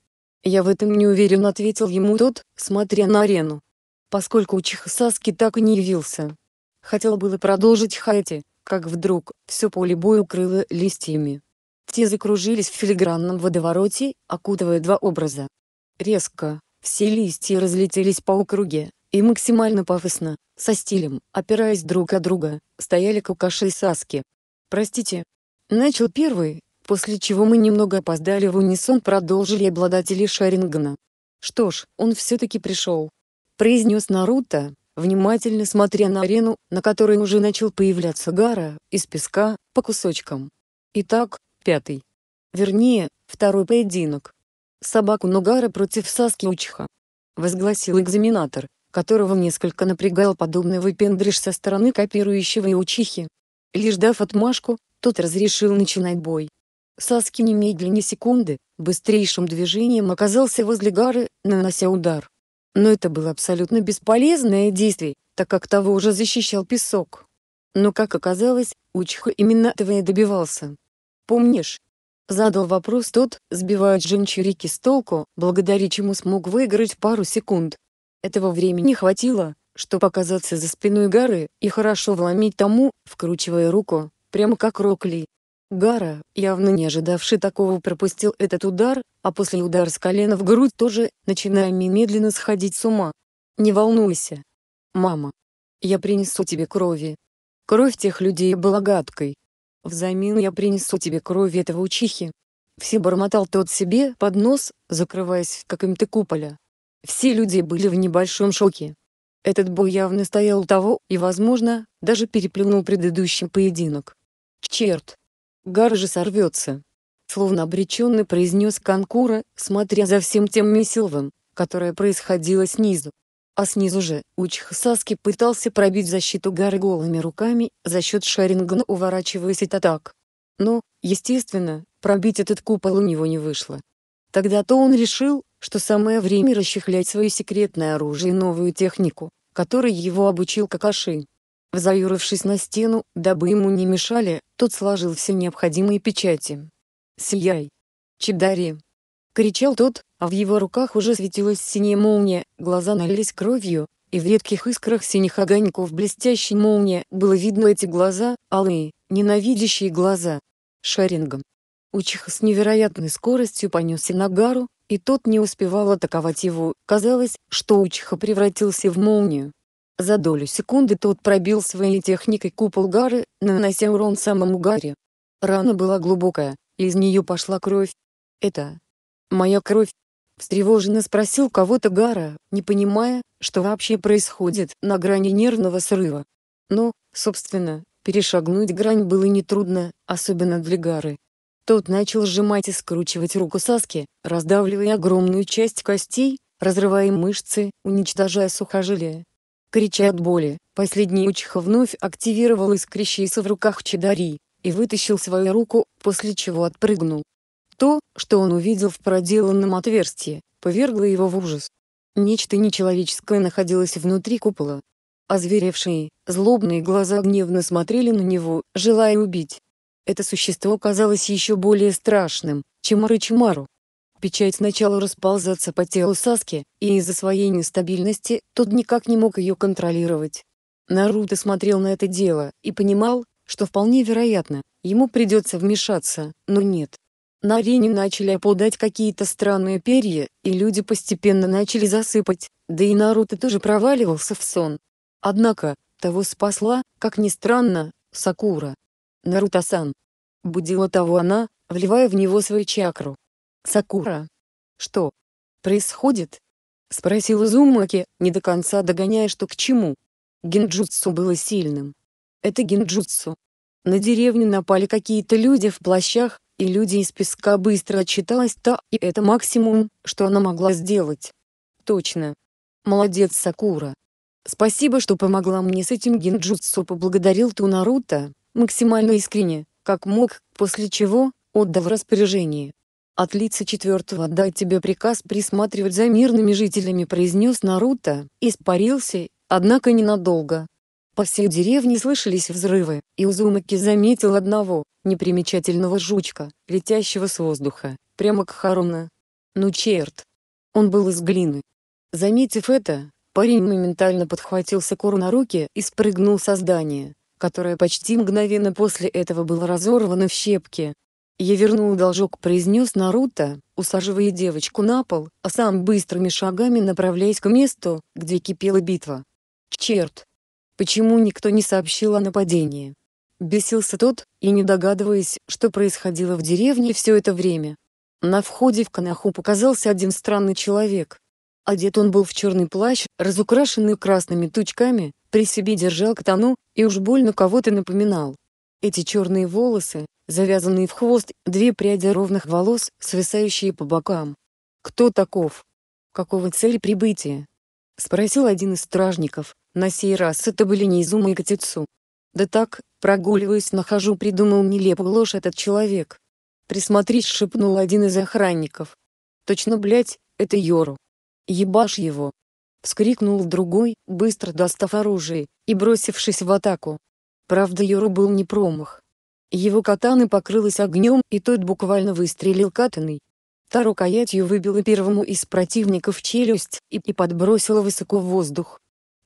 «Я в этом не уверен», — ответил ему тот, смотря на арену. Поскольку Учиха Саски так и не явился. Хотел было продолжить Хати, как вдруг, все поле боя укрыло листьями. Те закружились в филигранном водовороте, окутывая два образа. Резко, все листья разлетелись по округе, и максимально пафосно, со стилем, опираясь друг о друга, стояли кукаши и Саски. «Простите». Начал первый, после чего мы немного опоздали в унисон продолжили обладатели Шарингана. «Что ж, он все-таки пришел», — произнес Наруто, внимательно смотря на арену, на которой уже начал появляться Гара, из песка, по кусочкам. Итак, пятый. Вернее, второй поединок. Собаку Нугара против Саски Учиха, Возгласил экзаменатор, которого несколько напрягал подобный выпендриш со стороны копирующего и Учихи. Лишь дав отмашку, тот разрешил начинать бой. Саски немедленно секунды, быстрейшим движением оказался возле Гары, нанося удар. Но это было абсолютно бесполезное действие, так как того уже защищал песок. Но как оказалось, Учиха именно этого и добивался. «Помнишь, Задал вопрос тот, сбивая Джинчирики с толку, благодаря чему смог выиграть пару секунд. Этого времени хватило, чтобы оказаться за спиной Гары и хорошо вломить тому, вкручивая руку, прямо как Рокли. Гара, явно не ожидавший такого, пропустил этот удар, а после удара с колена в грудь тоже, начиная медленно сходить с ума. «Не волнуйся. Мама. Я принесу тебе крови». Кровь тех людей была гадкой, взамен я принесу тебе крови этого учихи». Все бормотал тот себе под нос, закрываясь в каком-то куполе. Все люди были в небольшом шоке. Этот бой явно стоял того и, возможно, даже переплюнул предыдущий поединок. «Черт! Гар же сорвется!» Словно обреченный произнес Конкура, смотря за всем тем месиловым, которое происходило снизу а снизу же Учих Саски пытался пробить защиту горы голыми руками, за счет Шарингана уворачиваясь от атак. Но, естественно, пробить этот купол у него не вышло. Тогда-то он решил, что самое время расчехлять свое секретное оружие и новую технику, которой его обучил Какаши. Взаюрившись на стену, дабы ему не мешали, тот сложил все необходимые печати. «Сияй! Чидари!» — кричал тот, а в его руках уже светилась синяя молния, глаза налились кровью, и в редких искрах синих огоньков блестящей молнии было видно эти глаза, алые, ненавидящие глаза. Шарингом. Учиха с невероятной скоростью понесся гару, и тот не успевал атаковать его, казалось, что Учиха превратился в молнию. За долю секунды тот пробил своей техникой купол Гары, нанося урон самому Гаре. Рана была глубокая, и из нее пошла кровь. «Это... моя кровь», Встревоженно спросил кого-то Гара, не понимая, что вообще происходит на грани нервного срыва. Но, собственно, перешагнуть грань было нетрудно, особенно для Гары. Тот начал сжимать и скручивать руку Саски, раздавливая огромную часть костей, разрывая мышцы, уничтожая сухожилия. Крича от боли, последний Учиха вновь активировал искрящийся в руках Чедари и вытащил свою руку, после чего отпрыгнул, то, что он увидел в проделанном отверстии, повергло его в ужас. Нечто нечеловеческое находилось внутри купола. Озверевшие, злобные глаза гневно смотрели на него, желая убить. Это существо казалось еще более страшным, чем Арычимару. Печать начала расползаться по телу Саски, и из-за своей нестабильности, тот никак не мог ее контролировать. Наруто смотрел на это дело, и понимал, что вполне вероятно, ему придется вмешаться, но нет, на арене начали опадать какие-то странные перья, и люди постепенно начали засыпать, да и Наруто тоже проваливался в сон. Однако, того спасла, как ни странно, Сакура. Наруто-сан. Будила того она, вливая в него свою чакру. Сакура. Что? Происходит? Спросил Изумаки, не до конца догоняя что к чему. Гинджутсу было сильным. Это гинджутсу. На деревню напали какие-то люди в плащах, и люди из песка быстро отчиталась та, и это максимум, что она могла сделать. Точно. Молодец, Сакура. Спасибо, что помогла мне с этим гинджутсу, поблагодарил ту Наруто, максимально искренне, как мог, после чего, отдал распоряжение. От лица четвертого отдать тебе приказ присматривать за мирными жителями произнес Наруто, испарился, однако ненадолго, по всей деревне слышались взрывы, и Узумаки заметил одного, непримечательного жучка, летящего с воздуха, прямо к Харуна. Ну черт! Он был из глины. Заметив это, парень моментально подхватил Сакуру на руки и спрыгнул со здания, которое почти мгновенно после этого было разорвано в щепки. «Я вернул должок», — произнес Наруто, усаживая девочку на пол, а сам быстрыми шагами направляясь к месту, где кипела битва. «Черт!» Почему никто не сообщил о нападении? Бесился тот, и не догадываясь, что происходило в деревне все это время. На входе в канаху показался один странный человек. Одет он был в черный плащ, разукрашенный красными тучками, при себе держал катану, и уж больно кого-то напоминал. Эти черные волосы, завязанные в хвост, две пряди ровных волос, свисающие по бокам. «Кто таков? Какого цели прибытия?» — спросил один из стражников. На сей раз это были не изумы и Катюцу. Да так, прогуливаясь нахожу, придумал нелепую ложь этот человек. Присмотрись, шепнул один из охранников. Точно, блять, это Йору. Ебашь его. Вскрикнул другой, быстро достав оружие, и бросившись в атаку. Правда Йору был не промах. Его катаны покрылась огнем, и тот буквально выстрелил катаной. Та рукоятью выбила первому из противников челюсть и, и подбросила высоко в воздух.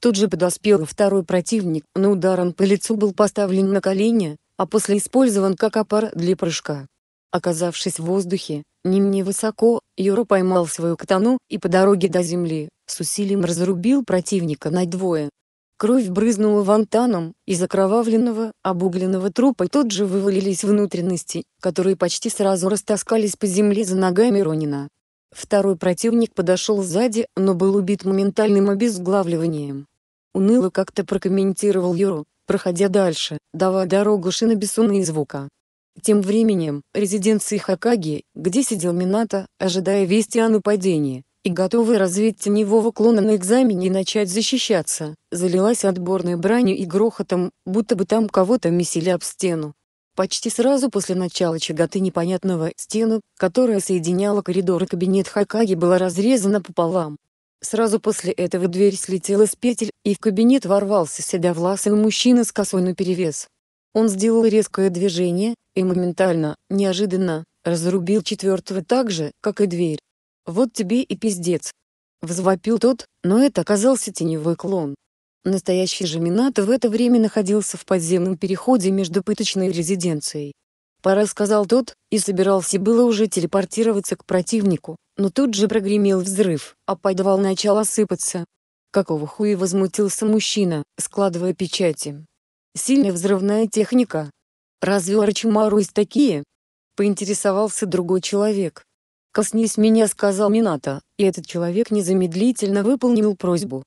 Тут же подоспел второй противник, но ударом по лицу был поставлен на колени, а после использован как опор для прыжка. Оказавшись в воздухе, не мне высоко, Юра поймал свою катану и по дороге до земли, с усилием разрубил противника на двое. Кровь брызнула вантаном, из окровавленного, обугленного трупа тут же вывалились внутренности, которые почти сразу растаскались по земле за ногами Ронина. Второй противник подошел сзади, но был убит моментальным обезглавливанием. Уныло как-то прокомментировал Юру, проходя дальше, давая дорогу Шинобисуна и Звука. Тем временем, резиденции Хакаги, где сидел Минато, ожидая вести о нападении, и готовый развить теневого клона на экзамене и начать защищаться, залилась отборной бранью и грохотом, будто бы там кого-то месили об стену. Почти сразу после начала чагаты непонятного стену, которая соединяла коридор и кабинет Хакаги была разрезана пополам, Сразу после этого дверь слетела с петель, и в кабинет ворвался седовласый мужчина с косой наперевес. Он сделал резкое движение, и моментально, неожиданно, разрубил четвертого так же, как и дверь. «Вот тебе и пиздец!» Взвопил тот, но это оказался теневой клон. Настоящий же Минато в это время находился в подземном переходе между пыточной резиденцией Пора сказал тот и собирался было уже телепортироваться к противнику, но тут же прогремел взрыв, а подвал начал осыпаться. Какого хуя возмутился мужчина, складывая печати. Сильная взрывная техника. Разве у есть такие? Поинтересовался другой человек. «Коснись меня», — сказал Минато, и этот человек незамедлительно выполнил просьбу.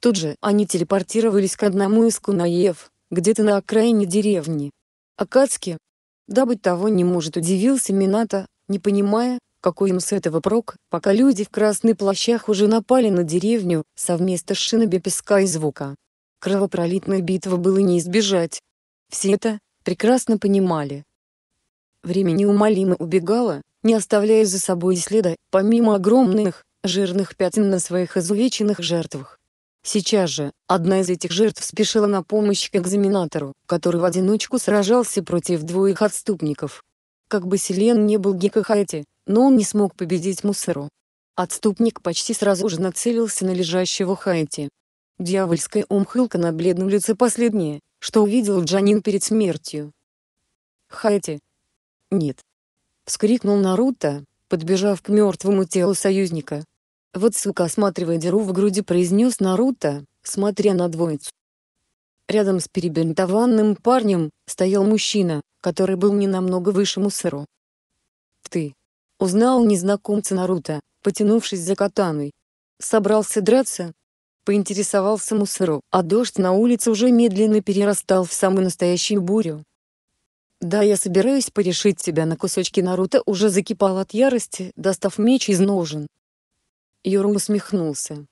Тут же они телепортировались к одному из кунаев, где-то на окраине деревни. Акацки, Дабы того не может удивился Минато, не понимая, какой им с этого прок, пока люди в красных плащах уже напали на деревню, совместно с шиноби песка и звука. Кровопролитной битвы было не избежать. Все это прекрасно понимали. Время неумолимо убегало, не оставляя за собой следа, помимо огромных, жирных пятен на своих изувеченных жертвах. Сейчас же, одна из этих жертв спешила на помощь экзаменатору, который в одиночку сражался против двоих отступников. Как бы Селен не был Гекахати, но он не смог победить Мусору. Отступник почти сразу же нацелился на лежащего Хайте. Дьявольская умхылка на бледном лице последнее, что увидел Джанин перед смертью. Хайте? «Нет!» — вскрикнул Наруто, подбежав к мертвому телу союзника. Вот сука, осматривая дыру в груди, произнес Наруто, смотря на двоицу. Рядом с перебинтованным парнем стоял мужчина, который был не намного выше Мусору. «Ты!» — узнал незнакомца Наруто, потянувшись за катаной. «Собрался драться?» — поинтересовался Мусору, а дождь на улице уже медленно перерастал в самую настоящую бурю. «Да, я собираюсь порешить тебя на кусочки Наруто уже закипал от ярости, достав меч из ножен, Юра усмехнулся.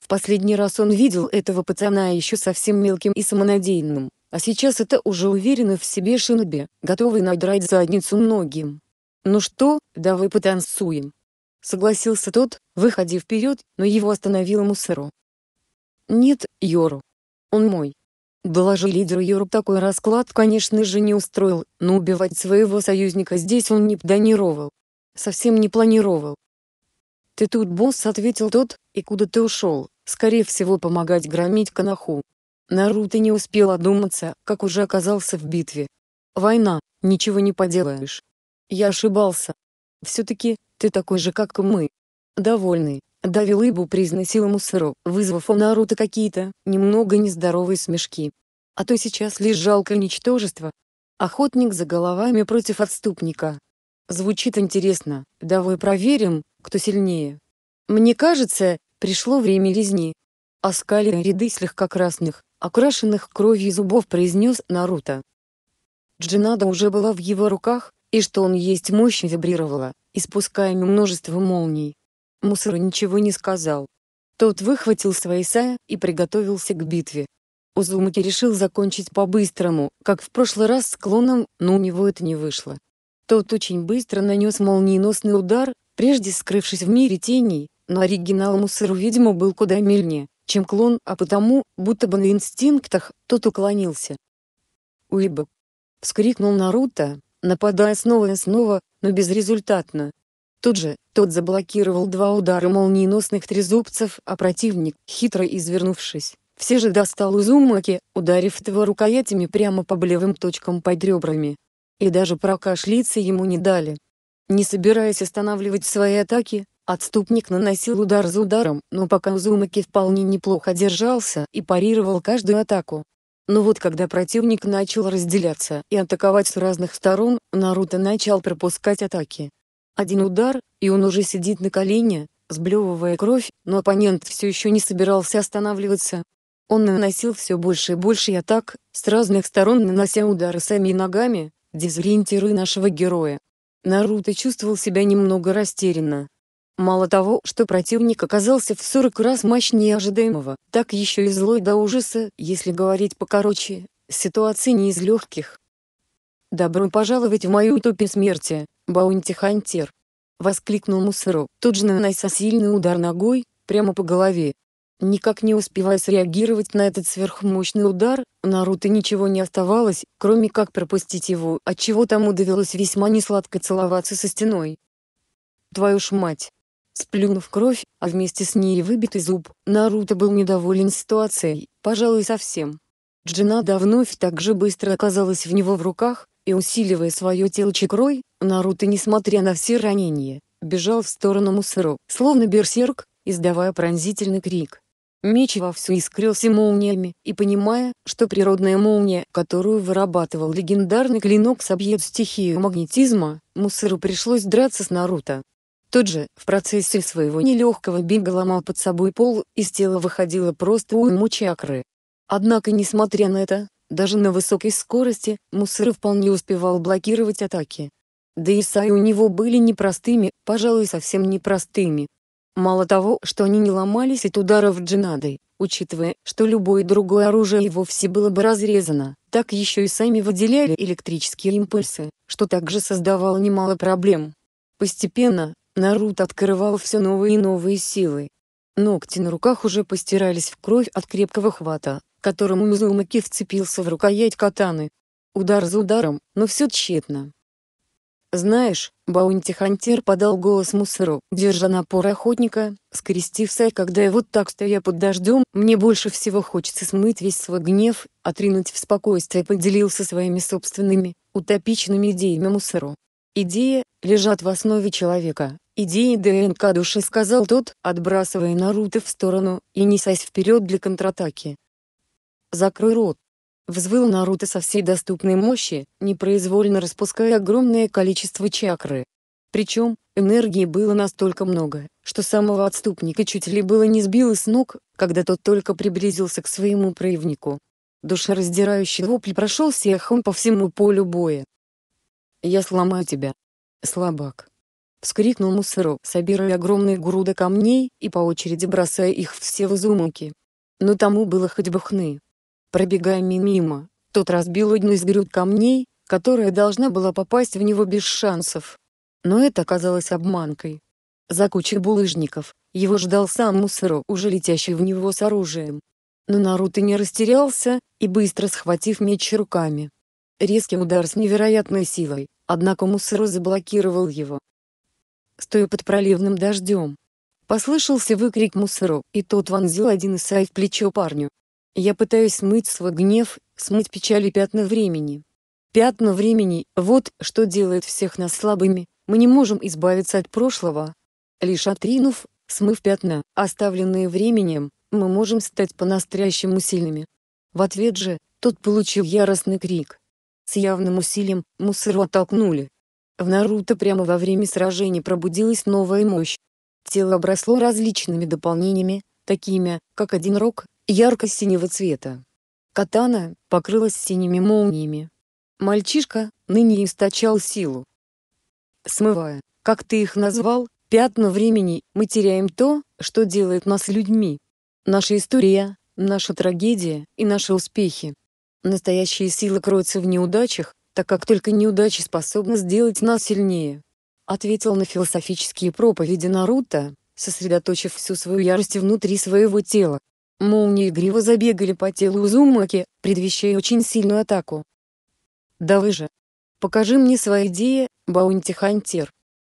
В последний раз он видел этого пацана еще совсем мелким и самонадеянным, а сейчас это уже уверенно в себе шинобе, готовый надрать задницу многим. «Ну что, давай потанцуем», — согласился тот, выходи вперед, но его остановил Мусоро. «Нет, Йору. Он мой». Доложи лидеру Йору такой расклад, конечно же, не устроил, но убивать своего союзника здесь он не планировал. Совсем не планировал. «Ты тут, босс», — ответил тот, — «и куда ты ушел, скорее всего помогать громить Канаху». Наруто не успел одуматься, как уже оказался в битве. «Война, ничего не поделаешь». «Я ошибался. Все-таки, ты такой же, как и мы». Довольный, давил Ибу произносил ему сырок, вызвав у Наруто какие-то, немного нездоровые смешки. А то сейчас лишь жалкое ничтожество. Охотник за головами против отступника, Звучит интересно. Давай проверим, кто сильнее. Мне кажется, пришло время лизни. Оскали ряды слегка красных, окрашенных кровью зубов произнес Наруто. Джинада уже была в его руках, и что он есть мощь вибрировала, испуская множество молний. Мусора ничего не сказал. Тот выхватил свои сая и приготовился к битве. Узумаки решил закончить по-быстрому, как в прошлый раз с клоном, но у него это не вышло. Тот очень быстро нанес молниеносный удар, прежде скрывшись в мире теней, но оригинал Мусору, видимо, был куда мильнее, чем клон, а потому, будто бы на инстинктах, тот уклонился. «Уиба!» — вскрикнул Наруто, нападая снова и снова, но безрезультатно. Тут же, тот заблокировал два удара молниеносных трезубцев, а противник, хитро извернувшись, все же достал Узумаки, ударив его рукоятями прямо по болевым точкам под ребрами и даже прокашляться ему не дали. Не собираясь останавливать свои атаки, отступник наносил удар за ударом, но пока Узумаки вполне неплохо держался и парировал каждую атаку. Но вот когда противник начал разделяться и атаковать с разных сторон, Наруто начал пропускать атаки. Один удар, и он уже сидит на колене, сблевывая кровь, но оппонент все еще не собирался останавливаться. Он наносил все больше и больше атак, с разных сторон нанося удары сами ногами, дезориентируя нашего героя. Наруто чувствовал себя немного растерянно. Мало того, что противник оказался в 40 раз мощнее ожидаемого, так еще и злой до ужаса, если говорить покороче, ситуация не из легких. «Добро пожаловать в мою утопию смерти, баунти-хантер!» — воскликнул Мусору, тут же нанося сильный удар ногой, прямо по голове. Никак не успевая среагировать на этот сверхмощный удар, Наруто ничего не оставалось, кроме как пропустить его, отчего тому довелось весьма несладко целоваться со стеной. «Твою ж мать!» Сплюнув кровь, а вместе с ней выбитый зуб, Наруто был недоволен ситуацией, пожалуй, совсем. Джинада вновь так же быстро оказалась в него в руках, и усиливая свое тело чакрой, Наруто, несмотря на все ранения, бежал в сторону Мусору, словно берсерк, издавая пронзительный крик. Меч вовсю искрился молниями, и понимая, что природная молния, которую вырабатывал легендарный клинок собьет стихию магнетизма, Мусору пришлось драться с Наруто. Тот же, в процессе своего нелегкого бега ломал под собой пол, из тела выходило просто уйму чакры. Однако несмотря на это, даже на высокой скорости, Мусора вполне успевал блокировать атаки. Да и саи у него были непростыми, пожалуй совсем непростыми, Мало того, что они не ломались от ударов джинадой, учитывая, что любое другое оружие и вовсе было бы разрезано, так еще и сами выделяли электрические импульсы, что также создавало немало проблем. Постепенно, Нарут открывал все новые и новые силы. Ногти на руках уже постирались в кровь от крепкого хвата, которому Мизумаки вцепился в рукоять катаны. Удар за ударом, но все тщетно. «Знаешь, баунти-хантер подал голос мусору, держа напор охотника, скрестився, когда я вот так стоя под дождем, мне больше всего хочется смыть весь свой гнев, отринуть в спокойствие поделился своими собственными, утопичными идеями мусору. Идеи лежат в основе человека, идеи ДНК души сказал тот, отбрасывая Наруто в сторону, и несясь вперед для контратаки. «Закрой рот», Взвыл Наруто со всей доступной мощи, непроизвольно распуская огромное количество чакры. Причем, энергии было настолько много, что самого отступника чуть ли было не сбило с ног, когда тот только приблизился к своему проявнику. Душераздирающий вопль прошелся эхом по всему полю боя. «Я сломаю тебя, слабак!» Вскрикнул Мусору, собирая огромные груды камней и по очереди бросая их все в изумуки. Но тому было хоть бы хны. Пробегая мимо, тот разбил одну из груд камней, которая должна была попасть в него без шансов. Но это оказалось обманкой. За кучей булыжников, его ждал сам Мусоро, уже летящий в него с оружием. Но Наруто не растерялся, и быстро схватив меч руками. Резкий удар с невероятной силой, однако Мусоро заблокировал его. Стоя под проливным дождем, послышался выкрик Мусоро, и тот вонзил один из сай в плечо парню. Я пытаюсь смыть свой гнев, смыть печали пятна времени. Пятна времени — вот что делает всех нас слабыми. Мы не можем избавиться от прошлого. Лишь отринув, смыв пятна, оставленные временем, мы можем стать по-настоящему сильными. В ответ же, тот получил яростный крик. С явным усилием Мусору оттолкнули. В Наруто прямо во время сражений пробудилась новая мощь. Тело обросло различными дополнениями, такими, как один рог, ярко-синего цвета. Катана покрылась синими молниями. Мальчишка ныне источал силу. Смывая, как ты их назвал, пятна времени, мы теряем то, что делает нас людьми. Наша история, наша трагедия и наши успехи. Настоящая сила кроется в неудачах, так как только неудачи способны сделать нас сильнее. Ответил на философические проповеди Наруто, сосредоточив всю свою ярость внутри своего тела. Молнии игриво забегали по телу Узумаки, предвещая очень сильную атаку. Да вы же! Покажи мне свои идеи, баунти-хантер!»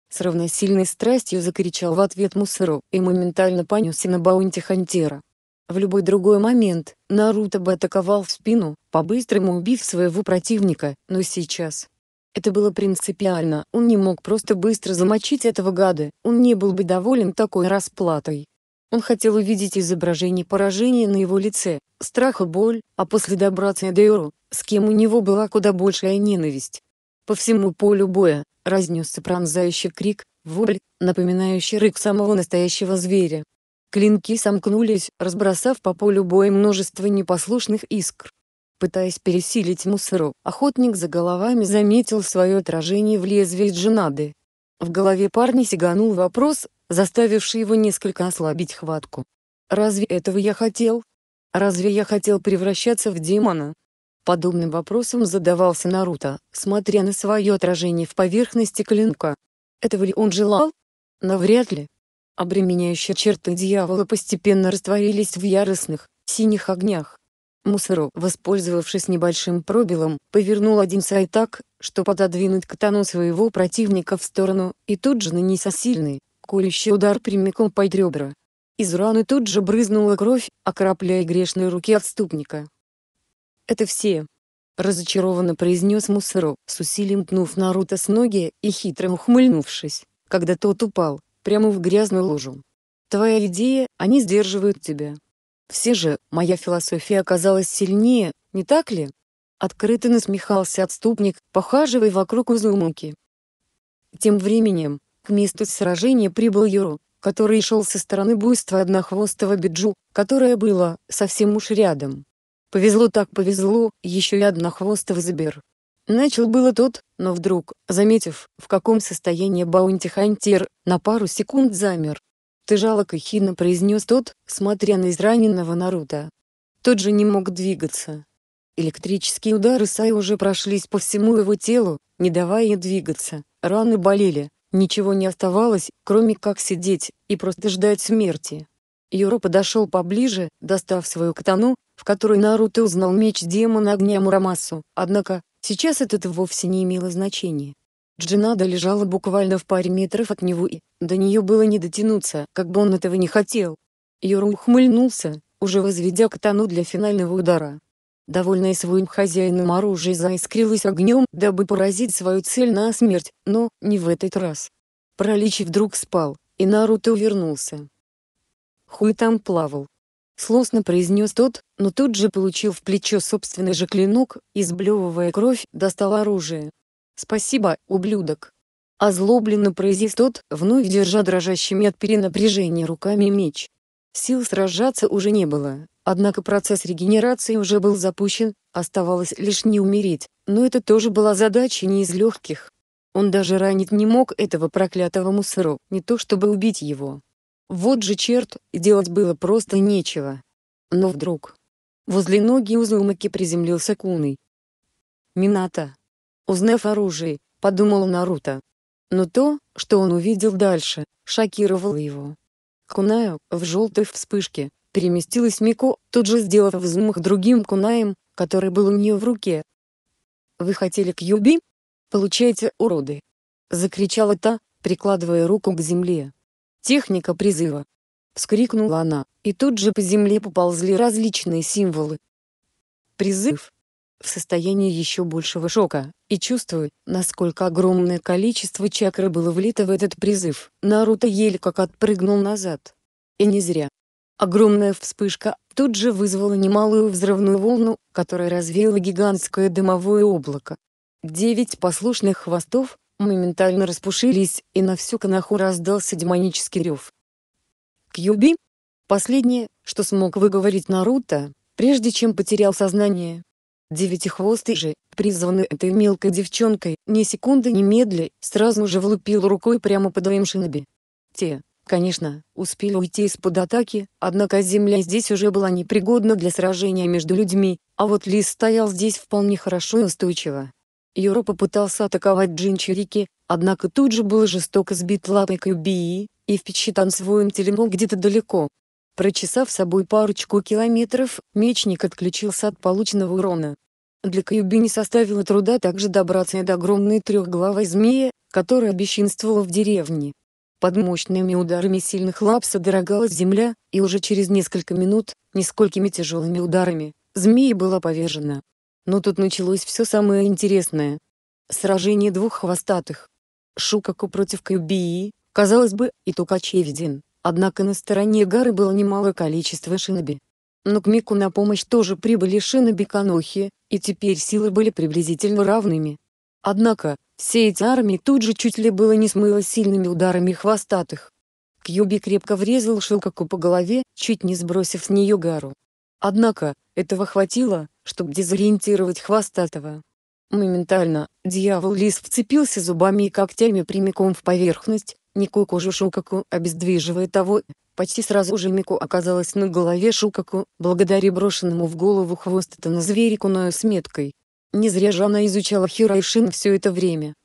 С равносильной страстью закричал в ответ Мусору и моментально понесся на баунти-хантера. В любой другой момент, Наруто бы атаковал в спину, по-быстрому убив своего противника, но сейчас... Это было принципиально, он не мог просто быстро замочить этого гада, он не был бы доволен такой расплатой. Он хотел увидеть изображение поражения на его лице, страх и боль, а после добраться до Иру, с кем у него была куда большая ненависть. По всему полю боя разнесся пронзающий крик, вопль, напоминающий рык самого настоящего зверя. Клинки сомкнулись, разбросав по полю боя множество непослушных искр. Пытаясь пересилить мусору, охотник за головами заметил свое отражение в лезвии джинады. В голове парня сиганул вопрос, заставивший его несколько ослабить хватку. «Разве этого я хотел? Разве я хотел превращаться в демона?» Подобным вопросом задавался Наруто, смотря на свое отражение в поверхности клинка. Этого ли он желал? Навряд ли. Обременяющие черты дьявола постепенно растворились в яростных, синих огнях. Мусоров, воспользовавшись небольшим пробелом, повернул один сай так, что пододвинуть катану своего противника в сторону, и тут же нанеся сильный, колющий удар прямиком под ребра. Из раны тут же брызнула кровь, окропляя грешные руки отступника. «Это все!» — разочарованно произнес Мусоров, с усилием пнув Наруто с ноги и хитро ухмыльнувшись, когда тот упал, прямо в грязную лужу. «Твоя идея, они сдерживают тебя!» Все же моя философия оказалась сильнее, не так ли? Открыто насмехался отступник, похаживая вокруг Узумуки. Тем временем, к месту сражения прибыл Юру, который шел со стороны буйства однохвостого биджу, которое было совсем уж рядом. Повезло так повезло, еще и однохвостов забер. Начал было тот, но вдруг, заметив, в каком состоянии Баунти Хантер, на пару секунд замер. Ты жалок и хино произнес тот, смотря на израненного Наруто. Тот же не мог двигаться. Электрические удары Сай уже прошлись по всему его телу, не давая двигаться, раны болели, ничего не оставалось, кроме как сидеть и просто ждать смерти. Юра подошел поближе, достав свою катану, в которой Наруто узнал меч демона огня Мурамасу, однако, сейчас это вовсе не имело значения. Джинада лежала буквально в паре метров от него и, до нее было не дотянуться, как бы он этого не хотел. Юра ухмыльнулся, уже возведя катану для финального удара. Довольная своим хозяином оружие заискрилось огнем, дабы поразить свою цель на смерть, но, не в этот раз. Параличий вдруг спал, и Наруто увернулся. Хуй там плавал. Слостно произнес тот, но тут же получил в плечо собственный же клинок, и изблевывая кровь, достал оружие, «Спасибо, ублюдок!» Озлобленно произнес тот, вновь держа дрожащими от перенапряжения руками меч. Сил сражаться уже не было, однако процесс регенерации уже был запущен, оставалось лишь не умереть, но это тоже была задача не из легких. Он даже ранить не мог этого проклятого мусору, не то чтобы убить его. Вот же черт, делать было просто нечего. Но вдруг... Возле ноги Узумаки приземлился Куной. «Мината!» узнав оружие, подумал Наруто. Но то, что он увидел дальше, шокировало его. Кунаю, в желтой вспышке, переместилась Мико, тут же сделав взмах другим кунаем, который был у нее в руке. «Вы хотели к Юби? Получайте, уроды!» — закричала та, прикладывая руку к земле. «Техника призыва!» — вскрикнула она, и тут же по земле поползли различные символы. Призыв в состоянии еще большего шока, и чувствую, насколько огромное количество чакры было влито в этот призыв. Наруто еле как отпрыгнул назад. И не зря. Огромная вспышка тут же вызвала немалую взрывную волну, которая развеяла гигантское дымовое облако. Девять послушных хвостов моментально распушились, и на всю канаху раздался демонический рев. Кьюби? Последнее, что смог выговорить Наруто, прежде чем потерял сознание, Девятихвостый же, призванный этой мелкой девчонкой, ни секунды не медли, сразу же влупил рукой прямо по двоим шиноби. Те, конечно, успели уйти из-под атаки, однако земля здесь уже была непригодна для сражения между людьми, а вот Лис стоял здесь вполне хорошо и устойчиво. Юро попытался атаковать Джинчирики, однако тут же был жестоко сбит лапой Кьюбии, и впечатан своим теремом где-то далеко. Прочесав собой парочку километров, мечник отключился от полученного урона. Для Кьюби не составило труда также добраться и до огромной трехглавой змеи, которая бесчинствовала в деревне. Под мощными ударами сильных лап содрогалась земля, и уже через несколько минут, несколькими тяжелыми ударами, змея была повержена. Но тут началось все самое интересное. Сражение двух хвостатых. Шукаку против Кьюбии, казалось бы, и только Тукачевидин, однако на стороне Гары было немало количества шиноби, но к Мику на помощь тоже прибыли шины Беконохи, и теперь силы были приблизительно равными. Однако, все эти армии тут же чуть ли было не смыло сильными ударами хвостатых. Кьюби крепко врезал Шилкаку по голове, чуть не сбросив с нее гару. Однако, этого хватило, чтобы дезориентировать хвостатого. Моментально, дьявол-лис вцепился зубами и когтями прямиком в поверхность, Нику кожу Шилкаку, обездвиживая того, Почти сразу же Мику оказалась на голове Шукаку, благодаря брошенному в голову хвостатому зверику Ною с меткой. Не зря же она изучала Хирайшин все это время.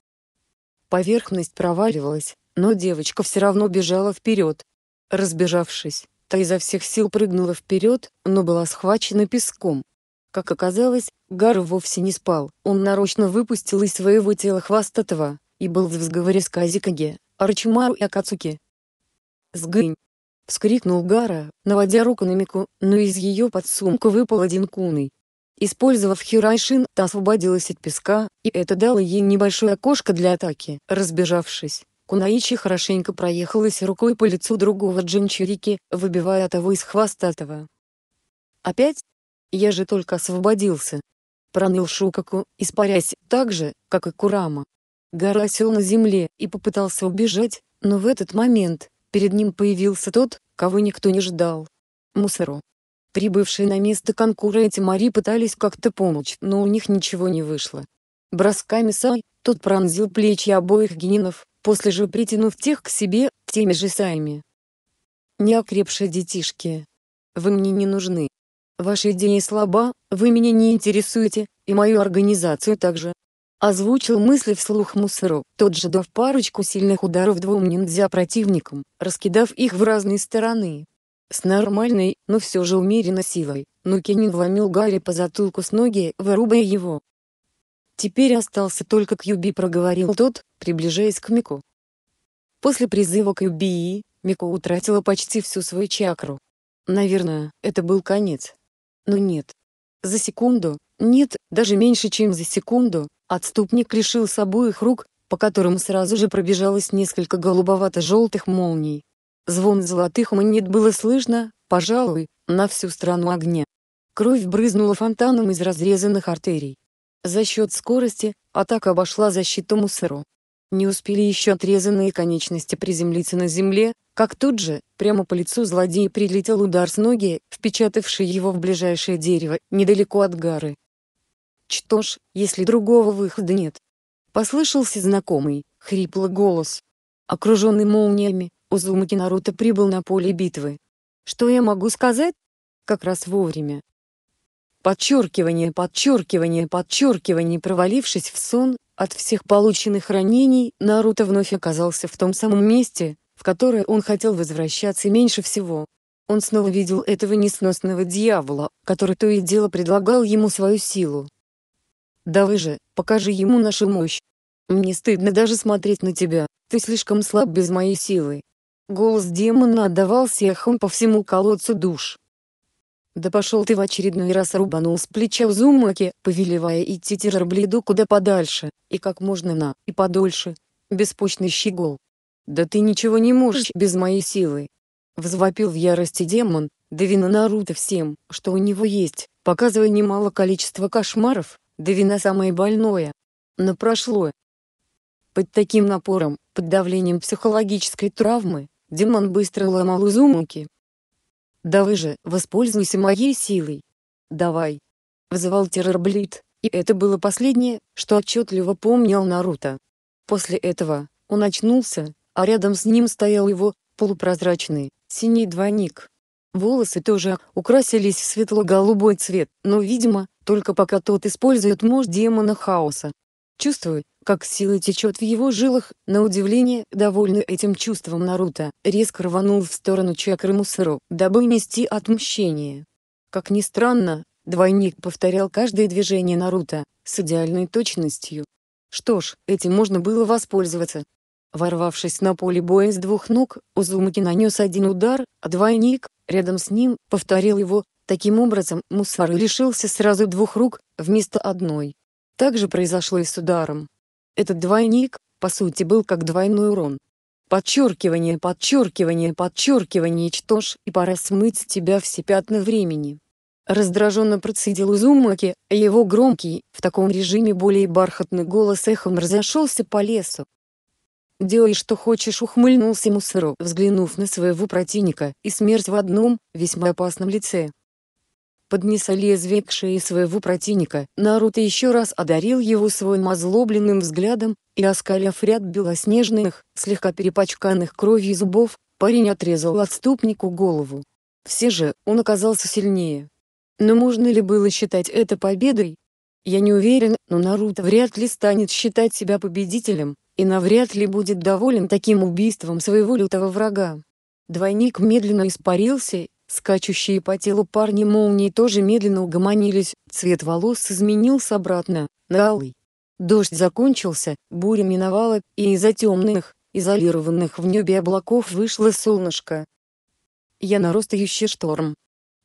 Поверхность проваливалась, но девочка все равно бежала вперед. Разбежавшись, та изо всех сил прыгнула вперед, но была схвачена песком. Как оказалось, Гару вовсе не спал, он нарочно выпустил из своего тела хвостатого, и был в сговоре с Казикаге, Арчимару и Акацуки. «Сгынь, Вскрикнул Гара, наводя руку на Мику, но из ее подсумка выпал один куный. Использовав Хирайшин, та освободилась от песка, и это дало ей небольшое окошко для атаки. Разбежавшись, Кунаичи хорошенько проехалась рукой по лицу другого джинчурики, выбивая того из хвостатого. «Опять? Я же только освободился!» Проныл Шукаку, испарясь так же, как и Курама. Гора сел на земле и попытался убежать, но в этот момент перед ним появился тот, кого никто не ждал. Мусоро. Прибывшие на место конкура эти мари пытались как-то помочь, но у них ничего не вышло. Бросками Сай, тот пронзил плечи обоих генинов, после же притянув тех к себе, теми же Саями. Неокрепшие детишки. Вы мне не нужны. Ваша идея слаба, вы меня не интересуете, и мою организацию также, Озвучил мысли вслух Мусоров. Тот же дав парочку сильных ударов двум ниндзя противникам, раскидав их в разные стороны. С нормальной, но все же умеренно силой, но Кенин вломил Гарри по затылку с ноги, вырубая его. «Теперь остался только Кьюби», — проговорил тот, приближаясь к Мику. После призыва Кьюби, Мико утратила почти всю свою чакру. Наверное, это был конец. Но нет, за секунду, нет, даже меньше чем за секунду, отступник решил с обоих рук, по которым сразу же пробежалось несколько голубовато-желтых молний. Звон золотых монет было слышно, пожалуй, на всю страну огня. Кровь брызнула фонтаном из разрезанных артерий. За счет скорости, атака обошла защиту Мусору, не успели еще отрезанные конечности приземлиться на земле, как тут же, прямо по лицу злодея прилетел удар с ноги, впечатавший его в ближайшее дерево, недалеко от гары. «Что ж, если другого выхода нет?» Послышался знакомый, хриплый голос. Окруженный молниями, Узумаки Наруто прибыл на поле битвы. «Что я могу сказать?» Как раз вовремя. Подчеркивание, подчеркивание, подчеркивание, провалившись в сон, от всех полученных ранений Наруто вновь оказался в том самом месте, в которое он хотел возвращаться меньше всего. Он снова видел этого несносного дьявола, который то и дело предлагал ему свою силу. «Давай же, покажи ему нашу мощь. Мне стыдно даже смотреть на тебя, ты слишком слаб без моей силы». Голос демона отдавался эхом по всему колодцу душ. «Да пошел ты в очередной раз!» рубанул с плеча Узумаки, повелевая идти террорблиду куда подальше, и как можно на, и подольше. Беспочный щегол. «Да ты ничего не можешь без моей силы!» Взвопил в ярости демон, давина Наруто всем, что у него есть, показывая немало количества кошмаров, давина самое больное. Но прошло. Под таким напором, под давлением психологической травмы, демон быстро ломал Узумаки, Давай же, воспользуйся моей силой. Давай. Вызывал Террорблит, и это было последнее, что отчетливо помнил Наруто. После этого, он очнулся, а рядом с ним стоял его, полупрозрачный, синий двойник. Волосы тоже украсились в светло-голубой цвет, но, видимо, только пока тот использует мощь демона хаоса, Чувствую, как сила течет в его жилах, на удивление, довольный этим чувством Наруто, резко рванул в сторону чакры Мусору, дабы нести отмщение. Как ни странно, двойник повторял каждое движение Наруто, с идеальной точностью. Что ж, этим можно было воспользоваться. Ворвавшись на поле боя с двух ног, Узумаки нанес один удар, а двойник, рядом с ним, повторил его, Таким образом, Мусару лишился сразу двух рук, вместо одной. Так же произошло и с ударом. Этот двойник, по сути, был как двойной урон. Подчеркивание, подчеркивание, подчеркивание, чтож, и пора смыть с тебя все пятна времени. Раздраженно процедил Узумаки, а его громкий, в таком режиме более бархатный голос эхом разошелся по лесу. «Делай что хочешь» ухмыльнулся Мусоро, взглянув на своего противника, и смерть в одном, весьма опасном лице поднеся лезвие к шее своего противника, Наруто еще раз одарил его своим озлобленным взглядом, и оскаляв ряд белоснежных, слегка перепачканных кровью зубов, парень отрезал отступнику голову. Все же, он оказался сильнее. Но можно ли было считать это победой? Я не уверен, но Наруто вряд ли станет считать себя победителем, и навряд ли будет доволен таким убийством своего лютого врага. Двойник медленно испарился, Скачущие по телу парни молнии тоже медленно угомонились, цвет волос изменился обратно, на алый. Дождь закончился, буря миновала, и из-за темных, изолированных в небе облаков вышло солнышко. Я наростающий шторм.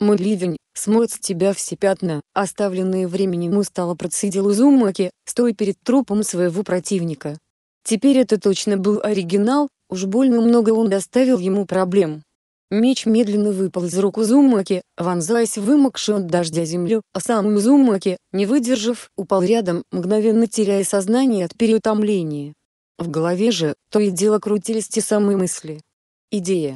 Мой ливень, смоет с тебя все пятна, оставленные временем устало процедил Узумаки, стоя перед трупом своего противника. Теперь это точно был оригинал, уж больно много он доставил ему проблем. Меч медленно выпал из рук Узумаки, вонзаясь в вымокшую от дождя землю, а сам Узумаки, не выдержав, упал рядом, мгновенно теряя сознание от переутомления. В голове же, то и дело крутились те самые мысли. Идея.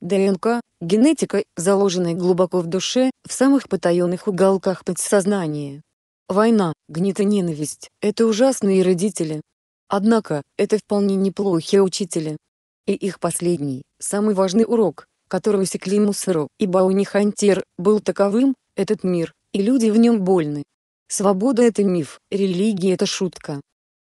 ДНК, генетика, заложенная глубоко в душе, в самых потаенных уголках подсознания. Война, гнет и ненависть – это ужасные родители. Однако, это вполне неплохие учители. И их последний, самый важный урок которого секли мусору, ибо у них антир был таковым, этот мир, и люди в нем больны. Свобода – это миф, религия – это шутка.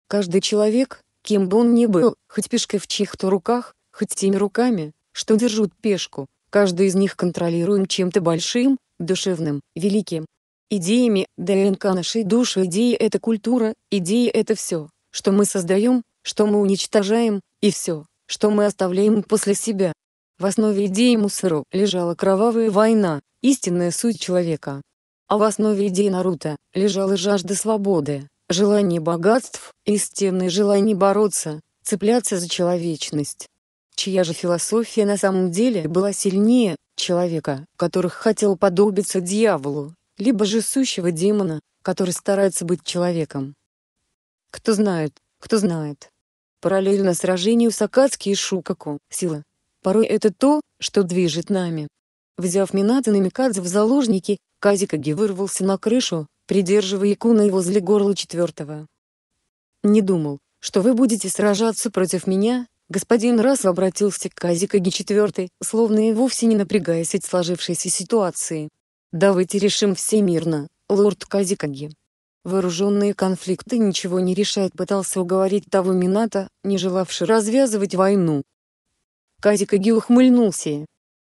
Каждый человек, кем бы он ни был, хоть пешкой в чьих-то руках, хоть теми руками, что держат пешку, каждый из них контролируем чем-то большим, душевным, великим. Идеями ДНК нашей души идеи – это культура, идеи – это все, что мы создаем, что мы уничтожаем, и все, что мы оставляем после себя. В основе идеи Мусоро лежала кровавая война, истинная суть человека. А в основе идеи Наруто лежала жажда свободы, желание богатств, истинное желание бороться, цепляться за человечность. Чья же философия на самом деле была сильнее человека, которых хотел подобиться дьяволу, либо же сущего демона, который старается быть человеком? Кто знает, кто знает. Параллельно сражению Сакацки и Шукаку, сила, Порой это то, что движет нами. Взяв Мината Намикадзе в заложники, Казикаги вырвался на крышу, придерживая Якуна возле горла четвертого. «Не думал, что вы будете сражаться против меня», господин Раз обратился к Казикаги четвертый, словно и вовсе не напрягаясь от сложившейся ситуации. «Давайте решим все мирно, лорд Казикаги». Вооруженные конфликты ничего не решают пытался уговорить того Мината, не желавший развязывать войну. Казик Казикаги ухмыльнулся.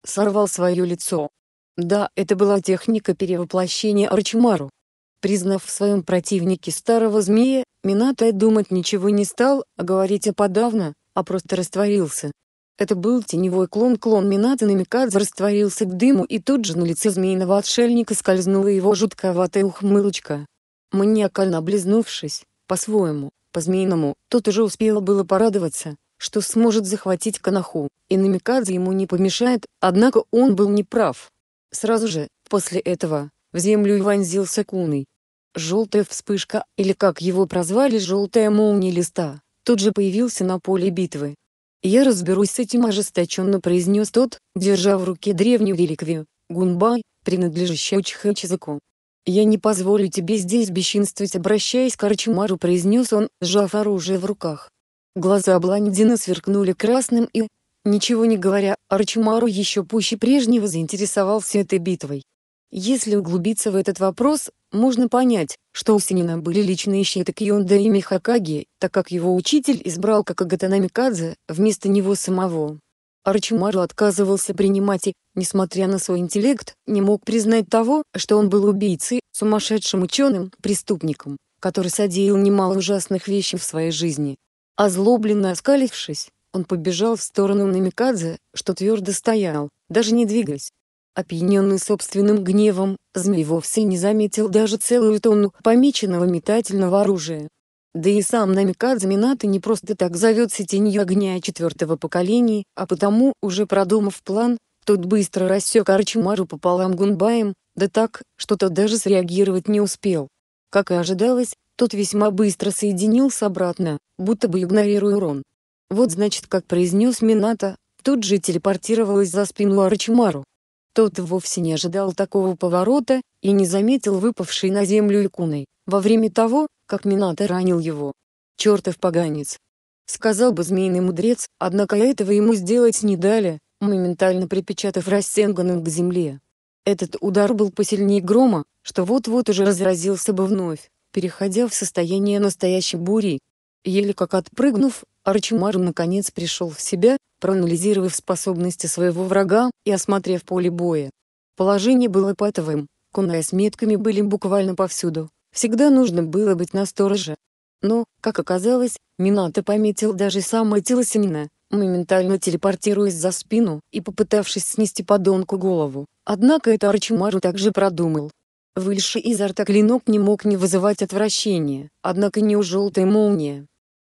Сорвал свое лицо. Да, это была техника перевоплощения Арчимару. Признав в своем противнике старого змея, Минато думать ничего не стал, а говорить о подавно, а просто растворился. Это был теневой клон-клон Минато Намикадзе растворился к дыму и тут же на лице змеиного отшельника скользнула его жутковатая ухмылочка. Маниакально облизнувшись, по-своему, по-змеиному, тот уже успел было порадоваться, что сможет захватить Канаху, и Намикадзе ему не помешает, однако он был неправ. Сразу же, после этого, в землю и вонзился куной. Желтая вспышка, или как его прозвали «желтая молния листа», тут же появился на поле битвы. «Я разберусь с этим ожесточенно», — произнес тот, держа в руке древнюю реликвию, гунбай, принадлежащую чхэч «Я не позволю тебе здесь бесчинствовать», — обращаясь к Арчимару, произнес он, сжав оружие в руках. Глаза блондина сверкнули красным и, ничего не говоря, Арчимару еще пуще прежнего заинтересовался этой битвой. Если углубиться в этот вопрос, можно понять, что у Синина были личные щиты Кьонда и Михакаги, так как его учитель избрал Какагатана Микадзе вместо него самого. Арчимару отказывался принимать и, несмотря на свой интеллект, не мог признать того, что он был убийцей, сумасшедшим ученым, преступником, который содеял немало ужасных вещей в своей жизни, Озлобленно оскалившись, он побежал в сторону Намикадзе, что твердо стоял, даже не двигаясь. Опьяненный собственным гневом, змей вовсе не заметил даже целую тонну помеченного метательного оружия. Да и сам Намикадзе Минато не просто так зовется тенью огня четвертого поколения, а потому, уже продумав план, тот быстро рассек Арчимару пополам гунбаем, да так, что тот даже среагировать не успел. Как и ожидалось, тот весьма быстро соединился обратно, будто бы игнорируя урон. Вот значит, как произнес Мината, тут же телепортировалась за спину Арчимару. Тот вовсе не ожидал такого поворота, и не заметил выпавшей на землю Икуной, во время того, как Мината ранил его. Чертов поганец. Сказал бы змеиный мудрец, однако этого ему сделать не дали, моментально припечатав Рассенганом к земле. Этот удар был посильнее грома, что вот-вот уже разразился бы вновь переходя в состояние настоящей бури. Еле как отпрыгнув, Арчимар наконец пришел в себя, проанализировав способности своего врага и осмотрев поле боя. Положение было патовым, куная с метками были буквально повсюду, всегда нужно было быть настороже. Но, как оказалось, Минато пометил даже самое тело Семена, моментально телепортируясь за спину и попытавшись снести подонку голову. Однако это Арчимару также продумал. Выльший изо рта клинок не мог не вызывать отвращения, однако не у желтой молнии.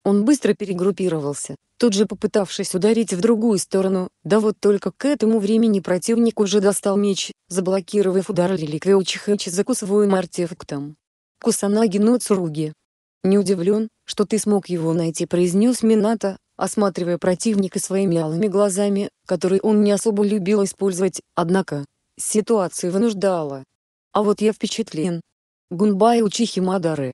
Он быстро перегруппировался, тут же попытавшись ударить в другую сторону, да вот только к этому времени противник уже достал меч, заблокировав удар реликвии Учихичи закусываемым артефактом. Кусанаги но «Не удивлен, что ты смог его найти», — произнес Мината, осматривая противника своими алыми глазами, которые он не особо любил использовать, однако, ситуация вынуждала а вот я впечатлен. Гунбай Учихи Мадары.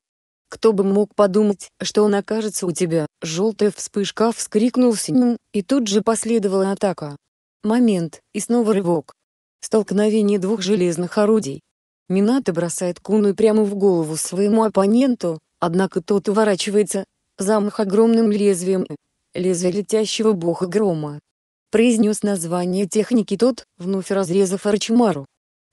Кто бы мог подумать, что он окажется у тебя, желтая вспышка вскрикнул Синьм, и тут же последовала атака. Момент, и снова рывок. Столкновение двух железных орудий. Минато бросает куну прямо в голову своему оппоненту, однако тот уворачивается, замах огромным лезвием, лезвие летящего бога грома. Произнес название техники тот, вновь разрезав Арчимару.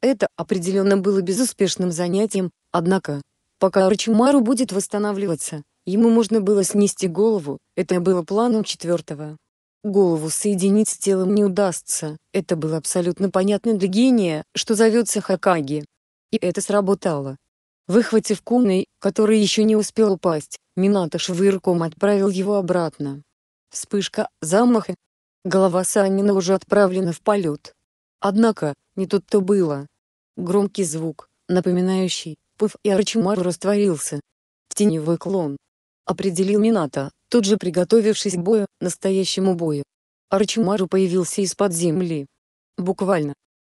Это определенно было безуспешным занятием, однако, пока Арчимару будет восстанавливаться, ему можно было снести голову, это было планом четвертого. Голову соединить с телом не удастся, это было абсолютно понятно для гения, что зовется Хакаги. И это сработало. Выхватив Куной, который еще не успел упасть, Минато швырком отправил его обратно. Вспышка, замаха. Голова Санина уже отправлена в полет. Однако, не тут-то было. Громкий звук, напоминающий пыв и арчимар растворился. Теневой клон. Определил Мината, тут же приготовившись к бою, настоящему бою. Арчимару появился из-под земли. Буквально.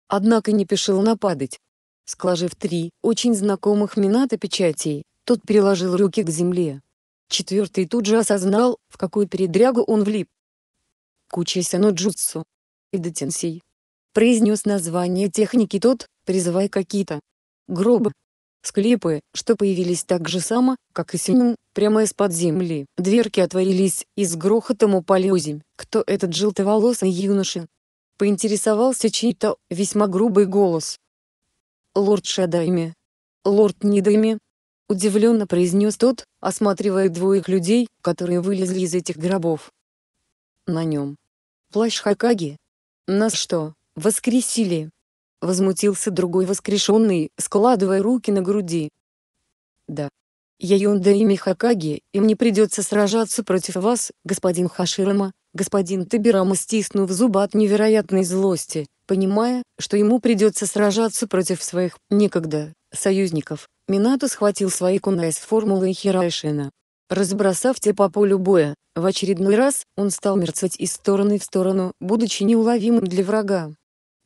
Однако не пешил нападать. Сложив три, очень знакомых Мината печатей, тот приложил руки к земле. Четвертый тут же осознал, в какую передрягу он влип. Куча сяно джутсу. Идотенсей. Произнес название техники тот, Призывай какие-то гробы, склепы, что появились так же само, как и Синин, прямо из-под земли. Дверки отворились, и с грохотом упали озимь. Кто этот желтоволосый юноша? Поинтересовался чей-то весьма грубый голос. «Лорд Шадайми». «Лорд Нидайми». Удивленно произнес тот, осматривая двоих людей, которые вылезли из этих гробов. На нем. Плащ Хакаги. Нас что, воскресили? Возмутился другой воскрешенный, складывая руки на груди. Да. Яюнда и Михакаги, им не придется сражаться против вас, господин Хаширама, господин Табирама стиснув зубы от невероятной злости, понимая, что ему придется сражаться против своих, некогда, союзников. Минато схватил свои кунай с формулой Хирайшина. Разбросав те по полю боя, в очередной раз он стал мерцать из стороны в сторону, будучи неуловимым для врага.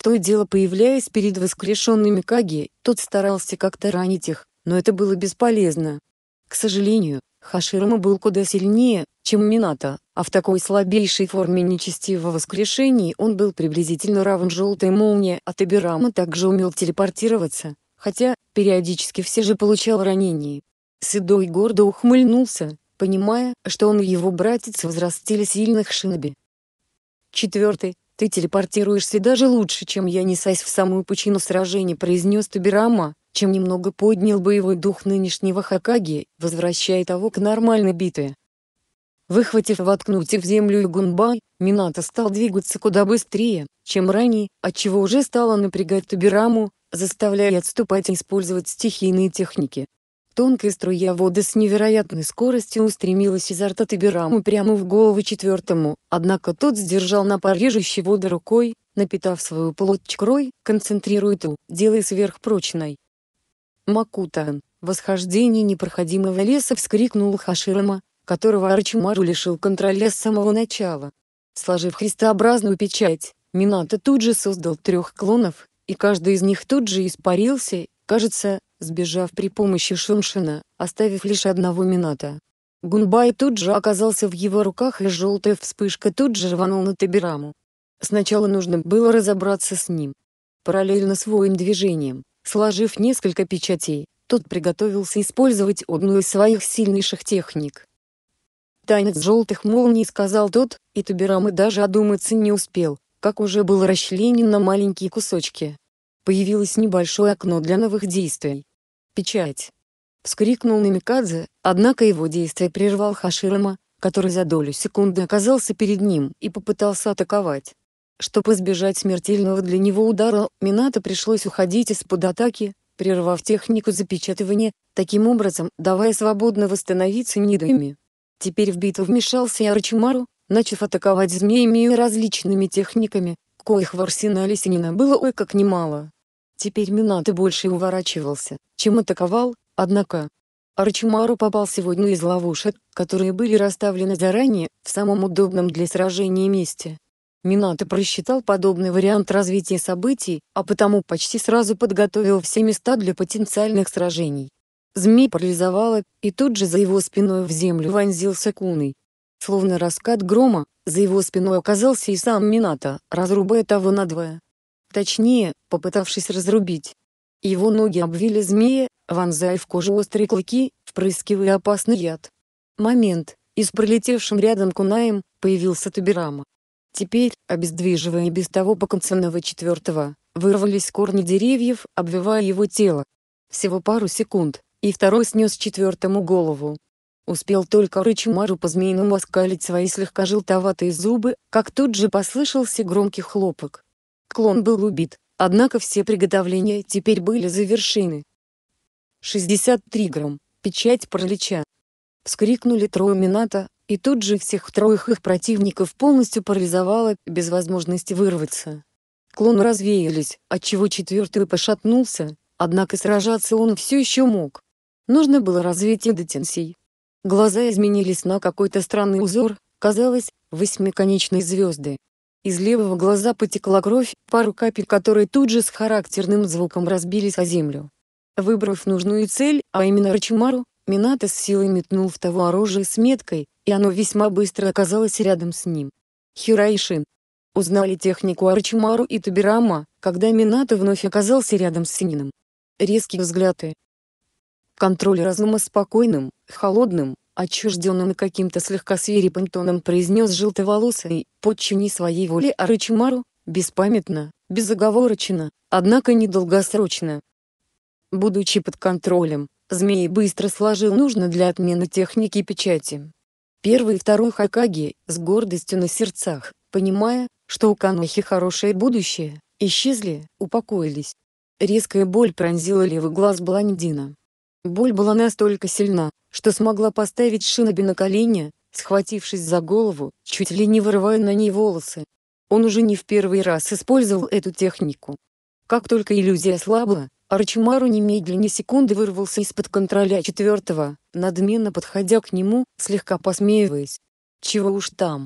То и дело появляясь перед воскрешенными Каги, тот старался как-то ранить их, но это было бесполезно. К сожалению, Хаширама был куда сильнее, чем Мината, а в такой слабейшей форме нечестивого воскрешения он был приблизительно равен желтой молнии, а Табирама также умел телепортироваться, хотя, периодически все же получал ранения. Седой гордо ухмыльнулся, понимая, что он и его братец возрастили сильных шиноби. Четвертый, ты телепортируешься даже лучше, чем я, несась в самую пучину сражения, произнес Тубирама, чем немного поднял боевой дух нынешнего Хакаги, возвращая того к нормальной битве. Выхватив воткнуть в землю Гунба, Минато стал двигаться куда быстрее, чем ранее, отчего уже стало напрягать Тубираму, заставляя отступать и использовать стихийные техники. Тонкая струя воды с невероятной скоростью устремилась изо рта Тибераму прямо в голову четвертому, однако тот сдержал напор режущей воды рукой, напитав свою плоть чкрой, концентрируя ту, делая сверхпрочной. «Макутан, восхождение непроходимого леса!» — вскрикнул Хаширама, которого Арчимару лишил контроля с самого начала. Сложив христообразную печать, Минато тут же создал трех клонов, и каждый из них тут же испарился, кажется, сбежав при помощи шуншина, оставив лишь одного Мината. Гунбай тут же оказался в его руках и желтая вспышка тут же рванул на Табираму. Сначала нужно было разобраться с ним. Параллельно своим движением, сложив несколько печатей, тот приготовился использовать одну из своих сильнейших техник. «Танец желтых молний» сказал тот, и Табирама даже одуматься не успел, как уже был расчленен на маленькие кусочки. Появилось небольшое окно для новых действий. «Печать!» — вскрикнул Намикадзе, однако его действие прервал Хаширама, который за долю секунды оказался перед ним и попытался атаковать. Чтобы избежать смертельного для него удара, Минато пришлось уходить из-под атаки, прервав технику запечатывания, таким образом давая свободно восстановиться нидами. Теперь в битву вмешался Ярчимару, начав атаковать змеями и различными техниками, коих в арсенале Синина было ой как немало. Теперь Минато больше уворачивался, чем атаковал, однако... Арчимару попал сегодня из ловушек, которые были расставлены заранее, в самом удобном для сражения месте. Минато просчитал подобный вариант развития событий, а потому почти сразу подготовил все места для потенциальных сражений. Змей парализовало, и тут же за его спиной в землю вонзился куной. Словно раскат грома, за его спиной оказался и сам Минато, разрубая того надвое. Точнее, попытавшись разрубить. Его ноги обвили змея, вонзая в кожу острые клыки, впрыскивая опасный яд. Момент, и с пролетевшим рядом кунаем, появился Табирама. Теперь, обездвиживая и без того поконценного четвертого, вырвались корни деревьев, обвивая его тело. Всего пару секунд, и второй снес четвертому голову. Успел только Рычимару по-змеиному оскалить свои слегка желтоватые зубы, как тут же послышался громкий хлопок. Клон был убит, однако все приготовления теперь были завершены. 63 грамм. Печать паралича. Вскрикнули трое Мината, и тут же всех троих их противников полностью парализовало, без возможности вырваться. Клон развеялись, отчего четвертый пошатнулся, однако сражаться он все еще мог. Нужно было развитие детенсий. Глаза изменились на какой-то странный узор, казалось, восьмиконечные звезды. Из левого глаза потекла кровь, пару капель которой тут же с характерным звуком разбились о землю. Выбрав нужную цель, а именно Рачимару, Минато с силой метнул в того оружие с меткой, и оно весьма быстро оказалось рядом с ним. Хирайшин. Узнали технику Арчимару и Табирама, когда Минато вновь оказался рядом с Синином. Резкие взгляды. Контроль разума спокойным, холодным, отчужденным и каким-то слегка свирепым тоном произнес желтоволосый, подчини своей воле Арычимару, беспамятно, безоговорочно, однако недолгосрочно. Будучи под контролем, змей быстро сложил нужно для отмены техники печати. Первый и второй Хакаги, с гордостью на сердцах, понимая, что у Канохи хорошее будущее, исчезли, упокоились. Резкая боль пронзила левый глаз блондина. Боль была настолько сильна, что смогла поставить Шиноби на колени, схватившись за голову, чуть ли не вырывая на ней волосы. Он уже не в первый раз использовал эту технику. Как только иллюзия слабла, Арчимару немедленно секунды вырвался из-под контроля четвертого, надменно подходя к нему, слегка посмеиваясь. Чего уж там.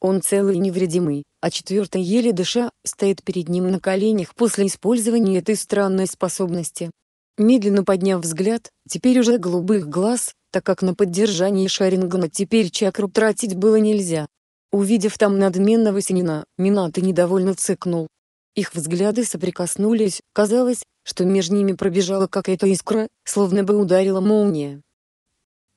Он целый и невредимый, а четвертый еле дыша, стоит перед ним на коленях после использования этой странной способности. Медленно подняв взгляд, теперь уже голубых глаз, так как на поддержание Шарингана теперь чакру тратить было нельзя. Увидев там надменного Синина, Минато недовольно цыкнул. Их взгляды соприкоснулись, казалось, что между ними пробежала какая-то искра, словно бы ударила молния.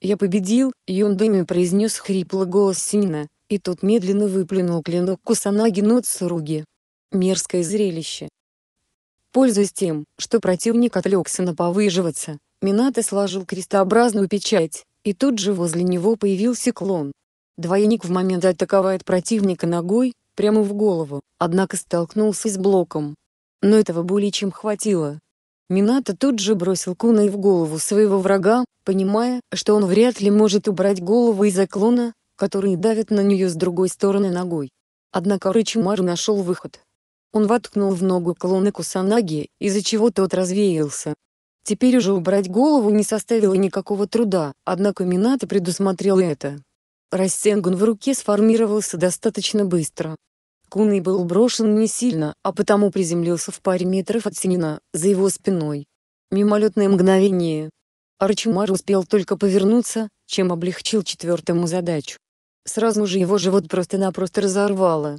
«Я победил», — Юндами произнес хрипло голос Синина, и тот медленно выплюнул клинок Кусанаги Ноцуруги. Мерзкое зрелище, Пользуясь тем, что противник отвлекся на повыживаться, Минато сложил крестообразную печать, и тут же возле него появился клон. Двойник в момент атаковает противника ногой, прямо в голову, однако столкнулся с блоком. Но этого более чем хватило. Минато тут же бросил куной в голову своего врага, понимая, что он вряд ли может убрать голову из-за клона, который давит на нее с другой стороны ногой. Однако Рычимару нашел выход. Он воткнул в ногу клоны Кусанаги, из-за чего тот развеялся. Теперь уже убрать голову не составило никакого труда, однако Минато предусмотрел это. Рассенгун в руке сформировался достаточно быстро. Куны был брошен не сильно, а потому приземлился в паре метров от Синина, за его спиной. Мимолетное мгновение. Арчимар успел только повернуться, чем облегчил четвертому задачу. Сразу же его живот просто-напросто разорвало.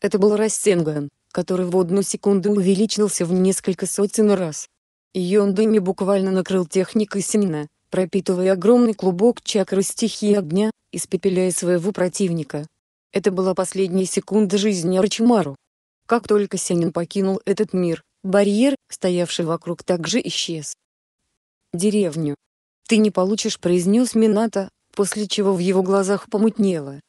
Это был Рассенган, который в одну секунду увеличился в несколько сотен раз. Йондами буквально накрыл техникой Синна, пропитывая огромный клубок чакры стихии огня, испепеляя своего противника. Это была последняя секунда жизни Арчимару. Как только Сенин покинул этот мир, барьер, стоявший вокруг, также исчез. «Деревню. Ты не получишь», — произнес Мината, после чего в его глазах помутнело.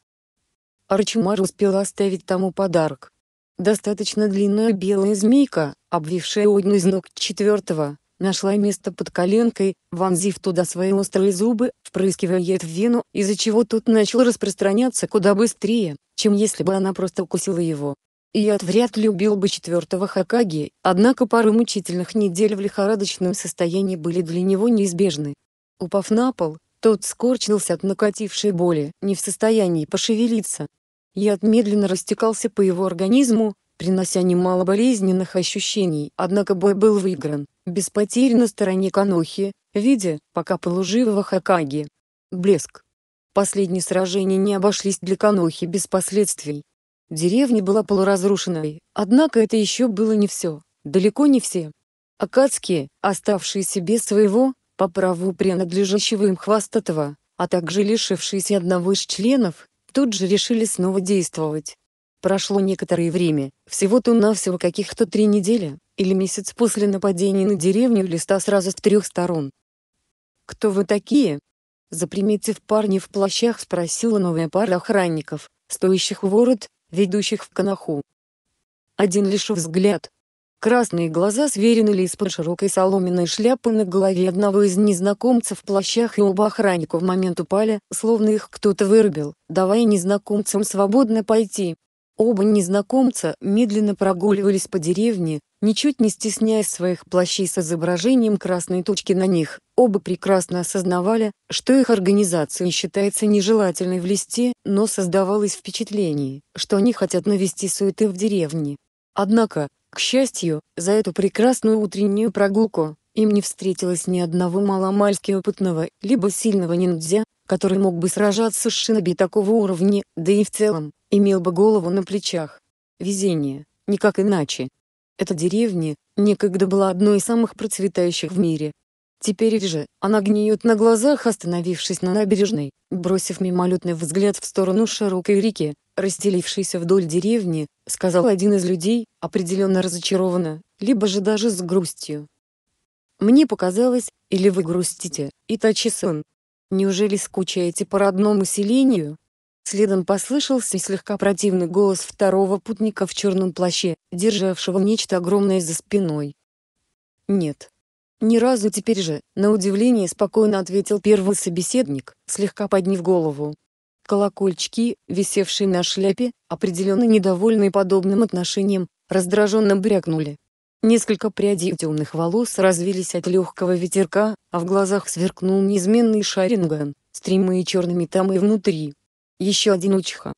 Арчимар успел оставить тому подарок. Достаточно длинная белая змейка, обвившая одну из ног четвертого, нашла место под коленкой, вонзив туда свои острые зубы, впрыскивая яд в вену, из-за чего тот начал распространяться куда быстрее, чем если бы она просто укусила его. И яд вряд ли убил бы четвертого Хакаги, однако пару мучительных недель в лихорадочном состоянии были для него неизбежны. Упав на пол, тот скорчился от накатившей боли, не в состоянии пошевелиться, Яд медленно растекался по его организму, принося немало болезненных ощущений, однако бой был выигран, без потерь на стороне Канохи, видя, пока полуживого Хакаги. Блеск. Последние сражения не обошлись для Канохи без последствий. Деревня была полуразрушенной, однако это еще было не все, далеко не все. Акадские, оставшиеся без своего, по праву принадлежащего им хвостатого, а также лишившиеся одного из членов, тут же решили снова действовать. Прошло некоторое время, всего-то навсего каких-то три недели, или месяц после нападения на деревню листа сразу с трех сторон. «Кто вы такие?» Заприметив парни в плащах спросила новая пара охранников, стоящих у ворот, ведущих в канаху. Один лишь взгляд, Красные глаза сверили из-под широкой соломенной шляпы на голове одного из незнакомцев в плащах и оба охранника в момент упали, словно их кто-то вырубил, давая незнакомцам свободно пойти. Оба незнакомца медленно прогуливались по деревне, ничуть не стесняясь своих плащей с изображением красной точки на них, оба прекрасно осознавали, что их организация считается нежелательной в листе, но создавалось впечатление, что они хотят навести суеты в деревне. Однако, к счастью, за эту прекрасную утреннюю прогулку им не встретилось ни одного маломальски опытного, либо сильного ниндзя, который мог бы сражаться с шиноби такого уровня, да и в целом, имел бы голову на плечах. Везение, никак иначе. Эта деревня, некогда была одной из самых процветающих в мире, Теперь же, она гниет на глазах остановившись на набережной, бросив мимолетный взгляд в сторону широкой реки, разделившейся вдоль деревни, сказал один из людей, определенно разочарованно, либо же даже с грустью. «Мне показалось, или вы грустите, Итачи-сан. Неужели скучаете по родному селению?» Следом послышался слегка противный голос второго путника в черном плаще, державшего нечто огромное за спиной. «Нет, ни разу теперь же, на удивление спокойно ответил первый собеседник, слегка подняв голову. Колокольчики, висевшие на шляпе, определенно недовольные подобным отношением, раздраженно брякнули. Несколько прядей темных волос развились от легкого ветерка, а в глазах сверкнул неизменный шаринган, с черными там и внутри. Еще один учха.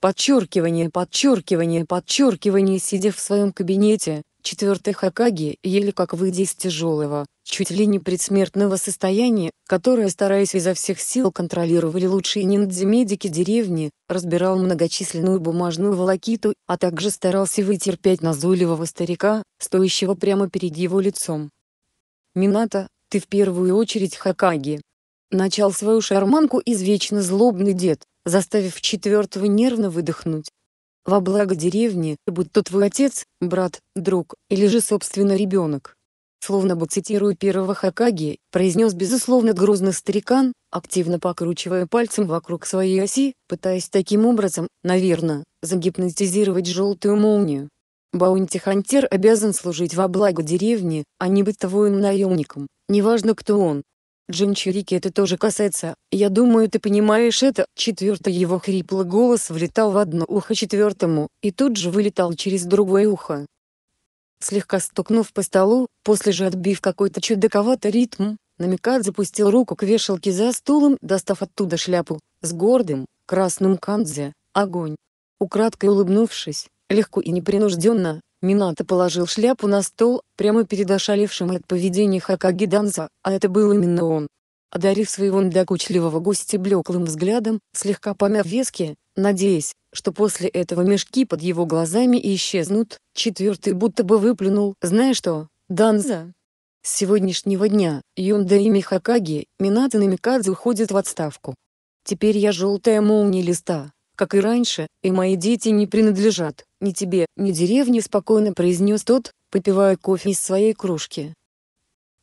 Подчеркивание, подчеркивание, подчеркивание, сидя в своем кабинете, Четвертый Хакаги, еле как выйдя из тяжелого, чуть ли не предсмертного состояния, которое, стараясь изо всех сил контролировали лучшие ниндзя-медики деревни, разбирал многочисленную бумажную волокиту, а также старался вытерпеть назойливого старика, стоящего прямо перед его лицом. «Минато, ты в первую очередь Хакаги!» Начал свою шарманку извечно злобный дед, заставив четвертого нервно выдохнуть во благо деревни, будь то твой отец, брат, друг, или же собственно ребенок. Словно бы цитируя первого Хакаги, произнес безусловно грозный старикан, активно покручивая пальцем вокруг своей оси, пытаясь таким образом, наверное, загипнотизировать желтую молнию. Баунти-хантер обязан служить во благо деревни, а не быть твоим наемником неважно кто он, Джинчурики это тоже касается, я думаю ты понимаешь это». Четвертый его хриплый голос влетал в одно ухо четвертому, и тут же вылетал через другое ухо. Слегка стукнув по столу, после же отбив какой-то чудаковатый ритм, Намикад запустил руку к вешалке за стулом, достав оттуда шляпу, с гордым, красным кандзе, огонь. Украдкой улыбнувшись, легко и непринужденно, Минато положил шляпу на стол, прямо перед ошалевшим от поведения Хакаги Данза, а это был именно он. Одарив своего недокучливого гостя блеклым взглядом, слегка помяв вески, надеясь, что после этого мешки под его глазами исчезнут, четвертый будто бы выплюнул «Знаешь что, Данза?» С сегодняшнего дня, Юнда и Михакаги, Минато Намикадзе уходят в отставку. Теперь я желтая молния листа, как и раньше, и мои дети не принадлежат ни тебе, ни деревне», — спокойно произнес тот, попивая кофе из своей кружки.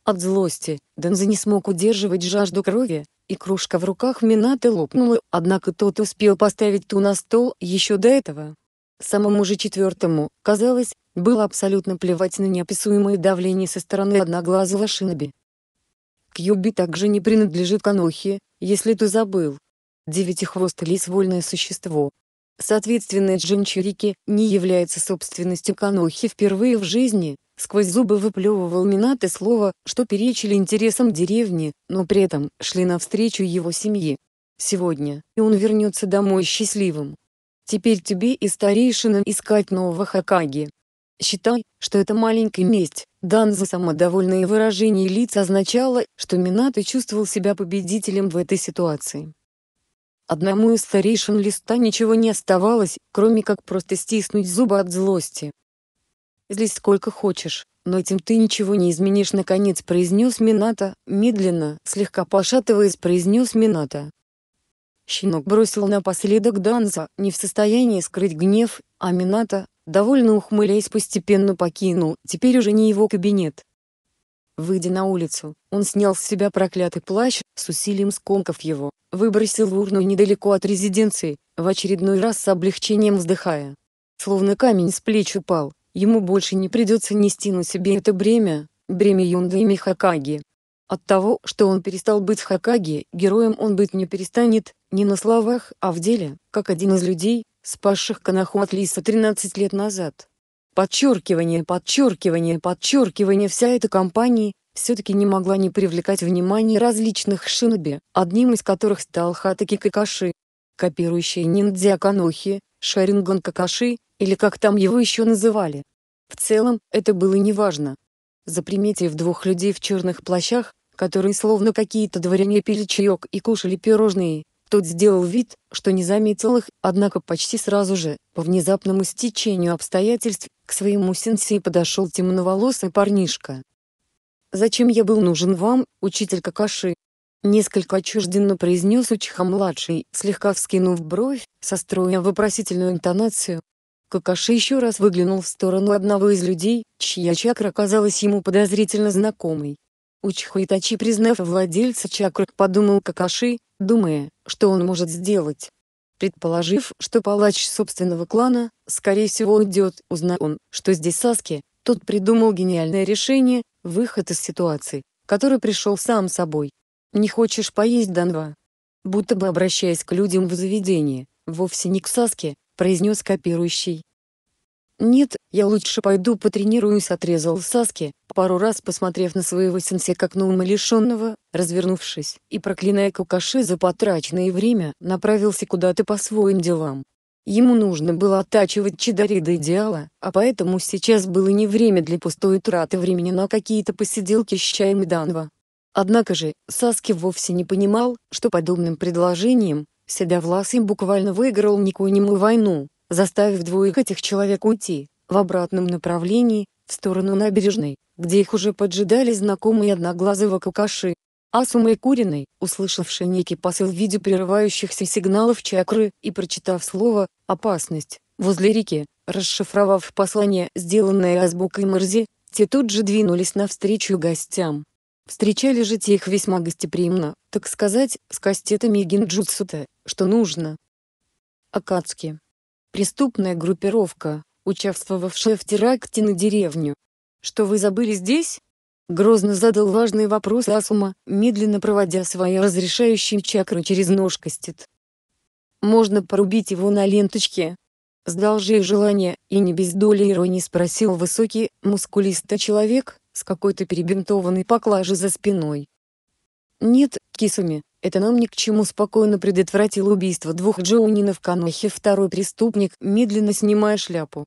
От злости Денза не смог удерживать жажду крови, и кружка в руках Минаты лопнула, однако тот успел поставить ту на стол еще до этого. Самому же четвертому, казалось, было абсолютно плевать на неописуемое давление со стороны одноглазого Шиноби. Кьюби также не принадлежит Канохе, если ты забыл. Девятихвостый лис – вольное существо. Соответственно, джинчурики не является собственностью Канохи впервые в жизни, сквозь зубы выплевывал Минаты слово, что перечили интересам деревни, но при этом шли навстречу его семье. Сегодня, и он вернется домой счастливым. Теперь тебе и старейшинам искать нового Хакаги. Считай, что это маленькая месть. Дан за самодовольные выражения лиц означало, что Минато чувствовал себя победителем в этой ситуации. Одному из старейшин листа ничего не оставалось, кроме как просто стиснуть зубы от злости. «Злись сколько хочешь, но этим ты ничего не изменишь», — наконец произнес Мината, медленно, слегка пошатываясь, произнес Мината. Щенок бросил напоследок Данза, не в состоянии скрыть гнев, а Мината, довольно ухмыляясь, постепенно покинул, теперь уже не его кабинет, Выйдя на улицу, он снял с себя проклятый плащ, с усилием скомкав его, выбросил в урну недалеко от резиденции, в очередной раз с облегчением вздыхая. Словно камень с плеч упал, ему больше не придется нести на себе это бремя, бремя Юнда и Хакаги. От того, что он перестал быть Хакаги, героем он быть не перестанет, не на словах, а в деле, как один из людей, спасших Канаху от Лиса 13 лет назад. Подчеркивание, подчеркивание, подчеркивание вся эта компания все-таки не могла не привлекать внимание различных шиноби, одним из которых стал Хатаки Какаши. копирующий ниндзя Канохи, Шаринган Какаши, или как там его еще называли. В целом, это было неважно. Заприметив двух людей в черных плащах, которые словно какие-то дворяне пили чаек и кушали пирожные, тот сделал вид, что не заметил их, однако почти сразу же, по внезапному стечению обстоятельств, к своему сенсей подошел темноволосый парнишка. «Зачем я был нужен вам, учитель Какаши?» Несколько отчужденно произнес Учиха-младший, слегка вскинув бровь, состроя вопросительную интонацию. Какаши еще раз выглянул в сторону одного из людей, чья чакра казалась ему подозрительно знакомой. Учиха Итачи, признав владельца чакры, подумал Какаши, думая, что он может сделать. Предположив, что палач собственного клана, скорее всего уйдет, узнав он, что здесь Саски, тот придумал гениальное решение, выход из ситуации, который пришел сам собой. «Не хочешь поесть, Данва?» Будто бы обращаясь к людям в заведении, вовсе не к Саске, произнес копирующий. «Нет, я лучше пойду потренируюсь», — отрезал Саски, пару раз посмотрев на своего сенсе как на умалишенного, развернувшись и проклиная Кукаши за потраченное время, направился куда-то по своим делам. Ему нужно было оттачивать Чидари до идеала, а поэтому сейчас было не время для пустой траты времени на какие-то посиделки с чаем и данва. Однако же, Саски вовсе не понимал, что подобным предложением Седовласый буквально выиграл Никониму войну, заставив двоих этих человек уйти, в обратном направлении, в сторону набережной, где их уже поджидали знакомые одноглазого кукаши, Асума и Куриной, услышавший некий посыл в виде прерывающихся сигналов чакры и прочитав слово «опасность» возле реки, расшифровав послание, сделанное азбукой Мерзи, те тут же двинулись навстречу гостям. Встречали же те их весьма гостеприимно, так сказать, с кастетами и гинджутсута, что нужно. Акацки преступная группировка, участвовавшая в теракте на деревню. Что вы забыли здесь? Грозно задал важный вопрос Асума, медленно проводя свои разрешающие чакры через нож костет. Можно порубить его на ленточке. Сдал же желание, и не без доли иронии спросил высокий, мускулистый человек, с какой-то перебинтованной поклажей за спиной. «Нет, кисами, это нам ни к чему спокойно предотвратил убийство двух джоунинов Канохи. Второй преступник, медленно снимая шляпу.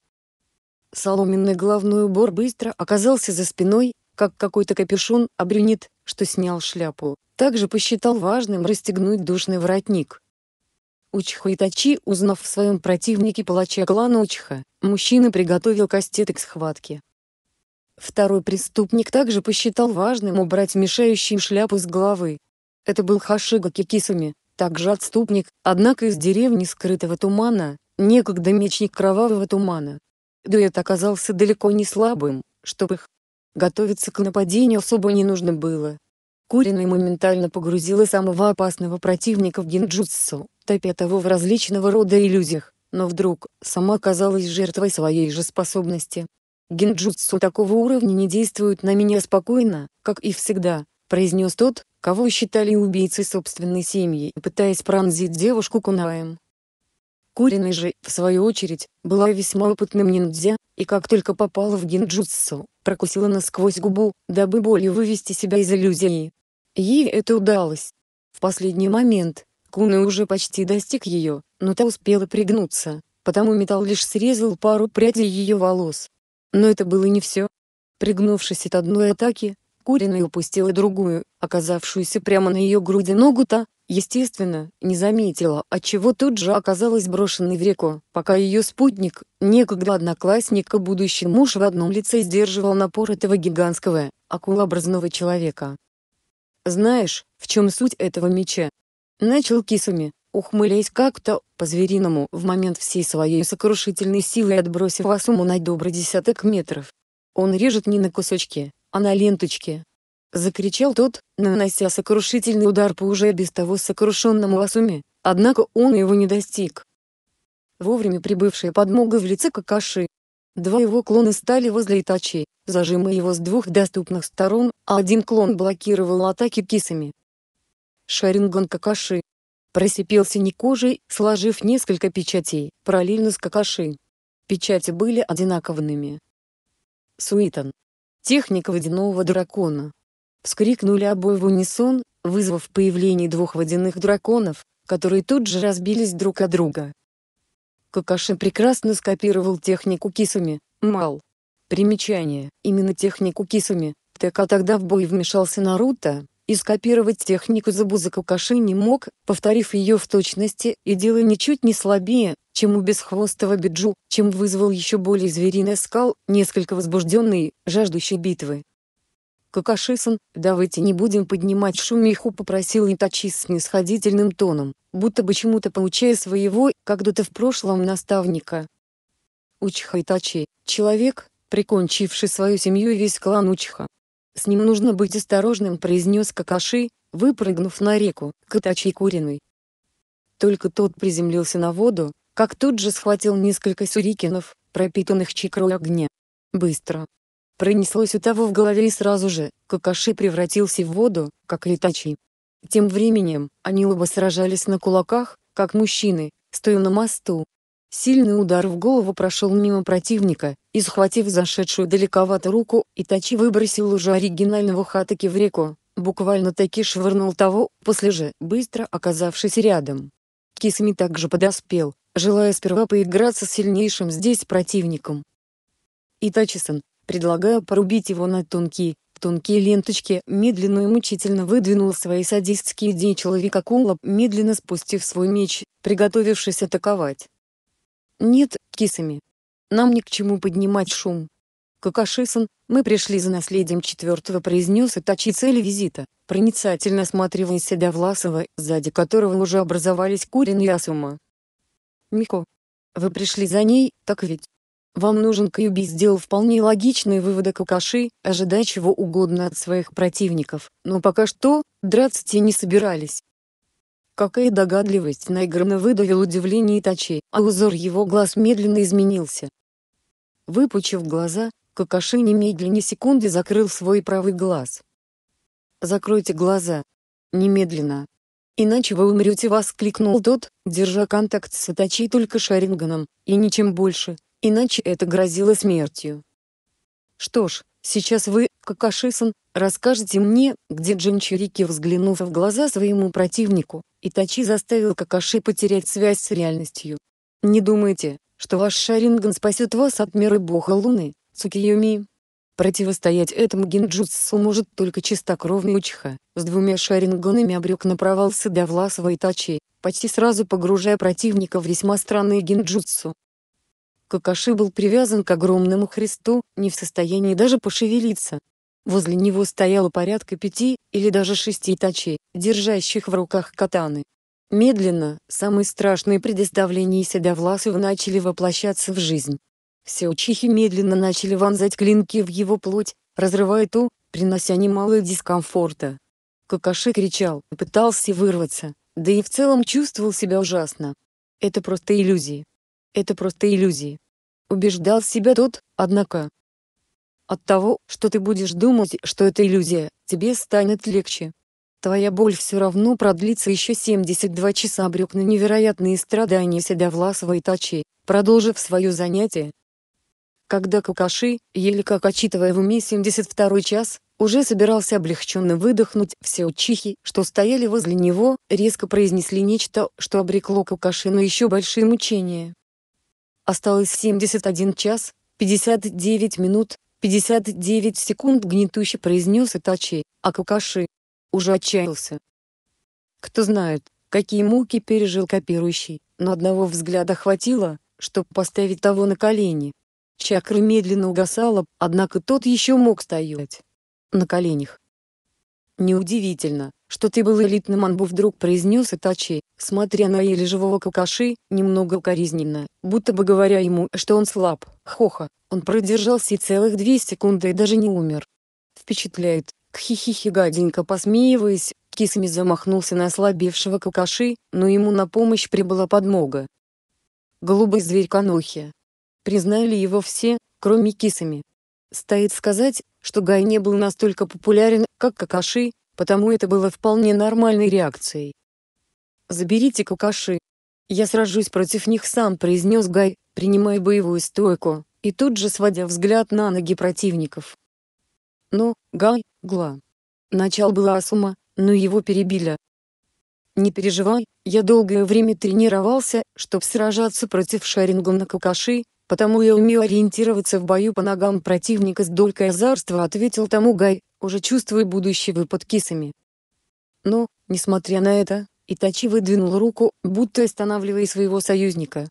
Соломенный головной убор быстро оказался за спиной, как какой-то капюшон, а что снял шляпу, также посчитал важным расстегнуть душный воротник. Учхуитачи, узнав в своем противнике палача клана Учха, мужчина приготовил кастеты к схватке. Второй преступник также посчитал важным убрать мешающий шляпу с головы, это был Хашига Кикисами, также отступник, однако из деревни скрытого тумана, некогда мечник кровавого тумана. Дуэт оказался далеко не слабым, чтобы их готовиться к нападению особо не нужно было. Куриной моментально погрузила самого опасного противника в гинджутсу, топя того в различного рода иллюзиях, но вдруг, сама оказалась жертвой своей же способности. «Гинджутсу такого уровня не действует на меня спокойно, как и всегда», — произнес тот, кого считали убийцей собственной семьи, пытаясь пронзить девушку кунаем. Куриной же, в свою очередь, была весьма опытным ниндзя, и как только попала в гинджутсу, прокусила насквозь губу, дабы более вывести себя из иллюзии. Ей это удалось. В последний момент, Куна уже почти достиг ее, но та успела пригнуться, потому металл лишь срезал пару прядей ее волос. Но это было не все. Пригнувшись от одной атаки, укуренной упустила другую, оказавшуюся прямо на ее груди ногу-то, естественно, не заметила, отчего тут же оказалась брошенной в реку, пока ее спутник, некогда одноклассник и будущий муж в одном лице сдерживал напор этого гигантского, акулообразного человека. «Знаешь, в чем суть этого меча?» Начал кисами, ухмыляясь как-то, по-звериному, в момент всей своей сокрушительной силы отбросив вас Асуму на добрый десяток метров. Он режет не на кусочки, а на ленточке. Закричал тот, нанося сокрушительный удар по уже без того сокрушенному Асуме, однако он его не достиг. Вовремя прибывшая подмога в лице Какаши. Два его клона стали возле Итачи, зажимая его с двух доступных сторон, а один клон блокировал атаки кисами. Шаринган Какаши. Просипел кожей, сложив несколько печатей, параллельно с Какаши. Печати были одинаковыми. Суитан, Техника водяного дракона. Вскрикнули обои в унисон, вызвав появление двух водяных драконов, которые тут же разбились друг от друга. Какаши прекрасно скопировал технику кисами, мал. Примечание, именно технику кисами, так а тогда в бой вмешался Наруто, и скопировать технику Забуза Какаши не мог, повторив ее в точности, и делая ничуть не слабее, чем у бесхвостого Биджу, чем вызвал еще более звериный скал, несколько возбужденный, жаждущий битвы. Какашисан, давайте не будем поднимать шумиху, попросил Итачи с снисходительным тоном, будто бы чему-то поучая своего, как то в прошлом наставника. Учха Итачи, человек, прикончивший свою семью и весь клан Учха. С ним нужно быть осторожным, произнес Какаши, выпрыгнув на реку, к Итачи Куриной. Только тот приземлился на воду, как тут же схватил несколько сюрикинов, пропитанных чикрой огня. Быстро. Пронеслось у того в голове и сразу же, Какаши превратился в воду, как и Итачи. Тем временем, они оба сражались на кулаках, как мужчины, стоя на мосту. Сильный удар в голову прошел мимо противника, и схватив зашедшую далековато руку, Итачи выбросил уже оригинального Хатаки в реку, буквально таки швырнул того, после же, быстро оказавшись рядом. Кисми также подоспел, желая сперва поиграться с сильнейшим здесь противником. И предлагая порубить его на тонкие, тонкие ленточки, медленно и мучительно выдвинул свои садистские идеи человека Кула, медленно спустив свой меч, приготовившись атаковать. «Нет, кисами. Нам ни к чему поднимать шум». «Какашисон, мы пришли за наследием четвертого», произнес и цель визита проницательно осматривая себя Власова, сзади которого уже образовались Курин и Асума. «Мико, вы пришли за ней, так ведь?» Вам нужен Кьюби сделал вполне логичные выводы Какаши, ожидая чего угодно от своих противников, но пока что, драться те не собирались. Какая догадливость наигранно выдавил удивление Итачи, а узор его глаз медленно изменился. Выпучив глаза, Какаши немедленно секунды закрыл свой правый глаз. «Закройте глаза. Немедленно. Иначе вы умрете!» — воскликнул тот, держа контакт с Атачей только Шаринганом, и ничем больше, иначе это грозило смертью. «Что ж, сейчас вы, Какашисан, расскажете мне, где Джинчирики взглянув в глаза своему противнику, Итачи заставил Какаши потерять связь с реальностью. Не думайте, что ваш Шаринган спасет вас от меры бога Луны, Цукиюми, Противостоять этому гинджутсу может только чистокровный учиха. С двумя шаринганами обрек на провал Седовласова и Тачи, почти сразу погружая противника в весьма странные гинджутсу. Какаши был привязан к огромному христу, не в состоянии даже пошевелиться. Возле него стояло порядка пяти или даже шести тачей, держащих в руках катаны. Медленно, самые страшные предоставления Седовласова начали воплощаться в жизнь. Все учихи медленно начали вонзать клинки в его плоть, разрывая ту, принося немало дискомфорта. Какаши кричал, пытался вырваться, да и в целом чувствовал себя ужасно. Это просто иллюзии. Это просто иллюзии. Убеждал себя тот, однако. От того, что ты будешь думать, что это иллюзия, тебе станет легче. Твоя боль все равно продлится еще 72 часа брюк на невероятные страдания Седовласова и Тачи, продолжив свое занятие, когда Какаши, еле как отчитывая в уме 72-й час, уже собирался облегченно выдохнуть, все учихи, что стояли возле него, резко произнесли нечто, что обрекло Какаши на еще большие мучения. Осталось 71 час, 59 минут, 59 секунд гнетуще произнес Итачи, а Какаши уже отчаялся. Кто знает, какие муки пережил копирующий, но одного взгляда хватило, чтобы поставить того на колени. Чакра медленно угасала, однако тот еще мог стоять. На коленях. «Неудивительно, что ты был элитным анбу», — вдруг произнес Итачи, смотря на еле живого Какаши, немного укоризненно, будто бы говоря ему, что он слаб. Хоха, он продержался и целых две секунды и даже не умер. Впечатляет. Кхихихи гаденько посмеиваясь, кисами замахнулся на ослабевшего Какаши, но ему на помощь прибыла подмога. Голубой зверь Канохи. Признали его все, кроме Кисами. Стоит сказать, что Гай не был настолько популярен, как Какаши, потому это было вполне нормальной реакцией. «Заберите Какаши. Я сражусь против них сам», — произнес Гай, принимая боевую стойку, и тут же сводя взгляд на ноги противников. Но, Гай, Гла. Начал было Асума, но его перебили. «Не переживай, я долгое время тренировался, чтобы сражаться против Шарингана Какаши, потому я умею ориентироваться в бою по ногам противника с долькой азарства», — ответил тому Гай, уже чувствуя будущий выпад кисами. Но, несмотря на это, Итачи выдвинул руку, будто останавливая своего союзника.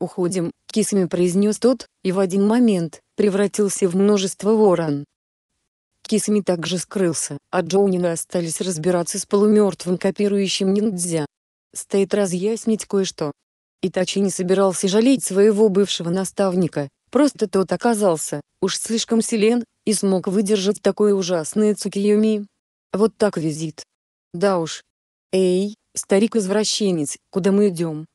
«Уходим», — кисами произнес тот, и в один момент, превратился в множество ворон. Кисами также скрылся, а Джоунина остались разбираться с полумертвым копирующим ниндзя. Стоит разъяснить кое-что. Итачи не собирался жалеть своего бывшего наставника, просто тот оказался, уж слишком силен, и смог выдержать такое ужасное Цукиюми. Вот так визит. Да уж. Эй, старик-извращенец, куда мы идем?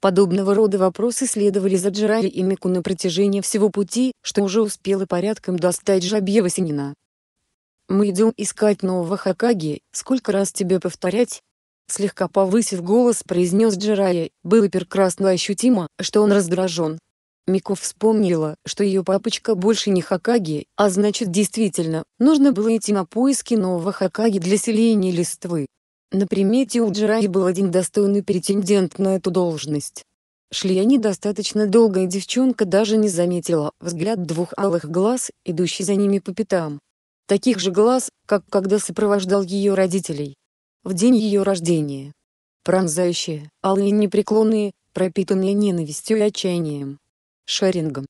Подобного рода вопросы следовали за Джирари и Мику на протяжении всего пути, что уже успело порядком достать жабье Васинина. «Мы идем искать нового Хакаги, сколько раз тебе повторять?» Слегка повысив голос, произнес Джирая, было прекрасно ощутимо, что он раздражен. Мико вспомнила, что ее папочка больше не Хакаги, а значит действительно, нужно было идти на поиски нового Хакаги для селения листвы. На примете у Джирая был один достойный претендент на эту должность. Шли они достаточно долго и девчонка даже не заметила взгляд двух алых глаз, идущий за ними по пятам. Таких же глаз, как когда сопровождал ее родителей в день ее рождения. Пронзающие, алые непреклонные, пропитанные ненавистью и отчаянием. Шарингом.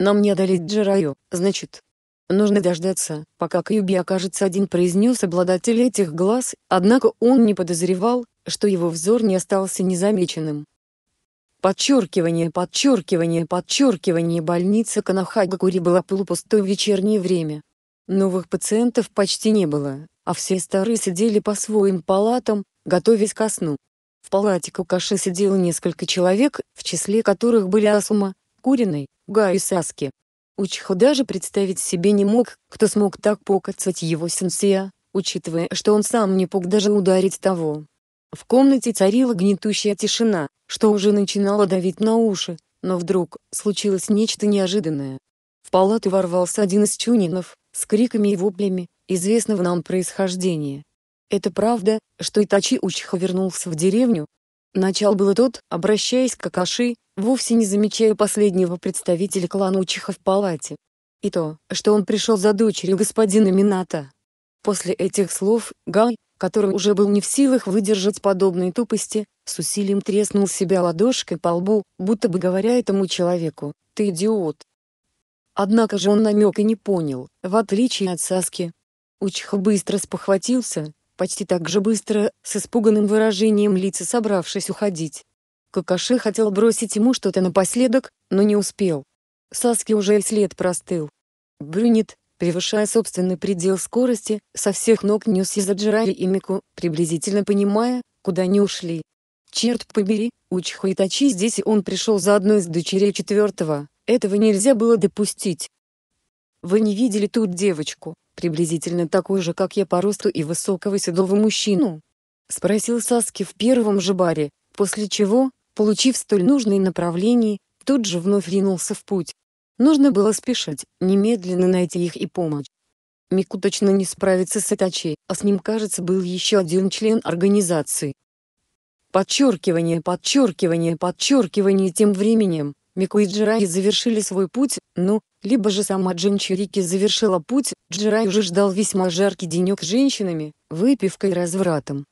«Нам не одолеть Джираю, значит, Нужно дождаться, пока Кьюби окажется один, произнес обладатель этих глаз, однако он не подозревал, что его взор не остался незамеченным. Подчеркивание, подчеркивание, подчеркивание больница Канахагакури была полупустой в вечернее время. Новых пациентов почти не было, а все старые сидели по своим палатам, готовясь ко сну. В палате Какаши сидело несколько человек, в числе которых были Асума, Куриной, Га и Саски. Учиха даже представить себе не мог, кто смог так покоцать его сенсея, учитывая, что он сам не мог даже ударить того. В комнате царила гнетущая тишина, что уже начинало давить на уши, но вдруг случилось нечто неожиданное. В палату ворвался один из чунинов, с криками и воплями, Известно в нам происхождение. Это правда, что Итачи Учха вернулся в деревню? Начал было тот, обращаясь к Акаши, вовсе не замечая последнего представителя клана Учиха в палате. И то, что он пришел за дочерью господина Мината. После этих слов, Гай, который уже был не в силах выдержать подобные тупости, с усилием треснул себя ладошкой по лбу, будто бы говоря этому человеку «ты идиот». Однако же он намек и не понял, в отличие от Саски, Учха быстро спохватился, почти так же быстро, с испуганным выражением лица собравшись уходить. Какаши хотел бросить ему что-то напоследок, но не успел. Саски уже и след простыл. Брюнет, превышая собственный предел скорости, со всех ног нес за Джирари и Мику, приблизительно понимая, куда они ушли. Черт побери, Учху Итачи здесь и он пришел за одной из дочерей четвертого, этого нельзя было допустить. «Вы не видели тут девочку?» приблизительно такой же, как я по росту и высокого седого мужчину? Спросил Саски в первом же баре, после чего, получив столь нужные направления, тут же вновь ринулся в путь. Нужно было спешить, немедленно найти их и помочь. Мику точно не справится с Итачи, а с ним, кажется, был еще один член организации. Подчеркивание, подчеркивание, подчеркивание тем временем, Мику и Джираи завершили свой путь, ну. Либо же сама Джинчирики завершила путь, Джирай уже ждал весьма жаркий денек с женщинами, выпивкой и развратом.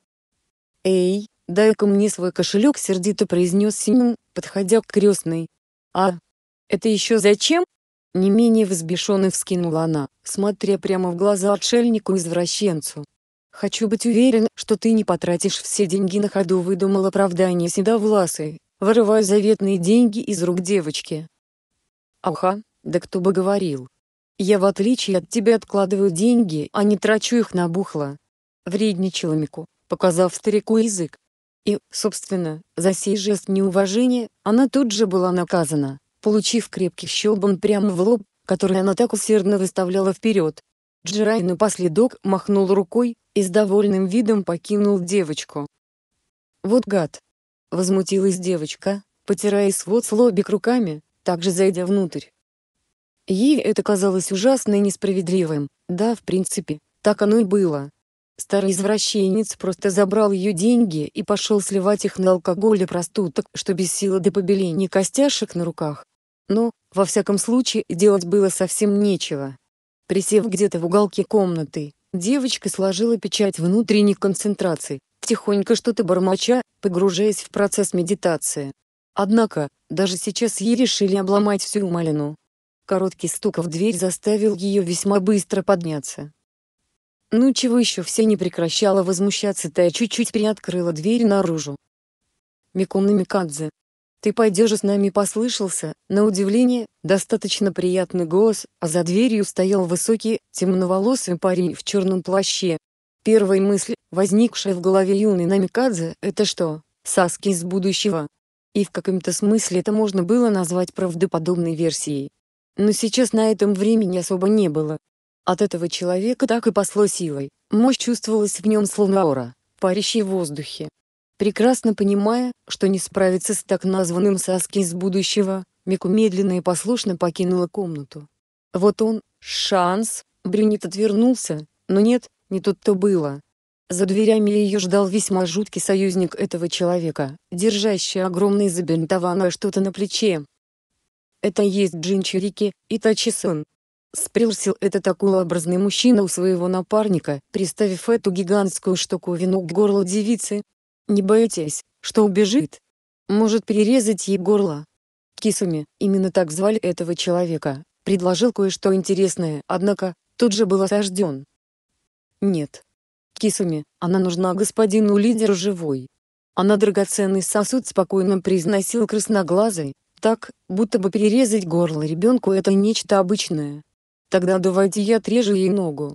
«Эй, дай-ка мне свой кошелек», — сердито произнес Симон, подходя к крестной. «А? Это еще зачем?» Не менее взбешенно вскинула она, смотря прямо в глаза отшельнику-извращенцу. «Хочу быть уверен, что ты не потратишь все деньги на ходу», — выдумал оправдание седовласой, вырывая заветные деньги из рук девочки. «Аха, да кто бы говорил. Я в отличие от тебя откладываю деньги, а не трачу их на бухло. Вредничала Мику, показав старику язык. И, собственно, за сей жест неуважения, она тут же была наказана, получив крепкий щелбан прямо в лоб, который она так усердно выставляла вперед. Джирай напоследок махнул рукой и с довольным видом покинул девочку. «Вот гад!» — возмутилась девочка, потирая свод с лобик руками, также зайдя внутрь. Ей это казалось ужасно и несправедливым. Да, в принципе, так оно и было. Старый извращенец просто забрал ее деньги и пошел сливать их на алкоголь и простуток, что без силы до побеления костяшек на руках. Но, во всяком случае, делать было совсем нечего. Присев где-то в уголке комнаты, девочка сложила печать внутренней концентрации, тихонько что-то бормоча, погружаясь в процесс медитации. Однако, даже сейчас ей решили обломать всю малину. Короткий стук в дверь заставил ее весьма быстро подняться. Ну чего еще все не прекращала возмущаться Тая чуть-чуть приоткрыла дверь наружу. Миком Намикадзе. «Ты пойдешь с нами» послышался, на удивление, достаточно приятный голос, а за дверью стоял высокий, темноволосый парень в черном плаще. Первая мысль, возникшая в голове юной Намикадзе, это что, Саски из будущего? И в каком-то смысле это можно было назвать правдоподобной версией. Но сейчас на этом времени особо не было. От этого человека так и посло силой, мощь чувствовалась в нем словно аура, парящей в воздухе. Прекрасно понимая, что не справится с так названным Саски из будущего, Мику медленно и послушно покинула комнату. Вот он, шанс, Брюнет отвернулся, но нет, не тут-то было. За дверями ее ждал весьма жуткий союзник этого человека, держащий огромный забинтованное что-то на плече. Это есть джинчурики, и Тачисон. Спросил этот акулообразный мужчина у своего напарника, приставив эту гигантскую штуковину к горлу девицы. Не бойтесь, что убежит? Может перерезать ей горло? Кисуми, именно так звали этого человека, предложил кое-что интересное, однако, тут же был осажден. Нет. Кисуми, она нужна господину лидеру живой. Она драгоценный сосуд спокойно произносил красноглазый, так, будто бы перерезать горло ребенку это нечто обычное. Тогда давайте я отрежу ей ногу.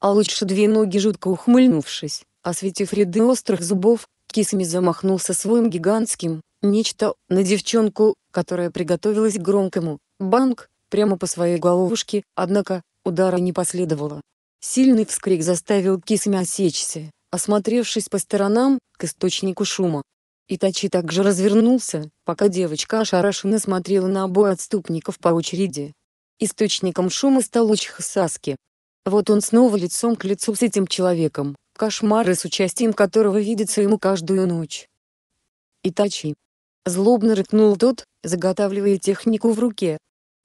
А лучше две ноги жутко ухмыльнувшись, осветив ряды острых зубов, кисами замахнулся своим гигантским, нечто, на девчонку, которая приготовилась к громкому «банк», прямо по своей головушке, однако, удара не последовало. Сильный вскрик заставил кисами осечься, осмотревшись по сторонам, к источнику шума. Итачи также развернулся, пока девочка ошарашенно смотрела на обоих отступников по очереди. Источником шума стал Учиха Саски. Вот он снова лицом к лицу с этим человеком, кошмары с участием которого видятся ему каждую ночь. Итачи. Злобно рыкнул тот, заготавливая технику в руке.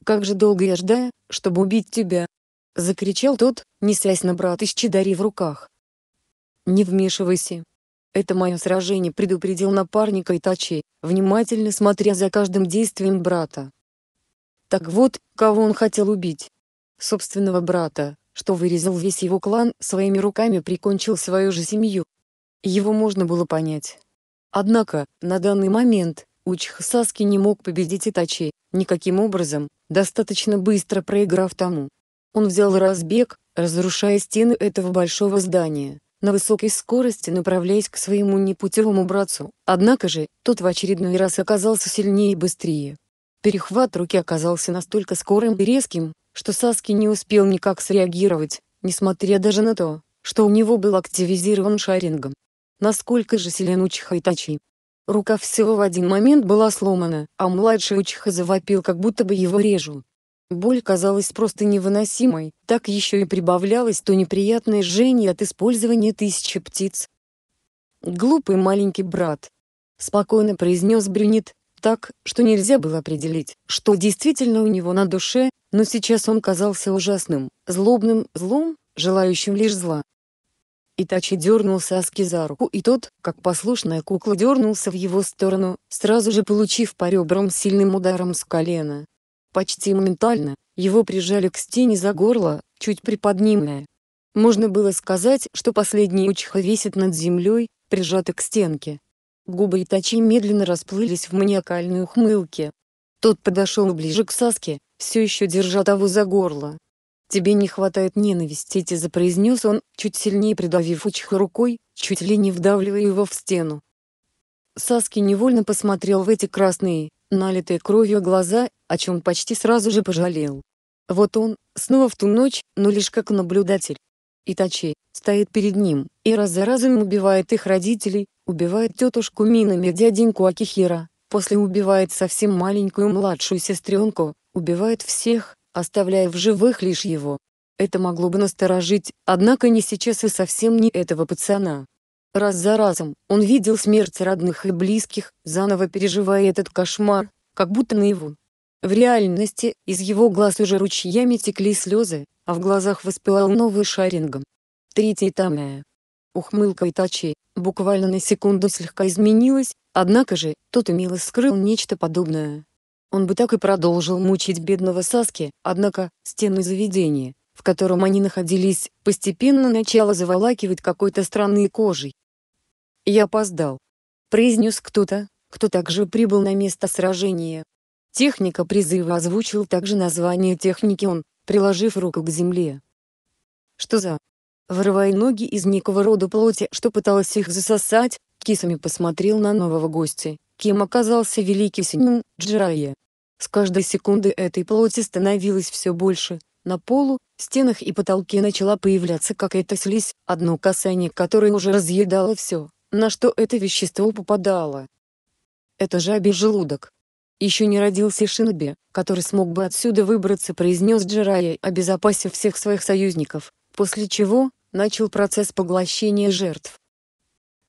«Как же долго я ждаю, чтобы убить тебя!» Закричал тот, несясь на брата с чадари в руках. «Не вмешивайся, это мое сражение предупредил напарника Итачи, внимательно смотря за каждым действием брата. Так вот, кого он хотел убить? Собственного брата, что вырезал весь его клан, своими руками прикончил свою же семью. Его можно было понять. Однако, на данный момент, Учиха Саски не мог победить Итачи, никаким образом, достаточно быстро проиграв тому. Он взял разбег, разрушая стены этого большого здания на высокой скорости направляясь к своему непутевому братцу, однако же, тот в очередной раз оказался сильнее и быстрее. Перехват руки оказался настолько скорым и резким, что Саски не успел никак среагировать, несмотря даже на то, что у него был активизирован шарингом. Насколько же силен Учиха Итачи. Рука всего в один момент была сломана, а младший Учиха завопил как будто бы его режут. Боль казалась просто невыносимой, так еще и прибавлялось то неприятное жжение от использования тысячи птиц. «Глупый маленький брат», — спокойно произнес Брюнет, так, что нельзя было определить, что действительно у него на душе, но сейчас он казался ужасным, злобным, злом, желающим лишь зла. Итачи дернулся Аски за руку, и тот, как послушная кукла, дернулся в его сторону, сразу же получив по ребрам сильным ударом с колена. Почти моментально, его прижали к стене за горло, чуть приподнимая. Можно было сказать, что последний учиха висит над землей, прижатый к стенке. Губы Итачи медленно расплылись в маниакальной ухмылке. Тот подошел ближе к Саске, все еще держа того за горло. «Тебе не хватает ненависти», — за произнес он, чуть сильнее придавив Учиха рукой, чуть ли не вдавливая его в стену. Саски невольно посмотрел в эти красные, налитые кровью глаза о чем почти сразу же пожалел. Вот он, снова в ту ночь, но лишь как наблюдатель. Итачи, стоит перед ним, и раз за разом убивает их родителей, убивает тетушку Минами дяденьку Акихира, после убивает совсем маленькую младшую сестренку, убивает всех, оставляя в живых лишь его. Это могло бы насторожить, однако не сейчас и совсем не этого пацана. Раз за разом, он видел смерть родных и близких, заново переживая этот кошмар, как будто наяву. В реальности из его глаз уже ручьями текли слезы, а в глазах воспылал новый шарингом. Третье томя. Ухмылка Итачи, буквально на секунду слегка изменилась, однако же, тот умело скрыл нечто подобное. Он бы так и продолжил мучить бедного Саски, однако, стены заведения, в котором они находились, постепенно начало заволакивать какой-то странной кожей. «Я опоздал», — произнес кто-то, кто также прибыл на место сражения, Техника призыва озвучил также название техники он, приложив руку к земле. Что за? Вырывая ноги из некого рода плоти, что пыталась их засосать, кисами посмотрел на нового гостя, кем оказался великий Синин, Джирайя. С каждой секунды этой плоти становилось все больше, на полу, стенах и потолке начала появляться какая-то слизь, одно касание которой уже разъедало все, на что это вещество попадало. Это жабий желудок. «Еще не родился Шиноби, который смог бы отсюда выбраться», произнес Джирая, обезопасив всех своих союзников, после чего, начал процесс поглощения жертв.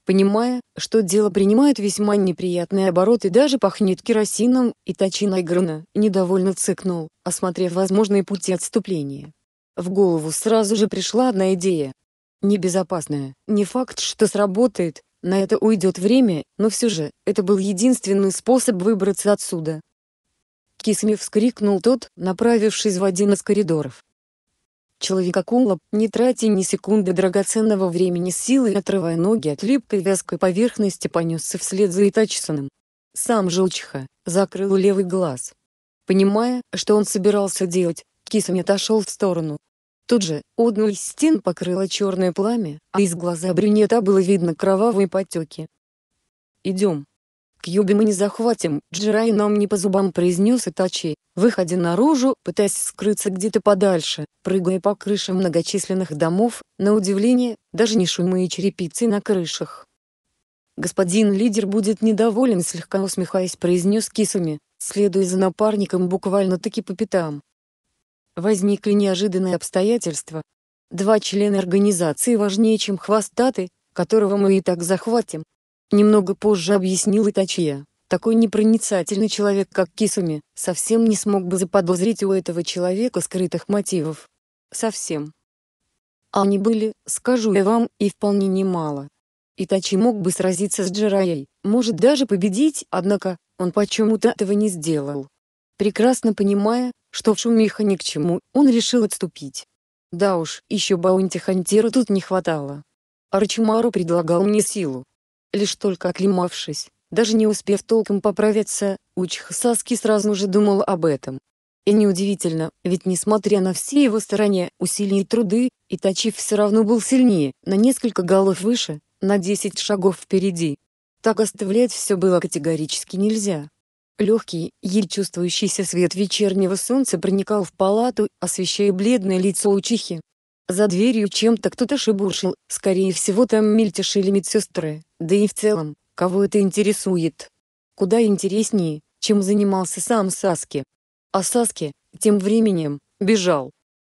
Понимая, что дело принимает весьма неприятный оборот и даже пахнет керосином, и Итачи Найгрена недовольно цыкнул, осмотрев возможные пути отступления. В голову сразу же пришла одна идея. Небезопасная, не факт, что сработает, на это уйдет время, но все же, это был единственный способ выбраться отсюда. Кисми вскрикнул тот, направившись в один из коридоров. Человек кула не тратя ни секунды драгоценного времени силой отрывая ноги от липкой вязкой поверхности понесся вслед за Итачсоном. Сам Желчиха закрыл левый глаз. Понимая, что он собирался делать, Кисами отошел в сторону, Тут же одну из стен покрыло черное пламя, а из глаза брюнета было видно кровавые потеки. «Идем. Кьюби мы не захватим, Джирай нам не по зубам», — произнес Итачи, выходя наружу, пытаясь скрыться где-то подальше, прыгая по крышам многочисленных домов, на удивление, даже не шумы черепицы на крышах. «Господин лидер будет недоволен», — слегка усмехаясь, произнес Кисами, следуя за напарником буквально-таки по пятам. Возникли неожиданные обстоятельства. Два члена организации важнее, чем хвостатый, которого мы и так захватим. Немного позже объяснил Итачия. Такой непроницательный человек, как Кисуми, совсем не смог бы заподозрить у этого человека скрытых мотивов. Совсем. А Они были, скажу я вам, и вполне немало. Итачи мог бы сразиться с Джираей, может даже победить, однако, он почему-то этого не сделал. Прекрасно понимая, что шумиха ни к чему, он решил отступить. Да уж, еще баунти-хантера тут не хватало. Арчимару предлагал мне силу. Лишь только оклемавшись, даже не успев толком поправиться, Учиха Саски сразу же думал об этом. И неудивительно, ведь несмотря на все его старания, усилия и труды, итачив все равно был сильнее, на несколько голов выше, на 10 шагов впереди. Так оставлять все было категорически нельзя. Легкий, ель чувствующийся свет вечернего солнца проникал в палату, освещая бледное лицо учихи. За дверью чем-то кто-то шебуршил, скорее всего там мельтешили медсестры, да и в целом, кого это интересует. Куда интереснее, чем занимался сам Саски. А Саски, тем временем, бежал.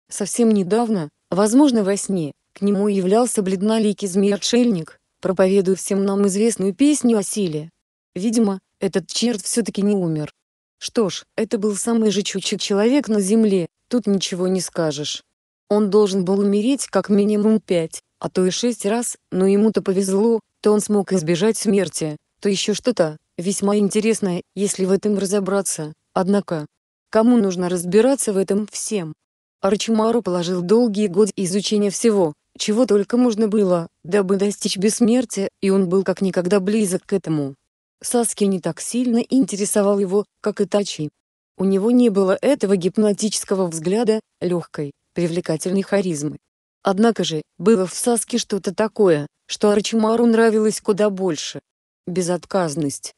Совсем недавно, возможно во сне, к нему являлся бледноликий змей-отшельник, проповедуя всем нам известную песню о силе. Видимо, этот черт все-таки не умер. Что ж, это был самый же жичучий человек на земле, тут ничего не скажешь. Он должен был умереть как минимум пять, а то и шесть раз, но ему-то повезло, то он смог избежать смерти, то еще что-то, весьма интересное, если в этом разобраться, однако. Кому нужно разбираться в этом всем? Арчимару положил долгие годы изучения всего, чего только можно было, дабы достичь бессмертия, и он был как никогда близок к этому. Саски не так сильно интересовал его, как Итачи. У него не было этого гипнотического взгляда, легкой, привлекательной харизмы. Однако же, было в Саске что-то такое, что Арчимару нравилось куда больше. Безотказность.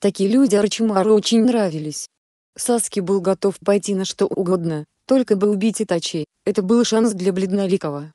Такие люди Арчимару очень нравились. Саски был готов пойти на что угодно, только бы убить Итачи, это был шанс для Бледноликова.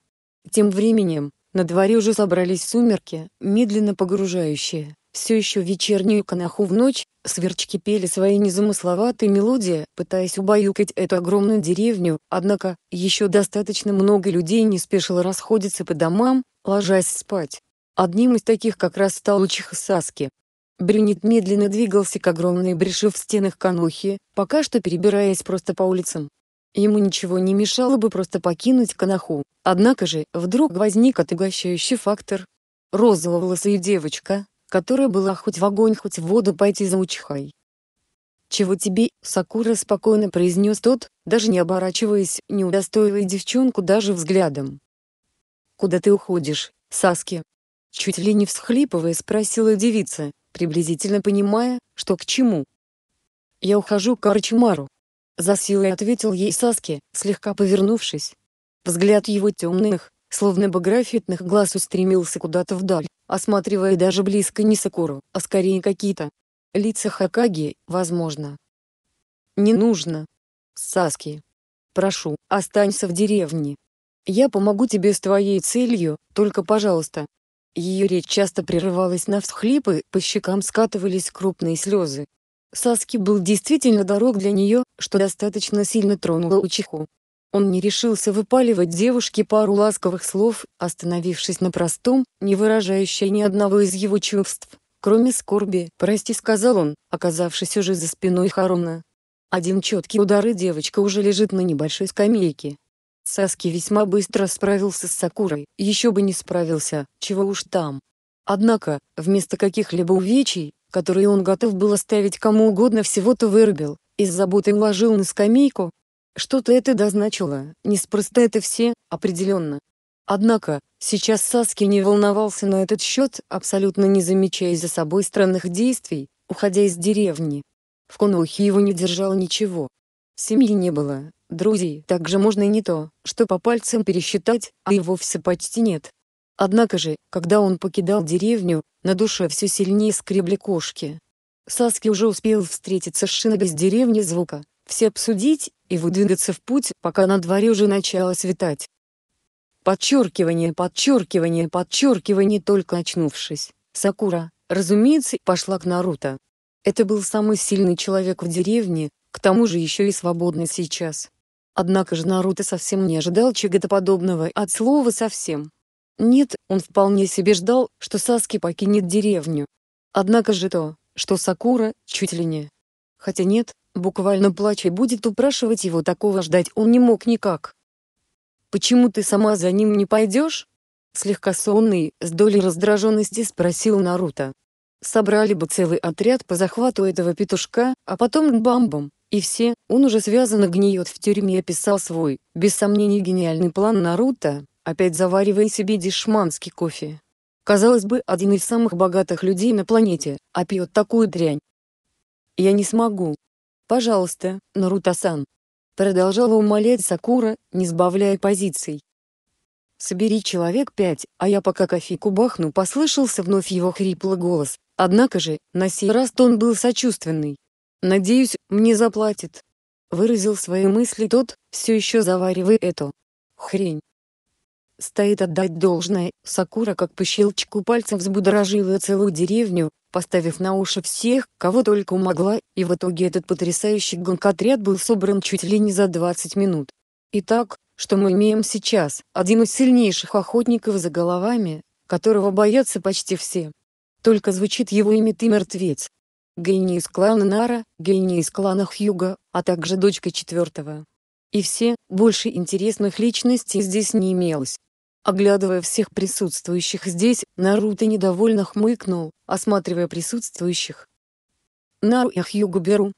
Тем временем, на дворе уже собрались сумерки, медленно погружающие все еще вечернюю канаху в ночь, сверчки пели свои незамысловатые мелодии, пытаясь убаюкать эту огромную деревню, однако, еще достаточно много людей не спешило расходиться по домам, ложась спать. Одним из таких как раз стал Учиха Саски. Брюнет медленно двигался к огромной бреши в стенах Канохи, пока что перебираясь просто по улицам. Ему ничего не мешало бы просто покинуть Канаху. Однако же, вдруг возник отягощающий фактор. и девочка, которая была хоть в огонь, хоть в воду пойти за Учихай. «Чего тебе?» — Сакура спокойно произнес тот, даже не оборачиваясь, не удостоивая девчонку даже взглядом. «Куда ты уходишь, Саски?» Чуть ли не всхлипывая спросила девица, приблизительно понимая, что к чему. «Я ухожу к Арчимару», — за силой ответил ей Саски, слегка повернувшись. Взгляд его темных, Словно бы графитных глаз устремился куда-то вдаль, осматривая даже близко не Сакуру, а скорее какие-то лица Хакаги, возможно. «Не нужно. Саски. Прошу, останься в деревне. Я помогу тебе с твоей целью, только пожалуйста». Ее речь часто прерывалась на всхлипы, по щекам скатывались крупные слезы. Саски был действительно дорог для нее, что достаточно сильно тронуло Учиху. Он не решился выпаливать девушке пару ласковых слов, остановившись на простом, не выражающей ни одного из его чувств, кроме скорби. «Прости», — сказал он, оказавшись уже за спиной Харона. Один четкий удар и девочка уже лежит на небольшой скамейке. Саски весьма быстро справился с Сакурой, еще бы не справился, чего уж там. Однако, вместо каких-либо увечий, которые он готов был оставить кому угодно всего-то вырубил, из заботы уложил на скамейку, что-то это дозначило, неспроста это все, определенно. Однако, сейчас Саски не волновался на этот счет, абсолютно не замечая за собой странных действий, уходя из деревни. В Конухе его не держало ничего. Семьи не было, друзей также можно и не то, что по пальцам пересчитать, а и вовсе почти нет. Однако же, когда он покидал деревню, на душе все сильнее скребли кошки. Саски уже успел встретиться с Шиноби с деревни Звука, все обсудить и выдвигаться в путь, пока на дворе уже начало светать. Подчеркивание, подчеркивание, подчеркивание, только очнувшись, Сакура, разумеется, пошла к Наруто. Это был самый сильный человек в деревне, к тому же еще и свободный сейчас. Однако же Наруто совсем не ожидал чего-то подобного от слова совсем. Нет, он вполне себе ждал, что Саски покинет деревню. Однако же то, что Сакура, чуть ли не... Хотя нет, буквально плача будет упрашивать его такого ждать он не мог никак. «Почему ты сама за ним не пойдешь?» Слегка сонный, с долей раздраженности спросил Наруто. «Собрали бы целый отряд по захвату этого петушка, а потом бамбом, и все, он уже связан и гниет в тюрьме» описал свой, без сомнений гениальный план Наруто, опять заваривая себе дешманский кофе. Казалось бы, один из самых богатых людей на планете, а пьет такую дрянь. «Я не смогу», «Пожалуйста, Наруто-сан!» Продолжала умолять Сакура, не сбавляя позиций. «Собери человек пять, а я пока кофейку бахну», — послышался вновь его хриплый голос. Однако же, на сей раз тон был сочувственный. «Надеюсь, мне заплатит», — выразил свои мысли тот, все еще заваривая эту хрень. Стоит отдать должное, Сакура как по щелчку пальцев взбудоражила целую деревню, поставив на уши всех, кого только могла, и в итоге этот потрясающий гонкотряд был собран чуть ли не за 20 минут. Итак, что мы имеем сейчас? Один из сильнейших охотников за головами, которого боятся почти все. Только звучит его имя «Ты мертвец». Гений из клана Нара, гений из клана Хьюга, а также дочка четвертого. И все, больше интересных личностей здесь не имелось. Оглядывая всех присутствующих здесь, Наруто недовольно хмыкнул, осматривая присутствующих. Нару и Хьюгу беру.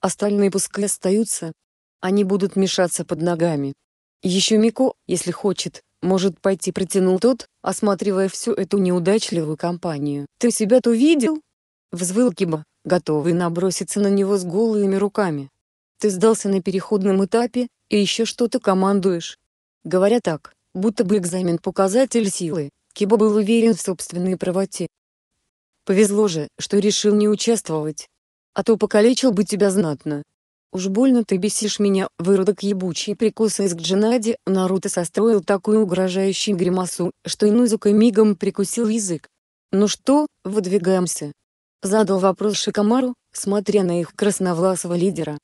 Остальные пускай остаются. Они будут мешаться под ногами. Еще Мико, если хочет, может пойти протянул тот, осматривая всю эту неудачливую компанию. «Ты себя-то видел?» Взвыл Киба, готовый наброситься на него с голыми руками. «Ты сдался на переходном этапе, и еще что-то командуешь. Говоря так, будто бы экзамен показатель силы, Киба был уверен в собственной правоте. Повезло же, что решил не участвовать. А то покалечил бы тебя знатно. Уж больно ты бесишь меня, выродок ебучий прикус к Джинади, Наруто состроил такую угрожающую гримасу, что Инузука мигом прикусил язык. Ну что, выдвигаемся? Задал вопрос Шикамару, смотря на их красновласого лидера.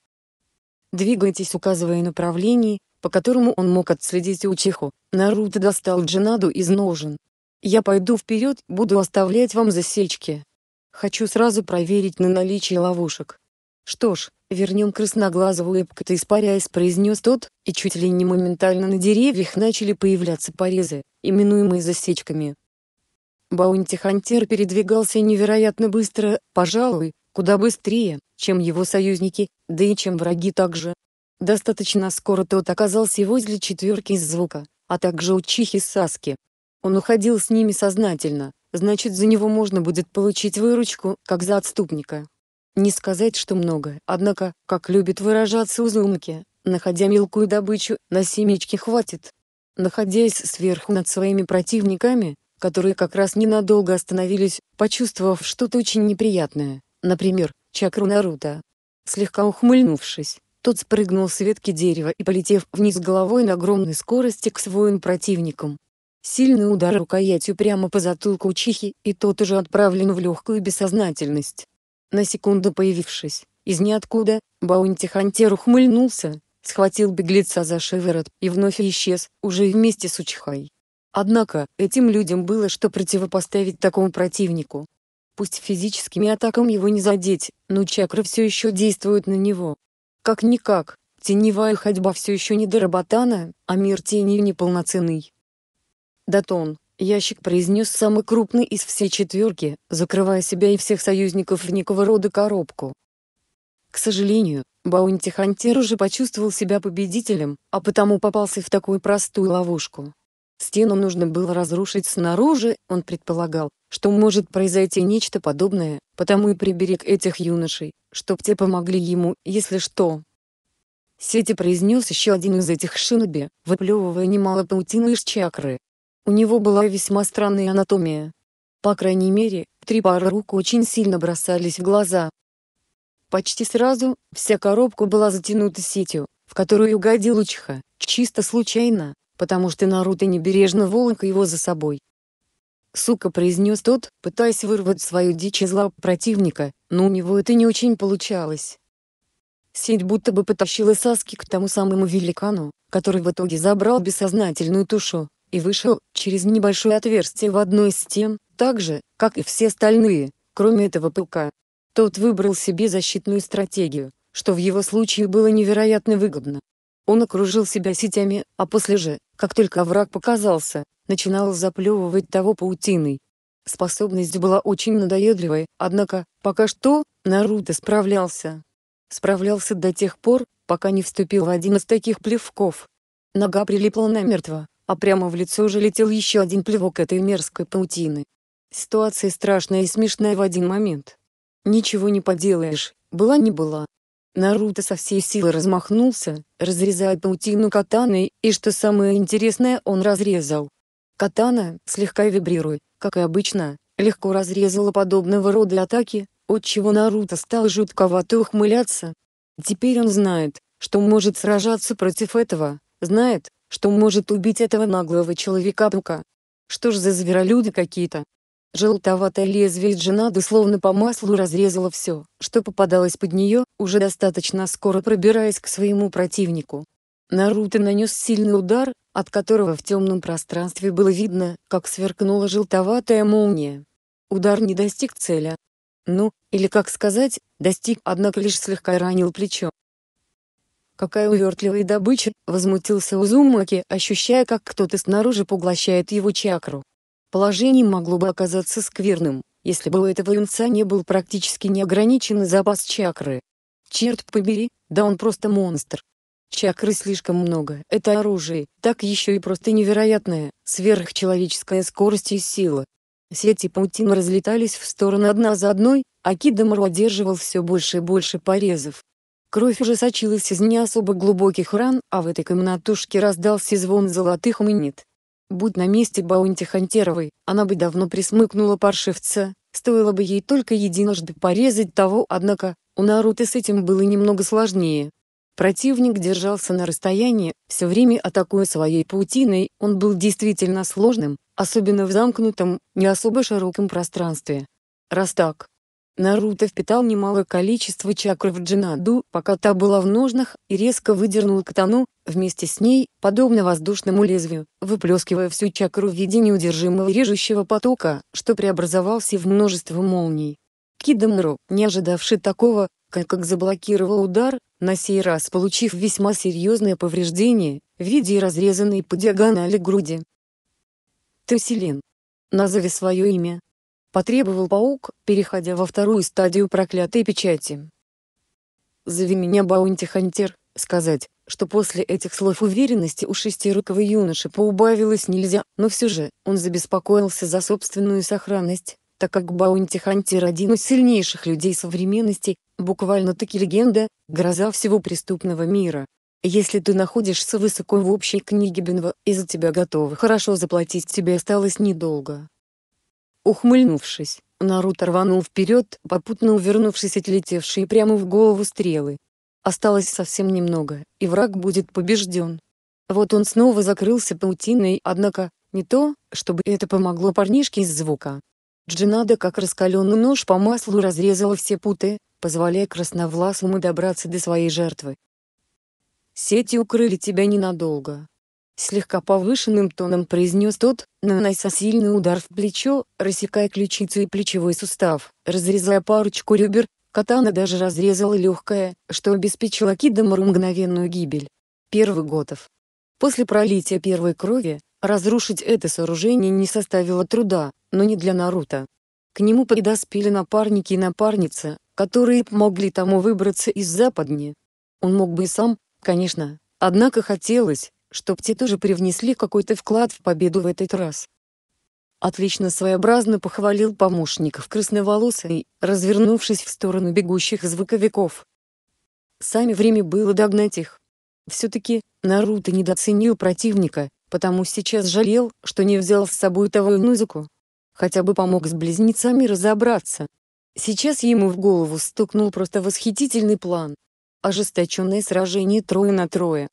Двигайтесь, указывая направление, по которому он мог отследить Учиху, Наруто достал Джинаду из ножен. «Я пойду вперед, буду оставлять вам засечки. Хочу сразу проверить на наличие ловушек». «Что ж, вернем красноглазого то испаряясь», — произнес тот, и чуть ли не моментально на деревьях начали появляться порезы, именуемые засечками. Баунти-хантер передвигался невероятно быстро, пожалуй, куда быстрее, чем его союзники, да и чем враги также. Достаточно скоро тот оказался возле четверки из звука, а также у Чихи Саски. Он уходил с ними сознательно, значит за него можно будет получить выручку, как за отступника. Не сказать, что много, однако, как любит выражаться узумки, находя мелкую добычу, на семечки хватит. Находясь сверху над своими противниками, которые как раз ненадолго остановились, почувствовав что-то очень неприятное, например, чакру Наруто. Слегка ухмыльнувшись, тот спрыгнул с ветки дерева и, полетев вниз головой на огромной скорости к своим противникам. Сильный удар рукоятью прямо по затылку учихи, и тот уже отправлен в легкую бессознательность. На секунду появившись, из ниоткуда, Баунтихантер хантер ухмыльнулся, схватил беглеца за шиворот и вновь исчез, уже вместе с Учихай. Однако, этим людям было что противопоставить такому противнику. Пусть физическими атаками его не задеть, но чакры все еще действуют на него. Как-никак, теневая ходьба все еще не доработана, а мир теней неполноценный. Датон, ящик произнес самый крупный из всей четверки, закрывая себя и всех союзников в некого рода коробку. К сожалению, Баунти Хантер уже почувствовал себя победителем, а потому попался в такую простую ловушку. Стену нужно было разрушить снаружи, он предполагал, что может произойти нечто подобное, потому и приберег этих юношей, чтоб те помогли ему, если что. Сети произнес еще один из этих шиноби, выплевывая немало паутины из чакры. У него была весьма странная анатомия. По крайней мере, три пары рук очень сильно бросались в глаза. Почти сразу, вся коробка была затянута сетью, в которую угодил Учиха, чисто случайно, потому что Наруто небережно волок его за собой, сука произнес тот, пытаясь вырвать свою дичь из лап противника, но у него это не очень получалось. Сеть будто бы потащила Саски к тому самому великану, который в итоге забрал бессознательную тушу, и вышел через небольшое отверстие в одной из стен, так же, как и все остальные, кроме этого пылка. Тот выбрал себе защитную стратегию, что в его случае было невероятно выгодно, он окружил себя сетями, а после же, как только враг показался, начинал заплевывать того паутиной. Способность была очень надоедливой, однако, пока что, Наруто справлялся. Справлялся до тех пор, пока не вступил в один из таких плевков. Нога прилипла намертво, а прямо в лицо уже летел еще один плевок этой мерзкой паутины. Ситуация страшная и смешная в один момент. Ничего не поделаешь, была не была, Наруто со всей силы размахнулся, разрезая паутину катаной, и что самое интересное он разрезал. Катана, слегка вибрируя, как и обычно, легко разрезала подобного рода атаки, от чего Наруто стал жутковато ухмыляться. Теперь он знает, что может сражаться против этого, знает, что может убить этого наглого человека-паука. Что ж за зверолюди какие-то? Желтоватое лезвие джинады, словно по маслу разрезало все, что попадалось под нее, уже достаточно скоро пробираясь к своему противнику. Наруто нанес сильный удар, от которого в темном пространстве было видно, как сверкнула желтоватая молния. Удар не достиг цели. Ну, или как сказать, достиг, однако лишь слегка ранил плечо. «Какая увертливая добыча!» — возмутился Узумаки, ощущая, как кто-то снаружи поглощает его чакру. Положение могло бы оказаться скверным, если бы у этого юнца не был практически неограниченный запас чакры. Черт побери, да он просто монстр. Чакры слишком много, это оружие, так еще и просто невероятная, сверхчеловеческая скорость и сила. Сети паутин разлетались в стороны одна за одной, а Кидамару одерживал все больше и больше порезов. Кровь уже сочилась из не особо глубоких ран, а в этой комнатушке раздался звон золотых монет. Будь на месте Баунти Хантеровой, она бы давно присмыкнула паршивца, стоило бы ей только единожды порезать того, однако, у Наруто с этим было немного сложнее. Противник держался на расстоянии, все время атакуя своей паутиной, он был действительно сложным, особенно в замкнутом, не особо широком пространстве. Раз так, Наруто впитал немалое количество чакры в Джинаду, пока та была в ножнах, и резко выдернул катану, вместе с ней, подобно воздушному лезвию, выплескивая всю чакру в виде неудержимого режущего потока, что преобразовался в множество молний. Кидамру, не ожидавший такого, как, как заблокировал удар, на сей раз получив весьма серьезное повреждение, в виде разрезанной по диагонали груди. Тесселин. Назови свое имя, потребовал паук, переходя во вторую стадию проклятой печати. «Зови меня Баунти-Хантер», сказать, что после этих слов уверенности у шестирукого юноши поубавилось нельзя, но все же, он забеспокоился за собственную сохранность, так как Баунти Хантер один из сильнейших людей современности, буквально-таки легенда, гроза всего преступного мира. Если ты находишься высоко в общей книге Бенва, и за тебя готовы хорошо заплатить тебе осталось недолго. Ухмыльнувшись, Наруто рванул вперед, попутно увернувшись от летевшей прямо в голову стрелы. Осталось совсем немного, и враг будет побежден. Вот он снова закрылся паутиной, однако, не то, чтобы это помогло парнишке из звука. Джинада как раскаленный нож по маслу разрезала все путы, позволяя красновласому добраться до своей жертвы. Сети укрыли тебя ненадолго, Слегка повышенным тоном произнес тот, нанося сильный удар в плечо, рассекая ключицу и плечевой сустав, разрезая парочку ребер, катана даже разрезала легкое, что обеспечило Кидамару мгновенную гибель. Первый Готов. После пролития первой крови, разрушить это сооружение не составило труда, но не для Наруто. К нему подоспели напарники и напарница, которые помогли тому выбраться из западни. Он мог бы и сам, конечно, однако хотелось, чтоб те тоже привнесли какой-то вклад в победу в этот раз. Отлично своеобразно похвалил помощников красноволосый, развернувшись в сторону бегущих звуковиков. Сами время было догнать их. Все-таки, Наруто недооценил противника, потому сейчас жалел, что не взял с собой того музыку, Хотя бы помог с близнецами разобраться. Сейчас ему в голову стукнул просто восхитительный план. Ожесточенное сражение трое на трое,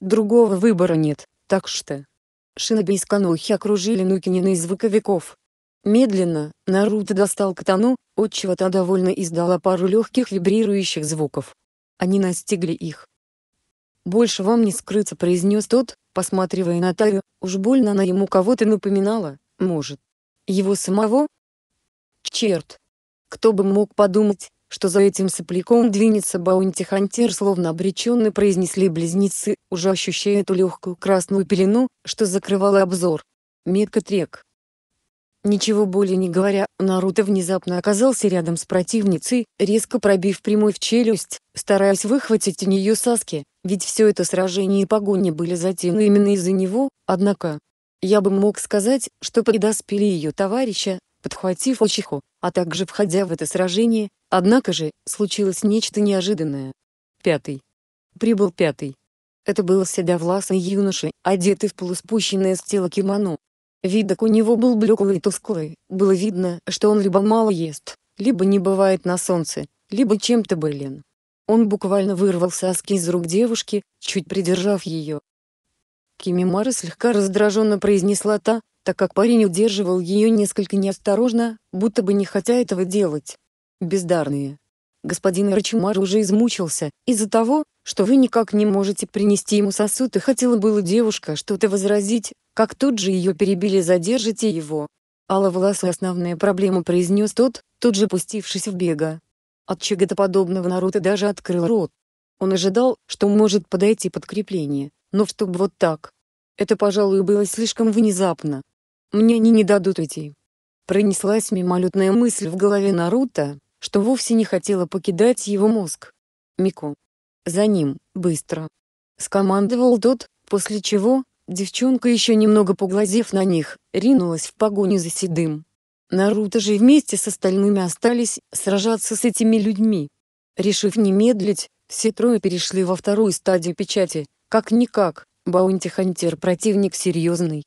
Другого выбора нет, так что... Шиноби из Канохи окружили Нукинина из звуковиков. Медленно, Наруто достал катану, отчего та довольно издала пару легких вибрирующих звуков. Они настигли их. «Больше вам не скрыться», — произнес тот, посматривая на Тарю, уж больно она ему кого-то напоминала, может. Его самого? Черт! Кто бы мог подумать, что за этим сопляком двинется баунти-хантер, словно обреченно произнесли близнецы, уже ощущая эту легкую красную пелену, что закрывала обзор. Метка трек. Ничего более не говоря, Наруто внезапно оказался рядом с противницей, резко пробив прямой в челюсть, стараясь выхватить у нее Саски, ведь все это сражение и погоня были затеяны именно из-за него, однако... Я бы мог сказать, что подоспели ее товарища, подхватив Очиху, а также входя в это сражение, однако же, случилось нечто неожиданное. Пятый. Прибыл пятый. Это был седовласый юноша, одетый в полуспущенное с тела кимоно. Видок у него был блеклый и тусклый, было видно, что он либо мало ест, либо не бывает на солнце, либо чем-то болен. Он буквально вырвал соски из рук девушки, чуть придержав ее. Кимимара слегка раздраженно произнесла та, так как парень удерживал ее несколько неосторожно, будто бы не хотя этого делать. Бездарные. Господин Рачимар уже измучился, из-за того, что вы никак не можете принести ему сосуд и хотела было девушка что-то возразить, как тут же ее перебили «задержите его». Алла волосы основная проблема произнес тот, тут же пустившись в бега. От чего-то подобного Наруто даже открыл рот. Он ожидал, что может подойти подкрепление, но чтобы вот так. Это, пожалуй, было слишком внезапно. Мне они не дадут уйти. Пронеслась мимолетная мысль в голове Наруто, что вовсе не хотела покидать его мозг. Мико, За ним, быстро. Скомандовал тот, после чего, девчонка еще немного поглазев на них, ринулась в погоню за Седым. Наруто же вместе с остальными остались сражаться с этими людьми. Решив не медлить, все трое перешли во вторую стадию печати, как-никак, Баунти Хантер противник серьезный,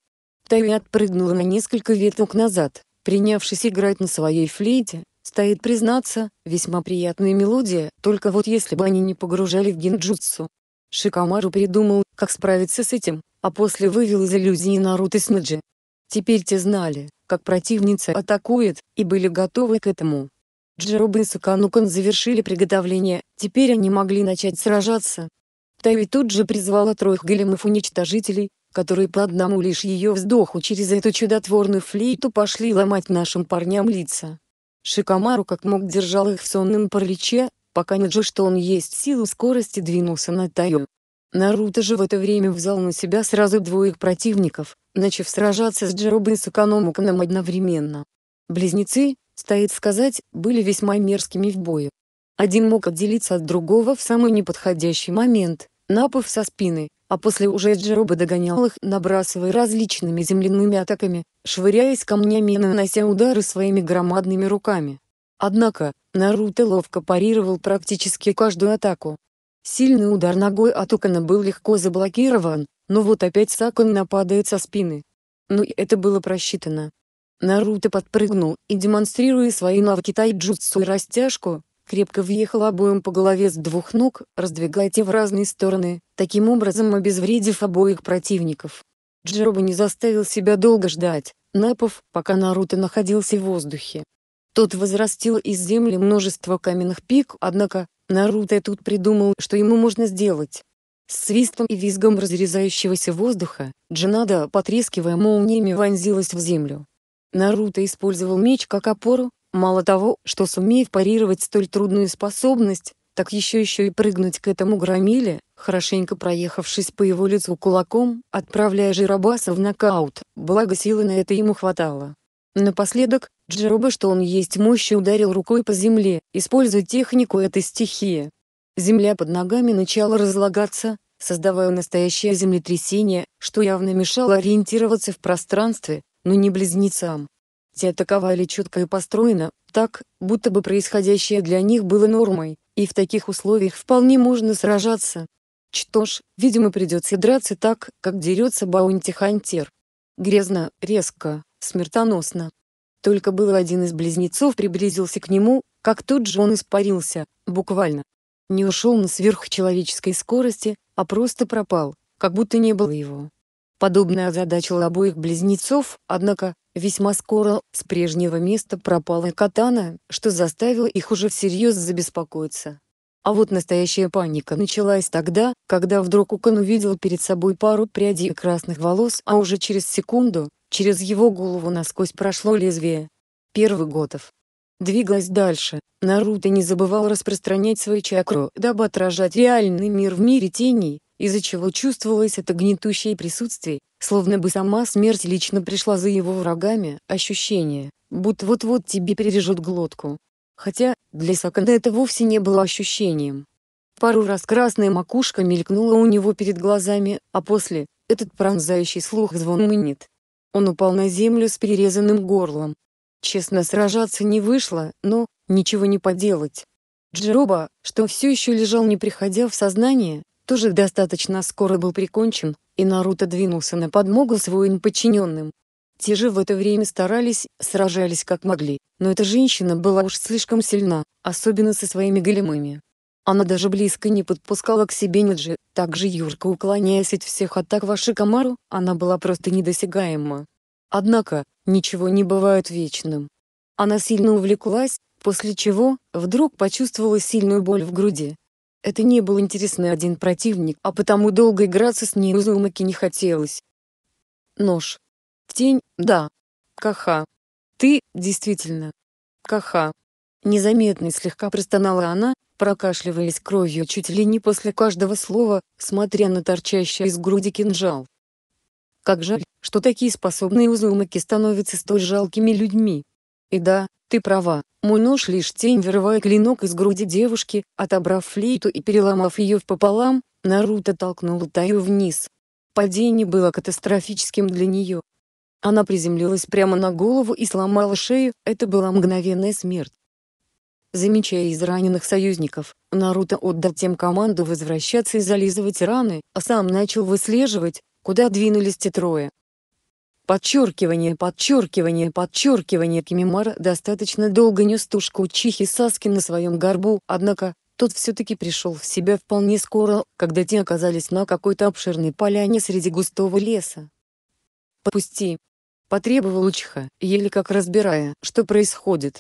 Тави отпрыгнула на несколько веток назад, принявшись играть на своей флейте, стоит признаться, весьма приятная мелодия, только вот если бы они не погружали в гинджутсу. Шикамару придумал, как справиться с этим, а после вывел из иллюзии Наруто Снаджи. Теперь те знали, как противница атакует, и были готовы к этому. Джироба и Саканукан завершили приготовление, теперь они могли начать сражаться. Тави тут же призвала троих големов-уничтожителей, которые по одному лишь ее вздоху через эту чудотворную флейту пошли ломать нашим парням лица. Шикомару как мог держал их в сонном параличе, пока не Неджи что он есть силу скорости двинулся на Таю. Наруто же в это время взял на себя сразу двоих противников, начав сражаться с Джиробой и Саканомуканом одновременно. Близнецы, стоит сказать, были весьма мерзкими в бою. Один мог отделиться от другого в самый неподходящий момент, напав со спины, а после уже Джероба догонял их, набрасывая различными земляными атаками, швыряясь камнями и нанося удары своими громадными руками. Однако, Наруто ловко парировал практически каждую атаку. Сильный удар ногой от Укана был легко заблокирован, но вот опять Сакон нападает со спины. Ну и это было просчитано. Наруто подпрыгнул и, демонстрируя свои навыки тайджутсу и растяжку, крепко въехал обоим по голове с двух ног, раздвигая те в разные стороны, таким образом обезвредив обоих противников. Джероба не заставил себя долго ждать, напав, пока Наруто находился в воздухе. Тот возрастил из земли множество каменных пик, однако, Наруто тут придумал, что ему можно сделать. С свистом и визгом разрезающегося воздуха, Джинада, потрескивая молниями, вонзилась в землю. Наруто использовал меч как опору, Мало того, что сумеев парировать столь трудную способность, так еще еще и прыгнуть к этому громиле, хорошенько проехавшись по его лицу кулаком, отправляя Жиробаса в нокаут, благо силы на это ему хватало. Напоследок, Джироба, что он есть мощи, ударил рукой по земле, используя технику этой стихии. Земля под ногами начала разлагаться, создавая настоящее землетрясение, что явно мешало ориентироваться в пространстве, но не близнецам. Те атаковали четко и построено, так, будто бы происходящее для них было нормой, и в таких условиях вполне можно сражаться. Что ж, видимо придется драться так, как дерется баунти-хантер. Грязно, резко, смертоносно. Только был один из близнецов приблизился к нему, как тут же он испарился, буквально. Не ушел на сверхчеловеческой скорости, а просто пропал, как будто не было его. Подобное озадачило обоих близнецов, однако, Весьма скоро с прежнего места пропала катана, что заставило их уже всерьез забеспокоиться. А вот настоящая паника началась тогда, когда вдруг Укан увидел перед собой пару прядей красных волос, а уже через секунду, через его голову насквозь прошло лезвие. Первый Готов. Двигаясь дальше, Наруто не забывал распространять свою чакру, дабы отражать реальный мир в мире теней, из-за чего чувствовалось это гнетущее присутствие, словно бы сама смерть лично пришла за его врагами, ощущение, будто вот-вот тебе перережут глотку. Хотя, для Сакана это вовсе не было ощущением. Пару раз красная макушка мелькнула у него перед глазами, а после — этот пронзающий слух звон мнит. Он упал на землю с перерезанным горлом. Честно сражаться не вышло, но, ничего не поделать. Джероба, что все еще лежал не приходя в сознание, тоже достаточно скоро был прикончен, и Наруто двинулся на подмогу своим подчиненным. Те же в это время старались, сражались как могли, но эта женщина была уж слишком сильна, особенно со своими големыми. Она даже близко не подпускала к себе Ниджи, так же Юрка уклоняясь от всех атак Вашикамару, она была просто недосягаема. Однако, ничего не бывает вечным. Она сильно увлеклась, после чего, вдруг почувствовала сильную боль в груди. Это не был интересный один противник, а потому долго играться с ней Узумаки не хотелось. Нож. Тень, да. Каха. Ты, действительно. Каха. Незаметно слегка простонала она, прокашливаясь кровью чуть ли не после каждого слова, смотря на торчащий из груди кинжал. Как жаль, что такие способные узумаки становятся столь жалкими людьми. И да, ты права, мой нож лишь тень вырывая клинок из груди девушки, отобрав флейту и переломав ее пополам, Наруто толкнул Таю вниз. Падение было катастрофическим для нее. Она приземлилась прямо на голову и сломала шею, это была мгновенная смерть. Замечая израненных союзников, Наруто отдал тем команду возвращаться и зализывать раны, а сам начал выслеживать, куда двинулись те трое. Подчеркивание, подчеркивание, подчеркивание Кимимар достаточно долго нес тушку Чихи Саски на своем горбу, однако, тот все-таки пришел в себя вполне скоро, когда те оказались на какой-то обширной поляне среди густого леса. «Попусти!» — потребовал Учиха, еле как разбирая, что происходит.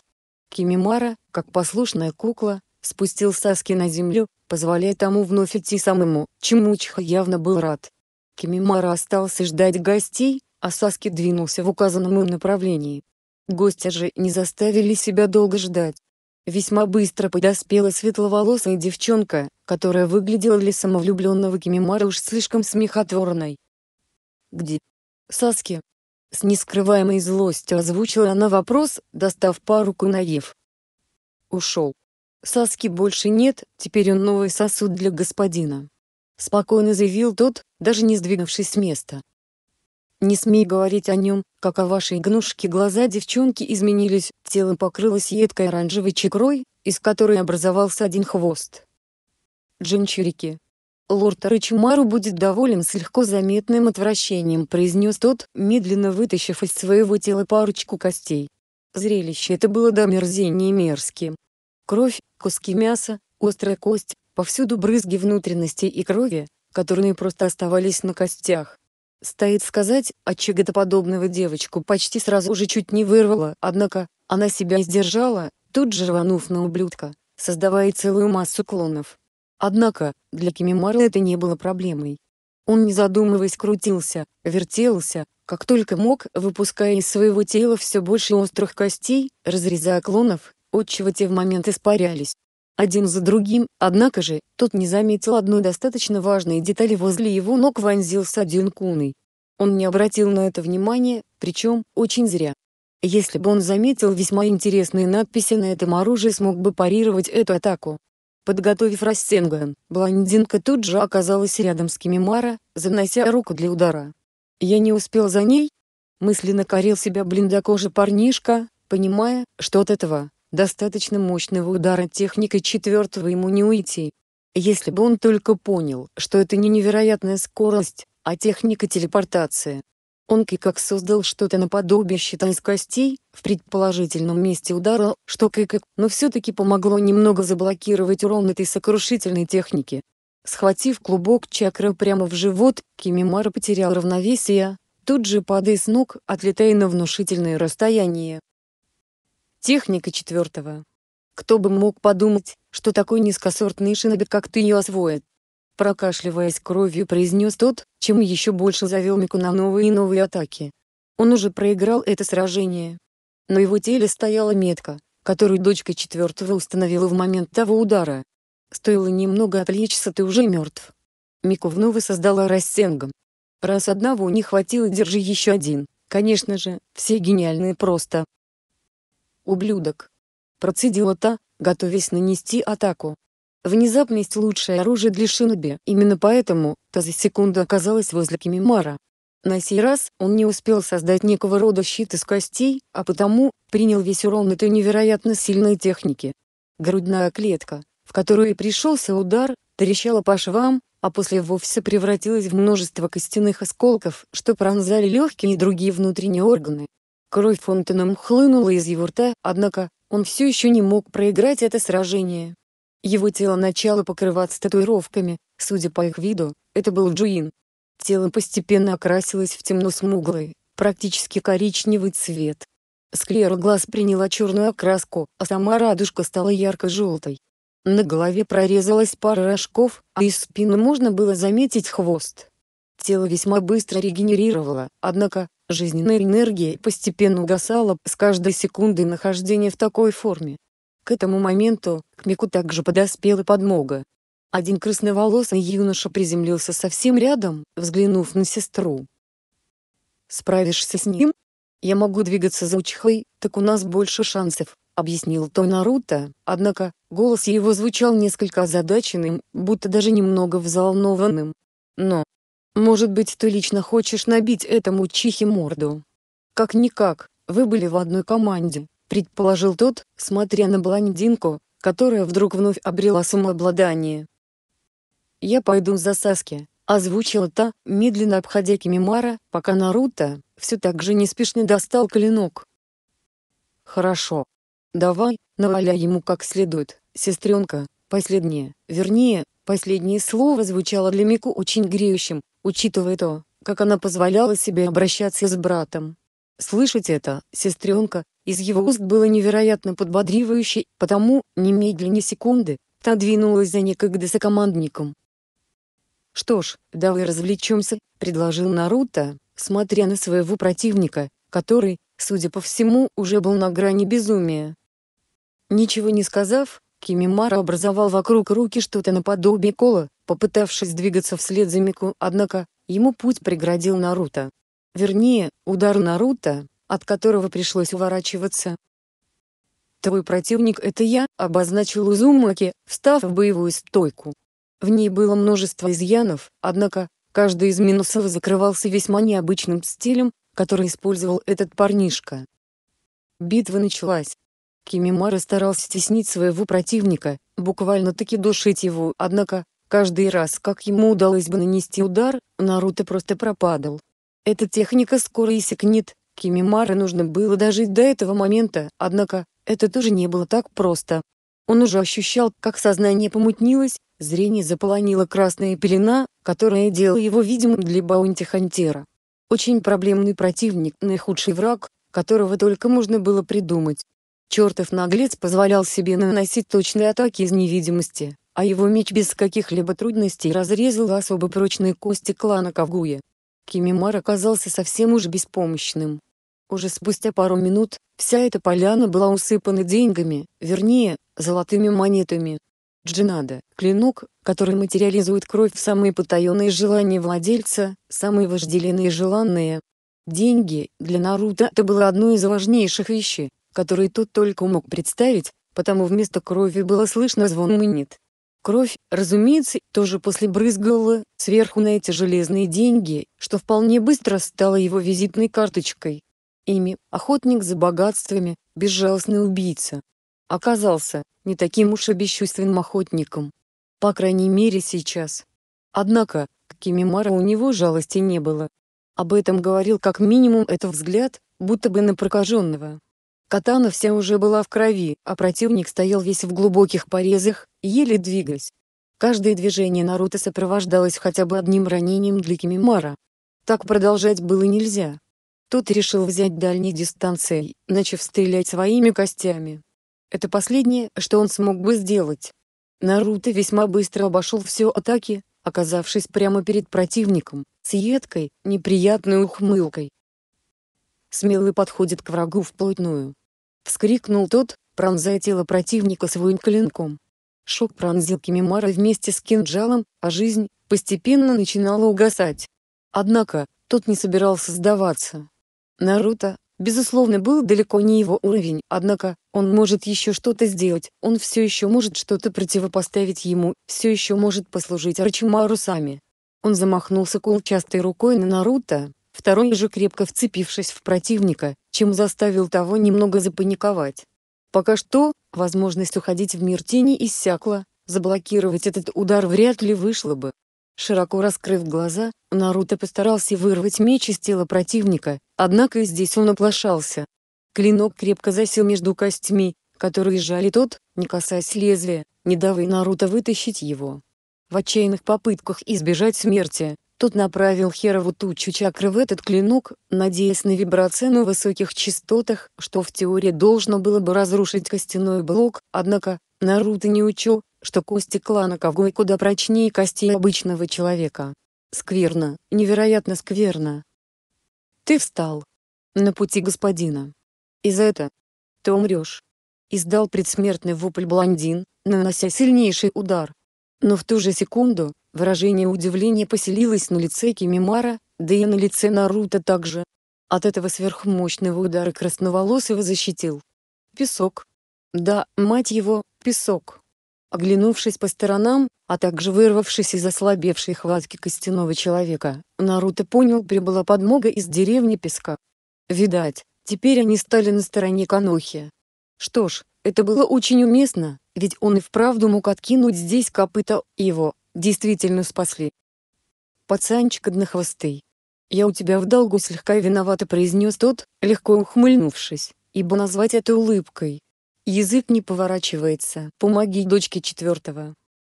Кимимара, как послушная кукла, спустил Саски на землю, позволяя тому вновь идти самому, чему Учиха явно был рад. Кимимара остался ждать гостей, а Саски двинулся в указанном им направлении. Гостя же не заставили себя долго ждать. Весьма быстро подоспела светловолосая девчонка, которая выглядела для самовлюбленного Кимимара уж слишком смехотворной. «Где?» «Саски?» С нескрываемой злостью озвучила она вопрос, достав пару кунаев. «Ушел. Саски больше нет, теперь он новый сосуд для господина». Спокойно заявил тот, даже не сдвинувшись с места. Не смей говорить о нем, как о вашей гнушке. Глаза девчонки изменились, тело покрылось едкой оранжевой чекрой, из которой образовался один хвост. Джинчурики. Лорд Рычмару будет доволен с легко заметным отвращением, произнес тот, медленно вытащив из своего тела парочку костей. Зрелище это было до мерзения мерзким. Кровь, куски мяса, острая кость, повсюду брызги внутренности и крови, которые просто оставались на костях. Стоит сказать, от чего-то подобного девочку почти сразу уже чуть не вырвало, однако, она себя сдержала, тут же рванув на ублюдка, создавая целую массу клонов. Однако, для Кимимара это не было проблемой. Он не задумываясь крутился, вертелся, как только мог, выпуская из своего тела все больше острых костей, разрезая клонов, отчего те в момент испарялись, один за другим, однако же, тот не заметил одной достаточно важной детали возле его ног вонзился один куный. Он не обратил на это внимания, причем, очень зря. Если бы он заметил весьма интересные надписи на этом оружии смог бы парировать эту атаку. Подготовив Рассенган, блондинка тут же оказалась рядом с Кимимара, занося руку для удара. «Я не успел за ней?» Мысленно корил себя блиндокожий парнишка, понимая, что от этого Достаточно мощного удара техникой четвертого ему не уйти. Если бы он только понял, что это не невероятная скорость, а техника телепортации. Он как создал что-то наподобие щита из костей, в предположительном месте удара, что как, но все-таки помогло немного заблокировать урон этой сокрушительной техники. Схватив клубок чакры прямо в живот, Кимимара потерял равновесие, тут же падая с ног, отлетая на внушительное расстояние. Техника четвертого. Кто бы мог подумать, что такой низкосортный шинобер, как ты, ее освоит. Прокашливаясь кровью, произнес тот, чем еще больше завел Мику на новые и новые атаки. Он уже проиграл это сражение. На его теле стояла метка, которую дочка четвертого установила в момент того удара. Стоило немного отвлечься, ты уже мертв. Мику вновь создала рассенгом. Раз одного не хватило, держи еще один. Конечно же, все гениальные просто, ублюдок!» Процедила та, готовясь нанести атаку. Внезапность — лучшее оружие для шиноби, именно поэтому та за секунду оказалась возле Кимимара. На сей раз он не успел создать некого рода щит из костей, а потому принял весь урон этой невероятно сильной техники. Грудная клетка, в которую пришелся удар, трещала по швам, а после вовсе превратилась в множество костяных осколков, что пронзали легкие и другие внутренние органы. Кровь фонтаном хлынула из его рта, однако он все еще не мог проиграть это сражение. Его тело начало покрываться татуировками, судя по их виду, это был Джуин. Тело постепенно окрасилось в темно-смуглый, практически коричневый цвет. Склера глаз приняла черную окраску, а сама радужка стала ярко-желтой. На голове прорезалась пара рожков, а из спины можно было заметить хвост. Тело весьма быстро регенерировало, однако, Жизненная энергия постепенно угасала с каждой секундой нахождения в такой форме. К этому моменту, к Мику также подоспела подмога. Один красноволосый юноша приземлился совсем рядом, взглянув на сестру. «Справишься с ним? Я могу двигаться за Учихой, так у нас больше шансов», — объяснил то Наруто, однако, голос его звучал несколько озадаченным, будто даже немного взволнованным. Но, может быть, ты лично хочешь набить этому чихи морду? Как-никак, вы были в одной команде, предположил тот, смотря на блондинку, которая вдруг вновь обрела самообладание. «Я пойду за Саски», — озвучила та, медленно обходя Кимимара, пока Наруто все так же неспешно достал клинок. «Хорошо. Давай, наваляй ему как следует, сестренка», Последнее, вернее, последнее слово звучало для Мику очень греющим, учитывая то, как она позволяла себе обращаться с братом. Слышать это, сестренка, из его уст было невероятно подбодривающе, потому, немедленно секунды, та двинулась за некогда сокомандником. «Что ж, давай развлечемся», — предложил Наруто, смотря на своего противника, который, судя по всему, уже был на грани безумия. Ничего не сказав, Кимимара образовал вокруг руки что-то наподобие кола, попытавшись двигаться вслед за Мику, однако, ему путь преградил Наруто. Вернее, удар Наруто, от которого пришлось уворачиваться. «Твой противник — это я», — обозначил Узумаки, встав в боевую стойку. В ней было множество изъянов, однако, каждый из минусов закрывался весьма необычным стилем, который использовал этот парнишка. Битва началась. Кимимара старался теснить своего противника, буквально-таки душить его, однако, каждый раз как ему удалось бы нанести удар, Наруто просто пропадал. Эта техника скоро иссякнет, Кимимара нужно было дожить до этого момента, однако, это тоже не было так просто. Он уже ощущал, как сознание помутнилось, зрение заполонила красная пелена, которая делала его видимым для Баунти-Хантера. Очень проблемный противник, наихудший враг, которого только можно было придумать. Чертов наглец позволял себе наносить точные атаки из невидимости, а его меч без каких-либо трудностей разрезал особо прочные кости клана Кавгуя. Кимимар оказался совсем уж беспомощным. Уже спустя пару минут, вся эта поляна была усыпана деньгами, вернее, золотыми монетами. Джинада – клинок, который материализует кровь в самые потаенные желания владельца, самые вожделенные и желанные. Деньги, для Наруто это было одно из важнейших вещей, который тот только мог представить, потому вместо крови было слышно звон монет. Кровь, разумеется, тоже после брызгала сверху на эти железные деньги, что вполне быстро стало его визитной карточкой. Ими охотник за богатствами, безжалостный убийца. Оказался не таким уж и бесчувственным охотником. По крайней мере сейчас. Однако, к Кимимару у него жалости не было. Об этом говорил как минимум этот взгляд, будто бы на прокаженного. Катана вся уже была в крови, а противник стоял весь в глубоких порезах, еле двигаясь. Каждое движение Наруто сопровождалось хотя бы одним ранением для Кимимара. Так продолжать было нельзя. Тот решил взять дальней дистанции, начав стрелять своими костями. Это последнее, что он смог бы сделать. Наруто весьма быстро обошел все атаки, оказавшись прямо перед противником, с едкой, неприятной ухмылкой. Смелый подходит к врагу вплотную. Вскрикнул тот, пронзая тело противника своим клинком. Шок пронзил Кимимара вместе с кинжалом, а жизнь постепенно начинала угасать. Однако, тот не собирался сдаваться. Наруто, безусловно, был далеко не его уровень, однако, он может еще что-то сделать, он все еще может что-то противопоставить ему, все еще может послужить Арчимару сами. Он замахнулся кулчастой рукой на Наруто, второй же крепко вцепившись в противника, чем заставил того немного запаниковать. Пока что, возможность уходить в мир тени иссякла, заблокировать этот удар вряд ли вышло бы. Широко раскрыв глаза, Наруто постарался вырвать меч из тела противника, однако и здесь он оплошался. Клинок крепко засел между костями, которые сжали тот, не касаясь лезвия, не давая Наруто вытащить его. В отчаянных попытках избежать смерти, тот направил Херову тучу чакры в этот клинок, надеясь на вибрации на высоких частотах, что в теории должно было бы разрушить костяной блок, однако, Наруто не учел, что кости клана Ковгой куда прочнее костей обычного человека. Скверно, невероятно скверно. Ты встал. На пути господина. И за это. Ты умрешь. Издал предсмертный вопль блондин, нанося сильнейший удар. Но в ту же секунду, Выражение удивления поселилось на лице Кимимара, да и на лице Наруто также. От этого сверхмощного удара красноволосого защитил. Песок. Да, мать его, песок. Оглянувшись по сторонам, а также вырвавшись из ослабевшей хватки костяного человека, Наруто понял, прибыла подмога из деревни песка. Видать, теперь они стали на стороне Канохи. Что ж, это было очень уместно, ведь он и вправду мог откинуть здесь копыта, его, действительно спасли. Пацанчик однохвостый. Я у тебя в долгу слегка виновато произнес тот, легко ухмыльнувшись, ибо назвать это улыбкой. Язык не поворачивается. Помоги дочке четвертого.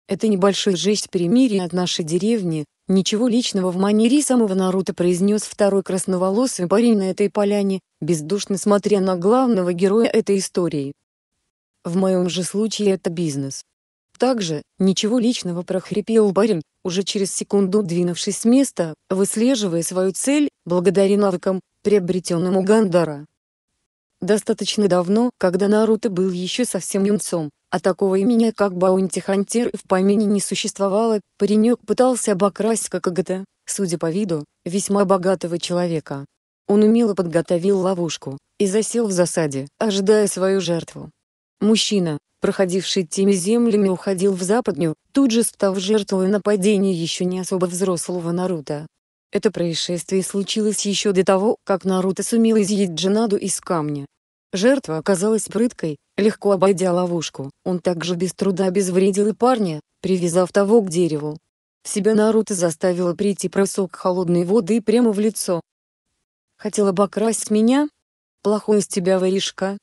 Это небольшой жесть перемирия от нашей деревни, ничего личного в манере самого Наруто произнес второй красноволосый парень на этой поляне, бездушно смотря на главного героя этой истории. В моем же случае это бизнес. Также, ничего личного прохрипел барин, уже через секунду двинувшись с места, выслеживая свою цель, благодаря навыкам, приобретенным у Гандара. Достаточно давно, когда Наруто был еще совсем юнцом, а такого имени как Баунти Хантер в помине не существовало, паренек пытался обокрасть какого-то, судя по виду, весьма богатого человека. Он умело подготовил ловушку и засел в засаде, ожидая свою жертву. Мужчина, проходивший теми землями уходил в западню, тут же став жертвой нападения еще не особо взрослого Наруто. Это происшествие случилось еще до того, как Наруто сумел изъять Джинаду из камня. Жертва оказалась прыткой, легко обойдя ловушку, он также без труда обезвредил и парня, привязав того к дереву. В себя Наруто заставила прийти просок холодной воды прямо в лицо. «Хотел обокрасть меня? Плохой из тебя воришка!»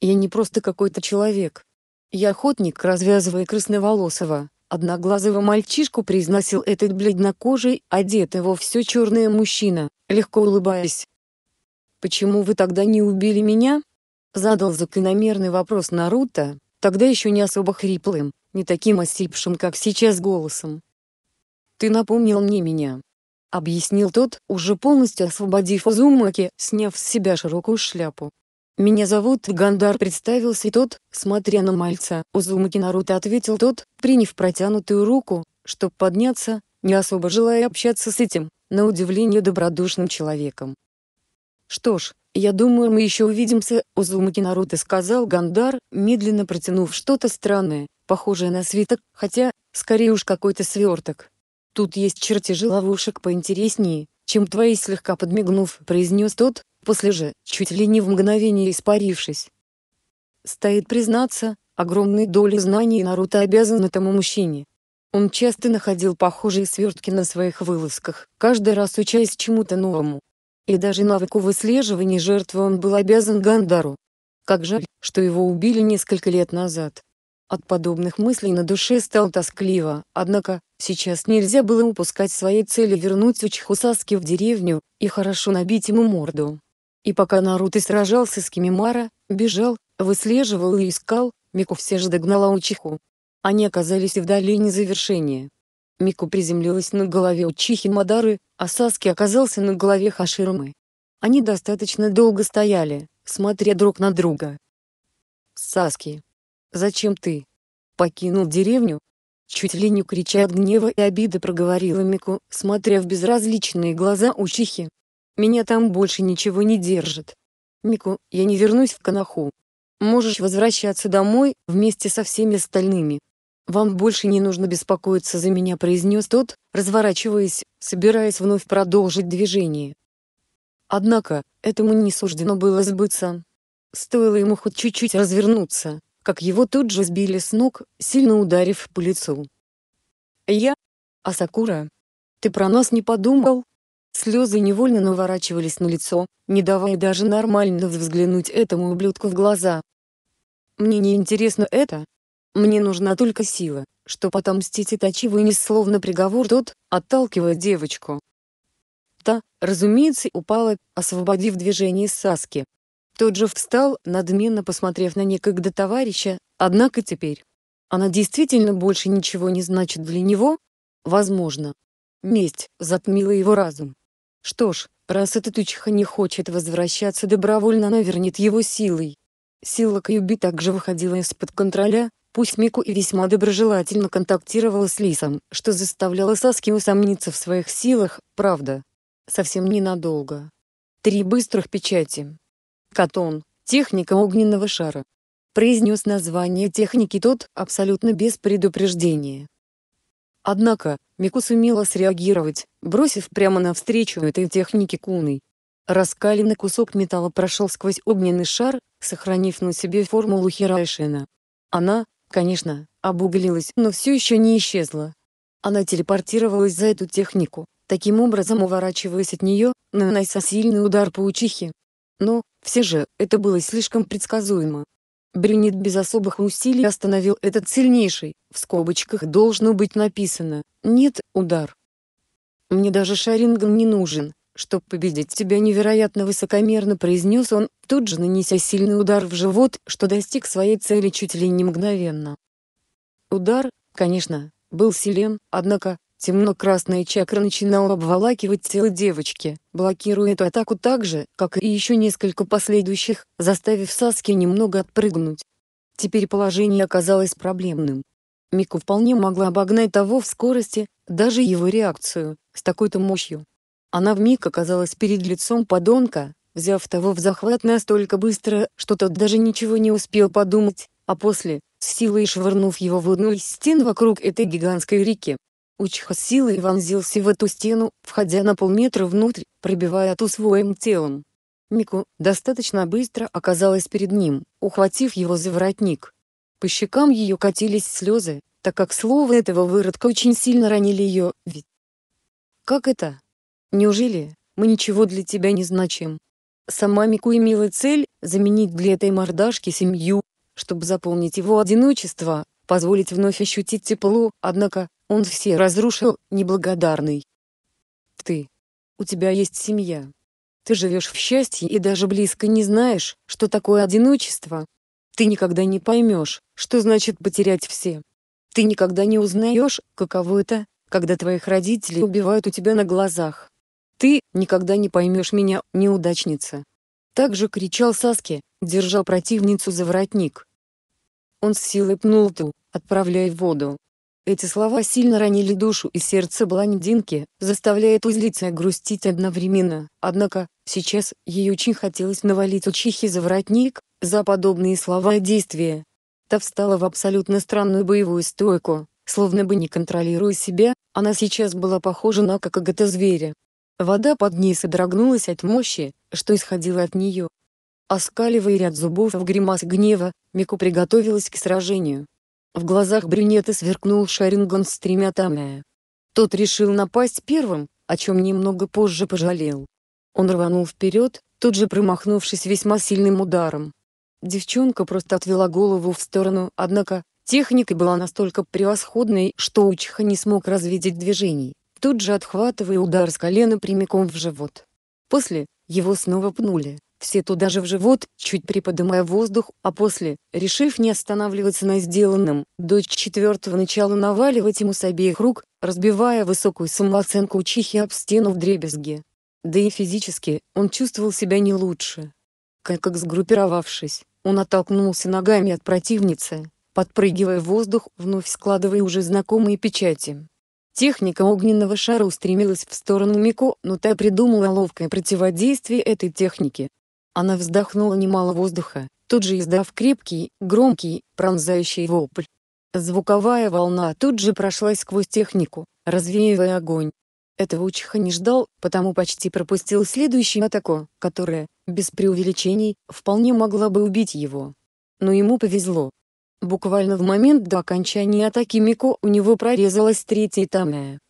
Я не просто какой-то человек. Я охотник, развязывая красноволосого, одноглазого мальчишку произносил этот бледнокожий, одетый во все черное мужчина, легко улыбаясь. «Почему вы тогда не убили меня?» Задал закономерный вопрос Наруто, тогда еще не особо хриплым, не таким осипшим, как сейчас голосом. «Ты напомнил мне меня», — объяснил тот, уже полностью освободив Узумаки, сняв с себя широкую шляпу. «Меня зовут Гандар», — представился тот, смотря на мальца. «Узумаки Наруто», — ответил тот, приняв протянутую руку, чтобы подняться, не особо желая общаться с этим, на удивление добродушным человеком. «Что ж, я думаю, мы еще увидимся», — Узумаки Наруто сказал Гандар, медленно протянув что-то странное, похожее на свиток, хотя, скорее уж какой-то сверток. «Тут есть чертежи ловушек поинтереснее, чем твои», — слегка подмигнув, произнес тот, после же, чуть ли не в мгновение испарившись. Стоит признаться, огромной долей знаний Наруто обязан этому мужчине. Он часто находил похожие свертки на своих вылазках, каждый раз учаясь чему-то новому. И даже навыку выслеживания жертвы он был обязан Гандару. Как жаль, что его убили несколько лет назад. От подобных мыслей на душе стало тоскливо, однако, сейчас нельзя было упускать своей цели вернуть Учхусаски в деревню и хорошо набить ему морду. И пока Наруто сражался с Кимимара, бежал, выслеживал и искал, Мику все же догнала Учиху. Они оказались в долине завершения. Мику приземлилась на голове Учихи Мадары, а Саски оказался на голове Хаширмы. Они достаточно долго стояли, смотря друг на друга. «Саски, зачем ты покинул деревню?» Чуть ли не крича от гнева и обиды проговорила Мику, смотря в безразличные глаза Учихи. Меня там больше ничего не держит. Мику, я не вернусь в Канаху. Можешь возвращаться домой, вместе со всеми остальными. Вам больше не нужно беспокоиться за меня, произнес тот, разворачиваясь, собираясь вновь продолжить движение. Однако, этому не суждено было сбыться. Стоило ему хоть чуть-чуть развернуться, как его тут же сбили с ног, сильно ударив по лицу. «Я? Асакура? Ты про нас не подумал?» Слезы невольно наворачивались на лицо, не давая даже нормально взглянуть этому ублюдку в глаза. «Мне не интересно это. Мне нужна только сила, что потомстить Итачи вынес словно приговор тот, отталкивая девочку». Та, разумеется, упала, освободив движение Саски. Тот же встал, надменно посмотрев на некогда товарища, однако теперь. Она действительно больше ничего не значит для него? Возможно. Месть затмила его разум. Что ж, раз эта тучха не хочет возвращаться добровольно, она вернет его силой. Сила Кьюби также выходила из-под контроля, пусть Мику и весьма доброжелательно контактировала с Лисом, что заставляло Саски усомниться в своих силах, правда. Совсем ненадолго. Три быстрых печати. Катон. Техника огненного шара. Произнес название техники тот, абсолютно без предупреждения. Однако, Мику сумела среагировать, бросив прямо навстречу этой технике куной. Раскаленный кусок металла прошел сквозь огненный шар, сохранив на себе формулу Хирайшина. Она, конечно, обуглилась, но все еще не исчезла. Она телепортировалась за эту технику, таким образом уворачиваясь от нее, нанося сильный удар по паучихе. Но, все же, это было слишком предсказуемо, Брюнет без особых усилий остановил этот сильнейший, в скобочках должно быть написано «Нет, удар». «Мне даже шаринган не нужен, чтобы победить тебя невероятно высокомерно произнес он, тут же нанеся сильный удар в живот, что достиг своей цели чуть ли не мгновенно. Удар, конечно, был силен, однако, Темно-красная чакра начинала обволакивать тело девочки, блокируя эту атаку так же, как и еще несколько последующих, заставив Саски немного отпрыгнуть. Теперь положение оказалось проблемным. Мику вполне могла обогнать того в скорости, даже его реакцию, с такой-то мощью. Она вмиг оказалась перед лицом подонка, взяв того в захват настолько быстро, что тот даже ничего не успел подумать, а после, с силой швырнув его в одну из стен вокруг этой гигантской реки. Учиха силой вонзился в эту стену, входя на полметра внутрь, пробивая ту своим телом. Мику достаточно быстро оказалась перед ним, ухватив его за воротник. По щекам ее катились слезы, так как слова этого выродка очень сильно ранили ее, ведь... Как это? Неужели мы ничего для тебя не значим? Сама Мику имела цель заменить для этой мордашки семью, чтобы заполнить его одиночество, позволить вновь ощутить тепло, однако он все разрушил, ну. неблагодарный. Ты. У тебя есть семья. Ты живешь в счастье и даже близко не знаешь, что такое одиночество. Ты никогда не поймешь, что значит потерять все. Ты никогда не узнаешь, каково это, когда твоих родителей убивают у тебя на глазах. Ты никогда не поймешь меня, неудачница. Также кричал Саски, держа противницу за воротник. Он с силой пнул ту, отправляя в воду. Эти слова сильно ранили душу и сердце блондинки, заставляя ту злиться и грустить одновременно. Однако, сейчас, ей очень хотелось навалить учихи за воротник, за подобные слова и действия. Та встала в абсолютно странную боевую стойку, словно бы не контролируя себя, она сейчас была похожа на какого-то зверя. Вода под ней содрогнулась от мощи, что исходило от нее. Оскаливая ряд зубов в гримас гнева, Мику приготовилась к сражению. В глазах брюнета сверкнул Шаринган с тремя томя. Тот решил напасть первым, о чем немного позже пожалел. Он рванул вперед, тут же промахнувшись весьма сильным ударом. Девчонка просто отвела голову в сторону, однако, техника была настолько превосходной, что Учиха не смог развидеть движений, тут же отхватывая удар с колена прямиком в живот. После, его снова пнули все туда же в живот, чуть приподымая воздух, а после, решив не останавливаться на сделанном, дочь четвертого начала наваливать ему с обеих рук, разбивая высокую самооценку чихи об стену в дребезге. Да и физически, он чувствовал себя не лучше. Как, как сгруппировавшись, он оттолкнулся ногами от противницы, подпрыгивая в воздух, вновь складывая уже знакомые печати. Техника огненного шара устремилась в сторону Мико, но та придумала ловкое противодействие этой технике, она вздохнула немало воздуха, тут же издав крепкий, громкий, пронзающий вопль. Звуковая волна тут же прошла сквозь технику, развеивая огонь. Этого Учиха не ждал, потому почти пропустил следующую атаку, которая, без преувеличений, вполне могла бы убить его. Но ему повезло. Буквально в момент до окончания атаки Мико у него прорезалась третья тамная.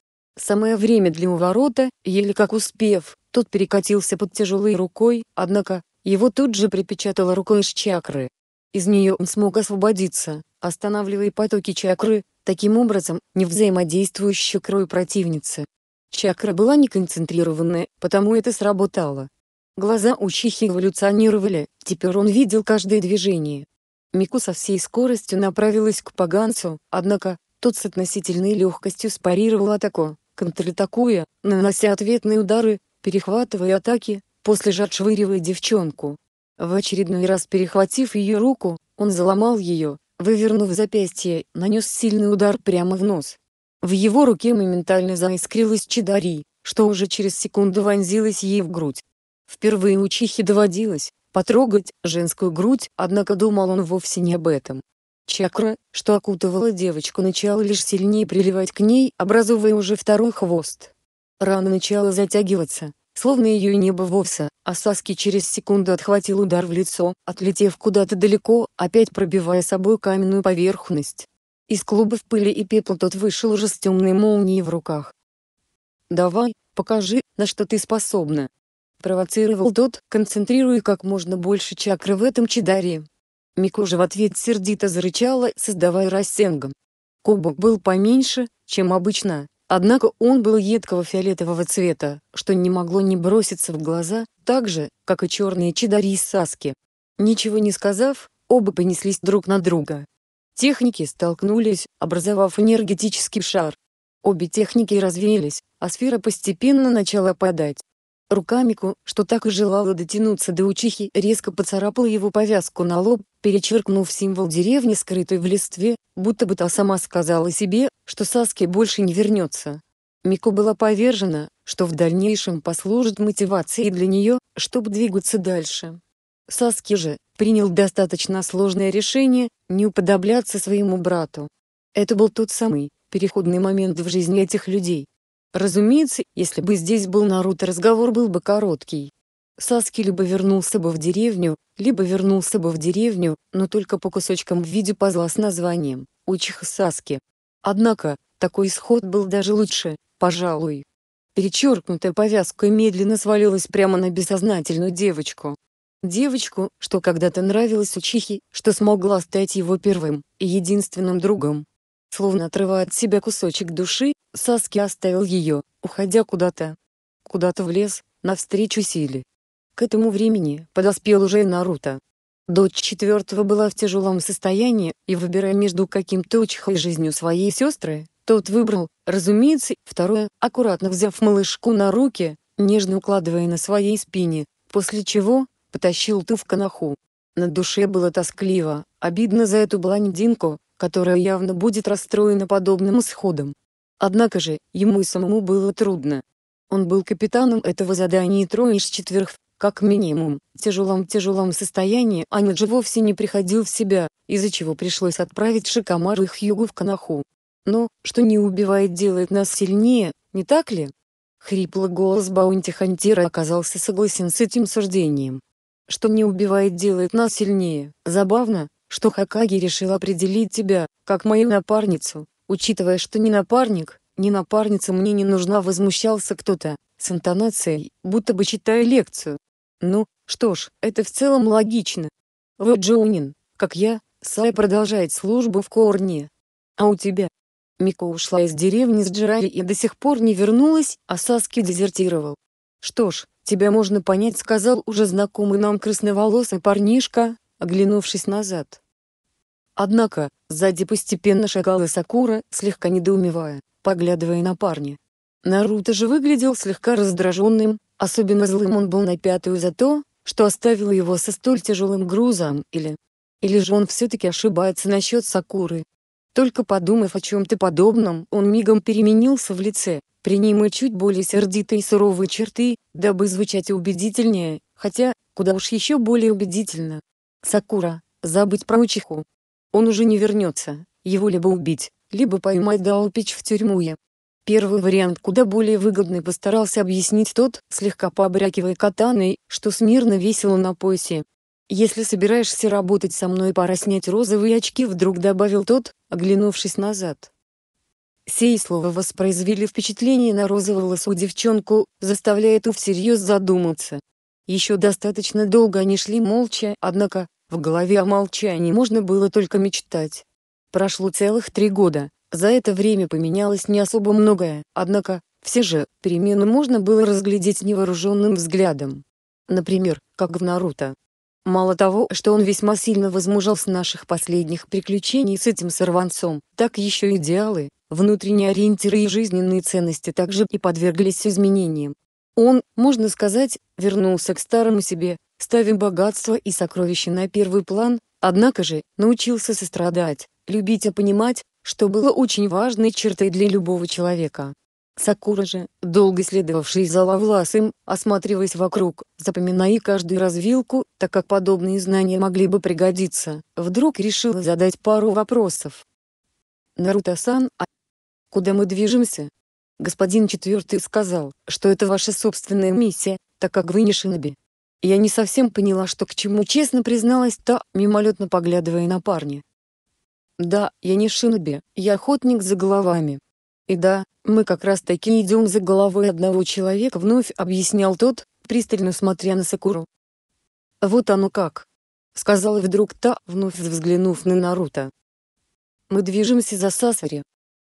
Самое время для уворота, еле как успев, тот перекатился под тяжелой рукой, однако, его тут же припечатала рукой из чакры. Из нее он смог освободиться, останавливая потоки чакры, таким образом, не взаимодействующую крой противницы. Чакра была неконцентрированная, потому это сработало. Глаза у Чихи эволюционировали, теперь он видел каждое движение. Мику со всей скоростью направилась к Паганцу, однако, тот с относительной легкостью спарировал атаку, контратакуя, нанося ответные удары, перехватывая атаки, После же отшвыривая девчонку. В очередной раз перехватив ее руку, он заломал ее, вывернув запястье, нанес сильный удар прямо в нос. В его руке моментально заискрилась чадари, что уже через секунду вонзилась ей в грудь. Впервые у учихе доводилось потрогать женскую грудь, однако думал он вовсе не об этом. Чакра, что окутывала девочку, начала лишь сильнее приливать к ней, образовывая уже второй хвост. Рана начала затягиваться, словно ее и не было вовсе, а Саски через секунду отхватил удар в лицо, отлетев куда-то далеко, опять пробивая собой каменную поверхность. Из клуба в пыли и пепла тот вышел уже с темной молнией в руках. «Давай, покажи, на что ты способна!» Провоцировал тот, концентрируя как можно больше чакры в этом Мико же в ответ сердито зарычала, создавая рассенгом. Кубок был поменьше, чем обычно, Однако он был едкого фиолетового цвета, что не могло не броситься в глаза, так же, как и черные чидари из Саски. Ничего не сказав, оба понеслись друг на друга. Техники столкнулись, образовав энергетический шар. Обе техники развеялись, а сфера постепенно начала падать. Рука Мику, что так и желала дотянуться до учихи, резко поцарапала его повязку на лоб, перечеркнув символ деревни, скрытой в листве, будто бы та сама сказала себе, что Саски больше не вернется. Мику была повержена, что в дальнейшем послужит мотивацией для нее, чтобы двигаться дальше. Саски же, принял достаточно сложное решение, не уподобляться своему брату. Это был тот самый, переходный момент в жизни этих людей, Разумеется, если бы здесь был Наруто, разговор был бы короткий. Саски либо вернулся бы в деревню, либо вернулся бы в деревню, но только по кусочкам в виде пазла с названием «Учиха Саски». Однако, такой исход был даже лучше, пожалуй. Перечеркнутая повязка медленно свалилась прямо на бессознательную девочку. Девочку, что когда-то нравилась Учихе, что смогла стать его первым и единственным другом, Словно отрывая от себя кусочек души, Саски оставил ее, уходя куда-то. Куда-то в лес, навстречу силе. К этому времени подоспел уже и Наруто. Дочь четвертого была в тяжелом состоянии, и выбирая между каким-то учихой жизнью своей сестры, тот выбрал, разумеется, второе, аккуратно взяв малышку на руки, нежно укладывая на своей спине, после чего, потащил ту в канаху. На душе было тоскливо, обидно за эту блондинку, которая явно будет расстроена подобным исходом. Однако же, ему и самому было трудно. Он был капитаном этого задания и трое из четверых, как минимум, в тяжелом-тяжелом состоянии Аниджи вовсе не приходил в себя, из-за чего пришлось отправить Шикамару их югу в Канаху. Но, что не убивает делает нас сильнее, не так ли? Хриплый голос Баунти Хантира оказался согласен с этим суждением. Что не убивает делает нас сильнее, забавно, что Хакаги решил определить тебя, как мою напарницу, учитывая, что ни напарник, ни напарница мне не нужна возмущался кто-то, с интонацией, будто бы читая лекцию. Ну, что ж, это в целом логично. Вы Джоунин, как я, Сая продолжает службу в Корне. А у тебя? Мико ушла из деревни с Джираи и до сих пор не вернулась, а Саски дезертировал. Что ж, тебя можно понять, сказал уже знакомый нам красноволосый парнишка, оглянувшись назад. Однако, сзади постепенно шагала Сакура, слегка недоумевая, поглядывая на парня. Наруто же выглядел слегка раздраженным, особенно злым он был на пятую за то, что оставил его со столь тяжелым грузом, или... Или же он все-таки ошибается насчет Сакуры. Только подумав о чем-то подобном, он мигом переменился в лице, принимая чуть более сердитые и суровые черты, дабы звучать убедительнее, хотя, куда уж еще более убедительно. Сакура, забыть про Учиху. Он уже не вернется, его либо убить, либо поймать да упечь в тюрьму я. Первый вариант куда более выгодный постарался объяснить тот, слегка побрякивая катаной, что смирно весело на поясе. «Если собираешься работать со мной, пора снять розовые очки», вдруг добавил тот, оглянувшись назад. Сей слова воспроизвели впечатление на розоволосую девчонку, заставляя ту всерьез задуматься. Еще достаточно долго они шли молча, однако, в голове о молчании можно было только мечтать. Прошло целых три года, за это время поменялось не особо многое, однако, все же, перемены можно было разглядеть невооруженным взглядом. Например, как в Наруто. Мало того, что он весьма сильно возмужал с наших последних приключений с этим сорванцом, так еще идеалы, внутренние ориентиры и жизненные ценности также и подверглись изменениям. Он, можно сказать, вернулся к старому себе, ставим богатство и сокровища на первый план, однако же, научился сострадать, любить и понимать, что было очень важной чертой для любого человека. Сакура же, долго следовавший за Лавласом, осматриваясь вокруг, запоминая каждую развилку, так как подобные знания могли бы пригодиться, вдруг решила задать пару вопросов. «Наруто-сан, а куда мы движемся?» Господин четвертый сказал, что это ваша собственная миссия, так как вы не шиноби. Я не совсем поняла, что к чему честно призналась та, мимолетно поглядывая на парня. Да, я не шиноби, я охотник за головами. И да, мы как раз таки идем за головой одного человека, вновь объяснял тот, пристально смотря на Сакуру. Вот оно как. Сказала вдруг та, вновь взглянув на Наруто. Мы движемся за Сасари,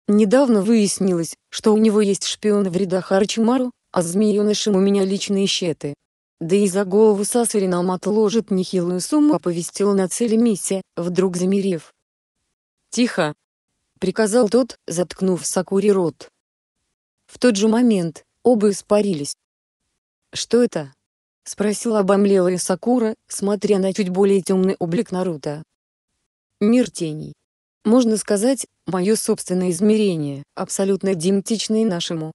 Недавно выяснилось, что у него есть шпион в рядах Арчимару, а с у меня личные щеты. Да и за голову Сасари нам отложит нехилую сумму, оповестила на цели миссия, вдруг замерев. «Тихо!» — приказал тот, заткнув Сакури рот. В тот же момент, оба испарились. «Что это?» — спросила обомлелая Сакура, смотря на чуть более темный облик Наруто. «Мир теней», можно сказать, мое собственное измерение, абсолютно идентичное нашему.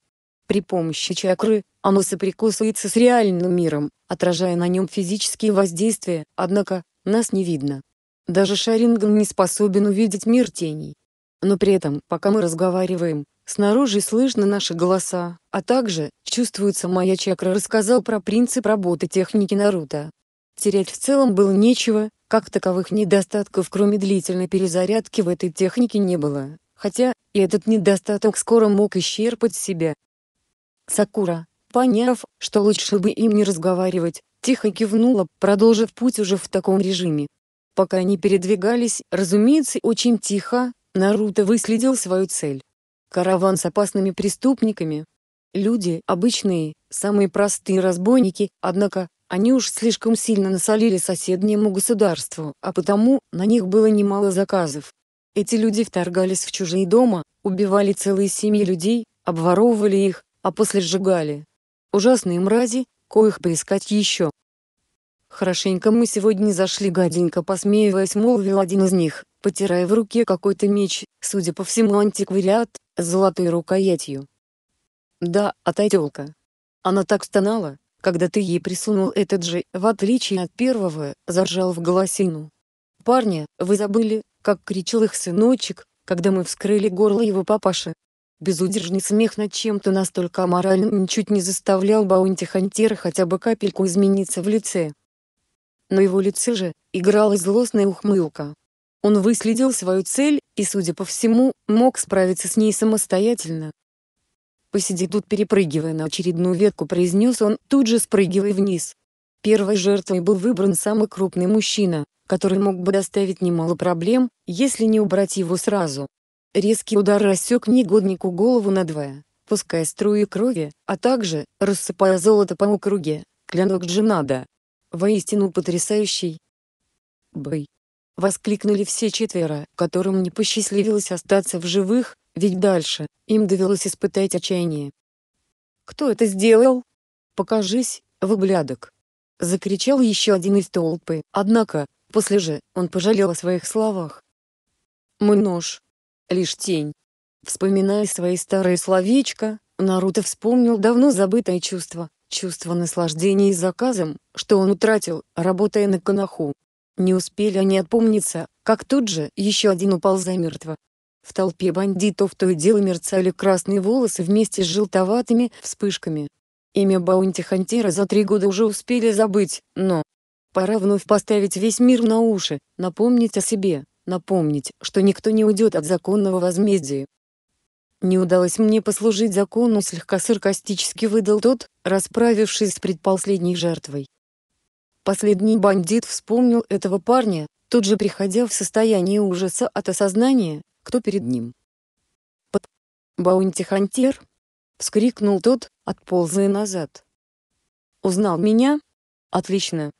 При помощи чакры, оно соприкусывается с реальным миром, отражая на нем физические воздействия, однако, нас не видно. Даже Шаринган не способен увидеть мир теней. Но при этом, пока мы разговариваем, снаружи слышны наши голоса, а также, чувствуется моя чакра рассказал про принцип работы техники Наруто. Терять в целом было нечего, как таковых недостатков, кроме длительной перезарядки, в этой технике не было, хотя и этот недостаток скоро мог исчерпать себя. Сакура, поняв, что лучше бы им не разговаривать, тихо кивнула, продолжив путь уже в таком режиме. Пока они передвигались, разумеется, очень тихо, Наруто выследил свою цель. Караван с опасными преступниками. Люди, обычные, самые простые разбойники, однако, они уж слишком сильно насолили соседнему государству, а потому на них было немало заказов. Эти люди вторгались в чужие дома, убивали целые семьи людей, обворовывали их, а после сжигали. Ужасные мрази, коих поискать еще. «Хорошенько мы сегодня зашли гаденько», — посмеиваясь, молвил один из них, потирая в руке какой-то меч, судя по всему антиквариат, с золотой рукоятью. «Да, а Она так стонала, когда ты ей присунул этот же, в отличие от первого, заржал в голосину. Парня, вы забыли, как кричал их сыночек, когда мы вскрыли горло его папаши?» Безудержный смех над чем-то настолько аморальным ничуть не заставлял баунти-хантера хотя бы капельку измениться в лице. На его лице же, играла злостная ухмылка. Он выследил свою цель, и, судя по всему, мог справиться с ней самостоятельно, «Посиди тут перепрыгивая на очередную ветку» произнес он, тут же спрыгивая вниз. Первой жертвой был выбран самый крупный мужчина, который мог бы доставить немало проблем, если не убрать его сразу. Резкий удар рассек негоднику голову надвое, пуская струи крови, а также, рассыпая золото по округе, клянок Джинада. Воистину потрясающий. Бэй. Воскликнули все четверо, которым не посчастливилось остаться в живых, ведь дальше им довелось испытать отчаяние. «Кто это сделал? Покажись, выблядок!» Закричал еще один из толпы, однако, после же, он пожалел о своих словах. Мой нож. Лишь тень». Вспоминая свои старые словечка, Наруто вспомнил давно забытое чувство, чувство наслаждения и заказом, что он утратил, работая на Канаху. Не успели они отпомниться, как тут же еще один упал замертво, в толпе бандитов то и дело мерцали красные волосы вместе с желтоватыми вспышками. Имя баунти-хантера за три года уже успели забыть, но... Пора вновь поставить весь мир на уши, напомнить о себе, напомнить, что никто не уйдет от законного возмездия. Не удалось мне послужить закону, слегка саркастически выдал тот, расправившись с предпоследней жертвой. Последний бандит вспомнил этого парня, тут же приходя в состояние ужаса от осознания, кто перед ним. «Под... Баунти-хантер!» — вскрикнул тот, отползая назад. «Узнал меня? Отлично!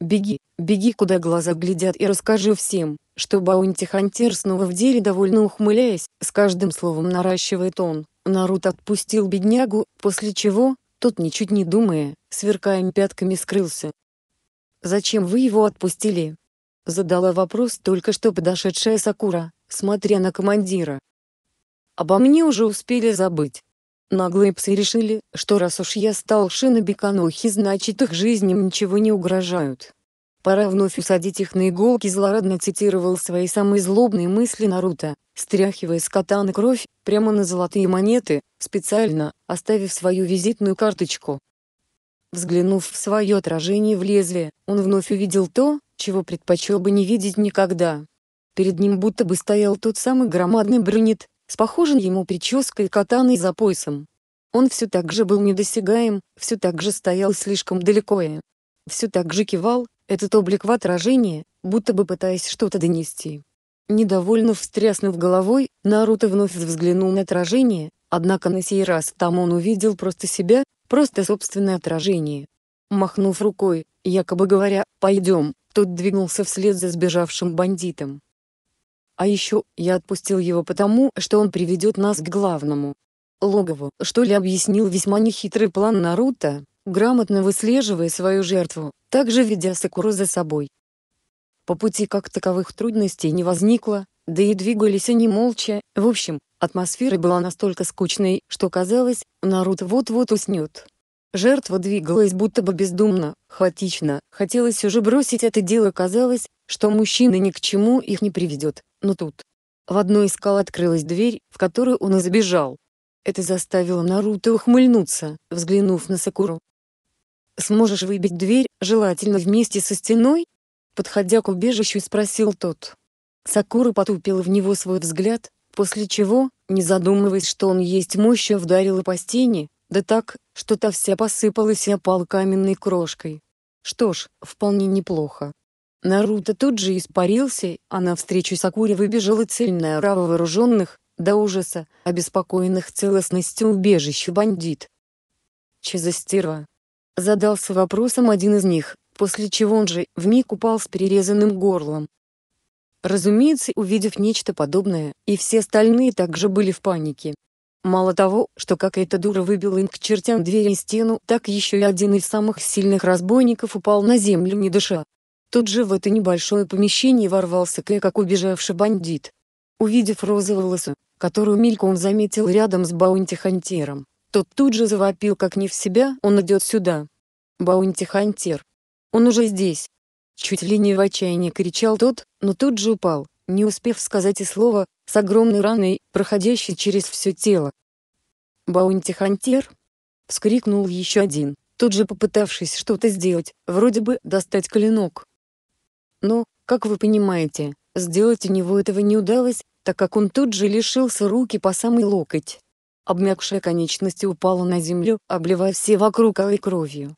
Беги, беги, куда глаза глядят и расскажи всем, что Баунти-хантер снова в деле довольно ухмыляясь, с каждым словом наращивает он, Нарут отпустил беднягу, после чего, тот ничуть не думая, сверкая пятками скрылся. «Зачем вы его отпустили?» Задала вопрос только что подошедшая Сакура смотря на командира. Обо мне уже успели забыть. Наглые псы решили, что раз уж я стал шиноби канохи, значит их жизням ничего не угрожают. Пора вновь усадить их на иголки злорадно цитировал свои самые злобные мысли Наруто, стряхивая с катаны кровь, прямо на золотые монеты, специально, оставив свою визитную карточку. Взглянув в свое отражение в лезвие, он вновь увидел то, чего предпочел бы не видеть никогда. Перед ним будто бы стоял тот самый громадный брюнет, с похожей ему прической и катаной за поясом. Он все так же был недосягаем, все так же стоял слишком далеко и все так же кивал, этот облик в отражении, будто бы пытаясь что-то донести. Недовольно встряснув головой, Наруто вновь взглянул на отражение, однако на сей раз там он увидел просто себя, просто собственное отражение. Махнув рукой, якобы говоря «пойдем», тот двинулся вслед за сбежавшим бандитом. А еще я отпустил его потому, что он приведет нас к главному. Логову, что ли объяснил весьма нехитрый план Наруто, грамотно выслеживая свою жертву, также ведя Сакуру за собой. По пути как таковых трудностей не возникло, да и двигались они молча, в общем, атмосфера была настолько скучной, что казалось, Наруто вот-вот уснет. Жертва двигалась будто бы бездумно, хаотично, хотелось уже бросить это дело, казалось, что мужчина ни к чему их не приведет, но тут. В одной из скал открылась дверь, в которую он и забежал. Это заставило Наруто ухмыльнуться, взглянув на Сакуру. «Сможешь выбить дверь, желательно вместе со стеной?» Подходя к убежищу спросил тот. Сакура потупила в него свой взгляд, после чего, не задумываясь, что он есть мощью, вдарила по стене, да так, что-то вся посыпалась и опал каменной крошкой. Что ж, вполне неплохо. Наруто тут же испарился, а навстречу Сакуре выбежала цельная рава вооруженных, до ужаса, обеспокоенных целостностью убежища бандит. Чезастира. Задался вопросом один из них, после чего он же вмиг упал с перерезанным горлом. Разумеется, увидев нечто подобное, и все остальные также были в панике, Мало того, что какая-то дура выбила им к чертям дверь и стену, так еще и один из самых сильных разбойников упал на землю не дыша. Тут же в это небольшое помещение ворвался Кэ как убежавший бандит. Увидев розовую лысу, которую мельком заметил рядом с баунти-хантером, тот тут же завопил как не в себя «Он идет сюда!» «Баунти-хантер! Он уже здесь!» Чуть ли не в отчаянии кричал тот, но тут же упал, не успев сказать и слова, с огромной раной, проходящей через все тело. «Баунти-хантер?» — вскрикнул еще один, тут же попытавшись что-то сделать, вроде бы достать клинок. Но, как вы понимаете, сделать у него этого не удалось, так как он тут же лишился руки по самый локоть. Обмякшая конечность упала на землю, обливая все вокруг алой кровью.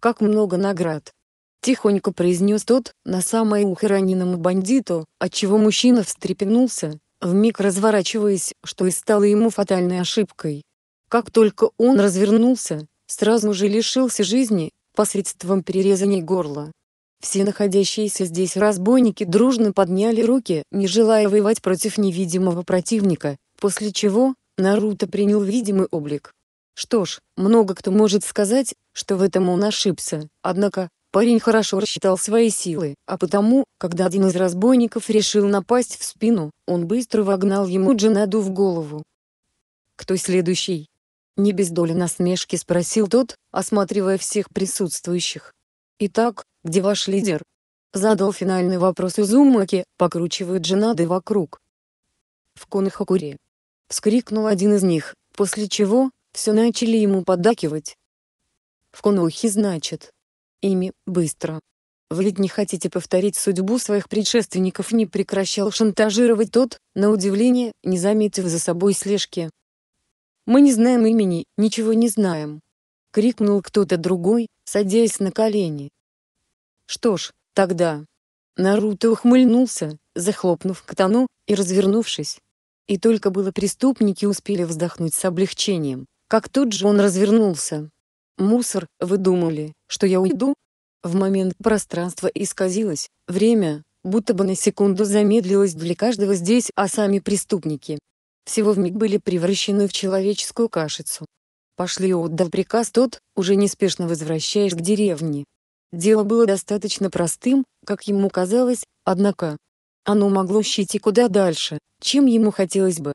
Как много наград, Тихонько произнес тот, на самое ухо раненому бандиту, отчего мужчина встрепенулся, вмиг разворачиваясь, что и стало ему фатальной ошибкой. Как только он развернулся, сразу же лишился жизни, посредством перерезания горла. Все находящиеся здесь разбойники дружно подняли руки, не желая воевать против невидимого противника, после чего, Наруто принял видимый облик. Что ж, много кто может сказать, что в этом он ошибся, однако, Парень хорошо рассчитал свои силы, а потому, когда один из разбойников решил напасть в спину, он быстро вогнал ему джинаду в голову. «Кто следующий?» Не без доли насмешки спросил тот, осматривая всех присутствующих. «Итак, где ваш лидер?» Задал финальный вопрос изумаки, покручивая джинады вокруг. «В Конхакуре!» Вскрикнул один из них, после чего, все начали ему поддакивать. «В Конохи значит», ими быстро. Вы не хотите повторить судьбу своих предшественников не прекращал шантажировать тот, на удивление, не заметив за собой слежки. «Мы не знаем имени, ничего не знаем», — крикнул кто-то другой, садясь на колени. «Что ж, тогда...» Наруто ухмыльнулся, захлопнув катану и развернувшись. И только было преступники успели вздохнуть с облегчением, как тут же он развернулся, Мусор, вы думали, что я уйду? В момент пространство исказилось, время, будто бы на секунду замедлилось для каждого здесь, а сами преступники. Всего в миг были превращены в человеческую кашицу. Пошли отдал приказ тот, уже неспешно возвращаясь к деревне. Дело было достаточно простым, как ему казалось, однако оно могло щить и куда дальше, чем ему хотелось бы.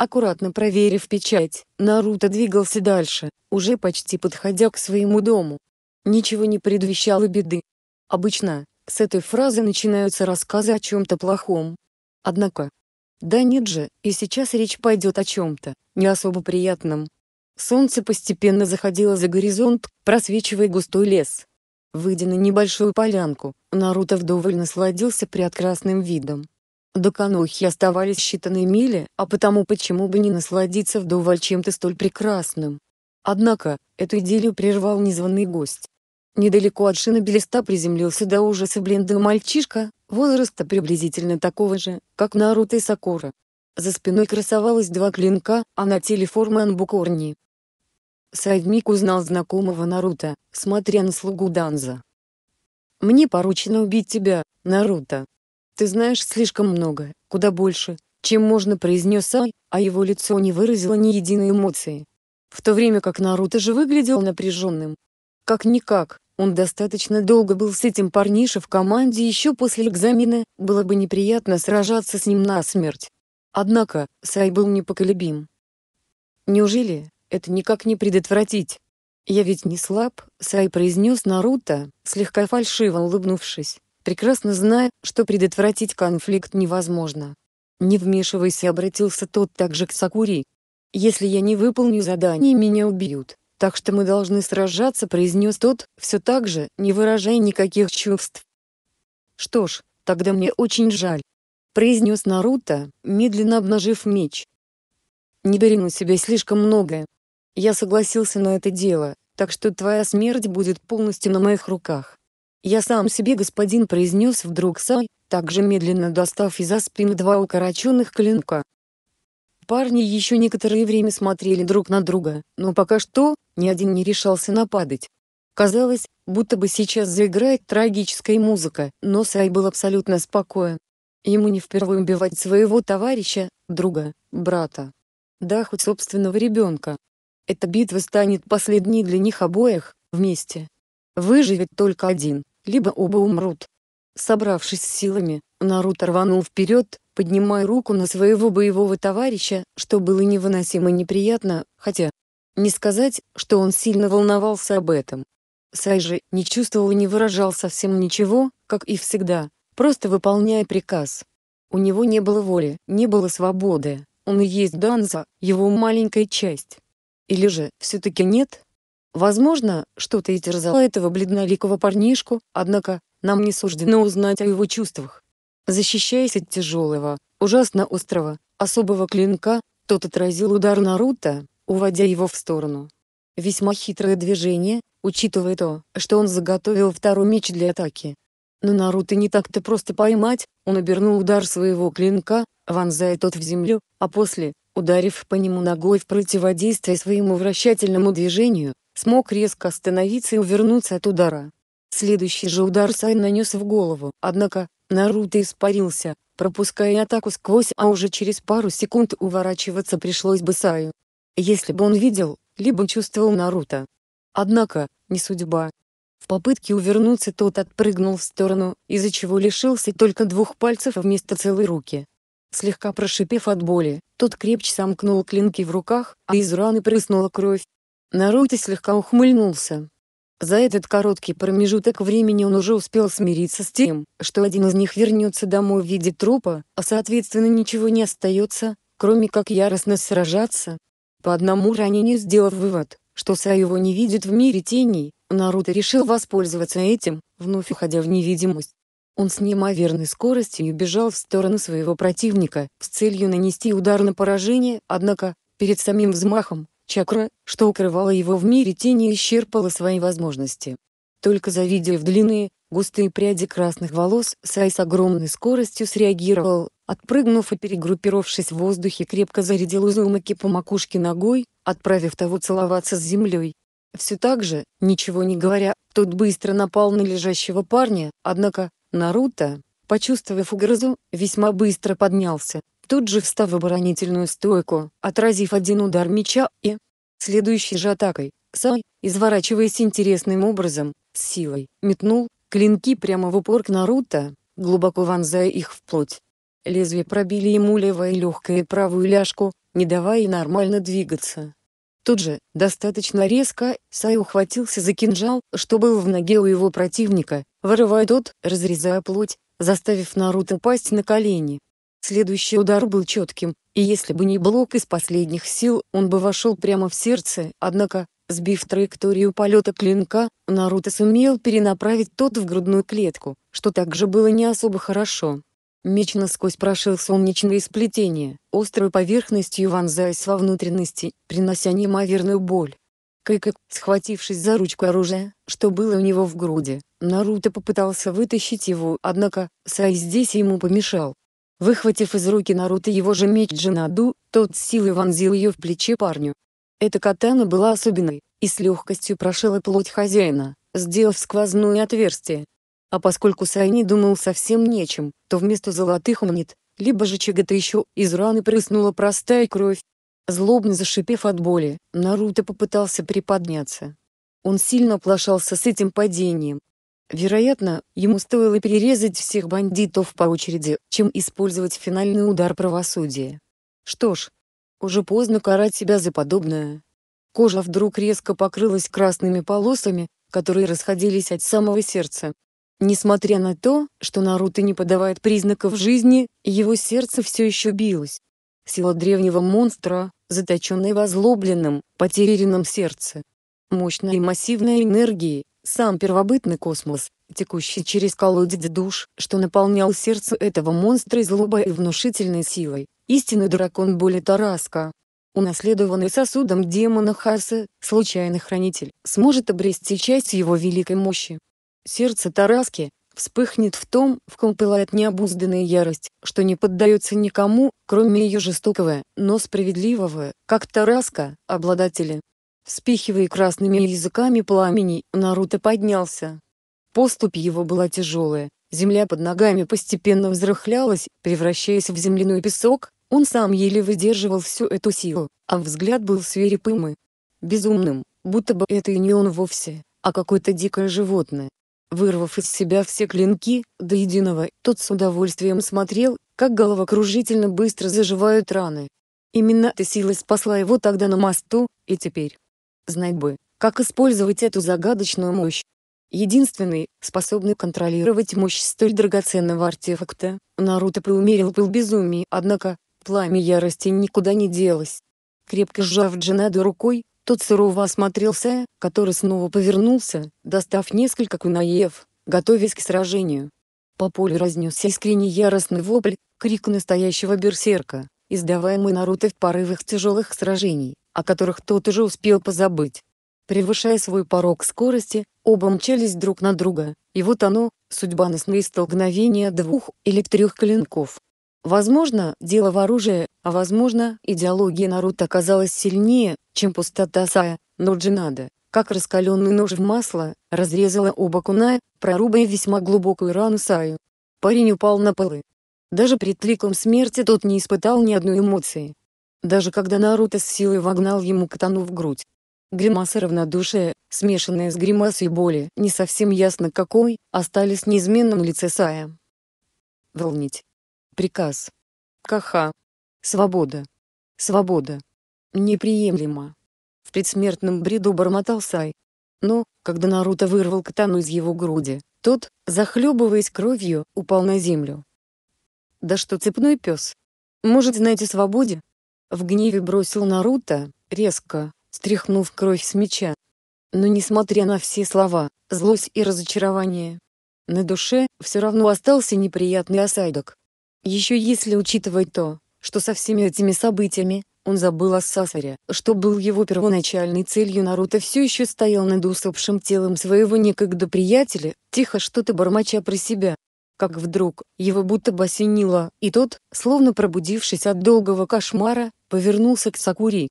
Аккуратно проверив печать, Наруто двигался дальше, уже почти подходя к своему дому. Ничего не предвещало беды. Обычно, с этой фразы начинаются рассказы о чем-то плохом. Однако, да нет же, и сейчас речь пойдет о чем-то, не особо приятном. Солнце постепенно заходило за горизонт, просвечивая густой лес. Выйдя на небольшую полянку, Наруто вдоволь насладился прекрасным видом. До конухи оставались считанные мили, а потому почему бы не насладиться вдоволь чем-то столь прекрасным. Однако, эту идею прервал незваный гость. Недалеко от Шинобелеста приземлился до ужаса блинды мальчишка, возраста приблизительно такого же, как Наруто и Сакура. За спиной красовалось два клинка, а на теле формы анбукорни. Сайдмик узнал знакомого Наруто, смотря на слугу Данза. «Мне поручено убить тебя, Наруто», ты знаешь слишком много, куда больше, чем можно произнес Ай, а его лицо не выразило ни единой эмоции. В то время как Наруто же выглядел напряженным. Как-никак, он достаточно долго был с этим парнишей в команде еще после экзамена, было бы неприятно сражаться с ним насмерть. Однако, Сай был непоколебим. «Неужели это никак не предотвратить?» «Я ведь не слаб», — Сай произнес Наруто, слегка фальшиво улыбнувшись прекрасно зная, что предотвратить конфликт невозможно. «Не вмешивайся», — обратился тот также к Сакури. «Если я не выполню задание, меня убьют, так что мы должны сражаться», — произнес тот, все так же, не выражая никаких чувств. «Что ж, тогда мне очень жаль», — произнес Наруто, медленно обнажив меч. «Не бери на себя слишком многое. Я согласился на это дело, так что твоя смерть будет полностью на моих руках. «Я сам себе господин» произнес вдруг Сай, также медленно достав из-за спины два укороченных клинка. Парни еще некоторое время смотрели друг на друга, но пока что, ни один не решался нападать. Казалось, будто бы сейчас заиграет трагическая музыка, но Сай был абсолютно спокоен. Ему не впервые убивать своего товарища, друга, брата. Да, хоть собственного ребенка. Эта битва станет последней для них обоих, вместе. Выживет только один либо оба умрут. Собравшись с силами, Наруто рванул вперед, поднимая руку на своего боевого товарища, что было невыносимо неприятно, хотя... Не сказать, что он сильно волновался об этом. Сай же не чувствовал и не выражал совсем ничего, как и всегда, просто выполняя приказ. У него не было воли, не было свободы, он и есть Данза, его маленькая часть. Или же, все-таки нет? Возможно, что-то и терзало этого бледноликого парнишку, однако, нам не суждено узнать о его чувствах. Защищаясь от тяжелого, ужасно острого, особого клинка, тот отразил удар Наруто, уводя его в сторону. Весьма хитрое движение, учитывая то, что он заготовил второй меч для атаки. Но Наруто не так-то просто поймать, он обернул удар своего клинка, вонзая тот в землю, а после, ударив по нему ногой в противодействие своему вращательному движению, смог резко остановиться и увернуться от удара. Следующий же удар Сай нанес в голову, однако, Наруто испарился, пропуская атаку сквозь, а уже через пару секунд уворачиваться пришлось бы Саю. Если бы он видел, либо чувствовал Наруто. Однако, не судьба. В попытке увернуться тот отпрыгнул в сторону, из-за чего лишился только двух пальцев вместо целой руки. Слегка прошипев от боли, тот крепче сомкнул клинки в руках, а из раны прыснула кровь, Наруто слегка ухмыльнулся. За этот короткий промежуток времени он уже успел смириться с тем, что один из них вернется домой в виде трупа, а соответственно ничего не остается, кроме как яростно сражаться. По одному ранению сделав вывод, что Саево не видит в мире теней, Наруто решил воспользоваться этим, вновь уходя в невидимость. Он с неимоверной скоростью бежал в сторону своего противника, с целью нанести удар на поражение, однако, перед самим взмахом, Чакра, что укрывала его в мире тени, и исчерпала свои возможности. Только завидев длинные, густые пряди красных волос, Сай с огромной скоростью среагировал, отпрыгнув и перегруппировавшись в воздухе крепко зарядил Узумаки по макушке ногой, отправив того целоваться с землей. Все так же, ничего не говоря, тот быстро напал на лежащего парня, однако, Наруто, почувствовав угрозу, весьма быстро поднялся, тут же встав в оборонительную стойку, отразив один удар меча, и следующей же атакой. Сай, изворачиваясь интересным образом, с силой метнул клинки прямо в упор к Наруто, глубоко вонзая их в плоть. Лезвие пробили ему левое легкое правую ляжку, не давая нормально двигаться. Тут же, достаточно резко, Сай ухватился за кинжал, что был в ноге у его противника, вырывая тот, разрезая плоть, заставив Наруто пасть на колени. Следующий удар был четким, и если бы не блок из последних сил, он бы вошел прямо в сердце, однако, сбив траекторию полета клинка, Наруто сумел перенаправить тот в грудную клетку, что также было не особо хорошо. Меч насквозь прошил солнечное сплетение, острой поверхностью вонзаясь во внутренности, принося неимоверную боль. Кэкэк, схватившись за ручку оружия, что было у него в груди, Наруто попытался вытащить его, однако, Сай здесь ему помешал. Выхватив из руки Наруто его же меч Джинаду, тот с силой вонзил ее в плече парню. Эта катана была особенной, и с легкостью прошила плоть хозяина, сделав сквозное отверстие. А поскольку Сайни думал совсем нечем, то вместо золотых монет, либо же чего-то еще, из раны прыснула простая кровь. Злобно зашипев от боли, Наруто попытался приподняться. Он сильно оплошался с этим падением, Вероятно, ему стоило перерезать всех бандитов по очереди, чем использовать финальный удар правосудия. Что ж, уже поздно карать себя за подобное. Кожа вдруг резко покрылась красными полосами, которые расходились от самого сердца. Несмотря на то, что Наруто не подавает признаков жизни, его сердце все еще билось. Сила древнего монстра, заточенная в озлобленном, потерянном сердце. Мощная и массивная энергия, сам первобытный космос, текущий через колодец душ, что наполнял сердце этого монстра злобой и внушительной силой, истинный дракон Боли Тараска, унаследованный сосудом демона Хаса, случайный хранитель, сможет обрести часть его великой мощи. Сердце Тараски вспыхнет в том, в ком пылает необузданная ярость, что не поддается никому, кроме ее жестокого, но справедливого, как Тараска, обладателя. Вспихивая красными языками пламени, Наруто поднялся. Поступь его была тяжелая, земля под ногами постепенно взрыхлялась, превращаясь в земляной песок, он сам еле выдерживал всю эту силу, а взгляд был свирепым и безумным, будто бы это и не он вовсе, а какое-то дикое животное. Вырвав из себя все клинки, до единого, тот с удовольствием смотрел, как головокружительно быстро заживают раны. Именно эта сила спасла его тогда на мосту, и теперь, знать бы, как использовать эту загадочную мощь. Единственный, способный контролировать мощь столь драгоценного артефакта, Наруто поумерил пыл безумия, однако, пламя ярости никуда не делось. Крепко сжав Джинаду рукой, тот сурово осмотрелся, который снова повернулся, достав несколько кунаев, готовясь к сражению. По полю разнесся искренний яростный вопль, крик настоящего берсерка, издаваемый Наруто в порывах тяжелых сражений, о которых тот уже успел позабыть. Превышая свой порог скорости, оба мчались друг на друга, и вот оно, судьбоносное столкновение двух или трех клинков. Возможно, дело в оружии, а возможно, идеология народа оказалась сильнее, чем пустота Сая, но Джинада, как раскаленный нож в масло, разрезала оба куна, прорубая весьма глубокую рану Саю. Парень упал на полы. Даже при тликом смерти тот не испытал ни одной эмоции даже когда Наруто с силой вогнал ему катану в грудь. Гримаса равнодушия, смешанная с гримасой боли, не совсем ясно какой, остались неизменным лице Сая. Волнить. Приказ. Каха. Свобода. Свобода. Неприемлемо. В предсмертном бреду бормотал Сай. Но, когда Наруто вырвал катану из его груди, тот, захлебываясь кровью, упал на землю. Да что цепной пес? Может знать о свободе? В гневе бросил Наруто, резко, стряхнув кровь с меча. Но несмотря на все слова, злость и разочарование, на душе все равно остался неприятный осадок. Еще если учитывать то, что со всеми этими событиями, он забыл о Сасаре, что был его первоначальной целью Наруто все еще стоял над усопшим телом своего некогда приятеля, тихо что-то бормоча про себя. Как вдруг, его будто бы осенило, и тот, словно пробудившись от долгого кошмара, повернулся к Сакури.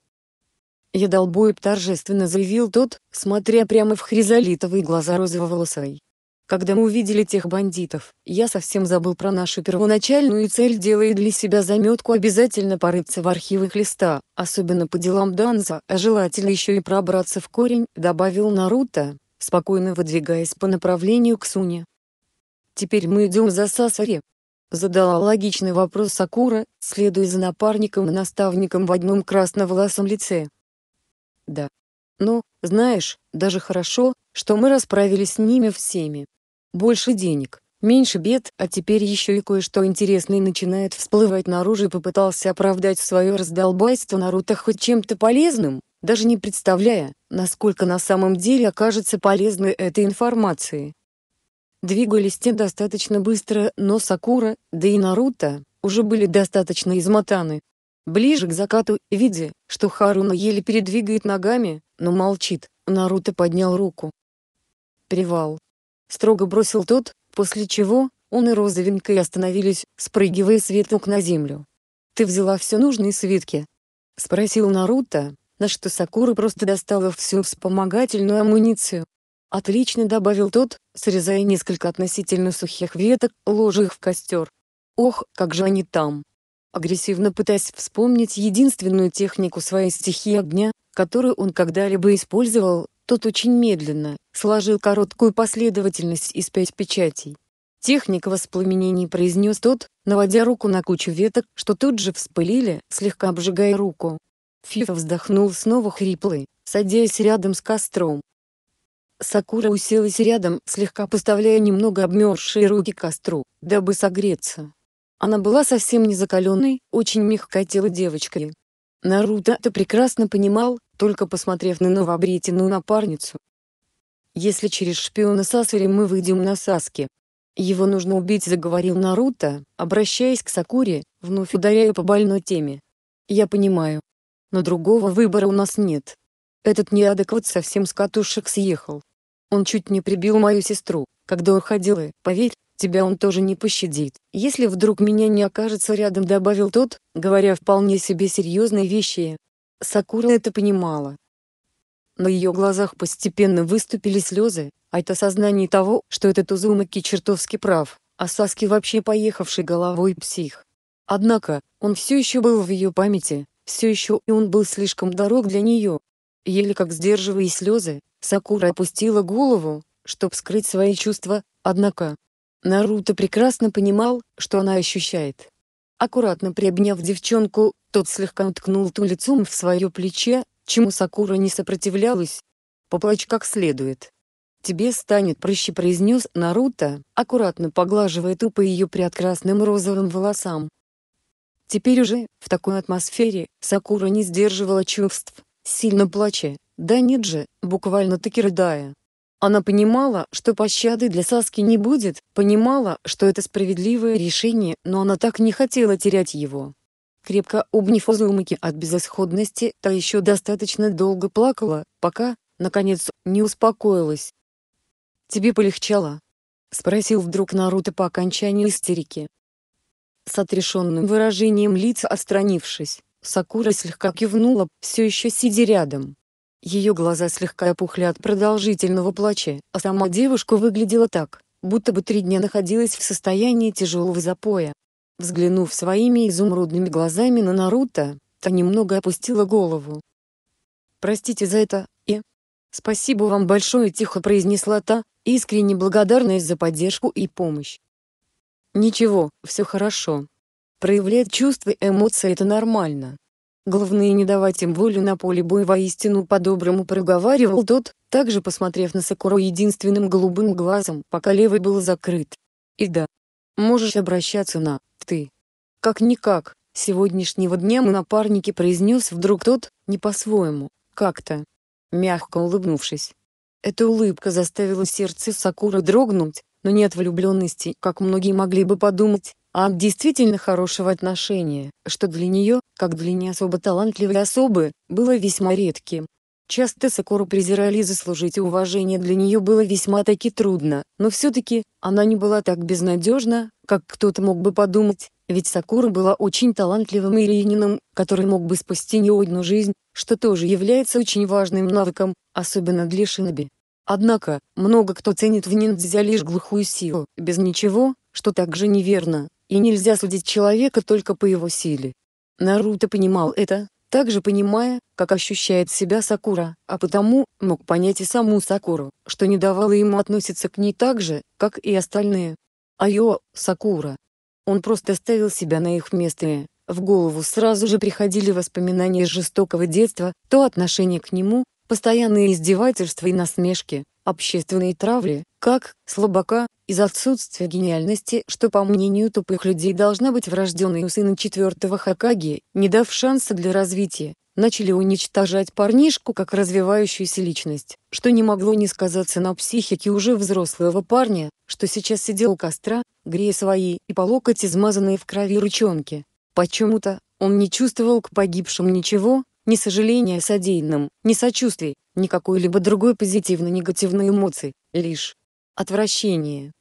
Я Едолбоеб торжественно заявил тот, смотря прямо в хризолитовые глаза розово-волосой. Когда мы увидели тех бандитов, я совсем забыл про нашу первоначальную цель делая для себя заметку обязательно порыться в архивах листа, особенно по делам Данза, а желательно еще и пробраться в корень, добавил Наруто, спокойно выдвигаясь по направлению к Суне. Теперь мы идем за Сасари, Задала логичный вопрос Сакура, следуя за напарником и наставником в одном красноволосом лице. Да. но ну, знаешь, даже хорошо, что мы расправились с ними всеми. Больше денег, меньше бед, а теперь еще и кое-что интересное начинает всплывать наружу и попытался оправдать свое раздолбайство Наруто хоть чем-то полезным, даже не представляя, насколько на самом деле окажется полезной этой информации. Двигались те достаточно быстро, но Сакура, да и Наруто, уже были достаточно измотаны. Ближе к закату, видя, что Харуна еле передвигает ногами, но молчит, Наруто поднял руку. «Привал!» — строго бросил тот, после чего он и Розовинка и остановились, спрыгивая с веток на землю. «Ты взяла все нужные свитки?» — спросил Наруто, на что Сакура просто достала всю вспомогательную амуницию, «Отлично», — добавил тот, срезая несколько относительно сухих веток, ложа их в костер. «Ох, как же они там!» Агрессивно пытаясь вспомнить единственную технику своей стихии огня, которую он когда-либо использовал, тот очень медленно сложил короткую последовательность из пять печатей. «Техника воспламенений», — произнес тот, наводя руку на кучу веток, что тут же вспылили, слегка обжигая руку. Фифа вздохнул снова хриплый, садясь рядом с костром. Сакура уселась рядом, слегка поставляя немного обмерзшие руки к костру, дабы согреться. Она была совсем не закаленной, очень мягкое тело девочкой. Наруто это прекрасно понимал, только посмотрев на новообретенную напарницу. «Если через шпиона Сасури мы выйдем на Саске, «Его нужно убить», — заговорил Наруто, обращаясь к Сакуре, вновь ударяя по больной теме. «Я понимаю. Но другого выбора у нас нет. Этот неадекват совсем с катушек съехал. Он чуть не прибил мою сестру, когда уходил и, э, поверь, тебя он тоже не пощадит. Если вдруг меня не окажется рядом, добавил тот, говоря вполне себе серьезные вещи. Сакура это понимала. На ее глазах постепенно выступили слезы, а это сознание того, что этот Узумаки чертовски прав, а Саски вообще поехавший головой псих. Однако, он все еще был в ее памяти, все еще и он был слишком дорог для нее, Еле как сдерживая слезы, Сакура опустила голову, чтобы скрыть свои чувства, однако Наруто прекрасно понимал, что она ощущает. Аккуратно приобняв девчонку, тот слегка уткнул ту лицом в свое плече, чему Сакура не сопротивлялась. «Поплачь как следует. Тебе станет проще», — произнес Наруто, аккуратно поглаживая тупо по ее прекрасным розовым волосам. Теперь уже, в такой атмосфере, Сакура не сдерживала чувств, сильно плача, да нет же, буквально-таки рыдая. Она понимала, что пощады для Саски не будет, понимала, что это справедливое решение, но она так не хотела терять его. Крепко обняв Узумаки от безысходности, та еще достаточно долго плакала, пока, наконец, не успокоилась. «Тебе полегчало?» — спросил вдруг Наруто по окончании истерики. С отрешенным выражением лица отстранившись, Сакура слегка кивнула, все еще сидя рядом. Ее глаза слегка опухли от продолжительного плача, а сама девушка выглядела так, будто бы три дня находилась в состоянии тяжелого запоя. Взглянув своими изумрудными глазами на Наруто, та немного опустила голову. «Простите за это, и...» «Спасибо вам большое», — тихо произнесла та, искренне благодарная за поддержку и помощь. «Ничего, все хорошо», Проявлять чувства и эмоции это нормально. Главное не давать им волю на поле боя воистину по-доброму проговаривал тот, также посмотрев на Сакуру единственным голубым глазом, пока левый был закрыт. И да, можешь обращаться на «ты». Как-никак, сегодняшнего дня мы напарники произнес вдруг тот, не по-своему, как-то. Мягко улыбнувшись. Эта улыбка заставила сердце Сакуры дрогнуть, но не от влюбленности, как многие могли бы подумать, а действительно хорошего отношения, что для нее, как для не особо талантливой особы, было весьма редким. Часто Сакуру презирали и заслужить уважение для нее было весьма-таки трудно, но все-таки, она не была так безнадежна, как кто-то мог бы подумать, ведь Сакура была очень талантливым ирийнином, который мог бы спасти не одну жизнь, что тоже является очень важным навыком, особенно для шиноби. Однако, много кто ценит в ниндзя лишь глухую силу, без ничего, что также неверно, и нельзя судить человека только по его силе. Наруто понимал это, также понимая, как ощущает себя Сакура, а потому мог понять и саму Сакуру, что не давало ему относиться к ней так же, как и остальные. Айо, Сакура. Он просто ставил себя на их место и, в голову сразу же приходили воспоминания из жестокого детства, то отношение к нему, постоянные издевательства и насмешки, общественные травли, как слабака, из отсутствия гениальности, что по мнению тупых людей должна быть врожденной у сына четвертого Хакаги, не дав шанса для развития, начали уничтожать парнишку как развивающуюся личность, что не могло не сказаться на психике уже взрослого парня, что сейчас сидел у костра, грея свои и по локоть измазанные в крови ручонки. Почему-то, он не чувствовал к погибшим ничего, ни сожаления о содеянном, ни сочувствия, ни какой-либо другой позитивно-негативной эмоции, лишь отвращение.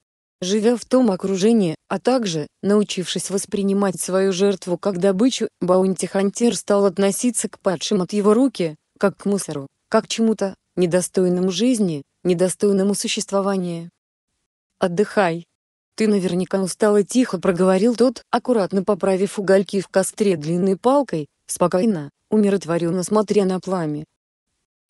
Живя в том окружении, а также, научившись воспринимать свою жертву как добычу, баунти-хантер стал относиться к падшим от его руки, как к мусору, как к чему-то, недостойному жизни, недостойному существования. «Отдыхай. Ты наверняка устал и тихо проговорил тот, аккуратно поправив угольки в костре длинной палкой, спокойно, умиротворенно смотря на пламя.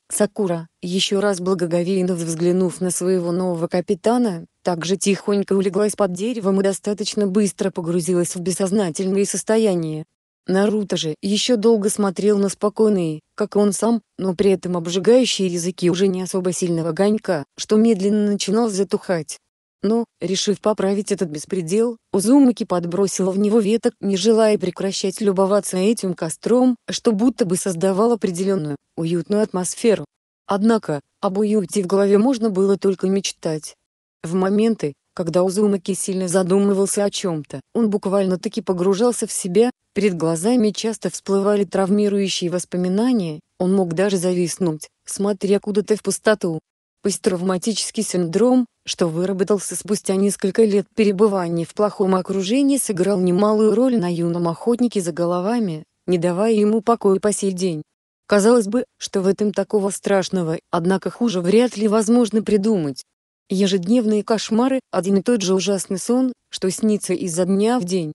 Сакура, еще раз благоговейно взглянув на своего нового капитана, также тихонько улеглась под деревом и достаточно быстро погрузилась в бессознательное состояние. Наруто же еще долго смотрел на спокойные, как он сам, но при этом обжигающие языки уже не особо сильного огонька, что медленно начинал затухать. Но, решив поправить этот беспредел, Узумаки подбросила в него веток, не желая прекращать любоваться этим костром, что будто бы создавал определенную, уютную атмосферу. Однако, об уюте в голове можно было только мечтать. В моменты, когда Узумаки сильно задумывался о чем-то, он буквально-таки погружался в себя, перед глазами часто всплывали травмирующие воспоминания, он мог даже зависнуть, смотря куда-то в пустоту. Посттравматический синдром, что выработался спустя несколько лет перебывания в плохом окружении, сыграл немалую роль на юном охотнике за головами, не давая ему покоя по сей день. Казалось бы, что в этом такого страшного, однако хуже вряд ли возможно придумать. Ежедневные кошмары, один и тот же ужасный сон, что снится изо дня в день,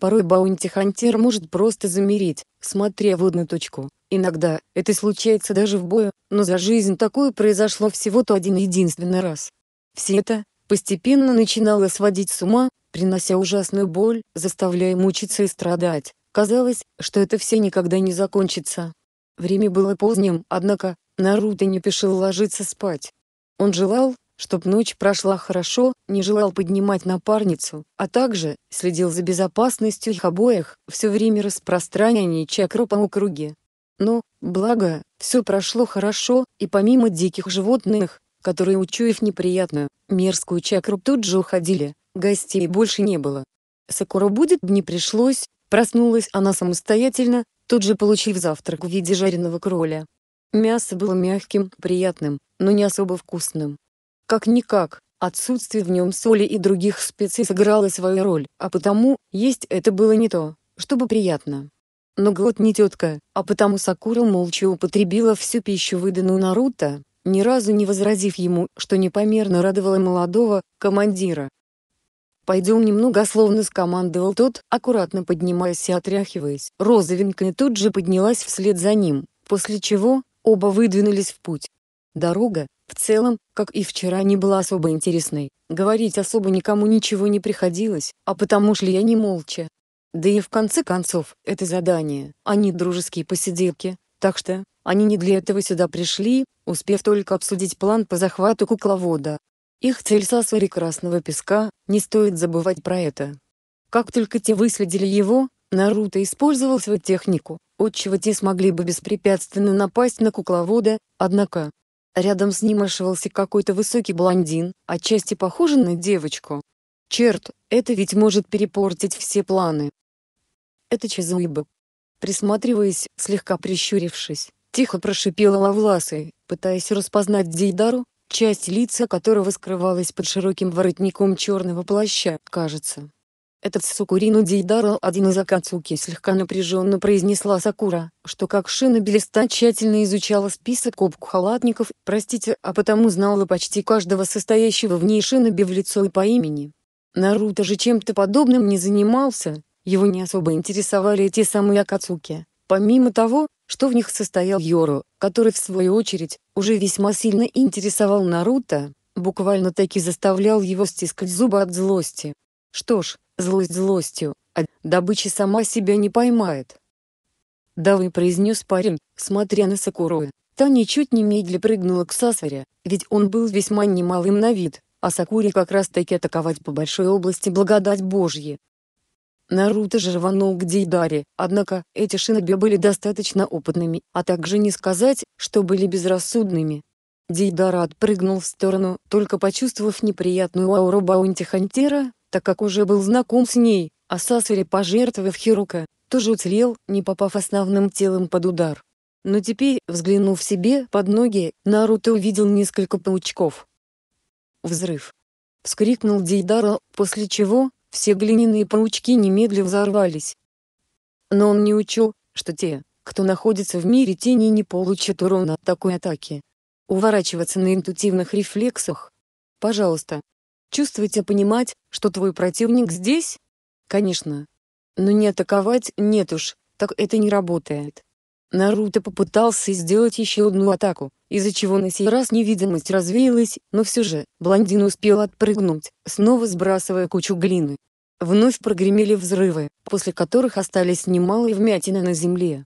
Порой баунти-хантер может просто замереть, смотря в одну точку. Иногда это случается даже в бою, но за жизнь такое произошло всего-то один единственный раз. Все это постепенно начинало сводить с ума, принося ужасную боль, заставляя мучиться и страдать. Казалось, что это все никогда не закончится. Время было поздним, однако, Наруто не пешил ложиться спать. Он желал, чтоб ночь прошла хорошо, не желал поднимать напарницу, а также следил за безопасностью их обоих все время распространения чакру по округе. Но, благо, все прошло хорошо, и помимо диких животных, которые, учуяв неприятную, мерзкую чакру, тут же уходили, гостей больше не было. Сакура будет не пришлось, проснулась она самостоятельно, тут же получив завтрак в виде жареного кроля. Мясо было мягким, приятным, но не особо вкусным. Как-никак, отсутствие в нем соли и других специй сыграло свою роль, а потому, есть это было не то, чтобы приятно. Но глот не тетка, а потому Сакура молча употребила всю пищу выданную Наруто, ни разу не возразив ему, что непомерно радовала молодого командира. «Пойдем немного», — словно скомандовал тот, аккуратно поднимаясь и отряхиваясь. Розовенькая тут же поднялась вслед за ним, после чего, оба выдвинулись в путь. Дорога, в целом, как и вчера, не была особо интересной, говорить особо никому ничего не приходилось, а потому шли не молча. Да и в конце концов, это задание, а не дружеские посиделки, так что, они не для этого сюда пришли, успев только обсудить план по захвату кукловода. Их цель сосари красного песка, не стоит забывать про это. Как только те выследили его, Наруто использовал свою технику, отчего те смогли бы беспрепятственно напасть на кукловода, однако, Рядом с ним ошивался какой-то высокий блондин, отчасти похожий на девочку. Черт, это ведь может перепортить все планы. Это Чизуиба. Присматриваясь, слегка прищурившись, тихо прошипела Лавласы, пытаясь распознать Дейдару, часть лица которого скрывалась под широким воротником черного плаща, кажется, «Этот Сукурину Дейдара один из Акацуки», — слегка напряженно произнесла Сакура, что как шина Белиста тщательно изучала список обкхалатников, простите, а потому знала почти каждого состоящего в ней шиноби в лицо и по имени. Наруто же чем-то подобным не занимался, его не особо интересовали те самые Акацуки. Помимо того, что в них состоял Йору, который в свою очередь, уже весьма сильно интересовал Наруто, буквально таки заставлял его стискать зубы от злости. Что ж, Злость злостью, а добыча сама себя не поймает. Давай произнес парень, смотря на Сакуру. Та ничуть не медля прыгнула к Сасаре, ведь он был весьма немалым на вид, а Сакуре как раз таки атаковать по большой области благодать Божьи. Наруто же рванул к Дейдаре, однако, эти шиноби были достаточно опытными, а также не сказать, что были безрассудными. Дейдара отпрыгнул в сторону, только почувствовав неприятную ауру Баунти Хантера, так как уже был знаком с ней, а Сасури, пожертвовав Хирука, тоже уцелел, не попав основным телом под удар. Но теперь, взглянув себе под ноги, Наруто увидел несколько паучков. «Взрыв!» — вскрикнул Дейдара, после чего все глиняные паучки немедленно взорвались. Но он не учел, что те, кто находится в мире тени не получат урона от такой атаки. Уворачиваться на интуитивных рефлексах. Пожалуйста, Чувствовать и понимать, что твой противник здесь? Конечно. Но не атаковать нет уж, так это не работает. Наруто попытался сделать еще одну атаку, из-за чего на сей раз невидимость развеялась, но все же, блондин успел отпрыгнуть, снова сбрасывая кучу глины. Вновь прогремели взрывы, после которых остались немалые вмятины на земле.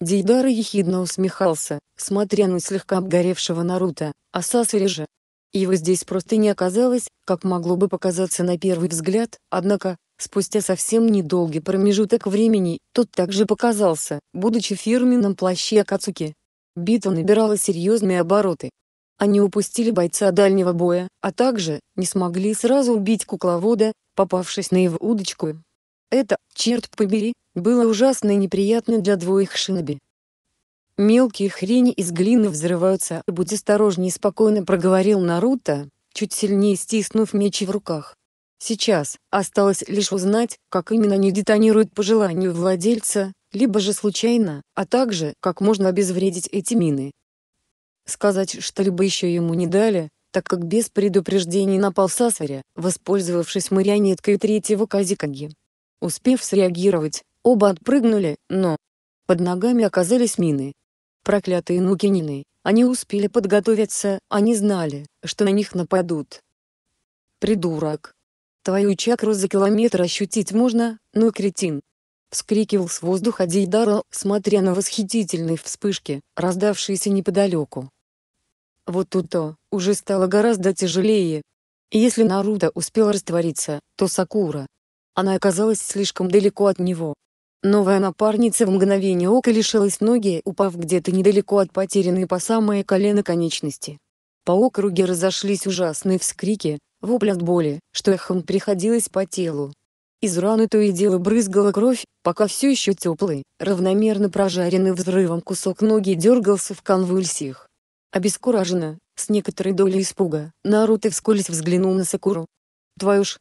Дейдара ехидно усмехался, смотря на слегка обгоревшего Наруто, а Сасури же, его здесь просто не оказалось, как могло бы показаться на первый взгляд, однако, спустя совсем недолгий промежуток времени, тот также показался, будучи фирменным фирменном плаще Акацуки. Битва набирала серьезные обороты. Они упустили бойца дальнего боя, а также не смогли сразу убить кукловода, попавшись на его удочку. Это, черт побери, было ужасно неприятно для двоих шиноби. «Мелкие хрени из глины взрываются, будь осторожнее, спокойно проговорил Наруто, чуть сильнее стиснув мечи в руках. Сейчас осталось лишь узнать, как именно они детонируют по желанию владельца, либо же случайно, а также, как можно обезвредить эти мины. Сказать что-либо еще ему не дали, так как без предупреждений напал Сасаря, воспользовавшись марионеткой третьего Казикаги. Успев среагировать, оба отпрыгнули, но под ногами оказались мины, Проклятые нукинины, они успели подготовиться, они знали, что на них нападут. Придурок. Твою чакру за километр ощутить можно, ну кретин. Вскрикивал с воздуха Дейдара, смотря на восхитительные вспышки, раздавшиеся неподалеку. Вот тут-то, уже стало гораздо тяжелее. если Наруто успел раствориться, то Сакура. Она оказалась слишком далеко от него, Новая напарница в мгновение ока лишилась ноги, упав где-то недалеко от потерянной по самое колено конечности. По округе разошлись ужасные вскрики, вопли от боли, что эхом приходилось по телу. Из раны то и дело брызгала кровь, пока все еще теплый, равномерно прожаренный взрывом кусок ноги дергался в конвульсиях. Обескураженно, с некоторой долей испуга, Наруто вскользь взглянул на Сакуру. «Твою ж!»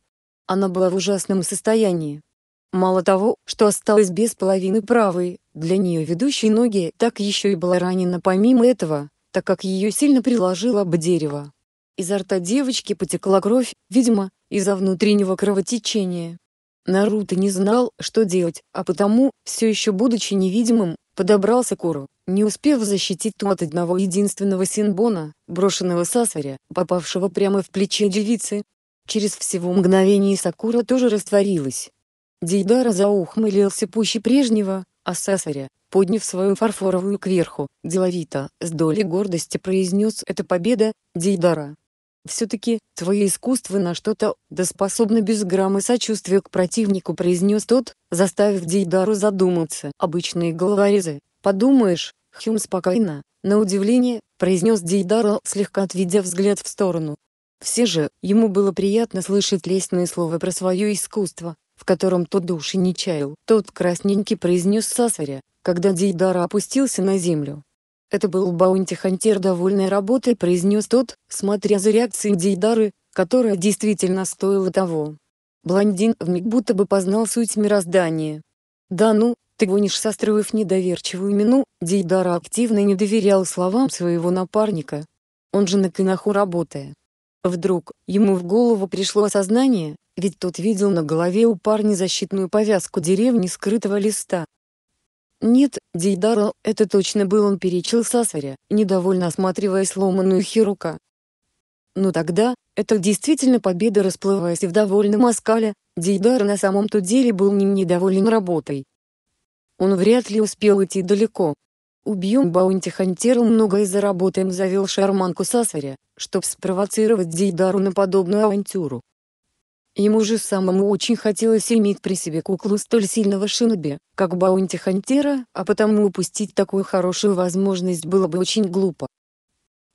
Она была в ужасном состоянии. Мало того, что осталась без половины правой, для нее ведущей ноги так еще и была ранена помимо этого, так как ее сильно приложило об дерево. Изо рта девочки потекла кровь, видимо, из-за внутреннего кровотечения. Наруто не знал, что делать, а потому, все еще будучи невидимым, подобрался к Уру, не успев защитить ту от одного единственного синбона, брошенного сасаря, попавшего прямо в плече девицы. Через всего мгновение Сакура тоже растворилась. Дейдара заухмылился пуще прежнего, а Сесаря, подняв свою фарфоровую кверху, деловито, с долей гордости произнес «Это победа, Дейдара!» «Все-таки, твое искусство на что-то, да способно без грамма сочувствия к противнику», произнес тот, заставив Дейдару задуматься. «Обычные головорезы, подумаешь, Хюм спокойно, на удивление, произнес Дейдара, слегка отведя взгляд в сторону. Все же, ему было приятно слышать лестные слова про свое искусство, в котором тот души не чаял. Тот красненький произнес Сасаря, когда Дейдара опустился на землю. Это был баунти-хантер довольной работой произнес тот, смотря за реакцией Дейдары, которая действительно стоила того. Блондин вмиг будто бы познал суть мироздания. «Да ну, ты гонишь состроив недоверчивую мину», Дейдара активно не доверял словам своего напарника. Он же на киноху работая. Вдруг, ему в голову пришло осознание, ведь тот видел на голове у парня защитную повязку деревни скрытого листа. Нет, Дейдара, это точно был он перечил Сасаря, недовольно осматривая сломанную Хирука. Но тогда, это действительно победа расплываясь в довольном оскале, Дейдар на самом-то деле был не недоволен работой. Он вряд ли успел идти далеко. Убьем Баунти Хантера много и заработаем завел шарманку Сасаря, чтобы спровоцировать Дейдару на подобную авантюру. Ему же самому очень хотелось иметь при себе куклу столь сильного шиноби, как баунти-хантера, а потому упустить такую хорошую возможность было бы очень глупо.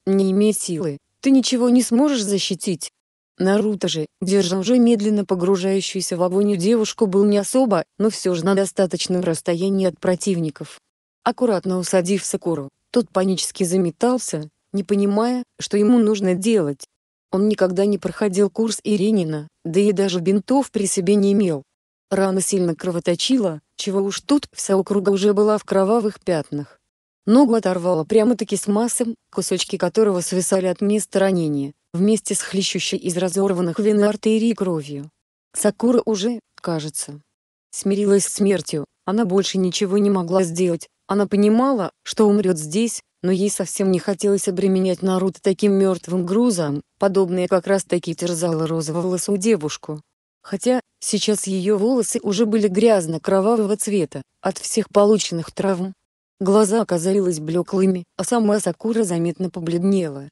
Не имея силы, ты ничего не сможешь защитить. Наруто же, держа уже медленно погружающуюся в огонь девушку был не особо, но все же на достаточном расстоянии от противников. Аккуратно усадив Сакуру, тот панически заметался, не понимая, что ему нужно делать. Он никогда не проходил курс Иринина, да и даже бинтов при себе не имел. Рана сильно кровоточила, чего уж тут вся округа уже была в кровавых пятнах. Ногу оторвало прямо-таки с массом, кусочки которого свисали от места ранения, вместе с хлещущей из разорванных вен артерии кровью. Сакура уже, кажется, смирилась с смертью, она больше ничего не могла сделать, она понимала, что умрет здесь, но ей совсем не хотелось обременять Наруто таким мертвым грузом, подобное как раз-таки терзало розово-волосую девушку. Хотя, сейчас ее волосы уже были грязно-кровавого цвета, от всех полученных травм. Глаза оказались блеклыми, а сама Сакура заметно побледнела.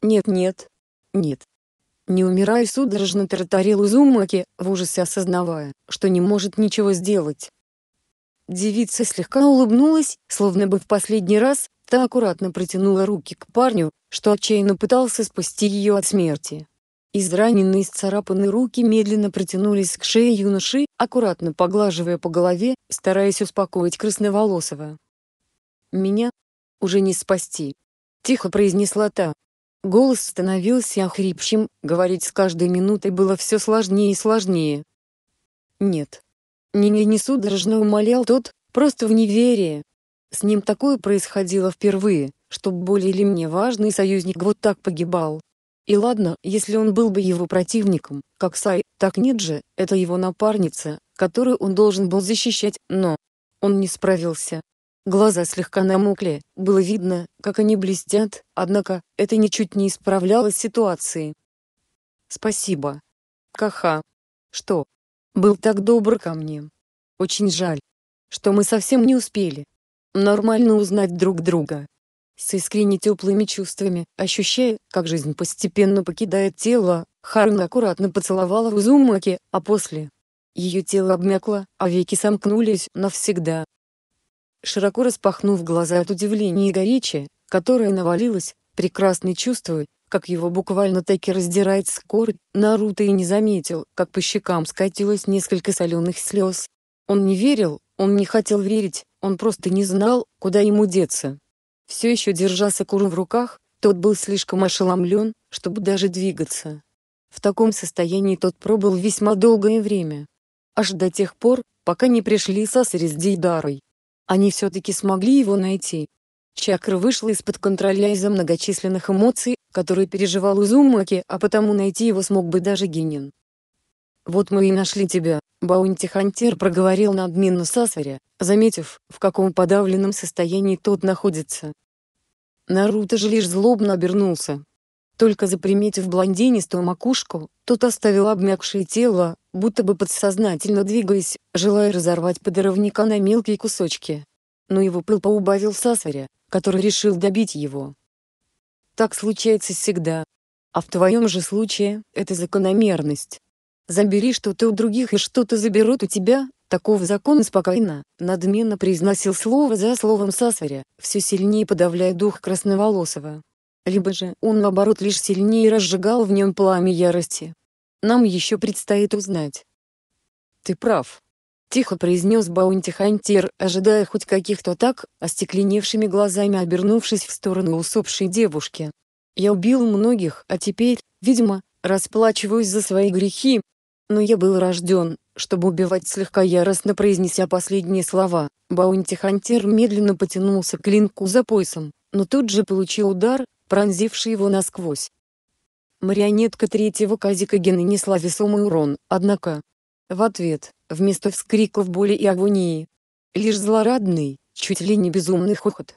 «Нет-нет. Нет. Не умирай!» судорожно тараторил Узумаки, в ужасе осознавая, что не может ничего сделать. Девица слегка улыбнулась, словно бы в последний раз, Та аккуратно протянула руки к парню, что отчаянно пытался спасти ее от смерти. Израненные и царапанные руки медленно протянулись к шее юноши, аккуратно поглаживая по голове, стараясь успокоить красноволосого. «Меня уже не спасти», — тихо произнесла та. Голос становился охрипшим, говорить с каждой минутой было все сложнее и сложнее. «Нет». Не-не-не судорожно умолял тот, просто в неверии, с ним такое происходило впервые, что более или менее важный союзник вот так погибал. И ладно, если он был бы его противником, как Сай, так нет же, это его напарница, которую он должен был защищать, но он не справился. Глаза слегка намокли, было видно, как они блестят, однако, это ничуть не исправляло ситуации. «Спасибо. Каха. Что? Был так добр ко мне. Очень жаль, что мы совсем не успели, нормально узнать друг друга. С искренне теплыми чувствами, ощущая, как жизнь постепенно покидает тело, Харна аккуратно поцеловала Узумаки, а после... Ее тело обмякло, а веки сомкнулись навсегда. Широко распахнув глаза от удивления и горечи, которая навалилась, прекрасно чувствуя, как его буквально таки раздирает скорбь, Наруто и не заметил, как по щекам скатилось несколько соленых слез. Он не верил, он не хотел верить, он просто не знал, куда ему деться. Все еще держа Сакуру в руках, тот был слишком ошеломлен, чтобы даже двигаться. В таком состоянии тот пробыл весьма долгое время. Аж до тех пор, пока не пришли Сасари с Дейдарой. Они все-таки смогли его найти. Чакра вышла из-под контроля из-за многочисленных эмоций, которые переживал Узумаки, а потому найти его смог бы даже Генин. «Вот мы и нашли тебя», Баунти-хантер проговорил надменно Сасаре, заметив, в каком подавленном состоянии тот находится. Наруто же лишь злобно обернулся. Только заприметив блондинистую макушку, тот оставил обмякшее тело, будто бы подсознательно двигаясь, желая разорвать подорвника на мелкие кусочки. Но его пыл поубавил Сасаря, который решил добить его. Так случается всегда. А в твоем же случае, это закономерность. Забери что-то у других и что-то заберут у тебя, таков закон спокойно, надменно произносил слово за словом Сасаря, все сильнее подавляя дух Красноволосого. Либо же он наоборот лишь сильнее разжигал в нем пламя ярости. Нам еще предстоит узнать. Ты прав. Тихо произнес Баунти Хантер, ожидая хоть каких-то так, остекленевшими глазами обернувшись в сторону усопшей девушки. Я убил многих, а теперь, видимо, расплачиваюсь за свои грехи, но я был рожден, чтобы убивать слегка яростно произнеся последние слова. Баунти-хантер медленно потянулся к клинку за поясом, но тут же получил удар, пронзивший его насквозь. Марионетка третьего Казика несла весомый урон, однако... В ответ, вместо вскриков боли и агонии, лишь злорадный, чуть ли не безумный хохот.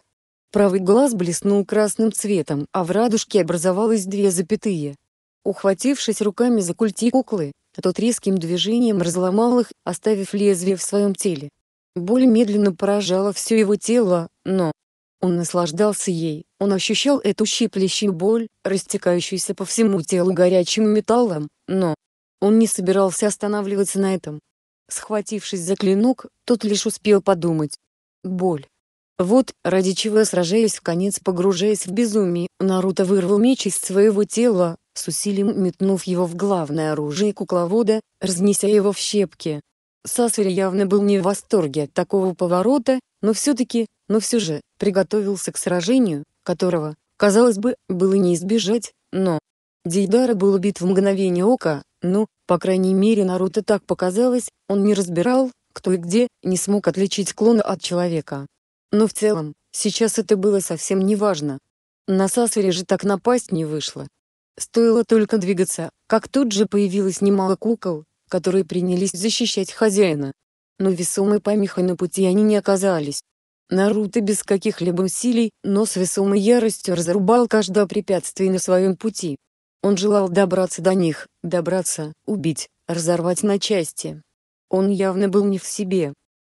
Правый глаз блеснул красным цветом, а в радужке образовалось две запятые. Ухватившись руками за культи куклы, тот резким движением разломал их, оставив лезвие в своем теле. Боль медленно поражала все его тело, но он наслаждался ей, он ощущал эту щиплящую боль, растекающуюся по всему телу горячим металлом, но он не собирался останавливаться на этом. Схватившись за клинок, тот лишь успел подумать. Боль. Вот, ради чего я сражаюсь в конец погружаясь в безумие, Наруто вырвал меч из своего тела, с усилием метнув его в главное оружие кукловода, разнеся его в щепки. Сасари явно был не в восторге от такого поворота, но все-таки, но все же, приготовился к сражению, которого, казалось бы, было не избежать, но... Дейдара был убит в мгновение ока, ну, по крайней мере Наруто так показалось, он не разбирал, кто и где, не смог отличить клона от человека. Но в целом, сейчас это было совсем не важно. На Сасуре же так напасть не вышло, Стоило только двигаться, как тут же появилось немало кукол, которые принялись защищать хозяина. Но весомой помехой на пути они не оказались. Наруто без каких-либо усилий, но с весомой яростью разрубал каждое препятствие на своем пути. Он желал добраться до них, добраться, убить, разорвать на части. Он явно был не в себе.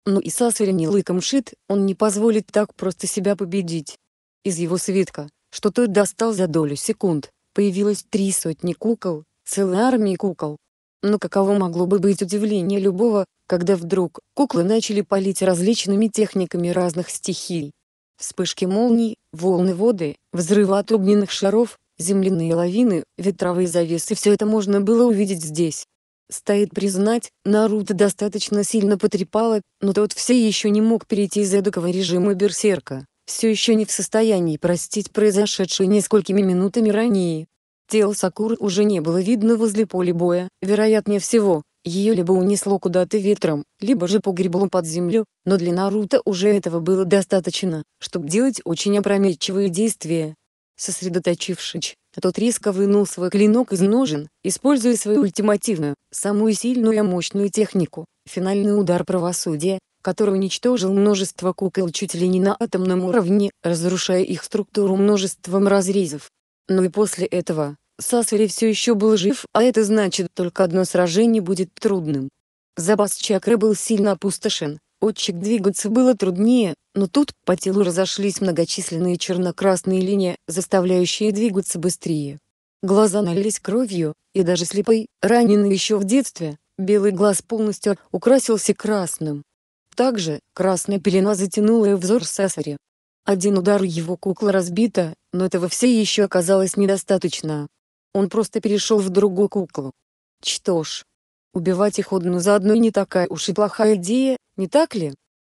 Но и Сасари не лыком шит, он не позволит так просто себя победить. Из его свитка, что тот достал за долю секунд, появилось три сотни кукол, целая армия кукол. Но каково могло бы быть удивление любого, когда вдруг куклы начали палить различными техниками разных стихий. Вспышки молний, волны воды, взрывы от огненных шаров, земляные лавины, ветровые завесы – все это можно было увидеть здесь. Стоит признать, Наруто достаточно сильно потрепало, но тот все еще не мог перейти из эдакого режима берсерка все еще не в состоянии простить произошедшее несколькими минутами ранее. Тело Сакуры уже не было видно возле поля боя, вероятнее всего, ее либо унесло куда-то ветром, либо же погребло под землю, но для Наруто уже этого было достаточно, чтобы делать очень опрометчивые действия. Сосредоточившись, тот резко вынул свой клинок из ножен, используя свою ультимативную, самую сильную и мощную технику, финальный удар правосудия, который уничтожил множество кукол чуть ли не на атомном уровне, разрушая их структуру множеством разрезов. Но и после этого, Сасари все еще был жив, а это значит только одно сражение будет трудным. Запас чакры был сильно опустошен, отчик двигаться было труднее, но тут по телу разошлись многочисленные черно-красные линии, заставляющие двигаться быстрее. Глаза налились кровью, и даже слепой, раненый еще в детстве, белый глаз полностью украсился красным. Также, красная пелена затянула и взор Сесари. Один удар его кукла разбита, но этого все еще оказалось недостаточно. Он просто перешел в другую куклу. Что ж, убивать их одну за одной не такая уж и плохая идея, не так ли?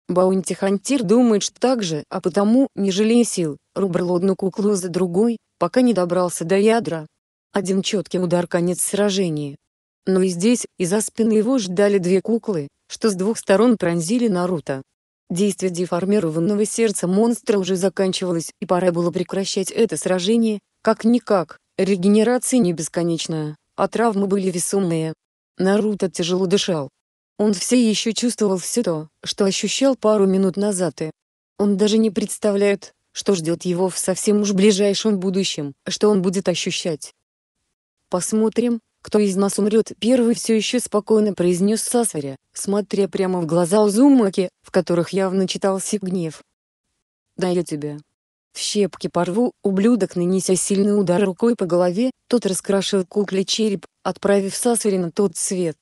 Баунти Хантир думает что так же, а потому, не жалея сил, рубрил одну куклу за другой, пока не добрался до ядра. Один четкий удар конец сражения. Но и здесь из-за спины его ждали две куклы, что с двух сторон пронзили Наруто. Действие деформированного сердца монстра уже заканчивалось, и пора было прекращать это сражение, как-никак, регенерация не бесконечная, а травмы были весомые. Наруто тяжело дышал. Он все еще чувствовал все то, что ощущал пару минут назад и... Он даже не представляет, что ждет его в совсем уж ближайшем будущем, что он будет ощущать. Посмотрим, «Кто из нас умрет первый?» все еще спокойно произнес Сасаря, смотря прямо в глаза Узумаки, в которых явно читался гнев. «Да я тебя!» В щепки порву, ублюдок нанеся сильный удар рукой по голове, тот раскрошил кукле череп, отправив Сасаря на тот свет.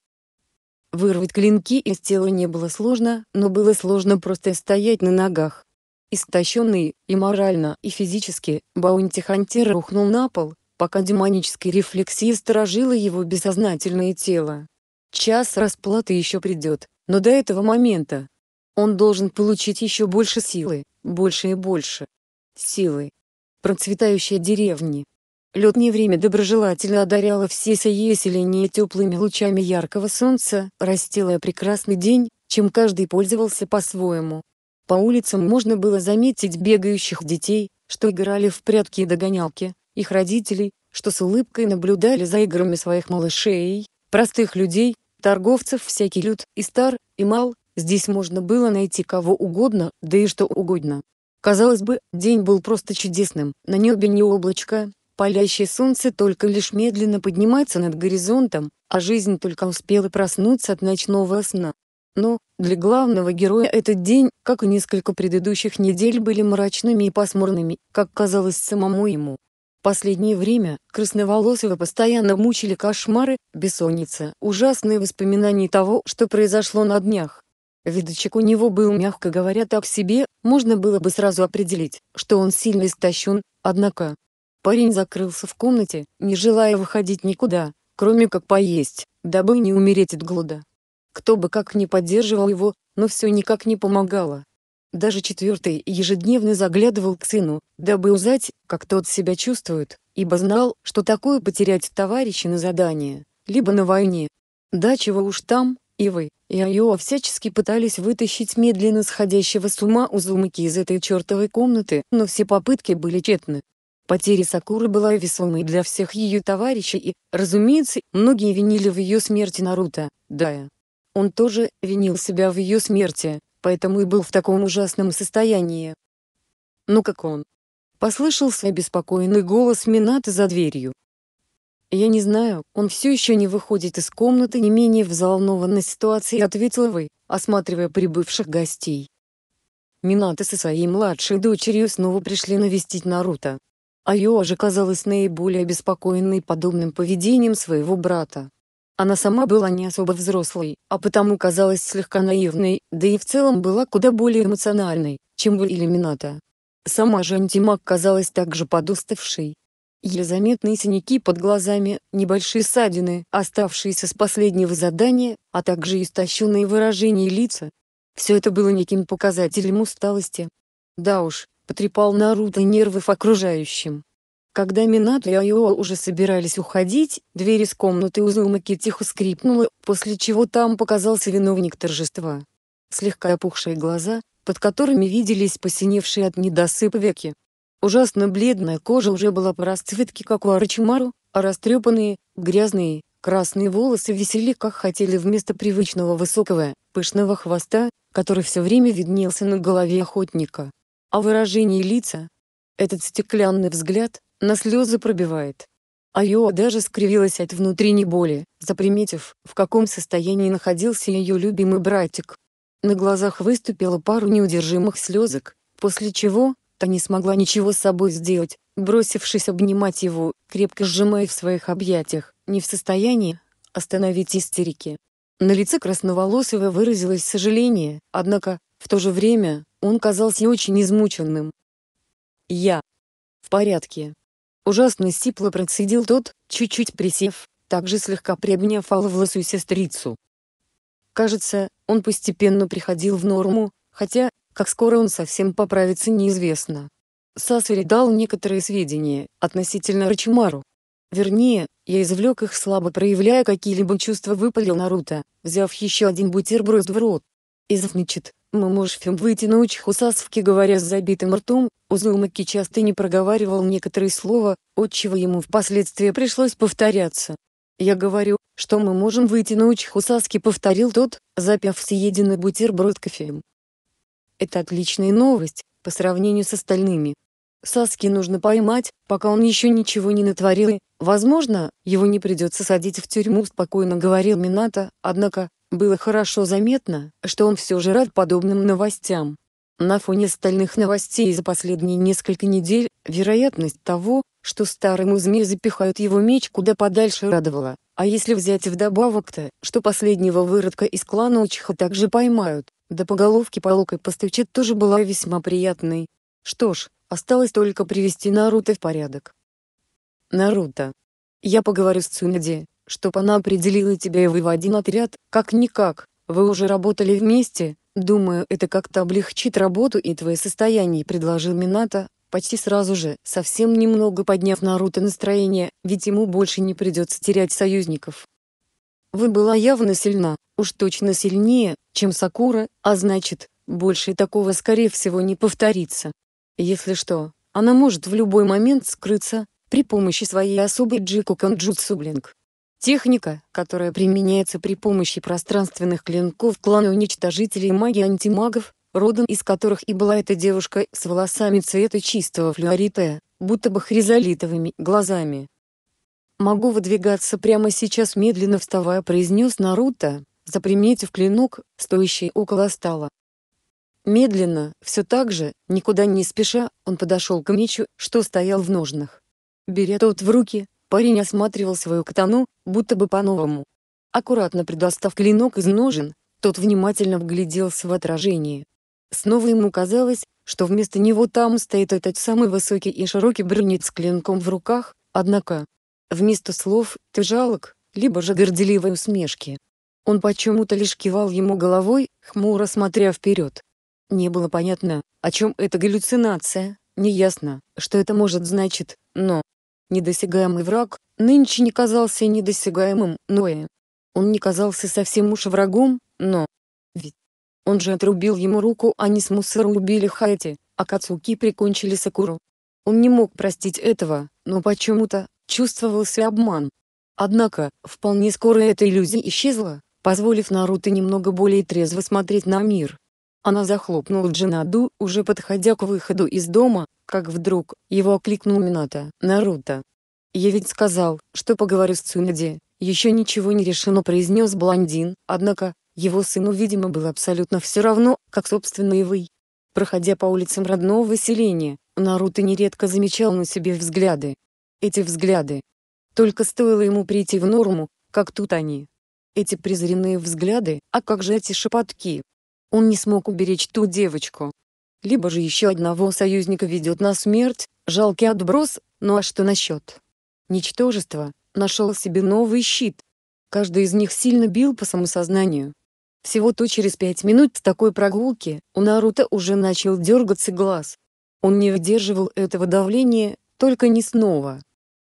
Вырвать клинки из тела не было сложно, но было сложно просто стоять на ногах. Истощенный, и морально, и физически, Баунти Хантер рухнул на пол, пока демонической рефлексии сторожило его бессознательное тело. Час расплаты еще придет, но до этого момента он должен получить еще больше силы, больше и больше. Силы. Процветающие деревни. Летнее время доброжелательно одаряло все соеселения теплыми лучами яркого солнца, растилая прекрасный день, чем каждый пользовался по-своему. По улицам можно было заметить бегающих детей, что играли в прятки и догонялки, их родителей, что с улыбкой наблюдали за играми своих малышей, простых людей, торговцев всякий люд, и стар, и мал, здесь можно было найти кого угодно, да и что угодно. Казалось бы, день был просто чудесным, на небе не облачко, палящее солнце только лишь медленно поднимается над горизонтом, а жизнь только успела проснуться от ночного сна. Но, для главного героя этот день, как и несколько предыдущих недель, были мрачными и пасмурными, как казалось самому ему. Последнее время красноволосого постоянно мучили кошмары, бессонница, ужасные воспоминания того, что произошло на днях. Видочек у него был, мягко говоря, так себе, можно было бы сразу определить, что он сильно истощен, однако... Парень закрылся в комнате, не желая выходить никуда, кроме как поесть, дабы не умереть от голода. Кто бы как ни поддерживал его, но все никак не помогало. Даже четвертый ежедневно заглядывал к сыну, дабы узнать, как тот себя чувствует, ибо знал, что такое потерять товарища на задание, либо на войне. Да чего уж там, и вы, и Айо всячески пытались вытащить медленно сходящего с ума Узумаки из этой чертовой комнаты, но все попытки были тщетны. Потеря Сакуры была весомой для всех ее товарищей и, разумеется, многие винили в ее смерти Наруто, Дая. Он тоже винил себя в ее смерти, поэтому и был в таком ужасном состоянии. «Ну как он?» — послышался обеспокоенный голос Минаты за дверью. «Я не знаю, он все еще не выходит из комнаты не менее взволнованной ситуации, ответила Вэй, осматривая прибывших гостей. Мината со своей младшей дочерью снова пришли навестить Наруто. Айо же казалась наиболее обеспокоенной подобным поведением своего брата. Она сама была не особо взрослой, а потому казалась слегка наивной, да и в целом была куда более эмоциональной, чем у иллюмината. Сама же антимаг казалась также подуставшей. Еле заметные синяки под глазами, небольшие ссадины, оставшиеся с последнего задания, а также истощенные выражения лица. Все это было неким показателем усталости. Да уж, потрепал Наруто нервов окружающим, когда Минато и Айо уже собирались уходить, дверь из комнаты Узумаки тихо скрипнула, после чего там показался виновник торжества. Слегка опухшие глаза, под которыми виделись посиневшие от недосыпа веки. Ужасно бледная кожа уже была по расцветке, как у Арачимару, а растрепанные, грязные, красные волосы висели как хотели вместо привычного высокого, пышного хвоста, который все время виднелся на голове охотника. А выражение лица? Этот стеклянный взгляд, на слезы пробивает. Айо даже скривилась от внутренней боли, заприметив, в каком состоянии находился ее любимый братик. На глазах выступила пару неудержимых слезок, после чего, та не смогла ничего с собой сделать, бросившись обнимать его, крепко сжимая в своих объятиях, не в состоянии остановить истерики. На лице красноволосого выразилось сожаление, однако, в то же время, он казался очень измученным. «Я в порядке», Ужасно сипло процедил тот, чуть-чуть присев, также слегка приобняв алвласую сестрицу. Кажется, он постепенно приходил в норму, хотя, как скоро он совсем поправится, неизвестно. Сасвери дал некоторые сведения относительно Рачимару. Вернее, я извлек их слабо проявляя какие-либо чувства выпалил Наруто, взяв еще один бутерброд в рот. И значит, мы можем выйти на учхусасовки, говоря с забитым ртом, Узумаки часто не проговаривал некоторые слова, отчего ему впоследствии пришлось повторяться. «Я говорю, что мы можем выйти на учхусаски», — повторил тот, запив съеденный бутерброд кофеем. Это отличная новость, по сравнению с остальными. Саски нужно поймать, пока он еще ничего не натворил и, возможно, его не придется садить в тюрьму, спокойно говорил Мината, однако, было хорошо заметно, что он все же рад подобным новостям. На фоне стальных новостей за последние несколько недель, вероятность того, что старому змею запихают его меч куда подальше радовала. А если взять вдобавок-то, что последнего выродка из клана Учиха также поймают, да по головке полукой постучит тоже была весьма приятной. Что ж, осталось только привести Наруто в порядок. Наруто. Я поговорю с Цунади, чтоб она определила тебя и вы в один отряд, как-никак, вы уже работали вместе, думаю, это как-то облегчит работу и твое состояние», — предложил Минато, почти сразу же, совсем немного подняв Наруто настроение, ведь ему больше не придется терять союзников. «Вы была явно сильна, уж точно сильнее, чем Сакура, а значит, больше такого скорее всего не повторится. Если что, она может в любой момент скрыться, при помощи своей особой Джикукан Джутсублинг. Техника, которая применяется при помощи пространственных клинков клана уничтожителей магии антимагов, родом из которых и была эта девушка с волосами цвета чистого флюорита, будто бы хризолитовыми глазами. «Могу выдвигаться прямо сейчас», — медленно вставая произнес Наруто, заприметив клинок, стоящий около стола. Медленно, все так же, никуда не спеша, он подошел к мечу, что стоял в ножнах. Беря тот в руки, Парень осматривал свою катану, будто бы по-новому. Аккуратно предостав клинок из ножен, тот внимательно вгляделся в отражение. Снова ему казалось, что вместо него там стоит этот самый высокий и широкий брюнет с клинком в руках, однако... Вместо слов «ты жалок» либо же горделивой усмешки. Он почему-то лишь кивал ему головой, хмуро смотря вперед. Не было понятно, о чем эта галлюцинация, неясно, что это может значить, но, Недосягаемый враг, нынче не казался недосягаемым, но он не казался совсем уж врагом, но... Ведь он же отрубил ему руку, а не с Мусору убили Хайти, а Кацуки прикончили Сакуру. Он не мог простить этого, но почему-то чувствовался обман. Однако, вполне скоро эта иллюзия исчезла, позволив Наруто немного более трезво смотреть на мир. Она захлопнула Джинаду, уже подходя к выходу из дома, как вдруг, его окликнул Минато. «Наруто!» «Я ведь сказал, что поговорю с Цунади, еще ничего не решено», — произнес блондин, однако, его сыну, видимо, было абсолютно все равно, как, собственно, и вы. Проходя по улицам родного селения, Наруто нередко замечал на себе взгляды. Эти взгляды. Только стоило ему прийти в норму, как тут они. Эти презренные взгляды, а как же эти шепотки, он не смог уберечь ту девочку. Либо же еще одного союзника ведет на смерть, жалкий отброс, ну а что насчет? Ничтожество, нашел себе новый щит. Каждый из них сильно бил по самосознанию. Всего-то через пять минут с такой прогулки у Наруто уже начал дергаться глаз. Он не выдерживал этого давления, только не снова.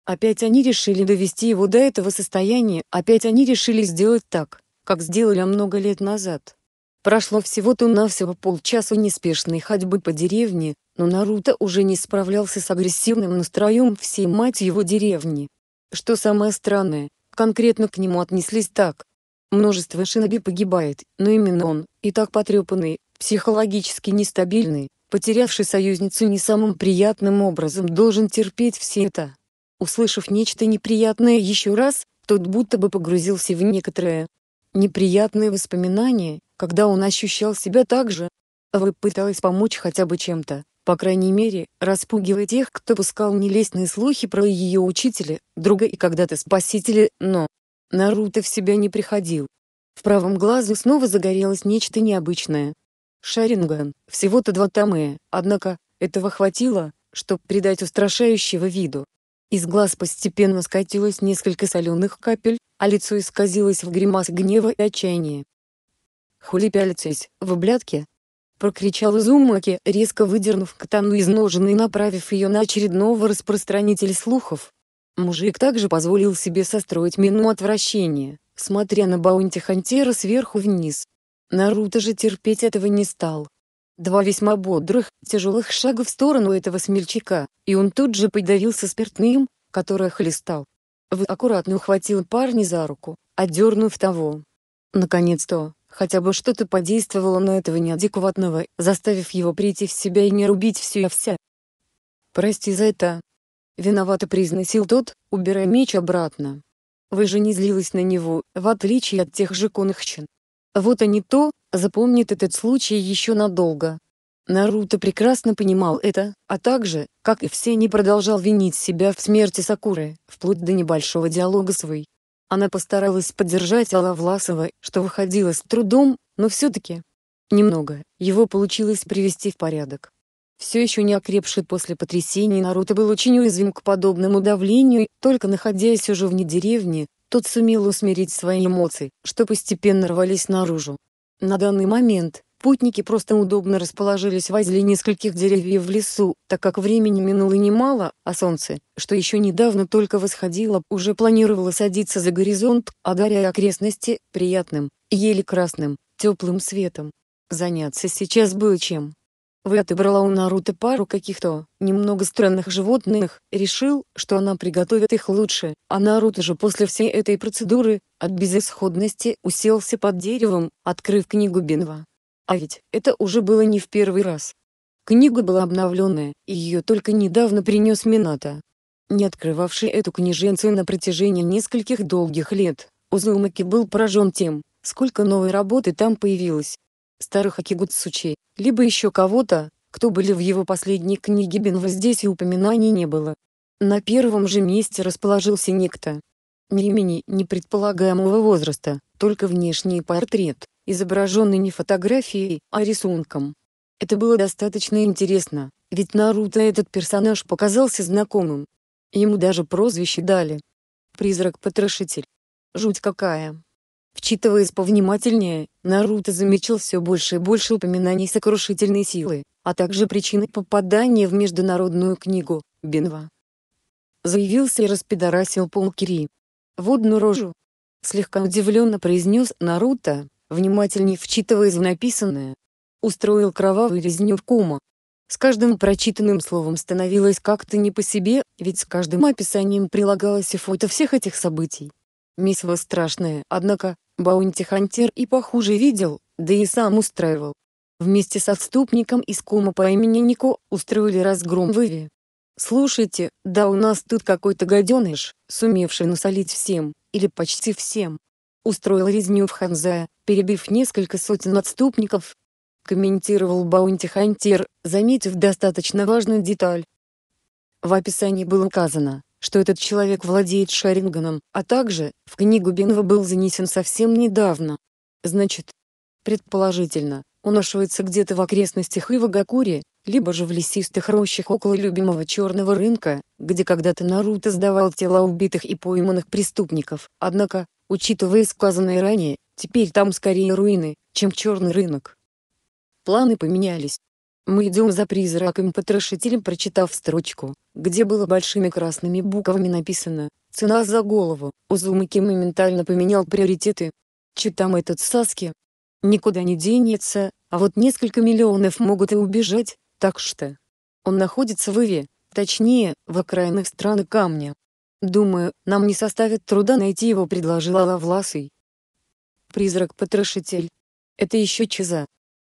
Опять они решили довести его до этого состояния, опять они решили сделать так, как сделали много лет назад. Прошло всего-то навсего полчаса неспешной ходьбы по деревне, но Наруто уже не справлялся с агрессивным настроем всей мать его деревни. Что самое странное, конкретно к нему отнеслись так. Множество шиноби погибает, но именно он, и так потрепанный, психологически нестабильный, потерявший союзницу не самым приятным образом должен терпеть все это. Услышав нечто неприятное еще раз, тот будто бы погрузился в некоторое неприятное воспоминание, когда он ощущал себя так же. А вы пыталась помочь хотя бы чем-то, по крайней мере, распугивая тех, кто пускал нелестные слухи про ее учителя, друга и когда-то спасителя, но... Наруто в себя не приходил. В правом глазу снова загорелось нечто необычное. Шаринган, всего-то два тамея, однако, этого хватило, чтобы придать устрашающего виду. Из глаз постепенно скатилось несколько соленых капель, а лицо исказилось в гримас гнева и отчаяния. «Хули пялитесь, вы блядки?» прокричал Изумаки, резко выдернув катану из ножен и направив ее на очередного распространителя слухов. Мужик также позволил себе состроить мину отвращения, смотря на баунти-хантера сверху вниз. Наруто же терпеть этого не стал. Два весьма бодрых, тяжелых шага в сторону этого смельчака, и он тут же подавился спиртным, которое хлестал. Вы аккуратно ухватил парня за руку, отдернув того. Наконец-то, Хотя бы что-то подействовало на этого неадекватного, заставив его прийти в себя и не рубить все и вся. «Прости за это». Виновато произносил тот, убирая меч обратно. Вы же не злилась на него, в отличие от тех же конахчин. Вот они то, запомнят этот случай еще надолго. Наруто прекрасно понимал это, а также, как и все, не продолжал винить себя в смерти Сакуры, вплоть до небольшого диалога свой. Она постаралась поддержать Алла Власова, что выходило с трудом, но все-таки. Немного, его получилось привести в порядок. Все еще не окрепший после потрясений Наруто был очень уязвим к подобному давлению, только находясь уже вне деревни, тот сумел усмирить свои эмоции, что постепенно рвались наружу. На данный момент, Путники просто удобно расположились возле нескольких деревьев в лесу, так как времени минуло немало, а солнце, что еще недавно только восходило, уже планировало садиться за горизонт, а одаряя окрестности приятным, еле красным, теплым светом. Заняться сейчас было чем. Вы отобрала у Наруто пару каких-то немного странных животных, решил, что она приготовит их лучше, а Наруто же после всей этой процедуры, от безысходности уселся под деревом, открыв книгу Бенва. А ведь это уже было не в первый раз. Книга была обновленная, и ее только недавно принес Мината. Не открывавший эту книженцию на протяжении нескольких долгих лет, Узумаки был поражен тем, сколько новой работы там появилось. Старых Акигуцучи, либо еще кого-то, кто были в его последней книге Бенва здесь и упоминаний не было. На первом же месте расположился некто. Ни имени, ни предполагаемого возраста, только внешний портрет изображенный не фотографией, а рисунком. Это было достаточно интересно, ведь Наруто этот персонаж показался знакомым. Ему даже прозвище дали. Призрак-потрошитель. Жуть какая. Вчитываясь повнимательнее, Наруто замечал все больше и больше упоминаний сокрушительной силы, а также причины попадания в международную книгу, Бенва. Заявился и распидорасил полкири. «Водную рожу!» Слегка удивленно произнес Наруто, внимательнее вчитываясь в написанное. Устроил кровавую резню в кума. С каждым прочитанным словом становилось как-то не по себе, ведь с каждым описанием прилагалось и фото всех этих событий. Мисва страшная, однако, баунти-хантер и похуже видел, да и сам устраивал. Вместе со вступником из кума по имени Нико устроили разгром в Иве. Слушайте, да у нас тут какой-то гаденыш, сумевший насолить всем, или почти всем. Устроил резню в Ханзае, перебив несколько сотен отступников, комментировал Баунти Хантер, заметив достаточно важную деталь. В описании было указано, что этот человек владеет Шаринганом, а также, в книгу Бенва был занесен совсем недавно. Значит, предположительно, он ошивается где-то в окрестностях Ивагакури, либо же в лесистых рощах около любимого черного рынка, где когда-то Наруто сдавал тела убитых и пойманных преступников. Однако, учитывая сказанное ранее, Теперь там скорее руины, чем черный рынок. Планы поменялись. Мы идем за призраком-потрошителем, прочитав строчку, где было большими красными буквами написано «Цена за голову», Узумаки моментально поменял приоритеты. Чё там этот Саски? Никуда не денется, а вот несколько миллионов могут и убежать, так что... Он находится в Иве, точнее, в окраинах страны камня. Думаю, нам не составит труда найти его предложила Алавласый, призрак-потрошитель. Это еще чеза.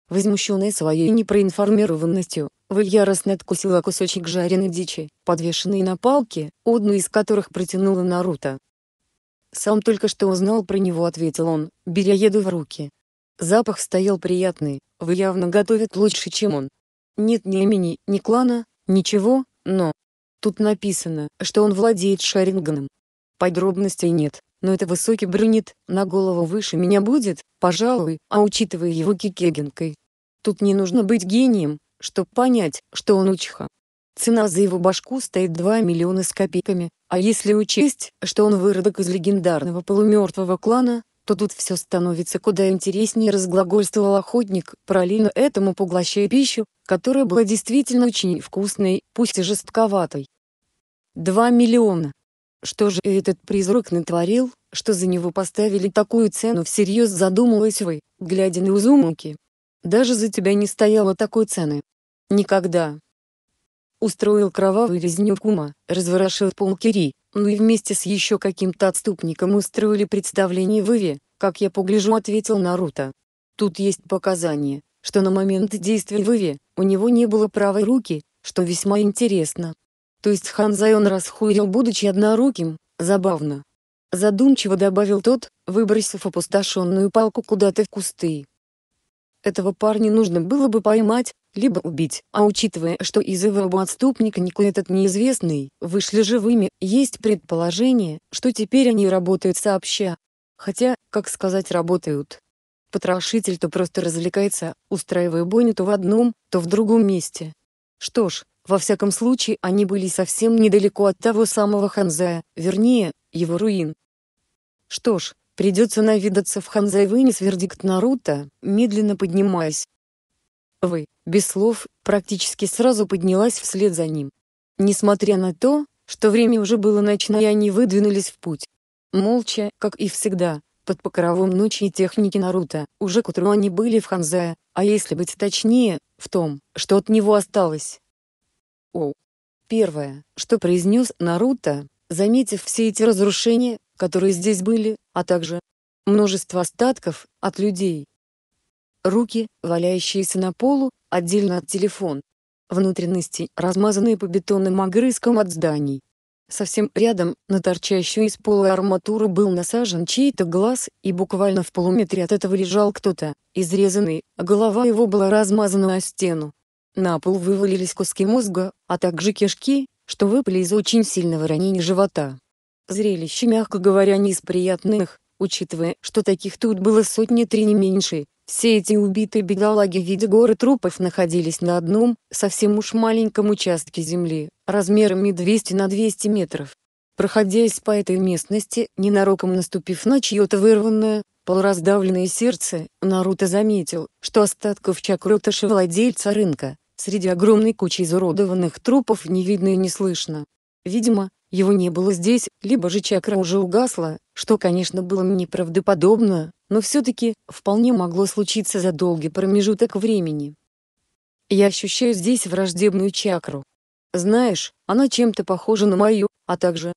Возмущенная своей непроинформированностью, вы яростно откусила кусочек жареной дичи, подвешенной на палке, одну из которых протянула Наруто. «Сам только что узнал про него», — ответил он, беря еду в руки. Запах стоял приятный, вы явно готовят лучше, чем он. Нет ни имени, ни клана, ничего, но... Тут написано, что он владеет шаринганом. Подробностей нет, но это высокий брюнет, на голову выше меня будет, пожалуй, а учитывая его кикегинкой. Тут не нужно быть гением, чтобы понять, что он учиха. Цена за его башку стоит 2 миллиона с копейками, а если учесть, что он выродок из легендарного полумертвого клана, то тут все становится куда интереснее разглагольствовал охотник, параллельно этому поглощая пищу, которая была действительно очень вкусной, пусть и жестковатой. 2 миллиона. Что же этот призрак натворил, что за него поставили такую цену всерьез задумалась вы, глядя на Узумуки. Даже за тебя не стояло такой цены. Никогда. Устроил кровавую резню кума, разворошил полкири, ну и вместе с еще каким-то отступником устроили представление выве, как я погляжу ответил Наруто. Тут есть показания, что на момент действия выве у него не было правой руки, что весьма интересно. То есть ханзайон Зайон будучи одноруким, забавно. Задумчиво добавил тот, выбросив опустошенную палку куда-то в кусты. Этого парня нужно было бы поймать, либо убить, а учитывая, что из его отступника Нико этот неизвестный, вышли живыми, есть предположение, что теперь они работают сообща. Хотя, как сказать работают? Потрошитель то просто развлекается, устраивая бойню то в одном, то в другом месте. Что ж, во всяком случае они были совсем недалеко от того самого Ханзая, вернее, его руин. Что ж, придется навидаться в Ханзай вынес вердикт Наруто, медленно поднимаясь. Вы, без слов, практически сразу поднялась вслед за ним. Несмотря на то, что время уже было ночное, они выдвинулись в путь. Молча, как и всегда, под покровом ночи и техники Наруто, уже к утру они были в Ханзае, а если быть точнее, в том, что от него осталось. О. Первое, что произнес Наруто, заметив все эти разрушения, которые здесь были, а также множество остатков от людей. Руки, валяющиеся на полу, отдельно от телефон. Внутренности, размазанные по бетонным огрызкам от зданий. Совсем рядом, на торчащую из пола арматуру был насажен чей-то глаз, и буквально в полуметре от этого лежал кто-то, изрезанный, а голова его была размазана о стену. На пол вывалились куски мозга, а также кишки, что выпали из очень сильного ранения живота. Зрелище, мягко говоря, не из приятных, учитывая, что таких тут было сотни три не меньше. Все эти убитые бедолаги в виде горы трупов находились на одном, совсем уж маленьком участке земли, размерами 200 на 200 метров. Проходясь по этой местности, ненароком наступив на чье-то вырванное, полураздавленное сердце, Наруто заметил, что остатков чакротыша владельца рынка, Среди огромной кучи изуродованных трупов не видно и не слышно. Видимо, его не было здесь, либо же чакра уже угасла, что, конечно, было неправдоподобно, но все-таки, вполне могло случиться за долгий промежуток времени. Я ощущаю здесь враждебную чакру. Знаешь, она чем-то похожа на мою, а также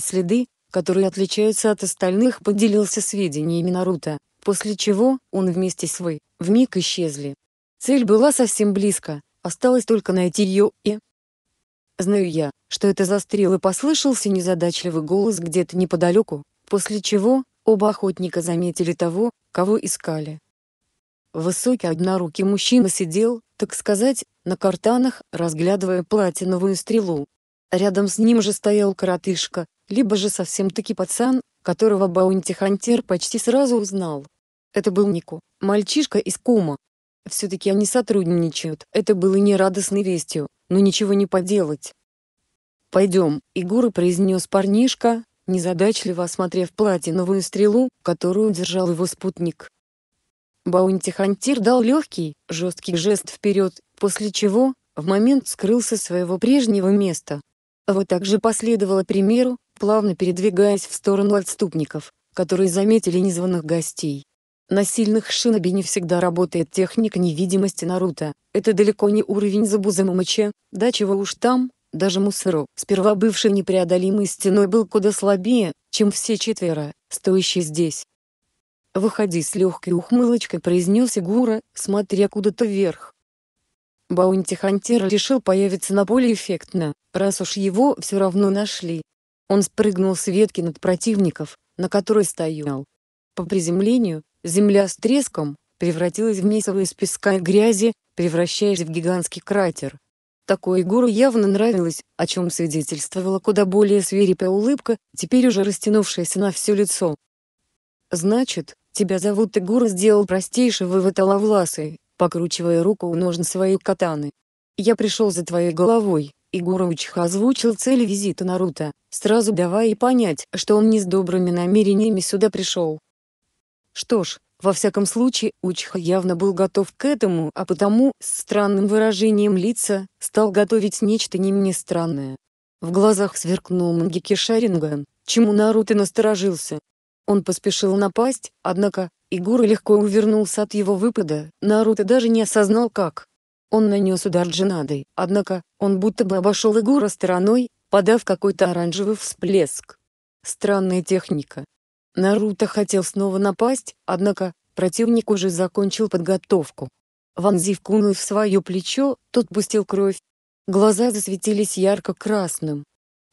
следы, которые отличаются от остальных, поделился сведениями Наруто, после чего он вместе с в миг исчезли. Цель была совсем близко, Осталось только найти ее и... Знаю я, что это застрял и послышался незадачливый голос где-то неподалеку, после чего оба охотника заметили того, кого искали. Высокий однорукий мужчина сидел, так сказать, на картанах, разглядывая платиновую стрелу. Рядом с ним же стоял коротышка, либо же совсем-таки пацан, которого Баунти Хантер почти сразу узнал. Это был Нику, мальчишка из Кума, все-таки они сотрудничают. Это было не радостной вестью, но ничего не поделать. «Пойдем», — Игорь произнес парнишка, незадачливо осмотрев платиновую стрелу, которую держал его спутник. Баунти-хантир дал легкий, жесткий жест вперед, после чего, в момент скрылся своего прежнего места. Вот так же последовало примеру, плавно передвигаясь в сторону отступников, которые заметили незваных гостей. На сильных шиноби не всегда работает техника невидимости Наруто, это далеко не уровень Забузама Мача, да чего уж там, даже Мусору. Сперва бывший непреодолимой стеной был куда слабее, чем все четверо, стоящие здесь. «Выходи с легкой ухмылочкой», — произнес Игура, смотря куда-то вверх. Баунти-хантер решил появиться на поле эффектно, раз уж его все равно нашли. Он спрыгнул с ветки над противников, на которой стоял. По приземлению, Земля с треском превратилась в месиво из песка и грязи, превращаясь в гигантский кратер. Такое Егору явно нравилось, о чем свидетельствовала куда более свирепая улыбка, теперь уже растянувшаяся на все лицо. «Значит, тебя зовут Егор?» сделал простейший вывод Алавласый, покручивая руку у ножен своей катаны. «Я пришел за твоей головой», Игорович озвучил цель визита Наруто, сразу давая и понять, что он не с добрыми намерениями сюда пришел. Что ж, во всяком случае, Учха явно был готов к этому, а потому, с странным выражением лица, стал готовить нечто не мне странное. В глазах сверкнул Мангеки Шаринган, чему Наруто насторожился. Он поспешил напасть, однако, Игура легко увернулся от его выпада, Наруто даже не осознал как. Он нанес удар джинадой, однако, он будто бы обошел Игура стороной, подав какой-то оранжевый всплеск. Странная техника, Наруто хотел снова напасть, однако противник уже закончил подготовку. Вонзив куну в свое плечо, тот пустил кровь. Глаза засветились ярко-красным.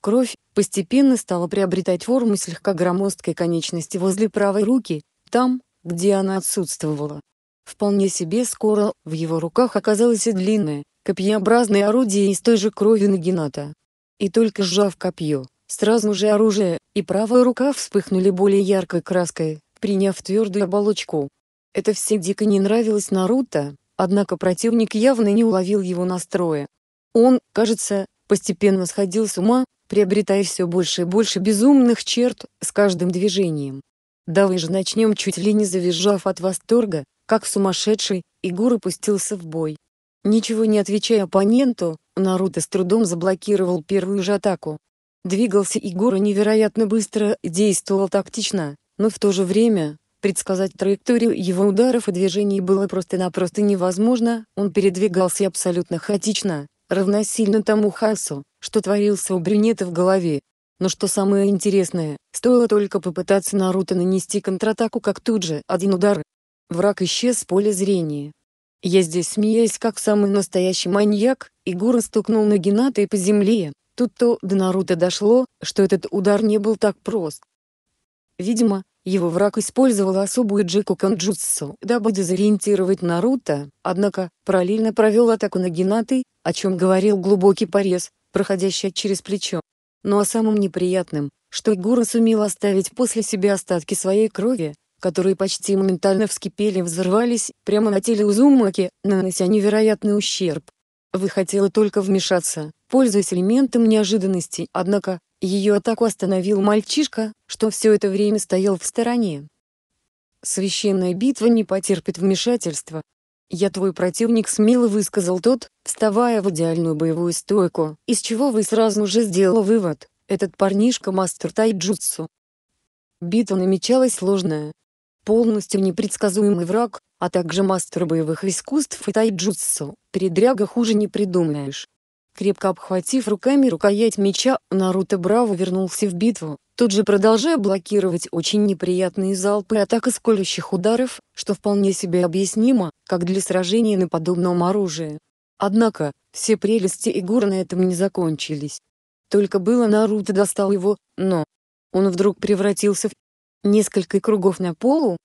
Кровь постепенно стала приобретать форму слегка громоздкой конечности возле правой руки, там, где она отсутствовала. Вполне себе скоро в его руках оказалось и длинное, копьеобразное орудие из той же крови Нагината. И только сжав копье, Сразу же оружие и правая рука вспыхнули более яркой краской, приняв твердую оболочку. Это все дико не нравилось Наруто, однако противник явно не уловил его настроя. Он, кажется, постепенно сходил с ума, приобретая все больше и больше безумных черт с каждым движением. «Давай же начнем!» чуть ли не завизжав от восторга, как сумасшедший, Игура пустился в бой. Ничего не отвечая оппоненту, Наруто с трудом заблокировал первую же атаку, Двигался Егора невероятно быстро, действовал тактично, но в то же время, предсказать траекторию его ударов и движений было просто-напросто невозможно, он передвигался абсолютно хаотично, равносильно тому хаосу, что творился у брюнета в голове. Но что самое интересное, стоило только попытаться Наруто нанести контратаку как тут же один удар. Враг исчез с поля зрения. Я здесь смеясь как самый настоящий маньяк, Игора стукнул на Гената и по земле, Тут-то до Наруто дошло, что этот удар не был так прост. Видимо, его враг использовал особую джеку Канджутсу, дабы дезориентировать Наруто, однако, параллельно провел атаку на Геннаты, о чем говорил глубокий порез, проходящий через плечо. Ну а самым неприятным, что Гуру сумел оставить после себя остатки своей крови, которые почти моментально вскипели и взорвались прямо на теле Узумаки, нанося невероятный ущерб. Вы хотела только вмешаться, пользуясь элементом неожиданности, однако, ее атаку остановил мальчишка, что все это время стоял в стороне. «Священная битва не потерпит вмешательства. Я твой противник», — смело высказал тот, вставая в идеальную боевую стойку, из чего вы сразу же сделал вывод, этот парнишка мастер тайджутсу. Битва намечалась сложная. Полностью непредсказуемый враг, а также мастер боевых искусств и тайджутсу, передряга хуже не придумаешь. Крепко обхватив руками рукоять меча, Наруто Браво вернулся в битву, тут же продолжая блокировать очень неприятные залпы атак из колющих ударов, что вполне себе объяснимо, как для сражения на подобном оружии. Однако, все прелести Игор на этом не закончились. Только было Наруто достал его, но... Он вдруг превратился в несколько кругов на полу.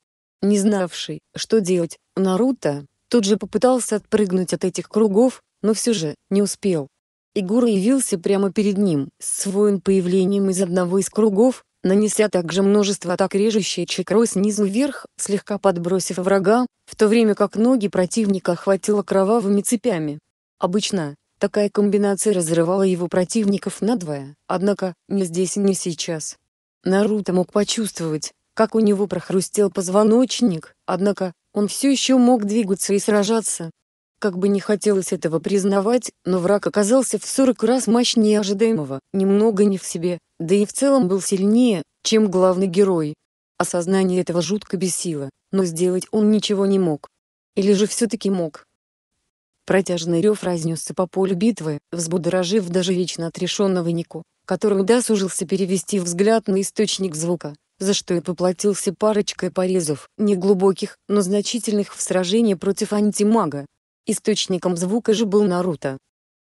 Не знавший, что делать, Наруто тут же попытался отпрыгнуть от этих кругов, но все же не успел. Игор явился прямо перед ним, с воин появлением из одного из кругов, нанеся также множество атак режущей чакрой снизу вверх, слегка подбросив врага, в то время как ноги противника охватило кровавыми цепями. Обычно, такая комбинация разрывала его противников надвое, однако, не здесь и не сейчас. Наруто мог почувствовать, как у него прохрустел позвоночник, однако, он все еще мог двигаться и сражаться. Как бы не хотелось этого признавать, но враг оказался в 40 раз мощнее ожидаемого, немного не в себе, да и в целом был сильнее, чем главный герой. Осознание этого жутко бесило, но сделать он ничего не мог. Или же все-таки мог. Протяжный рев разнесся по полю битвы, взбудоражив даже вечно отрешенного Нику, который удосужился перевести взгляд на источник звука, за что и поплатился парочкой порезов, неглубоких, но значительных в сражении против антимага, Источником звука же был Наруто.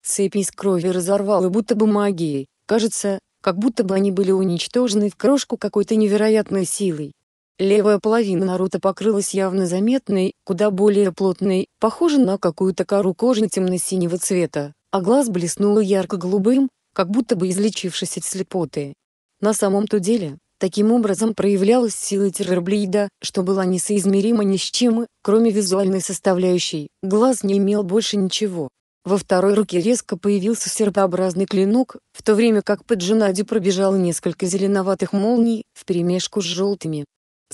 Цепь из крови разорвала будто бы магией, кажется, как будто бы они были уничтожены в крошку какой-то невероятной силой. Левая половина Наруто покрылась явно заметной, куда более плотной, похожей на какую-то кору кожи темно-синего цвета, а глаз блеснул ярко-голубым, как будто бы излечившись от слепоты. На самом-то деле, Таким образом проявлялась сила террорблейда, что была несоизмерима ни с чем, кроме визуальной составляющей, глаз не имел больше ничего. Во второй руке резко появился серпообразный клинок, в то время как под Джинади пробежало несколько зеленоватых молний, вперемешку с желтыми.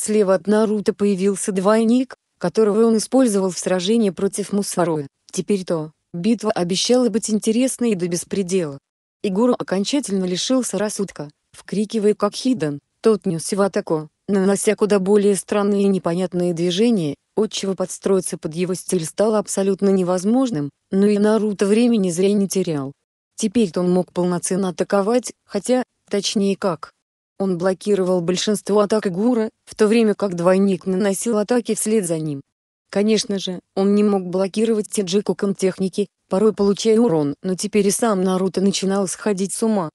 Слева от Наруто появился двойник, которого он использовал в сражении против Мусароя. Теперь то, битва обещала быть интересной и до беспредела. Игуру окончательно лишился рассудка, вкрикивая как Хидан, то отнесся в атаку, нанося куда более странные и непонятные движения, отчего подстроиться под его стиль стало абсолютно невозможным, но и Наруто времени зря не терял. Теперь-то он мог полноценно атаковать, хотя, точнее как. Он блокировал большинство атак Игура, в то время как двойник наносил атаки вслед за ним. Конечно же, он не мог блокировать Тиджикуком техники, порой получая урон, но теперь и сам Наруто начинал сходить с ума,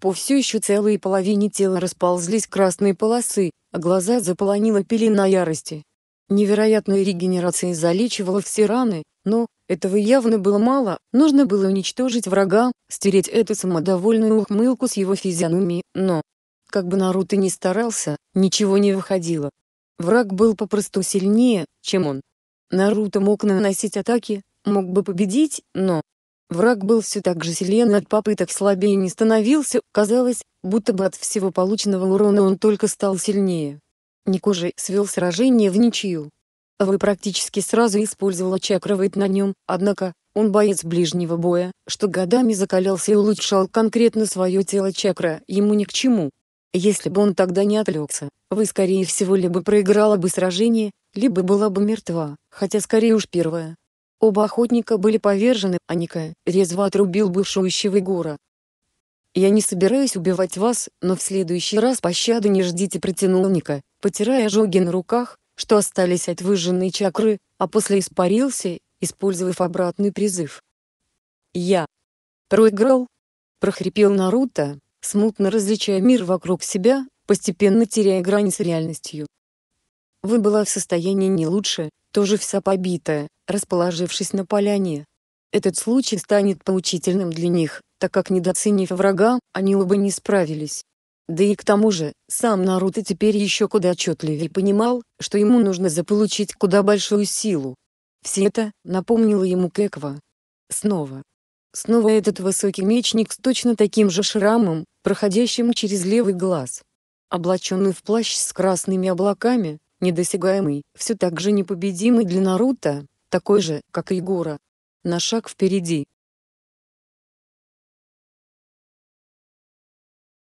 по все еще целой половине тела расползлись красные полосы, а глаза заполонила пелена ярости. Невероятная регенерация залечивала все раны, но, этого явно было мало, нужно было уничтожить врага, стереть эту самодовольную ухмылку с его физиономии, но... Как бы Наруто ни старался, ничего не выходило. Враг был попросту сильнее, чем он. Наруто мог наносить атаки, мог бы победить, но Враг был все так же силен от попыток слабее не становился, казалось, будто бы от всего полученного урона он только стал сильнее. Нико же свел сражение в ничью. Вы практически сразу использовала чакровый на нем, однако, он боец ближнего боя, что годами закалялся и улучшал конкретно свое тело чакра, ему ни к чему. Если бы он тогда не отвлекся, вы скорее всего либо проиграла бы сражение, либо была бы мертва, хотя скорее уж первое, Оба охотника были повержены, а резво отрубил бушующего Егора. «Я не собираюсь убивать вас, но в следующий раз пощады не ждите», — протянул Ника, потирая ожоги на руках, что остались от выжженной чакры, а после испарился, использовав обратный призыв. «Я проиграл», — прохрипел Наруто, смутно различая мир вокруг себя, постепенно теряя грани с реальностью. Вы была в состоянии не лучше, тоже вся побитая, расположившись на поляне. Этот случай станет поучительным для них, так как недооценив врага, они оба не справились. Да и к тому же, сам Наруто теперь еще куда отчетливее понимал, что ему нужно заполучить куда большую силу. Все это напомнило ему Кеква. Снова. Снова этот высокий мечник с точно таким же шрамом, проходящим через левый глаз. Облаченный в плащ с красными облаками, недосягаемый, все так же непобедимый для Наруто, такой же, как и Егора. На шаг впереди,